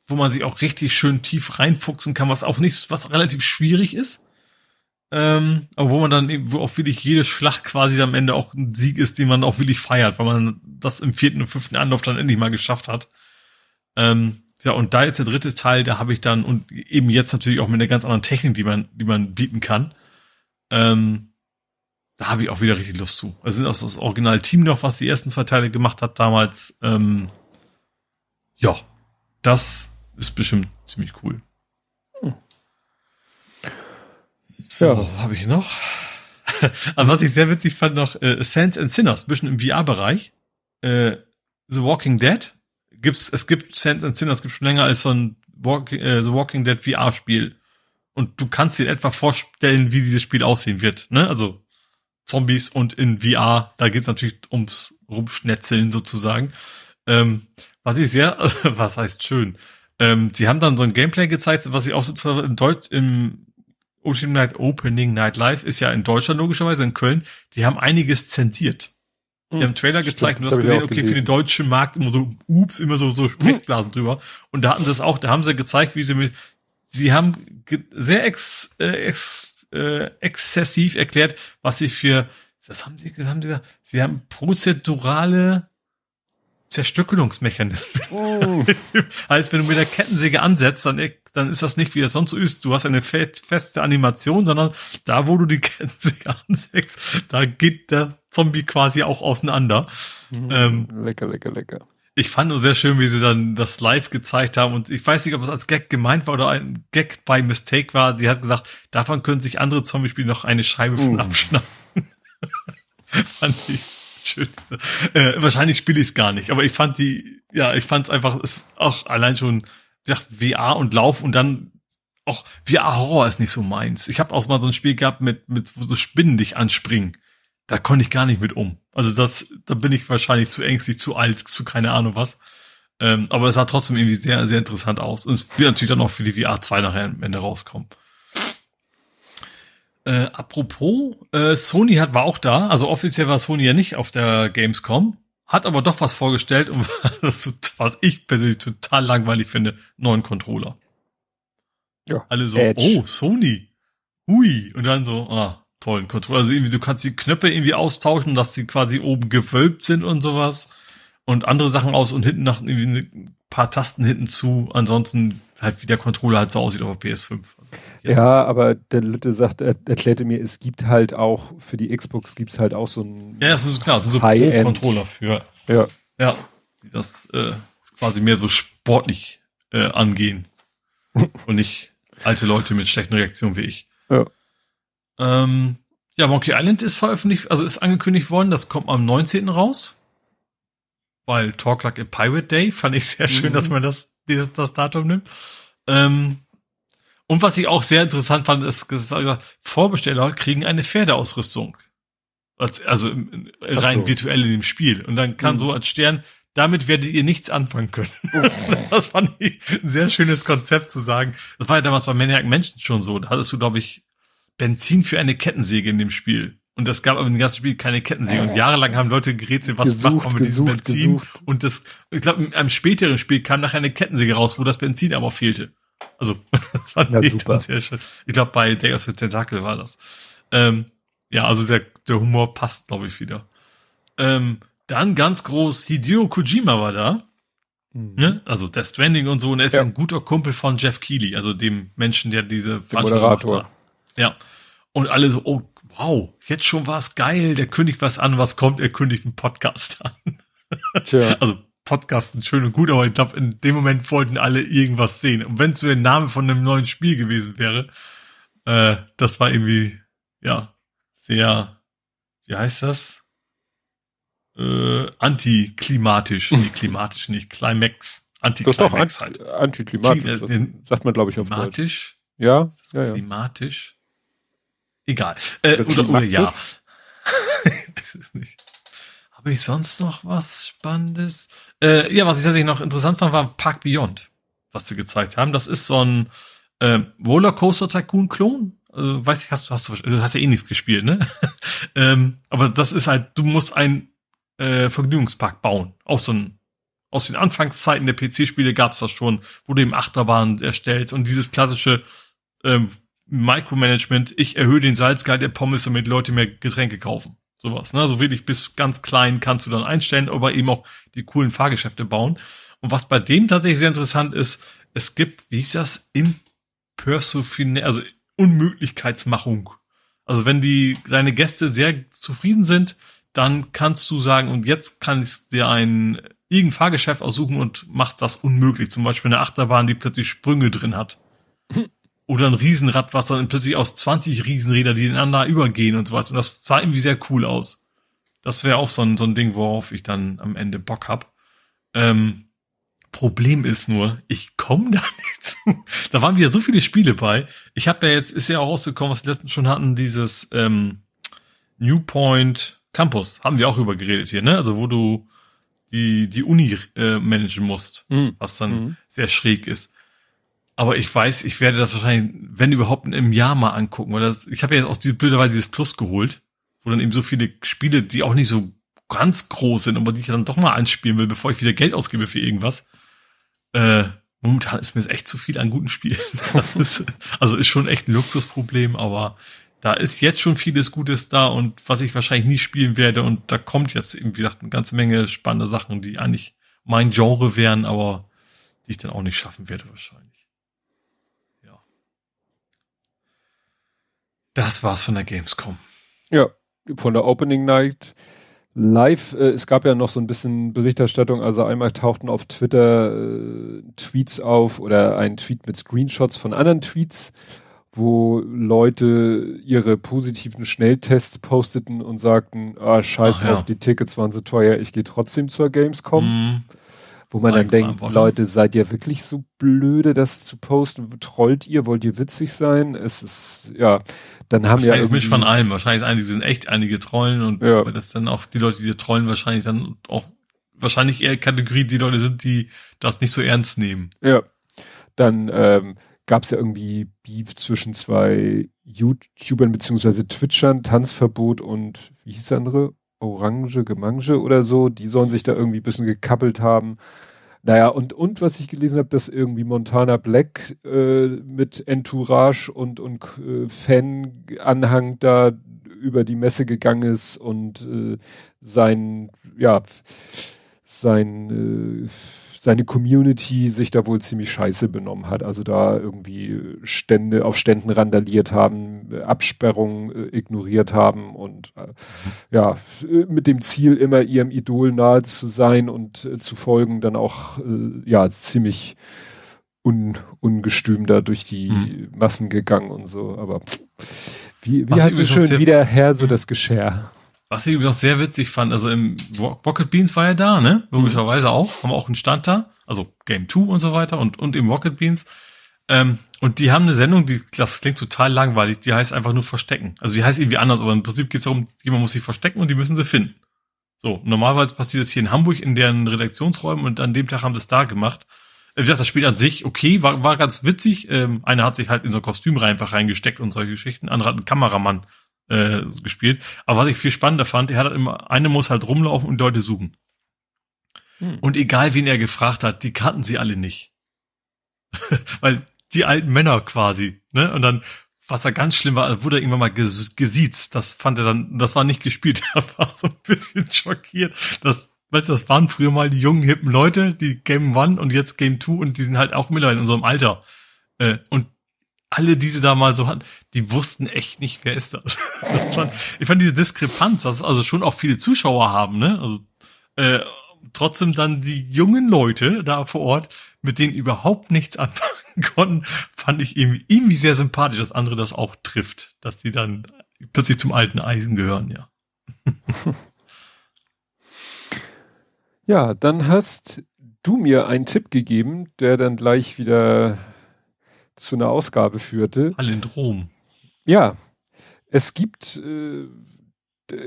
wo man sich auch richtig schön tief reinfuchsen kann, was auch nichts, was relativ schwierig ist. Ähm, aber wo man dann wo auch wirklich jede Schlacht quasi am Ende auch ein Sieg ist, den man auch wirklich feiert, weil man das im vierten und fünften Anlauf dann endlich mal geschafft hat. Ähm, ja, und da ist der dritte Teil, da habe ich dann, und eben jetzt natürlich auch mit einer ganz anderen Technik, die man, die man bieten kann, ähm, da habe ich auch wieder richtig Lust zu. Also sind auch das originale team noch, was die ersten zwei Teile gemacht hat damals. Ähm, ja, das ist bestimmt ziemlich cool. So, ja. habe ich noch. Also was ich sehr witzig fand noch, äh, Sands and Sinners, bisschen im VR-Bereich. Äh, The Walking Dead. Gibt's, es gibt Sands and Sinners, gibt schon länger als so ein Walk, äh, The Walking Dead VR-Spiel. Und du kannst dir etwa vorstellen, wie dieses Spiel aussehen wird. Ne? Also Zombies und in VR, da geht's natürlich ums Rumschnetzeln sozusagen. Ähm, was ich sehr, was heißt schön. Ähm, sie haben dann so ein Gameplay gezeigt, was ich auch sozusagen im Deutsch, im Opening Night, Opening Night Live ist ja in Deutschland logischerweise, in Köln. Die haben einiges zensiert. Die haben hm, Trailer gezeigt Stimmt, und du hast gesehen, okay, gelesen. für den deutschen Markt immer so, ups, immer so, so hm. Sprechblasen drüber. Und da hatten sie es auch, da haben sie gezeigt, wie sie mit, sie haben sehr ex, äh, ex, äh, exzessiv erklärt, was sie für, das haben sie, haben sie gesagt, sie haben prozedurale Zerstückelungsmechanismen. Oh. Als wenn du mit der Kettensäge ansetzt, dann, e- dann ist das nicht, wie das sonst so ist. Du hast eine feste Animation, sondern da, wo du die Kettensäge ansetzt, da geht der Zombie quasi auch auseinander. Mhm. Ähm, lecker, lecker, lecker. Ich fand nur sehr schön, wie sie dann das live gezeigt haben. Und ich weiß nicht, ob es als Gag gemeint war oder ein Gag by Mistake war. Die hat gesagt, davon können sich andere Zombie-Spiele noch eine Scheibe von uh. abschneiden. fand ich Schön. Äh, wahrscheinlich spiele ich es gar nicht, aber ich fand die, ja, ich fand es einfach, ist auch allein schon, wie gesagt, VR und Lauf und dann auch VR-Horror ist nicht so meins. Ich habe auch mal so ein Spiel gehabt mit, mit wo so Spinnen dich anspringen. Da konnte ich gar nicht mit um. Also das, da bin ich wahrscheinlich zu ängstlich, zu alt, zu keine Ahnung was. Ähm, aber es sah trotzdem irgendwie sehr, sehr interessant aus. Und es wird natürlich dann auch für die VR 2 nachher am Ende rauskommen. Äh, apropos, äh, Sony hat war auch da, also offiziell war Sony ja nicht auf der Gamescom, hat aber doch was vorgestellt und was ich persönlich total langweilig finde, neuen Controller. Ja. Alle so, Edge. oh, Sony. Hui. Und dann so, ah, tollen Controller. Also irgendwie, du kannst die Knöpfe irgendwie austauschen, dass sie quasi oben gewölbt sind und sowas. Und andere Sachen aus und hinten nach irgendwie ein paar Tasten hinten zu. Ansonsten halt wie der Controller halt so aussieht auf PS5. Also, ja, aber der Lütte sagt, er erklärte mir, es gibt halt auch für die Xbox gibt es halt auch so ein Ja, das ist klar, das sind so ein Controller für. Ja. Ja, das äh, quasi mehr so sportlich äh, angehen und nicht alte Leute mit schlechten Reaktionen wie ich. Ja. Ähm, ja, Monkey Island ist veröffentlicht, also ist angekündigt worden, das kommt am 19. raus. Weil Talk Like a Pirate Day fand ich sehr schön, mhm. dass man das dieses, das Datum nimmt. Ähm, und was ich auch sehr interessant fand, ist, gesagt, Vorbesteller kriegen eine Pferdeausrüstung. Also im, rein so. virtuell in dem Spiel. Und dann kann mhm. so als Stern, damit werdet ihr nichts anfangen können. Oh. das fand ich ein sehr schönes Konzept zu sagen. Das war ja damals bei Maniac Menschen schon so. Da hattest du, glaube ich, Benzin für eine Kettensäge in dem Spiel. Und das gab aber im ganzen Spiel keine Kettensäge. Und äh, jahrelang haben Leute gerätselt, was gesucht, macht man mit gesucht, diesem Benzin. Gesucht. Und das, ich glaube, in einem späteren Spiel kam nachher eine Kettensäge raus, wo das Benzin aber fehlte. Also, das war ja, super. sehr schön. Ich glaube, bei Day of the Tentacle war das. Ähm, ja, also der, der Humor passt, glaube ich, wieder. Ähm, dann ganz groß, Hideo Kojima war da. Mhm. Ne? Also der Stranding und so. Und er ist ja. ein guter Kumpel von Jeff Keighley, also dem Menschen, der diese Veranstaltung Moderator. Macht, ja. Und alle so, oh wow, jetzt schon war es geil, der kündigt was an, was kommt, er kündigt einen Podcast an. Tja. Also Podcasten schön und gut, aber ich glaube, in dem Moment wollten alle irgendwas sehen. Und wenn es so der Name von einem neuen Spiel gewesen wäre, äh, das war irgendwie, ja, sehr, wie heißt das? Äh, antiklimatisch. nee, klimatisch nicht, Climax. Antiklimax halt. Antiklimatisch, Klim äh, sagt man, glaube ich, auf Deutsch. Ja, ja, ja. Klimatisch. Egal. Äh, oder, oder ja. es nicht. Habe ich sonst noch was Spannendes? Äh, ja, was ich tatsächlich noch interessant fand, war Park Beyond, was sie gezeigt haben. Das ist so ein äh, Rollercoaster Tycoon Klon. Äh, also, weiß ich, hast du, hast du, du hast ja eh nichts gespielt, ne? ähm, aber das ist halt, du musst ein äh, Vergnügungspark bauen. Auch so ein aus den Anfangszeiten der PC-Spiele gab es das schon, wo du eben Achterbahn erstellt und dieses klassische ähm, Micromanagement, ich erhöhe den Salzgehalt der Pommes, damit Leute mehr Getränke kaufen. Sowas, ne? So wirklich bis ganz klein kannst du dann einstellen, aber eben auch die coolen Fahrgeschäfte bauen. Und was bei dem tatsächlich sehr interessant ist, es gibt, wie ist das, Impersofine, also Unmöglichkeitsmachung. Also wenn die, deine Gäste sehr zufrieden sind, dann kannst du sagen, und jetzt kann ich dir ein irgendein Fahrgeschäft aussuchen und machst das unmöglich. Zum Beispiel eine Achterbahn, die plötzlich Sprünge drin hat. Oder ein Riesenrad, was dann plötzlich aus 20 Riesenräder, die ineinander übergehen und so was. Und das sah irgendwie sehr cool aus. Das wäre auch so ein, so ein Ding, worauf ich dann am Ende Bock hab. Ähm, Problem ist nur, ich komme da nicht zu. Da waren wieder so viele Spiele bei. Ich habe ja jetzt, ist ja auch rausgekommen, was wir letztens schon hatten, dieses ähm, New Point Campus. Haben wir auch über geredet hier, ne? Also wo du die, die Uni äh, managen musst, mhm. was dann mhm. sehr schräg ist. Aber ich weiß, ich werde das wahrscheinlich, wenn überhaupt, im Jahr mal angucken. Weil das, ich habe ja jetzt auch diese, blöderweise dieses Plus geholt, wo dann eben so viele Spiele, die auch nicht so ganz groß sind, aber die ich dann doch mal anspielen will, bevor ich wieder Geld ausgebe für irgendwas. Äh, momentan ist mir das echt zu viel an guten Spielen. Ist, also ist schon echt ein Luxusproblem, aber da ist jetzt schon vieles Gutes da und was ich wahrscheinlich nie spielen werde und da kommt jetzt eben, wie gesagt, eine ganze Menge spannender Sachen, die eigentlich mein Genre wären, aber die ich dann auch nicht schaffen werde wahrscheinlich. Das war's von der Gamescom. Ja, von der Opening Night live. Äh, es gab ja noch so ein bisschen Berichterstattung. Also einmal tauchten auf Twitter äh, Tweets auf oder ein Tweet mit Screenshots von anderen Tweets, wo Leute ihre positiven Schnelltests posteten und sagten, ah, scheiß Ach, drauf, ja. die Tickets waren so teuer, ich gehe trotzdem zur Gamescom. Mhm wo man dann denkt, Leute, seid ihr wirklich so blöde, das zu posten? Trollt ihr? Wollt ihr witzig sein? Es ist, ja, dann haben wahrscheinlich ja. Wahrscheinlich von allem. Wahrscheinlich sind einige sind echt, einige trollen und ja. das dann auch die Leute, die trollen, wahrscheinlich dann auch, wahrscheinlich eher Kategorie, die Leute sind, die das nicht so ernst nehmen. Ja. Dann, ähm, gab es ja irgendwie Beef zwischen zwei YouTubern beziehungsweise Twitchern, Tanzverbot und wie hieß der andere? Orange, Gemange oder so, die sollen sich da irgendwie ein bisschen gekappelt haben. Naja, und, und was ich gelesen habe, dass irgendwie Montana Black äh, mit Entourage und, und äh, Fan-Anhang da über die Messe gegangen ist und äh, sein, ja, sein äh, seine Community sich da wohl ziemlich scheiße benommen hat. Also da irgendwie Stände auf Ständen randaliert haben, äh, Absperrungen äh, ignoriert haben und äh, ja, äh, mit dem Ziel immer ihrem Idol nahe zu sein und äh, zu folgen, dann auch äh, ja ziemlich un, ungestüm da durch die hm. Massen gegangen und so. Aber wie, wie heißt es schön, wieder her so das Geschirr. Was ich übrigens auch sehr witzig fand, also im Rocket Beans war er da, ne? Logischerweise auch. Haben wir auch einen Stand da. Also Game 2 und so weiter und, und im Rocket Beans. Ähm, und die haben eine Sendung, die, das klingt total langweilig, die heißt einfach nur Verstecken. Also die heißt irgendwie anders, aber im Prinzip geht es darum, jemand muss sich verstecken und die müssen sie finden. So, normalerweise passiert das hier in Hamburg in deren Redaktionsräumen und an dem Tag haben sie es da gemacht. Wie gesagt, das Spiel an sich, okay, war, war ganz witzig. Ähm, einer hat sich halt in so ein Kostüm rein, einfach reingesteckt und solche Geschichten. Andere hat einen Kameramann äh, gespielt. Aber was ich viel spannender fand, er hat immer, eine muss halt rumlaufen und Leute suchen. Hm. Und egal wen er gefragt hat, die kannten sie alle nicht. Weil die alten Männer quasi, ne? Und dann, was da ganz schlimm war, wurde er irgendwann mal ges gesiezt. Das fand er dann, das war nicht gespielt. Er war so ein bisschen schockiert, dass weißt du, das waren früher mal die jungen, hippen Leute, die Game One und jetzt Game Two und die sind halt auch mittlerweile in unserem Alter. Äh, und alle, die da mal so hatten, die wussten echt nicht, wer ist das. das war, ich fand diese Diskrepanz, dass also schon auch viele Zuschauer haben, ne? Also, äh, trotzdem dann die jungen Leute da vor Ort, mit denen überhaupt nichts anfangen konnten, fand ich irgendwie, irgendwie sehr sympathisch, dass andere das auch trifft, dass die dann plötzlich zum alten Eisen gehören, ja. Ja, dann hast du mir einen Tipp gegeben, der dann gleich wieder zu einer Ausgabe führte. Palindrom. Ja. Es gibt, äh,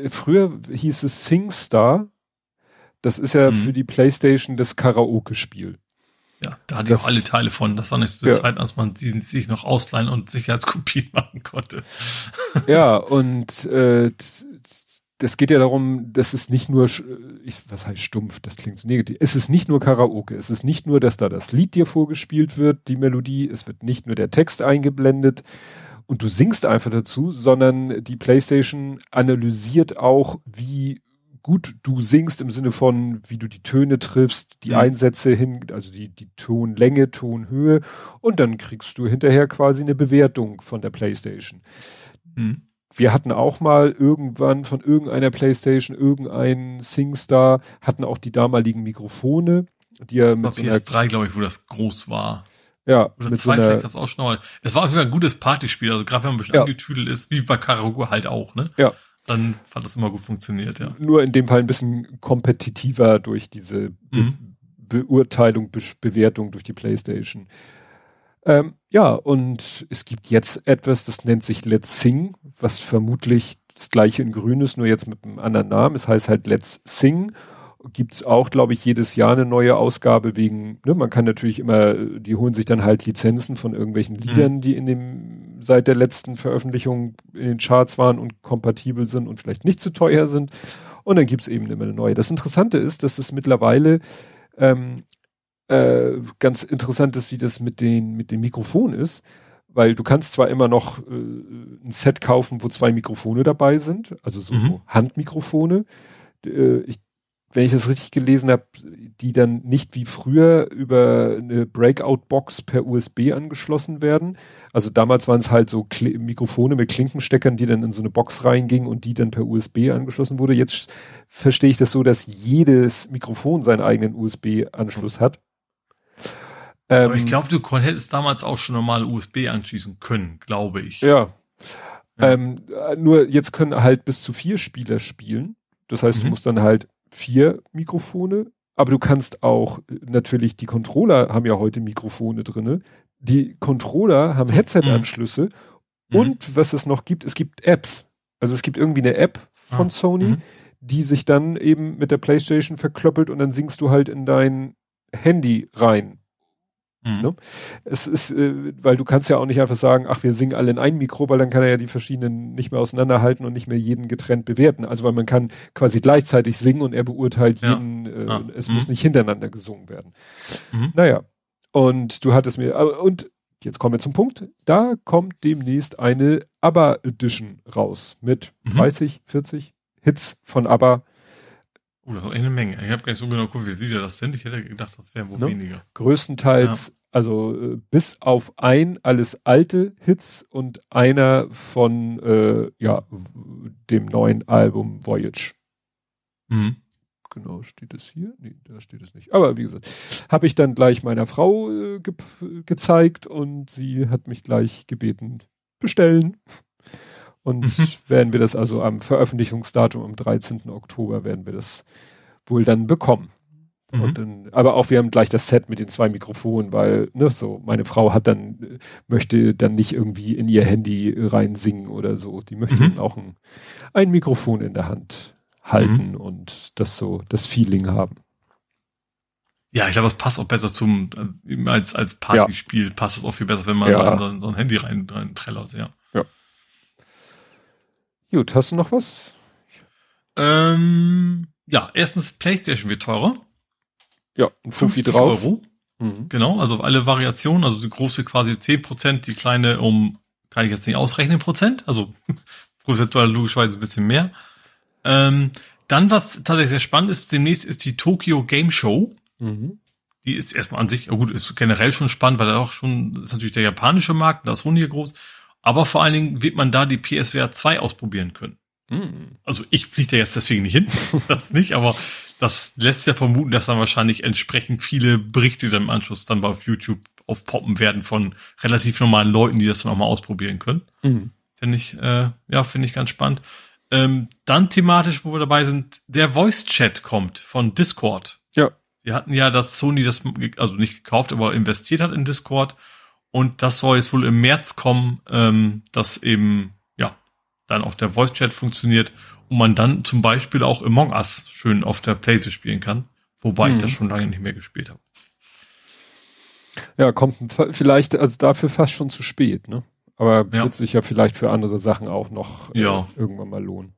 früher hieß es SingStar. Das ist ja mhm. für die Playstation das Karaoke-Spiel. Ja, da hatte das, ich auch alle Teile von. Das war nicht so ja. Zeit, als man sie sich noch ausleihen und Sicherheitskopien machen konnte. Ja, und äh, das geht ja darum, das ist nicht nur, ich, was heißt stumpf, das klingt so negativ, es ist nicht nur Karaoke, es ist nicht nur, dass da das Lied dir vorgespielt wird, die Melodie, es wird nicht nur der Text eingeblendet und du singst einfach dazu, sondern die Playstation analysiert auch, wie gut du singst im Sinne von, wie du die Töne triffst, die mhm. Einsätze hin, also die, die Tonlänge, Tonhöhe und dann kriegst du hinterher quasi eine Bewertung von der Playstation. Mhm. Wir hatten auch mal irgendwann von irgendeiner Playstation irgendeinen SingStar, hatten auch die damaligen Mikrofone, die ja mit so PS3, glaube ich, wo das groß war. Ja, Oder mit zwei so einer, vielleicht gab auch schon mal. Es war auf jeden Fall ein gutes Partyspiel, also gerade wenn man ein bisschen ja. angetüdelt ist, wie bei Karaoke halt auch, ne? Ja. Dann hat das immer gut funktioniert, ja. Nur in dem Fall ein bisschen kompetitiver durch diese Be mhm. Beurteilung, Be Bewertung durch die Playstation. Ähm, ja, und es gibt jetzt etwas, das nennt sich Let's Sing, was vermutlich das gleiche in Grün ist, nur jetzt mit einem anderen Namen. Es heißt halt Let's Sing. Gibt es auch, glaube ich, jedes Jahr eine neue Ausgabe wegen, ne, man kann natürlich immer, die holen sich dann halt Lizenzen von irgendwelchen mhm. Liedern, die in dem, seit der letzten Veröffentlichung in den Charts waren und kompatibel sind und vielleicht nicht zu teuer sind. Und dann gibt es eben immer eine neue. Das Interessante ist, dass es mittlerweile ähm, äh, ganz interessant ist, wie das mit, den, mit dem Mikrofon ist, weil du kannst zwar immer noch äh, ein Set kaufen, wo zwei Mikrofone dabei sind, also so, mhm. Handmikrofone. Äh, ich, wenn ich das richtig gelesen habe, die dann nicht wie früher über eine Breakout-Box per USB angeschlossen werden. Also damals waren es halt so Kli Mikrofone mit Klinkensteckern, die dann in so eine Box reingingen und die dann per USB angeschlossen wurde. Jetzt verstehe ich das so, dass jedes Mikrofon seinen eigenen USB-Anschluss mhm. hat. Aber ich ähm, glaube, du hättest damals auch schon normal USB anschließen können, glaube ich. Ja. ja. Ähm, äh, nur jetzt können halt bis zu vier Spieler spielen. Das heißt, mhm. du musst dann halt vier Mikrofone, aber du kannst auch äh, natürlich die Controller haben ja heute Mikrofone drinne. Die Controller haben so, Headset-Anschlüsse mhm. mhm. und was es noch gibt, es gibt Apps. Also es gibt irgendwie eine App von ah. Sony, mhm. die sich dann eben mit der PlayStation verkloppelt und dann singst du halt in dein Handy rein. Mhm. Ne? Es ist, äh, weil du kannst ja auch nicht einfach sagen, ach, wir singen alle in ein Mikro, weil dann kann er ja die verschiedenen nicht mehr auseinanderhalten und nicht mehr jeden getrennt bewerten. Also weil man kann quasi gleichzeitig singen und er beurteilt ja. jeden, äh, ja. Ah. es mhm. muss nicht hintereinander gesungen werden. Mhm. Naja. Und du hattest mir, und jetzt kommen wir zum Punkt, da kommt demnächst eine ABBA Edition raus mit 30, mhm. 40 Hits von ABBA. Oh, das ist eine Menge. Ich habe gar nicht so genau geguckt, wie viele Lieder das sind. Ich hätte gedacht, das wären wohl ne? weniger. Größtenteils also äh, bis auf ein alles alte Hits und einer von äh, ja, dem neuen Album Voyage. Mhm. Genau, steht es hier? Nee, da steht es nicht. Aber wie gesagt, habe ich dann gleich meiner Frau äh, ge gezeigt und sie hat mich gleich gebeten, bestellen. Und mhm. werden wir das also am Veröffentlichungsdatum am 13. Oktober werden wir das wohl dann bekommen. Mhm. Dann, aber auch wir haben gleich das Set mit den zwei Mikrofonen, weil ne, so meine Frau hat dann äh, möchte dann nicht irgendwie in ihr Handy äh, rein singen oder so. Die möchte mhm. dann auch ein, ein, Mikrofon in der Hand halten mhm. und das so das Feeling haben. Ja, ich glaube, das passt auch besser zum äh, als als Partyspiel ja. passt es auch viel besser, wenn man ja. so, so, ein Handy rein, rein trellert, ja. ja. Gut, hast du noch was? Ähm, ja, erstens PlayStation wird teurer. Ja, ein drauf. Euro. Mhm. Genau, also alle Variationen, also die große quasi 10%, die kleine um, kann ich jetzt nicht ausrechnen, Prozent, also prozentual logischerweise ein bisschen mehr. Ähm, dann, was tatsächlich sehr spannend ist, demnächst ist die Tokyo Game Show. Mhm. Die ist erstmal an sich, oh gut, ist generell schon spannend, weil da auch schon, ist natürlich der japanische Markt, da ist Sony groß. Aber vor allen Dingen wird man da die PSVR 2 ausprobieren können. Mhm. Also ich fliege da jetzt deswegen nicht hin, das nicht, aber das lässt ja vermuten, dass dann wahrscheinlich entsprechend viele Berichte dann im Anschluss dann auf YouTube aufpoppen werden von relativ normalen Leuten, die das dann auch mal ausprobieren können. Mhm. Finde ich, äh, ja, finde ich ganz spannend. Ähm, dann thematisch, wo wir dabei sind, der Voice-Chat kommt von Discord. Ja. Wir hatten ja, dass Sony das, also nicht gekauft, aber investiert hat in Discord. Und das soll jetzt wohl im März kommen, ähm, dass eben, ja, dann auch der Voice-Chat funktioniert und man dann zum Beispiel auch Among Us schön auf der Playstation spielen kann, wobei mhm. ich das mhm. schon lange nicht mehr gespielt habe. Ja, kommt vielleicht, also dafür fast schon zu spät, ne? Aber ja. wird sich ja vielleicht für andere Sachen auch noch äh, ja. irgendwann mal lohnen.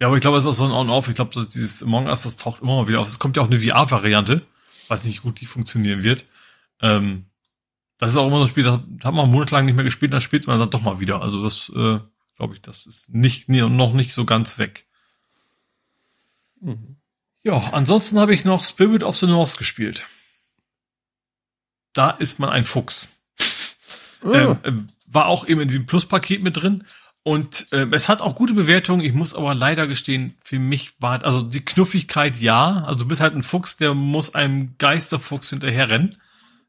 Ja, aber ich glaube, es ist auch so ein On-Off. Ich glaube, dieses Among Us, das taucht immer mal wieder auf. Es kommt ja auch eine VR-Variante. Weiß nicht, gut die funktionieren wird. Ähm, das ist auch immer so ein Spiel, das hat man monatelang nicht mehr gespielt, dann spielt man dann doch mal wieder. Also das äh, glaube ich, das ist nicht, noch nicht so ganz weg. Mhm. Ja, ansonsten habe ich noch Spirit of the North gespielt. Da ist man ein Fuchs. Oh. Ähm, war auch eben in diesem Plus-Paket mit drin. Und äh, es hat auch gute Bewertungen. Ich muss aber leider gestehen, für mich war also die Knuffigkeit ja. Also du bist halt ein Fuchs, der muss einem Geisterfuchs hinterherrennen.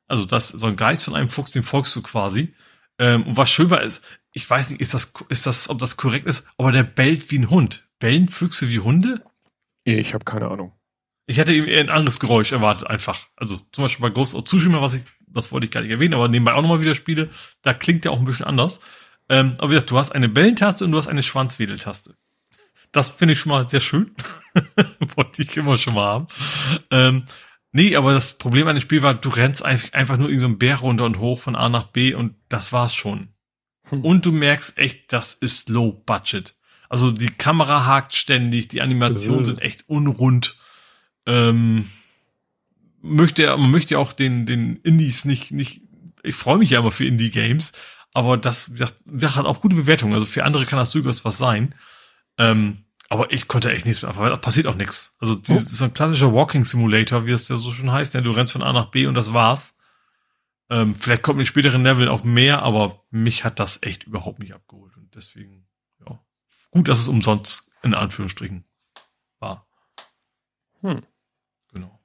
Also das so ein Geist von einem Fuchs, den folgst du quasi. Ähm, und was schön war, ist, ich weiß nicht, ist das, ist das, ob das korrekt ist, aber der bellt wie ein Hund. Bellen Füchse wie Hunde? Ich habe keine Ahnung. Ich hätte eben eher ein anderes Geräusch erwartet, einfach. Also zum Beispiel bei Ghost of Tsushima, was ich, das wollte ich gar nicht erwähnen, aber nebenbei auch nochmal wieder spiele, da klingt der auch ein bisschen anders. Ähm, aber wie gesagt, du hast eine Bellentaste und du hast eine Schwanzwedeltaste. Das finde ich schon mal sehr schön. wollte ich immer schon mal haben. Ähm, nee, aber das Problem an dem Spiel war, du rennst einfach nur irgendwie so einen Bär runter und hoch von A nach B und das war's schon hm. Und du merkst echt, das ist low budget. Also die Kamera hakt ständig, die Animationen äh. sind echt unrund. Ähm, möchte, man möchte ja auch den, den Indies nicht, nicht, ich freue mich ja immer für Indie-Games, aber das, das, hat auch gute Bewertungen. Also für andere kann das durchaus was sein. Ähm, aber ich konnte echt nichts mehr anfangen, da passiert auch nichts. Also oh. das ist ein klassischer Walking Simulator, wie es ja so schon heißt. Ja, ne? du rennst von A nach B und das war's. Ähm, vielleicht kommt in späteren Leveln auch mehr, aber mich hat das echt überhaupt nicht abgeholt. Und deswegen, ja, gut, dass es umsonst in Anführungsstrichen war. Hm. Genau.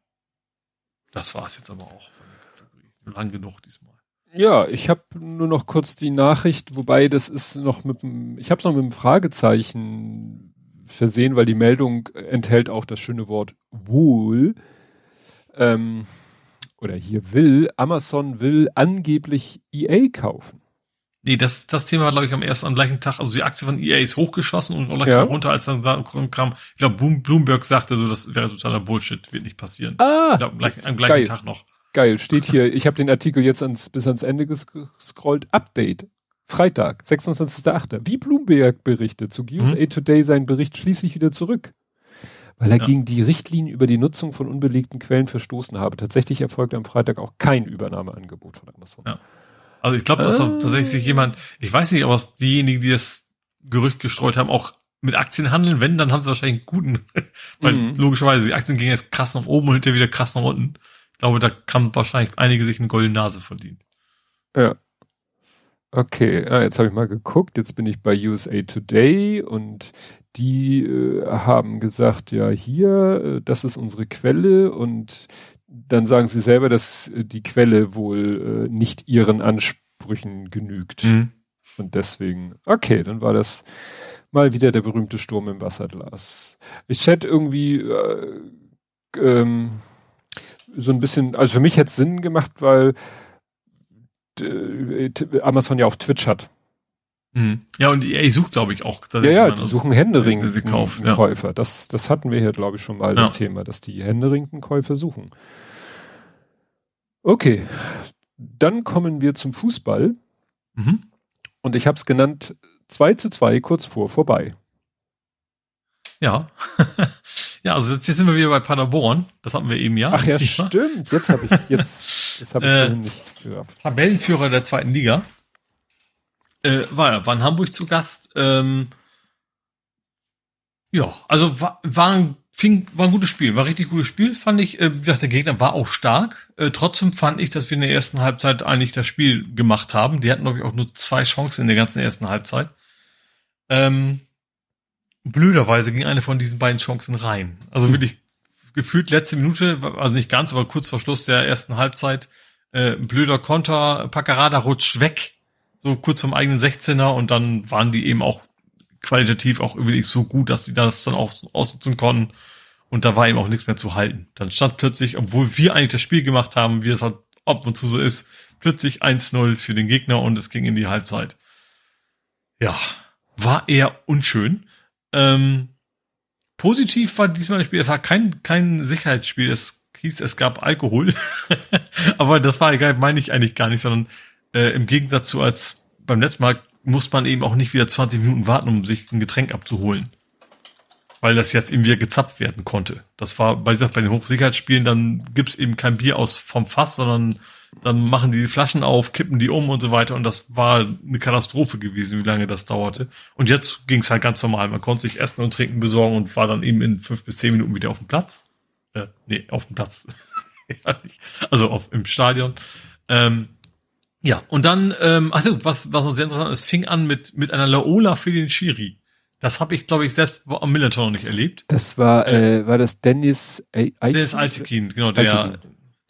Das war es jetzt aber auch von der Kategorie. Lang genug diesmal. Ja, ich habe nur noch kurz die Nachricht, wobei das ist noch mit ich habe es noch mit einem Fragezeichen versehen, weil die Meldung enthält auch das schöne Wort wohl. Ähm, oder hier will, Amazon will angeblich EA kaufen. Nee, das, das Thema war, glaube ich, am ersten, am gleichen Tag, also die Aktie von EA ist hochgeschossen und gleich ja. runter, als dann kam, ich glaube, Bloomberg sagte so, das wäre totaler Bullshit, wird nicht passieren. Ah, ich glaub, am gleichen, am gleichen Tag noch. Geil, steht hier, ich habe den Artikel jetzt ans, bis ans Ende gescrollt, Update. Freitag, 26.08. Wie Bloomberg berichtet, zu USA mhm. Today sein Bericht schließlich wieder zurück weil er ja. gegen die Richtlinien über die Nutzung von unbelegten Quellen verstoßen habe. Tatsächlich erfolgte am Freitag auch kein Übernahmeangebot von Amazon. Ja. Also ich glaube, dass äh. tatsächlich jemand, ich weiß nicht, ob es diejenigen, die das Gerücht gestreut haben, auch mit Aktien handeln. Wenn, dann haben sie wahrscheinlich einen guten, weil mhm. logischerweise die Aktien gingen jetzt krass nach oben und hinterher wieder krass nach unten. Ich glaube, da kann wahrscheinlich einige sich eine goldene Nase verdienen. Ja. Okay, ah, jetzt habe ich mal geguckt, jetzt bin ich bei USA Today und die äh, haben gesagt, ja, hier, äh, das ist unsere Quelle und dann sagen sie selber, dass äh, die Quelle wohl äh, nicht ihren Ansprüchen genügt. Mhm. Und deswegen, okay, dann war das mal wieder der berühmte Sturm im Wasserglas. Ich hätte irgendwie äh, ähm, so ein bisschen, also für mich hätte es Sinn gemacht, weil äh, Amazon ja auch Twitch hat. Mhm. Ja, und EA sucht, glaube ich, auch. Ja, ja, die also suchen händeringenden sie ja. Das, das hatten wir hier, glaube ich, schon mal ja. das Thema, dass die händeringenden Käufer suchen. Okay, dann kommen wir zum Fußball. Mhm. Und ich habe es genannt 2 zu 2 kurz vor vorbei. Ja. ja, also jetzt, jetzt, sind wir wieder bei Paderborn. Das hatten wir eben ja. Ach ja, stimmt. Jetzt habe ich jetzt, jetzt habe ich äh, nicht gehört. Tabellenführer der zweiten Liga. Äh, war, war in Hamburg zu Gast. Ähm, ja, also war, war, ein, fing, war ein gutes Spiel, war ein richtig gutes Spiel, fand ich. Äh, wie gesagt, der Gegner war auch stark. Äh, trotzdem fand ich, dass wir in der ersten Halbzeit eigentlich das Spiel gemacht haben. Die hatten, glaube ich, auch nur zwei Chancen in der ganzen ersten Halbzeit. Ähm, blöderweise ging eine von diesen beiden Chancen rein. Also hm. wirklich gefühlt letzte Minute, also nicht ganz, aber kurz vor Schluss der ersten Halbzeit, äh, blöder Konter, Paccarada rutscht weg so kurz vom eigenen 16er und dann waren die eben auch qualitativ auch wirklich so gut, dass sie das dann auch ausnutzen konnten. Und da war eben auch nichts mehr zu halten. Dann stand plötzlich, obwohl wir eigentlich das Spiel gemacht haben, wie es halt ab und zu so ist, plötzlich 1-0 für den Gegner und es ging in die Halbzeit. Ja, war eher unschön. Ähm, positiv war diesmal das Spiel, es war kein, kein Sicherheitsspiel, es hieß, es gab Alkohol. Aber das war egal, meine ich eigentlich gar nicht, sondern äh, Im Gegensatz zu als beim letzten Mal muss man eben auch nicht wieder 20 Minuten warten, um sich ein Getränk abzuholen. Weil das jetzt eben wieder gezapft werden konnte. Das war, ich sag, bei den Hochsicherheitsspielen, dann gibt's eben kein Bier aus vom Fass, sondern dann machen die die Flaschen auf, kippen die um und so weiter. Und das war eine Katastrophe gewesen, wie lange das dauerte. Und jetzt ging es halt ganz normal. Man konnte sich Essen und Trinken besorgen und war dann eben in fünf bis zehn Minuten wieder auf dem Platz. Äh, nee, auf dem Platz. also auf, im Stadion. Ähm, ja, und dann, ähm, also was, was noch sehr interessant ist, fing an mit, mit einer Laola für den Schiri. Das habe ich, glaube ich, selbst am Millertor noch nicht erlebt. Das war, äh, äh war das Dennis Aikin? Dennis Altekin, genau, der,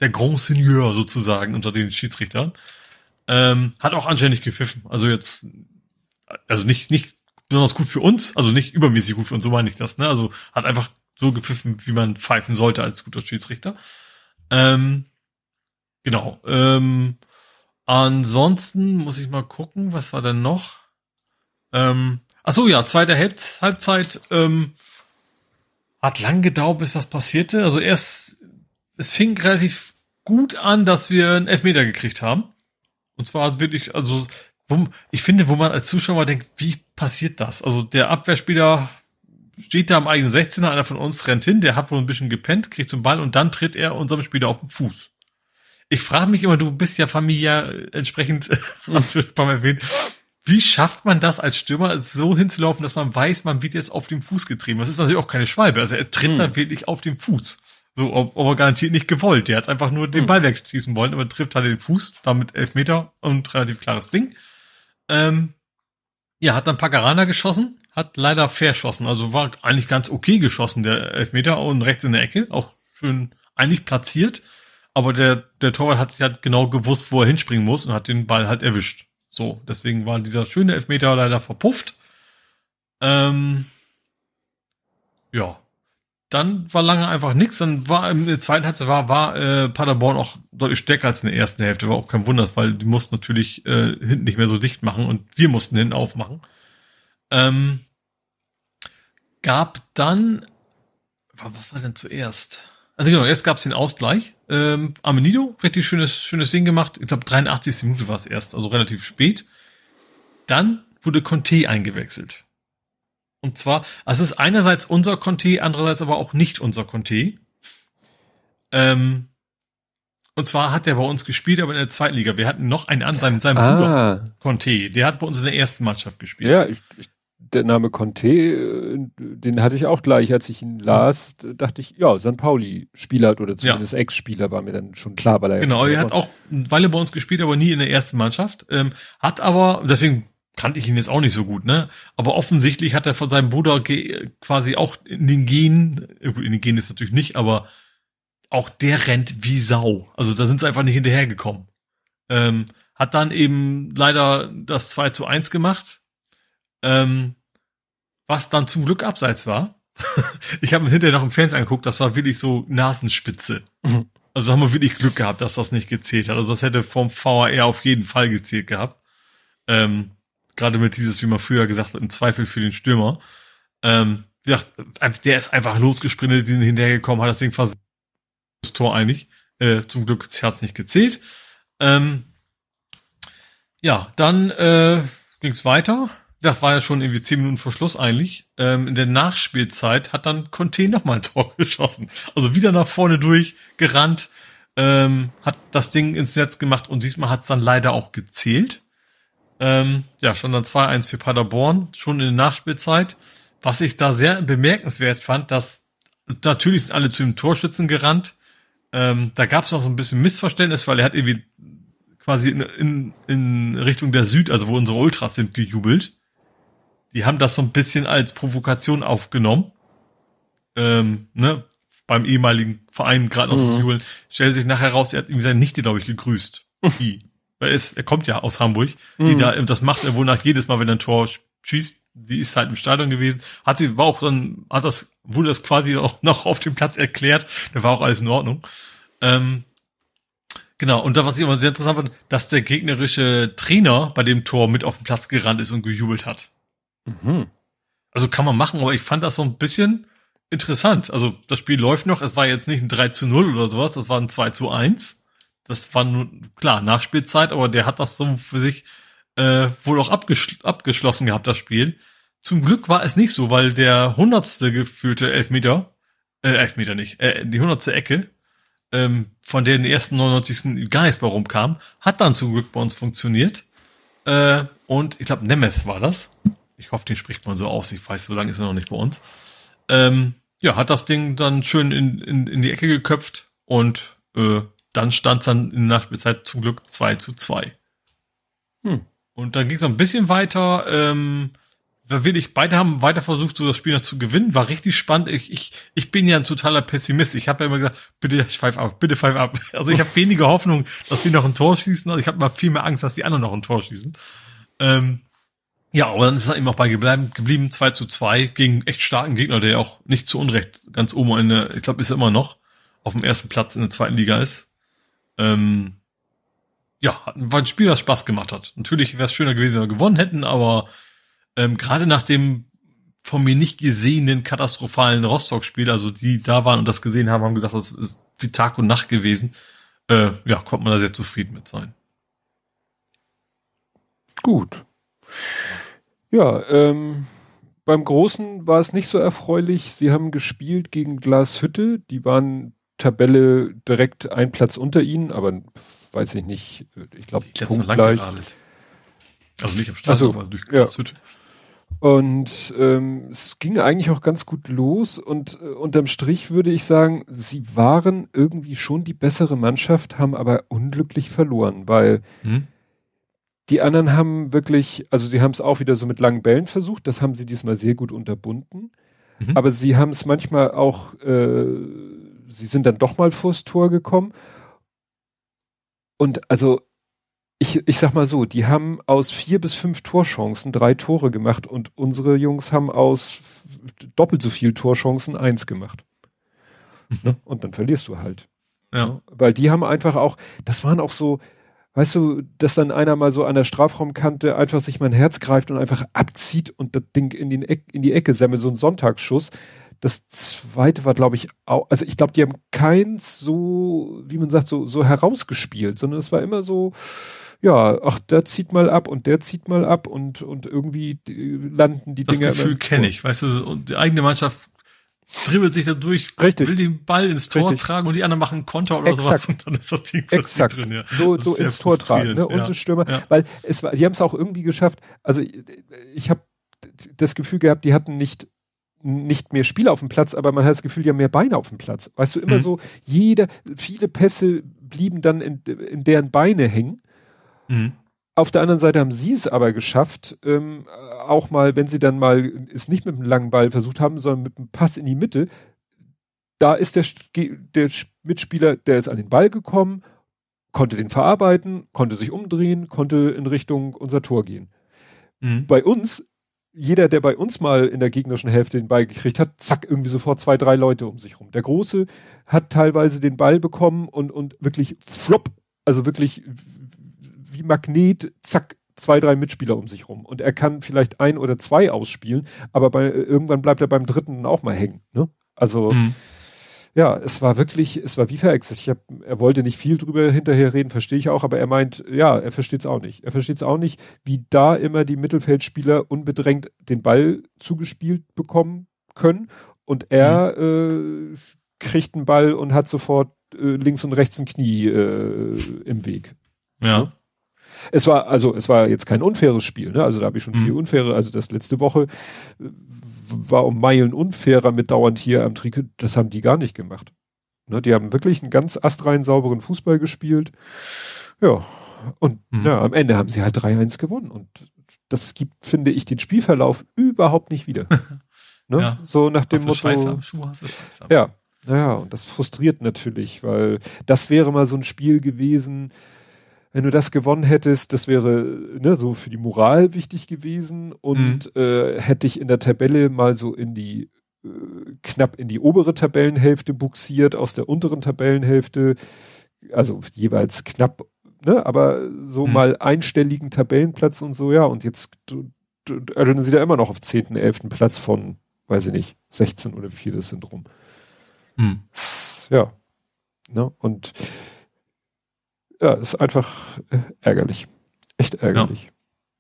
der Grand Seigneur sozusagen unter den Schiedsrichtern. Ähm, hat auch anständig gepfiffen. Also jetzt, also nicht, nicht besonders gut für uns, also nicht übermäßig gut für uns, so meine ich das, ne? Also hat einfach so gepfiffen, wie man pfeifen sollte als guter Schiedsrichter. Ähm, genau. Ähm, Ansonsten muss ich mal gucken, was war denn noch? Ähm, so, ja, zweite Halb Halbzeit ähm, hat lang gedauert, bis was passierte. Also erst, es fing relativ gut an, dass wir einen Elfmeter gekriegt haben. Und zwar wirklich, also ich finde, wo man als Zuschauer denkt, wie passiert das? Also der Abwehrspieler steht da am eigenen 16er, einer von uns rennt hin, der hat wohl ein bisschen gepennt, kriegt zum Ball und dann tritt er unserem Spieler auf den Fuß ich frage mich immer, du bist ja Familie äh, entsprechend, hast du ein Mal erwähnt. Wie schafft man das als Stürmer so hinzulaufen, dass man weiß, man wird jetzt auf den Fuß getrieben? Das ist natürlich auch keine Schwalbe. Also er tritt hm. da wirklich auf den Fuß. So, aber garantiert nicht gewollt. Der hat einfach nur den hm. Ball wegschießen wollen, aber trifft halt den Fuß, damit elf Meter und relativ klares Ding. Ähm, ja, hat dann Pagarana geschossen, hat leider verschossen. Also war eigentlich ganz okay geschossen, der Elfmeter und rechts in der Ecke, auch schön eigentlich platziert. Aber der, der Torwart hat sich halt genau gewusst, wo er hinspringen muss und hat den Ball halt erwischt. So, deswegen war dieser schöne Elfmeter leider verpufft. Ähm, ja. Dann war lange einfach nichts. Dann war im zweiten Halbzeit war, war äh, Paderborn auch deutlich stärker als in der ersten Hälfte. War auch kein Wunder, weil die mussten natürlich äh, hinten nicht mehr so dicht machen und wir mussten hinten aufmachen. Ähm, gab dann, was war denn zuerst? Also genau, erst gab es den Ausgleich. Ähm, Amenido, richtig schönes, schönes Ding gemacht. Ich glaube, 83. Minute war es erst, also relativ spät. Dann wurde Conte eingewechselt. Und zwar, also es ist einerseits unser Conte, andererseits aber auch nicht unser Conte. Ähm, und zwar hat er bei uns gespielt, aber in der zweiten Liga. Wir hatten noch einen an seinem, seinem ah. Bruder Conte. Der hat bei uns in der ersten Mannschaft gespielt. Ja, ich, ich der Name Conte, äh, den hatte ich auch gleich, als ich ihn las, dachte ich, ja, San Pauli Spieler oder zumindest ja. Ex-Spieler war mir dann schon klar, weil er genau, er hat auch eine Weile bei uns gespielt, aber nie in der ersten Mannschaft, ähm, hat aber deswegen kannte ich ihn jetzt auch nicht so gut, ne? Aber offensichtlich hat er von seinem Bruder quasi auch in den Gen, gut, in den Gen ist natürlich nicht, aber auch der rennt wie Sau. Also da sind sie einfach nicht hinterhergekommen. Ähm, hat dann eben leider das 2 zu 1 gemacht ähm, was dann zum Glück abseits war. ich habe mir hinterher noch im Fans angeguckt, das war wirklich so Nasenspitze. Mhm. Also haben wir wirklich Glück gehabt, dass das nicht gezählt hat. Also das hätte vom VAR auf jeden Fall gezählt gehabt. Ähm, Gerade mit dieses, wie man früher gesagt hat, im Zweifel für den Stürmer. Ähm, wie gesagt, der ist einfach losgesprintet, die sind hinterhergekommen, hat das Ding versucht. Das Tor einig. Äh, zum Glück das Herz nicht gezählt. Ähm, ja, dann äh, ging es weiter das war ja schon irgendwie zehn Minuten vor Schluss eigentlich, ähm, in der Nachspielzeit hat dann Conte nochmal ein Tor geschossen. Also wieder nach vorne durch, gerannt, ähm, hat das Ding ins Netz gemacht und diesmal hat es dann leider auch gezählt. Ähm, ja, schon dann 2-1 für Paderborn, schon in der Nachspielzeit. Was ich da sehr bemerkenswert fand, dass natürlich sind alle zu dem Torschützen gerannt. Ähm, da gab es noch so ein bisschen Missverständnis, weil er hat irgendwie quasi in, in, in Richtung der Süd, also wo unsere Ultras sind, gejubelt die haben das so ein bisschen als Provokation aufgenommen. Ähm, ne? Beim ehemaligen Verein gerade aus mhm. Jubeln. Stellt sich nachher raus, er hat ihm seine Nichte, glaube ich, gegrüßt. Die, er, ist, er kommt ja aus Hamburg. Mhm. da, das macht er wohl nach jedes Mal, wenn er ein Tor schießt. Die ist halt im Stadion gewesen. Hat sie, war auch dann, hat das, wurde das quasi auch noch auf dem Platz erklärt. Da war auch alles in Ordnung. Ähm, Genau, und da, was ich immer sehr interessant fand, dass der gegnerische Trainer bei dem Tor mit auf den Platz gerannt ist und gejubelt hat. Mhm. Also kann man machen, aber ich fand das so ein bisschen interessant. Also das Spiel läuft noch, es war jetzt nicht ein 3 zu 0 oder sowas, das war ein 2 zu 1. Das war nun, klar, Nachspielzeit, aber der hat das so für sich äh, wohl auch abgeschl abgeschlossen gehabt, das Spiel. Zum Glück war es nicht so, weil der hundertste gefühlte Elfmeter, äh, Elfmeter nicht, äh, die hundertste Ecke, ähm, von der in den ersten 99. gar nichts mehr rumkam, hat dann zum Glück bei uns funktioniert. Äh, und ich glaube, Nemeth war das. Ich hoffe, den spricht man so aus. Ich weiß, so lange ist er noch nicht bei uns. Ähm, ja, hat das Ding dann schön in, in, in die Ecke geköpft und äh, dann stand es dann in der Nachspielzeit zum Glück 2 zu 2. Hm. Und dann ging es noch ein bisschen weiter. Ähm, ich, beide haben weiter versucht, so das Spiel noch zu gewinnen. War richtig spannend. Ich, ich, ich bin ja ein totaler Pessimist. Ich habe ja immer gesagt, bitte pfeif ab, bitte pfeif ab. Also ich habe weniger Hoffnung, dass wir noch ein Tor schießen. Also ich habe mal viel mehr Angst, dass die anderen noch ein Tor schießen. Ähm, ja, aber dann ist er eben auch bei geblieben, geblieben 2 zu 2 gegen echt starken Gegner, der ja auch nicht zu Unrecht ganz oben in der, ich glaube, ist er immer noch auf dem ersten Platz in der zweiten Liga ist. Ähm, ja, war ein Spiel, das Spaß gemacht hat. Natürlich wäre es schöner gewesen, wenn wir gewonnen hätten, aber ähm, gerade nach dem von mir nicht gesehenen katastrophalen Rostock-Spiel, also die da waren und das gesehen haben, haben gesagt, das ist wie Tag und Nacht gewesen. Äh, ja, konnte man da sehr zufrieden mit sein. Gut. Ja, ähm, beim Großen war es nicht so erfreulich. Sie haben gespielt gegen Glashütte. Die waren Tabelle direkt ein Platz unter ihnen, aber weiß ich nicht. Ich glaube, punktgleich. Also nicht am Start, so, aber durch Glashütte. Ja. Und ähm, es ging eigentlich auch ganz gut los und äh, unterm Strich würde ich sagen, sie waren irgendwie schon die bessere Mannschaft, haben aber unglücklich verloren, weil hm? Die anderen haben wirklich, also sie haben es auch wieder so mit langen Bällen versucht, das haben sie diesmal sehr gut unterbunden. Mhm. Aber sie haben es manchmal auch, äh, sie sind dann doch mal vors Tor gekommen. Und also, ich, ich sag mal so, die haben aus vier bis fünf Torchancen drei Tore gemacht und unsere Jungs haben aus doppelt so viel Torchancen eins gemacht. Mhm. Ne? Und dann verlierst du halt. Ja. Ne? Weil die haben einfach auch, das waren auch so, weißt du, dass dann einer mal so an der Strafraumkante einfach sich mein Herz greift und einfach abzieht und das Ding in, den Eck, in die Ecke sammelt, so ein Sonntagsschuss. Das zweite war, glaube ich, auch, also ich glaube, die haben keins so, wie man sagt, so, so herausgespielt, sondern es war immer so, ja, ach, der zieht mal ab und der zieht mal ab und, und irgendwie äh, landen die das Dinger. Das Gefühl kenne ich, weißt du, und die eigene Mannschaft dribbelt sich da durch, Richtig. will den Ball ins Tor Richtig. tragen und die anderen machen Konter oder Exakt. sowas und dann ist das Ding Exakt. drin. Ja. So, so ins Tor tragen. Ne? Unsere ja. Stürmer, ja. weil es war, die haben es auch irgendwie geschafft. Also ich habe das Gefühl gehabt, die hatten nicht nicht mehr Spieler auf dem Platz, aber man hat das Gefühl, die haben mehr Beine auf dem Platz. Weißt du, immer mhm. so, jeder, viele Pässe blieben dann in, in deren Beine hängen. Mhm. Auf der anderen Seite haben sie es aber geschafft, ähm, auch mal, wenn sie dann mal es nicht mit einem langen Ball versucht haben, sondern mit einem Pass in die Mitte, da ist der, der Mitspieler, der ist an den Ball gekommen, konnte den verarbeiten, konnte sich umdrehen, konnte in Richtung unser Tor gehen. Mhm. Bei uns, jeder, der bei uns mal in der gegnerischen Hälfte den Ball gekriegt hat, zack, irgendwie sofort zwei, drei Leute um sich rum. Der Große hat teilweise den Ball bekommen und, und wirklich flop, also wirklich wie Magnet, zack, zwei, drei Mitspieler um sich rum. Und er kann vielleicht ein oder zwei ausspielen, aber bei, irgendwann bleibt er beim dritten auch mal hängen. Ne? Also mhm. ja, es war wirklich, es war wie verhext. er wollte nicht viel drüber hinterher reden, verstehe ich auch, aber er meint, ja, er versteht es auch nicht. Er versteht es auch nicht, wie da immer die Mittelfeldspieler unbedrängt den Ball zugespielt bekommen können. Und er mhm. äh, kriegt einen Ball und hat sofort äh, links und rechts ein Knie äh, im Weg. Ja. Ne? Es war, also es war jetzt kein unfaires Spiel, ne? Also da habe ich schon mhm. viel unfaire, also das letzte Woche äh, war um Meilen unfairer mit dauernd hier am Trikot, das haben die gar nicht gemacht. Ne? Die haben wirklich einen ganz astrein sauberen Fußball gespielt. Ja. Und mhm. ja, am Ende haben sie halt 3-1 gewonnen. Und das gibt, finde ich, den Spielverlauf überhaupt nicht wieder. ne? ja. So nach dem hast Motto. Am Schuh, hast du Scheiße am ja, naja, und das frustriert natürlich, weil das wäre mal so ein Spiel gewesen, wenn du das gewonnen hättest, das wäre ne, so für die Moral wichtig gewesen und mhm. äh, hätte ich in der Tabelle mal so in die äh, knapp in die obere Tabellenhälfte buxiert, aus der unteren Tabellenhälfte, also jeweils knapp, ne, aber so mhm. mal einstelligen Tabellenplatz und so, ja, und jetzt du, also sie da immer noch auf 10., 11. Platz von, weiß ich nicht, 16 oder wie viel das sind rum. Mhm. Ja. Ne, und ja, ist einfach äh, ärgerlich. Echt ärgerlich.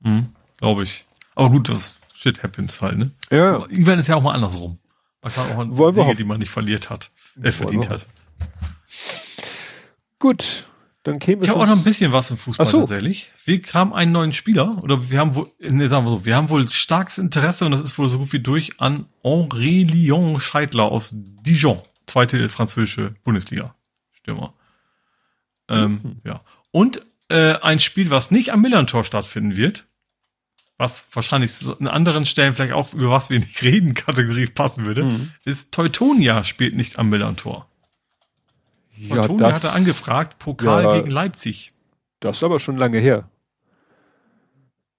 Ja. Mhm, Glaube ich. Aber gut, das Shit happens halt, ne? Ja. Aber irgendwann ist ja auch mal andersrum. Man kann auch mal Siege, die man nicht verliert hat, äh, verdient hat. Gut, dann käme Ich habe auch noch ein bisschen was im Fußball so. tatsächlich. Wir haben einen neuen Spieler, oder wir haben wohl, ne, sagen wir so, wir haben wohl starkes Interesse, und das ist wohl so gut wie durch, an Henri Lyon Scheidler aus Dijon, zweite französische Bundesliga. Stürmer. Ähm, mhm. Ja. Und äh, ein Spiel, was nicht am Millantor stattfinden wird, was wahrscheinlich an anderen Stellen vielleicht auch über was wir nicht reden Kategorie passen würde, mhm. ist Teutonia spielt nicht am Millantor. Ja, Teutonia hatte angefragt Pokal ja, gegen Leipzig. Das ist aber schon lange her.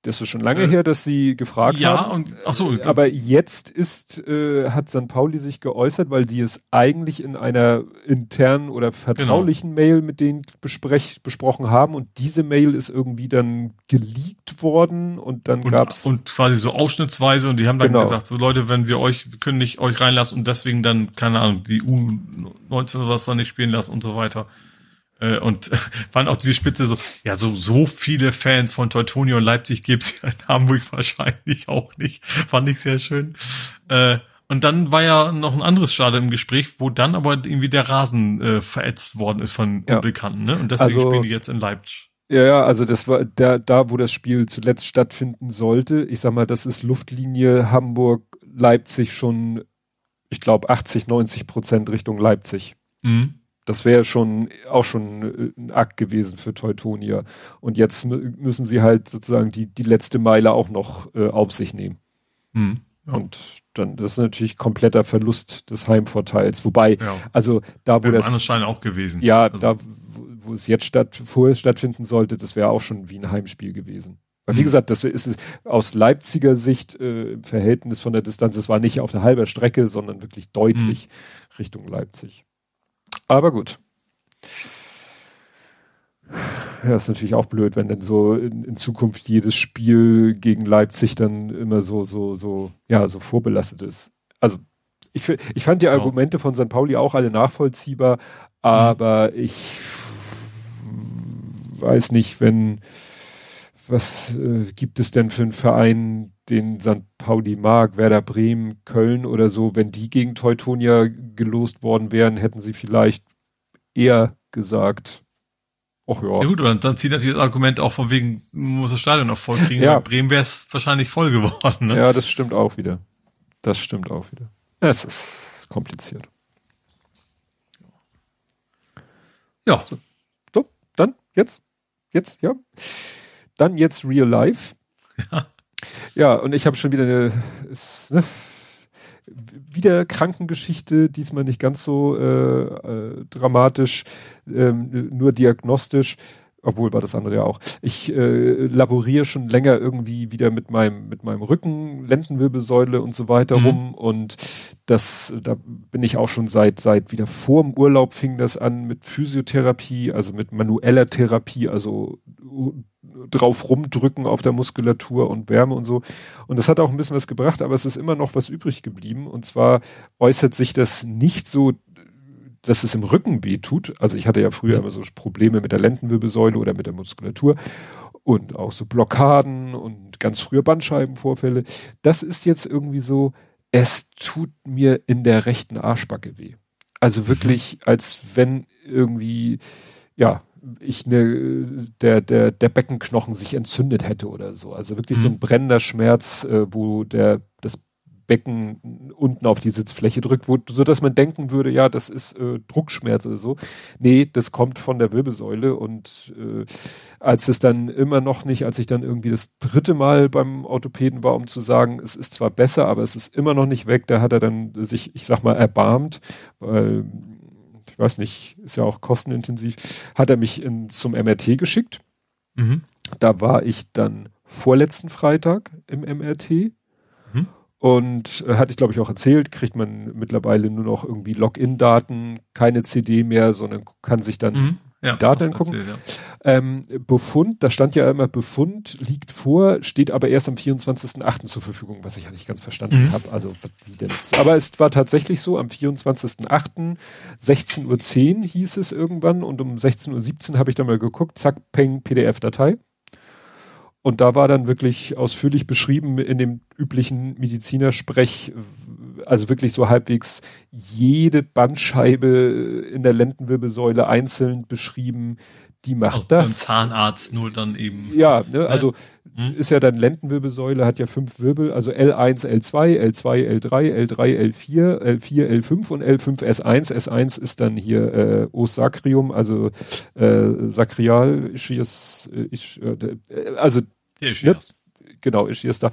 Das ist schon lange äh, her, dass sie gefragt ja, haben. Ja, und ach so, äh, aber jetzt ist äh, hat San Pauli sich geäußert, weil die es eigentlich in einer internen oder genau. vertraulichen genau. Mail mit denen besprech, besprochen haben und diese Mail ist irgendwie dann geleakt worden und dann gab es. und quasi so ausschnittsweise und die haben dann genau. gesagt, so Leute, wenn wir euch wir können nicht euch reinlassen und deswegen dann keine Ahnung, die U19 oder was dann nicht spielen lassen und so weiter. Äh, und fand auch diese Spitze so, ja, so, so viele Fans von Teutonia und Leipzig gibt's ja in Hamburg wahrscheinlich auch nicht. Fand ich sehr schön. Äh, und dann war ja noch ein anderes Stadion im Gespräch, wo dann aber irgendwie der Rasen äh, verätzt worden ist von ja. Unbekannten, ne? Und deswegen also, spielen die jetzt in Leipzig. Ja, ja, also das war da, da, wo das Spiel zuletzt stattfinden sollte. Ich sag mal, das ist Luftlinie Hamburg, Leipzig schon, ich glaube, 80, 90 Prozent Richtung Leipzig. Mhm. Das wäre schon auch schon äh, ein Akt gewesen für Teutonia. Und jetzt müssen sie halt sozusagen die, die letzte Meile auch noch äh, auf sich nehmen. Mhm. Ja. Und dann das ist natürlich kompletter Verlust des Heimvorteils. Wobei, ja. also da wo ja, das Schein auch gewesen. Ja, also. da wo es jetzt statt vorher stattfinden sollte, das wäre auch schon wie ein Heimspiel gewesen. Weil mhm. wie hm. gesagt, das ist aus Leipziger Sicht äh, im Verhältnis von der Distanz, es war nicht auf der halber Strecke, sondern wirklich hm. deutlich mhm. Richtung Leipzig. Aber gut. Ja, ist natürlich auch blöd, wenn dann so in, in, Zukunft jedes Spiel gegen Leipzig dann immer so, so, so, ja, so vorbelastet ist. Also ich, ich fand die Argumente von St. Pauli auch alle nachvollziehbar, aber mhm. ich weiß nicht, wenn was äh, gibt es denn für einen Verein, den St. Pauli Mark, Werder Bremen, Köln oder so, wenn die gegen Teutonia gelost worden wären, hätten sie vielleicht eher gesagt, ach ja. Ja gut, aber dann zieht natürlich das Argument auch von wegen, muss das Stadion noch voll kriegen. ja. Bremen wäre es wahrscheinlich voll geworden. Ne? Ja, das stimmt auch wieder. Das stimmt auch wieder. es ist kompliziert. Ja. So. so, dann, jetzt, jetzt, ja. Dann jetzt Real Life. Ja. Ja, und ich habe schon wieder eine, ist, ne, wieder Krankengeschichte, diesmal nicht ganz so äh, äh, dramatisch, ähm, nur diagnostisch obwohl war das andere ja auch. Ich äh, laboriere schon länger irgendwie wieder mit meinem, mit meinem Rücken, Lendenwirbelsäule und so weiter mhm. rum. Und das, da bin ich auch schon seit, seit wieder vor dem Urlaub fing das an mit Physiotherapie, also mit manueller Therapie, also drauf rumdrücken auf der Muskulatur und Wärme und so. Und das hat auch ein bisschen was gebracht, aber es ist immer noch was übrig geblieben. Und zwar äußert sich das nicht so dass es im Rücken weh tut. Also ich hatte ja früher immer so Probleme mit der Lendenwirbelsäule oder mit der Muskulatur und auch so Blockaden und ganz früher Bandscheibenvorfälle. Das ist jetzt irgendwie so, es tut mir in der rechten Arschbacke weh. Also mhm. wirklich, als wenn irgendwie, ja, ich ne, der, der, der Beckenknochen sich entzündet hätte oder so. Also wirklich mhm. so ein mhm. brennender Schmerz, äh, wo der, das Becken unten auf die Sitzfläche drückt, wo, sodass man denken würde, ja, das ist äh, Druckschmerz oder so. Nee, das kommt von der Wirbelsäule. Und äh, als es dann immer noch nicht, als ich dann irgendwie das dritte Mal beim Orthopäden war, um zu sagen, es ist zwar besser, aber es ist immer noch nicht weg, da hat er dann sich, ich sag mal, erbarmt, weil ich weiß nicht, ist ja auch kostenintensiv, hat er mich in, zum MRT geschickt. Mhm. Da war ich dann vorletzten Freitag im MRT. Mhm. Und äh, hatte ich, glaube ich, auch erzählt, kriegt man mittlerweile nur noch irgendwie Login-Daten, keine CD mehr, sondern kann sich dann mhm. ja, die Daten angucken. Erzählt, ja. ähm, Befund, da stand ja immer, Befund liegt vor, steht aber erst am 24.8. zur Verfügung, was ich ja nicht ganz verstanden mhm. habe. Also, wie denn jetzt? Aber es war tatsächlich so, am 24.8. 16.10 Uhr hieß es irgendwann und um 16.17 Uhr habe ich dann mal geguckt, zack, peng, PDF-Datei. Und da war dann wirklich ausführlich beschrieben in dem üblichen Medizinersprech, also wirklich so halbwegs jede Bandscheibe in der Lendenwirbelsäule einzeln beschrieben, die macht Auch das. Beim Zahnarzt nur dann eben. Ja, ne, ne? also mhm. ist ja dann Lendenwirbelsäule, hat ja fünf Wirbel, also L1, L2, L2, L3, L3, L4, L4, L5 und L5, S1. S1 ist dann hier äh, Os Sacrium, also äh, Sakrial, Ischias, äh, Isch, äh, äh also ne? genau, Ischias da.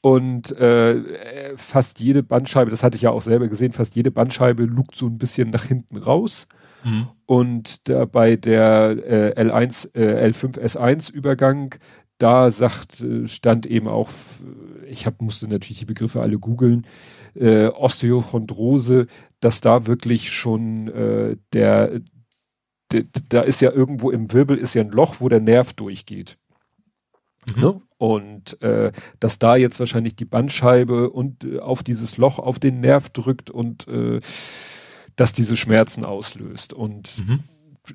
Und äh, fast jede Bandscheibe, das hatte ich ja auch selber gesehen, fast jede Bandscheibe lugt so ein bisschen nach hinten raus. Mhm. Und da bei der äh, L1, äh, L5S1 Übergang, da sagt, äh, stand eben auch, äh, ich hab, musste natürlich die Begriffe alle googeln, äh, Osteochondrose, dass da wirklich schon äh, der, der, da ist ja irgendwo im Wirbel ist ja ein Loch, wo der Nerv durchgeht. Mhm. Ne? Und äh, dass da jetzt wahrscheinlich die Bandscheibe und äh, auf dieses Loch auf den Nerv drückt und äh, dass diese Schmerzen auslöst. Und mhm.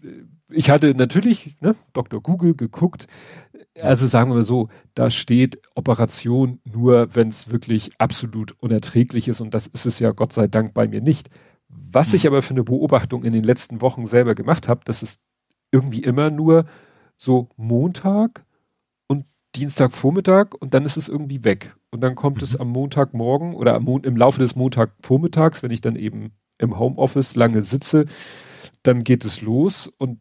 Äh, ich hatte natürlich, ne, Dr. Google geguckt, also sagen wir mal so, da steht Operation nur, wenn es wirklich absolut unerträglich ist. Und das ist es ja Gott sei Dank bei mir nicht. Was mhm. ich aber für eine Beobachtung in den letzten Wochen selber gemacht habe, das ist irgendwie immer nur so Montag und Dienstagvormittag und dann ist es irgendwie weg. Und dann kommt mhm. es am Montagmorgen oder am Mo im Laufe des Montagvormittags, wenn ich dann eben im Homeoffice lange sitze, dann geht es los und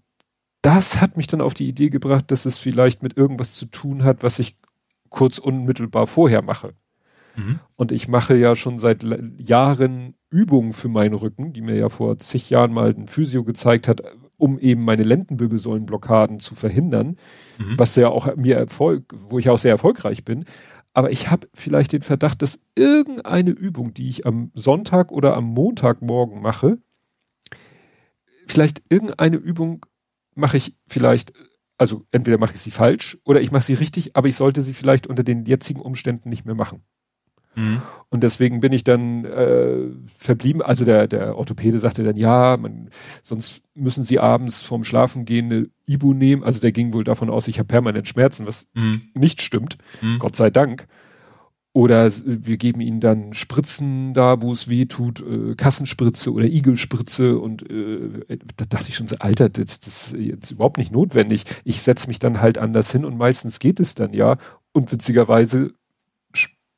das hat mich dann auf die Idee gebracht, dass es vielleicht mit irgendwas zu tun hat, was ich kurz unmittelbar vorher mache. Mhm. Und ich mache ja schon seit Jahren Übungen für meinen Rücken, die mir ja vor zig Jahren mal ein Physio gezeigt hat, um eben meine Lendenwirbelsäulenblockaden zu verhindern, mhm. was ja auch mir Erfolg, wo ich auch sehr erfolgreich bin. Aber ich habe vielleicht den Verdacht, dass irgendeine Übung, die ich am Sonntag oder am Montagmorgen mache, vielleicht irgendeine Übung mache ich vielleicht, also entweder mache ich sie falsch oder ich mache sie richtig, aber ich sollte sie vielleicht unter den jetzigen Umständen nicht mehr machen. Mhm. Und deswegen bin ich dann äh, verblieben. Also der, der Orthopäde sagte dann, ja, man, sonst müssen sie abends vorm Schlafen gehen eine Ibu nehmen. Also der ging wohl davon aus, ich habe permanent Schmerzen, was mhm. nicht stimmt, mhm. Gott sei Dank. Oder wir geben ihnen dann Spritzen da, wo es weh tut, äh, Kassenspritze oder Igelspritze. Und äh, äh da dachte ich schon so, Alter, das, das ist jetzt überhaupt nicht notwendig. Ich setze mich dann halt anders hin und meistens geht es dann ja. Und witzigerweise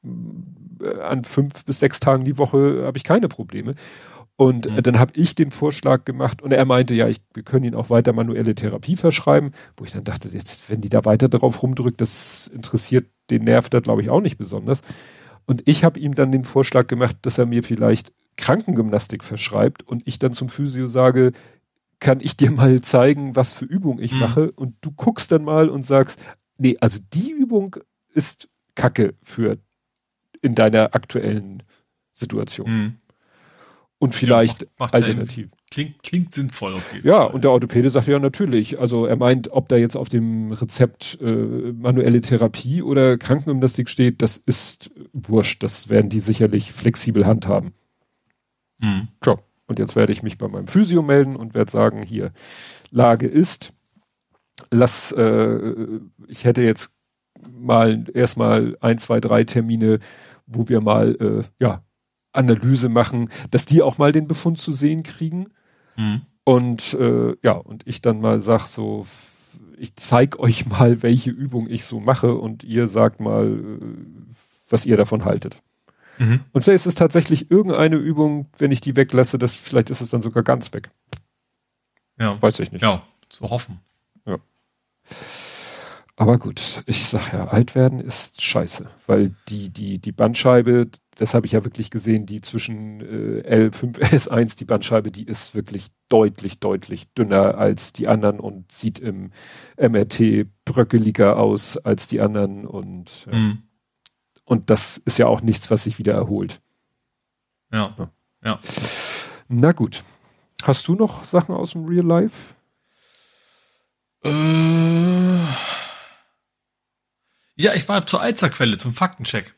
äh, an fünf bis sechs Tagen die Woche habe ich keine Probleme. Und äh, mhm. dann habe ich den Vorschlag gemacht und er meinte, ja, ich, wir können ihn auch weiter manuelle Therapie verschreiben, wo ich dann dachte, jetzt, wenn die da weiter drauf rumdrückt, das interessiert den Nerv da, glaube ich, auch nicht besonders. Und ich habe ihm dann den Vorschlag gemacht, dass er mir vielleicht Krankengymnastik verschreibt und ich dann zum Physio sage, kann ich dir mal zeigen, was für Übung ich mhm. mache? Und du guckst dann mal und sagst, nee, also die Übung ist Kacke für in deiner aktuellen Situation. Mhm. Und vielleicht ja, macht, macht alternativ. Klingt, klingt sinnvoll auf jeden ja, Fall. Ja, und der Orthopäde sagt ja natürlich. Also er meint, ob da jetzt auf dem Rezept äh, manuelle Therapie oder Krankengymnastik steht, das ist wurscht. Das werden die sicherlich flexibel handhaben. Mhm. Tja, und jetzt werde ich mich bei meinem Physio melden und werde sagen, hier, Lage ist, lass, äh, ich hätte jetzt mal erstmal ein, zwei, drei Termine, wo wir mal, äh, ja, Analyse machen, dass die auch mal den Befund zu sehen kriegen. Mhm. Und äh, ja, und ich dann mal sag so, ich zeig euch mal, welche Übung ich so mache und ihr sagt mal, äh, was ihr davon haltet. Mhm. Und vielleicht ist es tatsächlich irgendeine Übung, wenn ich die weglasse, das, vielleicht ist es dann sogar ganz weg. Ja. Weiß ich nicht. Ja, zu hoffen. Ja. Aber gut, ich sag ja, alt werden ist scheiße, weil die, die, die Bandscheibe, das habe ich ja wirklich gesehen, die zwischen äh, L5, S1, die Bandscheibe, die ist wirklich deutlich, deutlich dünner als die anderen und sieht im MRT bröckeliger aus als die anderen und, ja. mhm. und das ist ja auch nichts, was sich wieder erholt. Ja. ja. Na gut. Hast du noch Sachen aus dem Real Life? Äh. Ja, ich war zur Alsterquelle zum Faktencheck.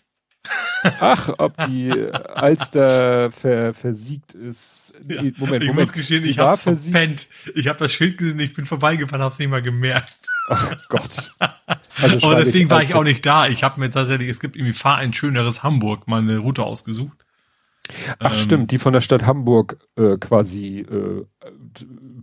Ach, ob die Alster ver, versiegt ist. Ja, Moment, Moment. Ich muss gestehen, Sie ich hab's versiegt. verpennt. Ich habe das Schild gesehen, ich bin vorbeigefahren, hab's nicht mal gemerkt. Ach Gott. Also Aber deswegen ich war ich auch nicht da. Ich habe mir tatsächlich, es gibt irgendwie fahr ein schöneres Hamburg, meine Route ausgesucht. Ach ähm, stimmt, die von der Stadt Hamburg äh, quasi äh,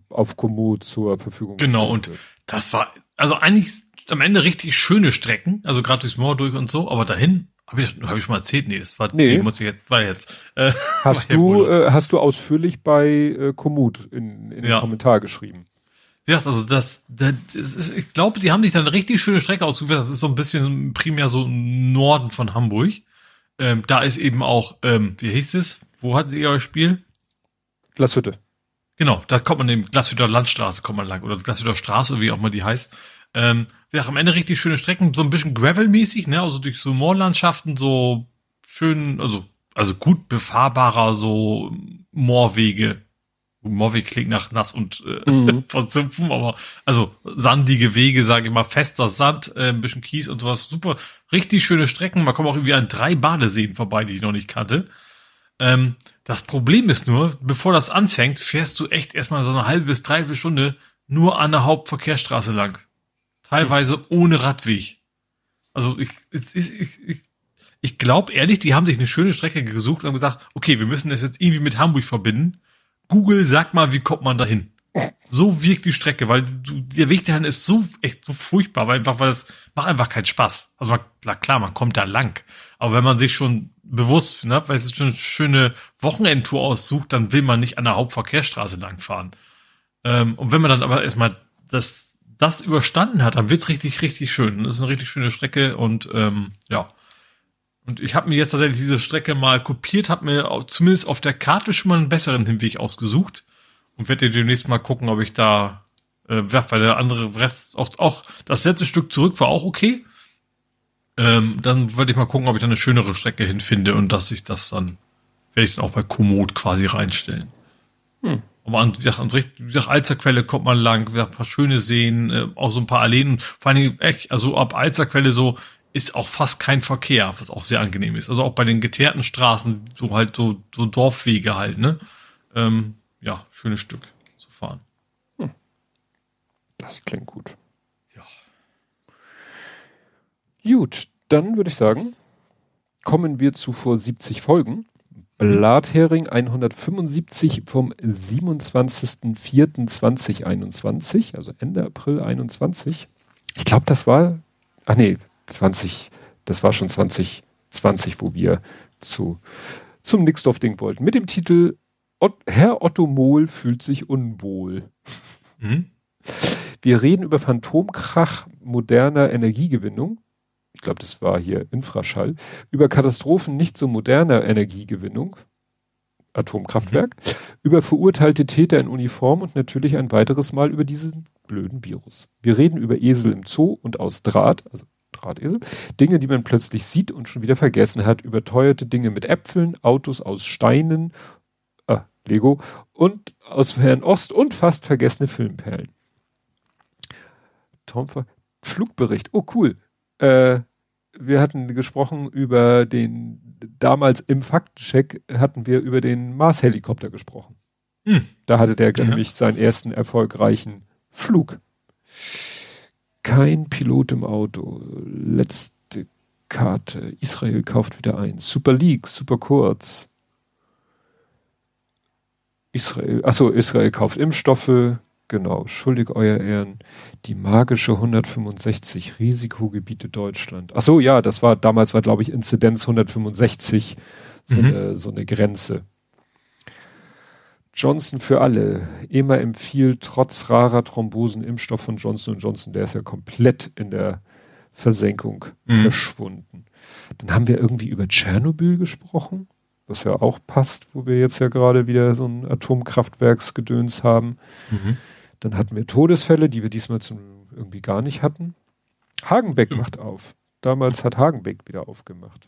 auf Komoot zur Verfügung. Genau, und wird. das war, also eigentlich am Ende richtig schöne Strecken, also gerade durchs Moor durch und so, aber dahin habe ich, hab ich schon mal erzählt, nee, das war, nee. nee muss ich jetzt, war jetzt. Äh, hast du, äh, hast du ausführlich bei äh, Komoot in, in ja. den Kommentar geschrieben? Ja, also das, das ist, ich glaube, sie haben sich dann eine richtig schöne Strecke ausgewählt. Das ist so ein bisschen primär so im Norden von Hamburg. Ähm, da ist eben auch, ähm, wie hieß es? Wo hattet ihr euer Spiel? Glashütte. Genau, da kommt man eben Glashütter Landstraße kommt man lang oder Glashütter Straße, wie auch mal die heißt. Ähm, ja, am Ende richtig schöne Strecken, so ein bisschen Gravel-mäßig, ne? Also durch so Moorlandschaften, so schön, also, also gut befahrbarer, so Moorwege. Moorweg klingt nach nass und äh, mhm. verzumpfen, aber also sandige Wege, sage ich mal, fester Sand, äh, ein bisschen Kies und sowas. Super, richtig schöne Strecken. Man kommt auch irgendwie an drei Badeseen vorbei, die ich noch nicht kannte. Ähm, das Problem ist nur, bevor das anfängt, fährst du echt erstmal so eine halbe bis dreiviertel Stunde nur an der Hauptverkehrsstraße lang. Teilweise ohne Radweg. Also ich, ich, ich, ich, ich glaube ehrlich, die haben sich eine schöne Strecke gesucht und gesagt, okay, wir müssen das jetzt irgendwie mit Hamburg verbinden. Google, sag mal, wie kommt man dahin? So wirkt die Strecke, weil du, der Weg dahin ist so echt so furchtbar, weil einfach, weil das macht einfach keinen Spaß. Also man, klar, man kommt da lang, aber wenn man sich schon bewusst, ne, weil es ist schon eine schöne Wochenendtour aussucht, dann will man nicht an der Hauptverkehrsstraße langfahren. Ähm, und wenn man dann aber erstmal das das überstanden hat, dann wird's richtig, richtig schön. Das ist eine richtig schöne Strecke und ähm, ja. Und ich habe mir jetzt tatsächlich diese Strecke mal kopiert, habe mir zumindest auf der Karte schon mal einen besseren Hinweg ausgesucht und werde demnächst mal gucken, ob ich da, äh, weil der andere Rest, auch, auch das letzte Stück zurück war auch okay. Ähm, dann werde ich mal gucken, ob ich da eine schönere Strecke hinfinde und dass ich das dann, werde ich dann auch bei Komoot quasi reinstellen. Hm. Aber an, wie gesagt, an recht, wie gesagt, Alzerquelle kommt man lang, wie gesagt, ein paar schöne Seen, äh, auch so ein paar Alleen. vor allen Dingen, echt, also ab Alzerquelle so ist auch fast kein Verkehr, was auch sehr angenehm ist. Also auch bei den geteerten Straßen, so halt so, so Dorfwege halt, ne? Ähm, ja, schönes Stück zu fahren. Hm. Das klingt gut. Ja. Gut, dann würde ich sagen, kommen wir zu vor 70 Folgen. Mhm. Blathering 175 vom 27.04.2021, also Ende April 21. Ich glaube, das war, ach nee, 20, das war schon 2020, wo wir zu, zum Nixdorf-Ding wollten. Mit dem Titel Herr Otto Mohl fühlt sich unwohl. Mhm. Wir reden über Phantomkrach moderner Energiegewinnung ich glaube, das war hier Infraschall, über Katastrophen nicht so moderner Energiegewinnung, Atomkraftwerk, mhm. über verurteilte Täter in Uniform und natürlich ein weiteres Mal über diesen blöden Virus. Wir reden über Esel im Zoo und aus Draht, also Drahtesel, Dinge, die man plötzlich sieht und schon wieder vergessen hat, überteuerte Dinge mit Äpfeln, Autos aus Steinen, äh, Lego und aus Fernost und fast vergessene Filmperlen. Tom Flugbericht, oh cool, äh, wir hatten gesprochen über den, damals im Faktencheck hatten wir über den Mars-Helikopter gesprochen. Hm. Da hatte der ja. nämlich seinen ersten erfolgreichen Flug. Kein Pilot im Auto. Letzte Karte. Israel kauft wieder ein. Super League, super kurz. Israel, achso, Israel kauft Impfstoffe. Genau, schuldig euer Ehren. Die magische 165 Risikogebiete Deutschland. Ach so, ja, das war damals war glaube ich Inzidenz 165 so, mhm. eine, so eine Grenze. Johnson für alle. Immer empfiehlt trotz rarer Thrombosen Impfstoff von Johnson Johnson. Der ist ja komplett in der Versenkung mhm. verschwunden. Dann haben wir irgendwie über Tschernobyl gesprochen, was ja auch passt, wo wir jetzt ja gerade wieder so ein Atomkraftwerksgedöns haben. Mhm. Dann hatten wir Todesfälle, die wir diesmal zum, irgendwie gar nicht hatten. Hagenbeck mhm. macht auf. Damals hat Hagenbeck wieder aufgemacht.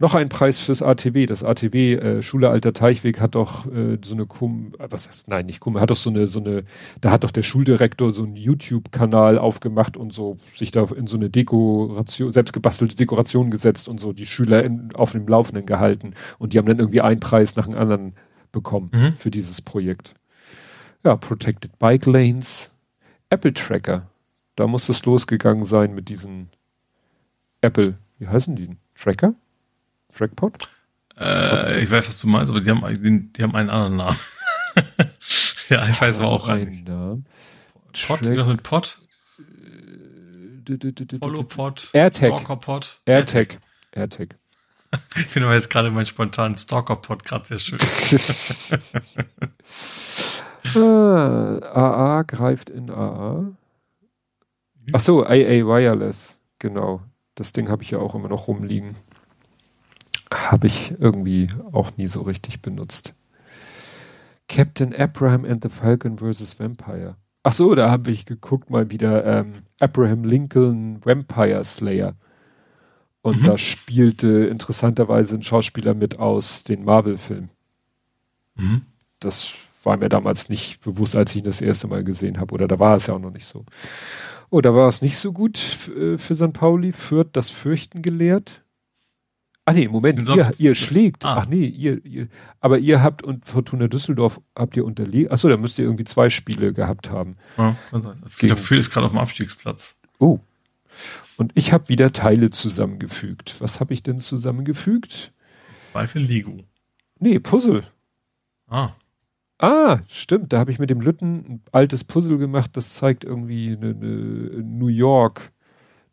Noch ein Preis fürs ATW. Das ATW äh, Schule Alter Teichweg hat doch äh, so eine Kum, äh, was heißt, nein, nicht Kum, hat doch so eine, so eine, da hat doch der Schuldirektor so einen YouTube-Kanal aufgemacht und so sich da in so eine Dekoration, selbstgebastelte Dekoration gesetzt und so die Schüler in, auf dem Laufenden gehalten. Und die haben dann irgendwie einen Preis nach dem anderen bekommen mhm. für dieses Projekt. Ja, Protected Bike Lanes, Apple Tracker. Da muss es losgegangen sein mit diesen Apple, wie heißen die? Tracker? Trackpot? Äh, ich weiß, was du meinst, aber die haben, die, die haben einen anderen Namen. ja, ich weiß aber auch einen Pot, wie Track, mit Pot? Holopod, äh, AirTag, Stalkerpod, AirTag, AirTag. Ich finde aber jetzt gerade meinen spontanen Stalkerpod gerade sehr schön. AA äh, greift in AA. Ach so, AA Wireless, genau. Das Ding habe ich ja auch immer noch rumliegen. Habe ich irgendwie auch nie so richtig benutzt. Captain Abraham and the Falcon vs. Vampire. Ach so, da habe ich geguckt mal wieder ähm, Abraham Lincoln Vampire Slayer. Und mhm. da spielte interessanterweise ein Schauspieler mit aus den Marvel-Filmen. Mhm. Das war mir damals nicht bewusst, als ich ihn das erste Mal gesehen habe. Oder da war es ja auch noch nicht so. Oh, da war es nicht so gut äh, für St. Pauli. Fürth das Fürchten gelehrt. Ah nee, Moment, ihr, ihr, schlägt. Ah. Ach nee, ihr, ihr, aber ihr habt und Fortuna Düsseldorf habt ihr unterlegt. Achso, da müsst ihr irgendwie zwei Spiele gehabt haben. Ja, kann sein. Fürth ist gerade auf dem Abstiegsplatz. Oh. Und ich habe wieder Teile zusammengefügt. Was habe ich denn zusammengefügt? Zweifel Lego. Nee, Puzzle. Ah. Ah, stimmt, da habe ich mit dem Lütten ein altes Puzzle gemacht, das zeigt irgendwie eine, eine New York,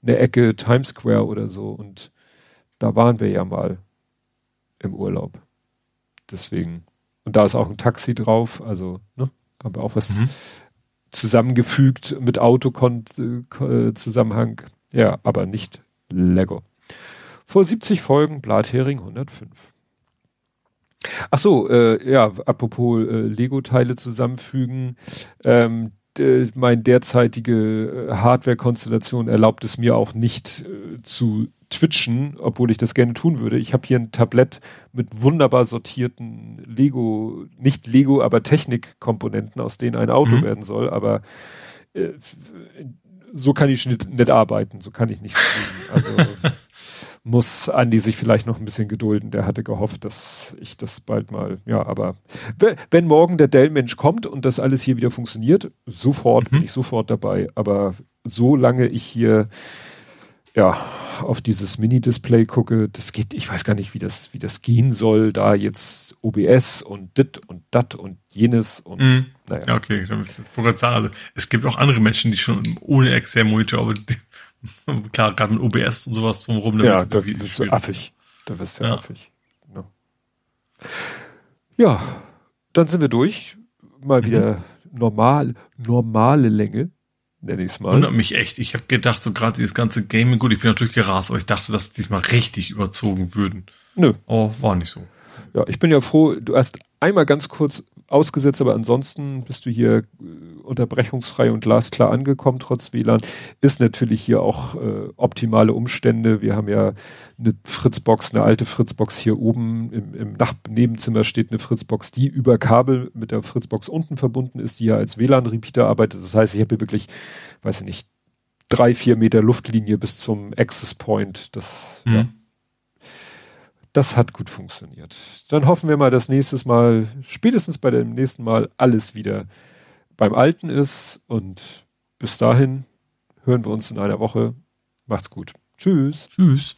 eine Ecke Times Square oder so. Und da waren wir ja mal im Urlaub. Deswegen. Und da ist auch ein Taxi drauf, also, ne? Haben wir auch was mhm. zusammengefügt mit Autokon-Zusammenhang. Äh, ja, aber nicht Lego. Vor 70 Folgen Blathering 105. Ach so, äh, ja, apropos äh, Lego-Teile zusammenfügen. Ähm, mein derzeitige äh, Hardware-Konstellation erlaubt es mir auch nicht äh, zu twitchen, obwohl ich das gerne tun würde. Ich habe hier ein Tablett mit wunderbar sortierten Lego, nicht Lego, aber Technik-Komponenten, aus denen ein Auto mhm. werden soll, aber äh, so kann ich nicht, nicht, arbeiten, so kann ich nicht. Also muss Andi sich vielleicht noch ein bisschen gedulden. Der hatte gehofft, dass ich das bald mal, ja, aber wenn morgen der Dell-Mensch kommt und das alles hier wieder funktioniert, sofort mhm. bin ich sofort dabei. Aber solange ich hier ja, auf dieses Mini-Display gucke, das geht, ich weiß gar nicht, wie das, wie das gehen soll, da jetzt OBS und dit und dat und jenes und mhm. naja. Ja, okay, ich wollte gerade sagen, also es gibt auch andere Menschen, die schon ohne externen Monitor, aber Klar, gerade mit OBS und sowas drumherum. Ja, da bist du affig. Da bist du ja. affig. Genau. Ja, dann sind wir durch. Mal mhm. wieder normal, normale Länge, nenne ich es mal. Wundert mich echt. Ich habe gedacht, so gerade dieses ganze Gaming, gut, ich bin natürlich gerast, aber ich dachte, dass diesmal richtig überzogen würden. Nö. Aber war nicht so. Ja, ich bin ja froh, du hast einmal ganz kurz ausgesetzt, aber ansonsten bist du hier äh, unterbrechungsfrei und glasklar angekommen, trotz WLAN. Ist natürlich hier auch äh, optimale Umstände. Wir haben ja eine Fritzbox, eine alte Fritzbox hier oben. Im, im Nebenzimmer steht eine Fritzbox, die über Kabel mit der Fritzbox unten verbunden ist, die ja als WLAN-Repeater arbeitet. Das heißt, ich habe hier wirklich, weiß ich nicht, drei, vier Meter Luftlinie bis zum Access Point. Das, mhm. ja das hat gut funktioniert. Dann hoffen wir mal, dass nächstes Mal, spätestens bei dem nächsten Mal, alles wieder beim Alten ist. Und bis dahin hören wir uns in einer Woche. Macht's gut. Tschüss. Tschüss.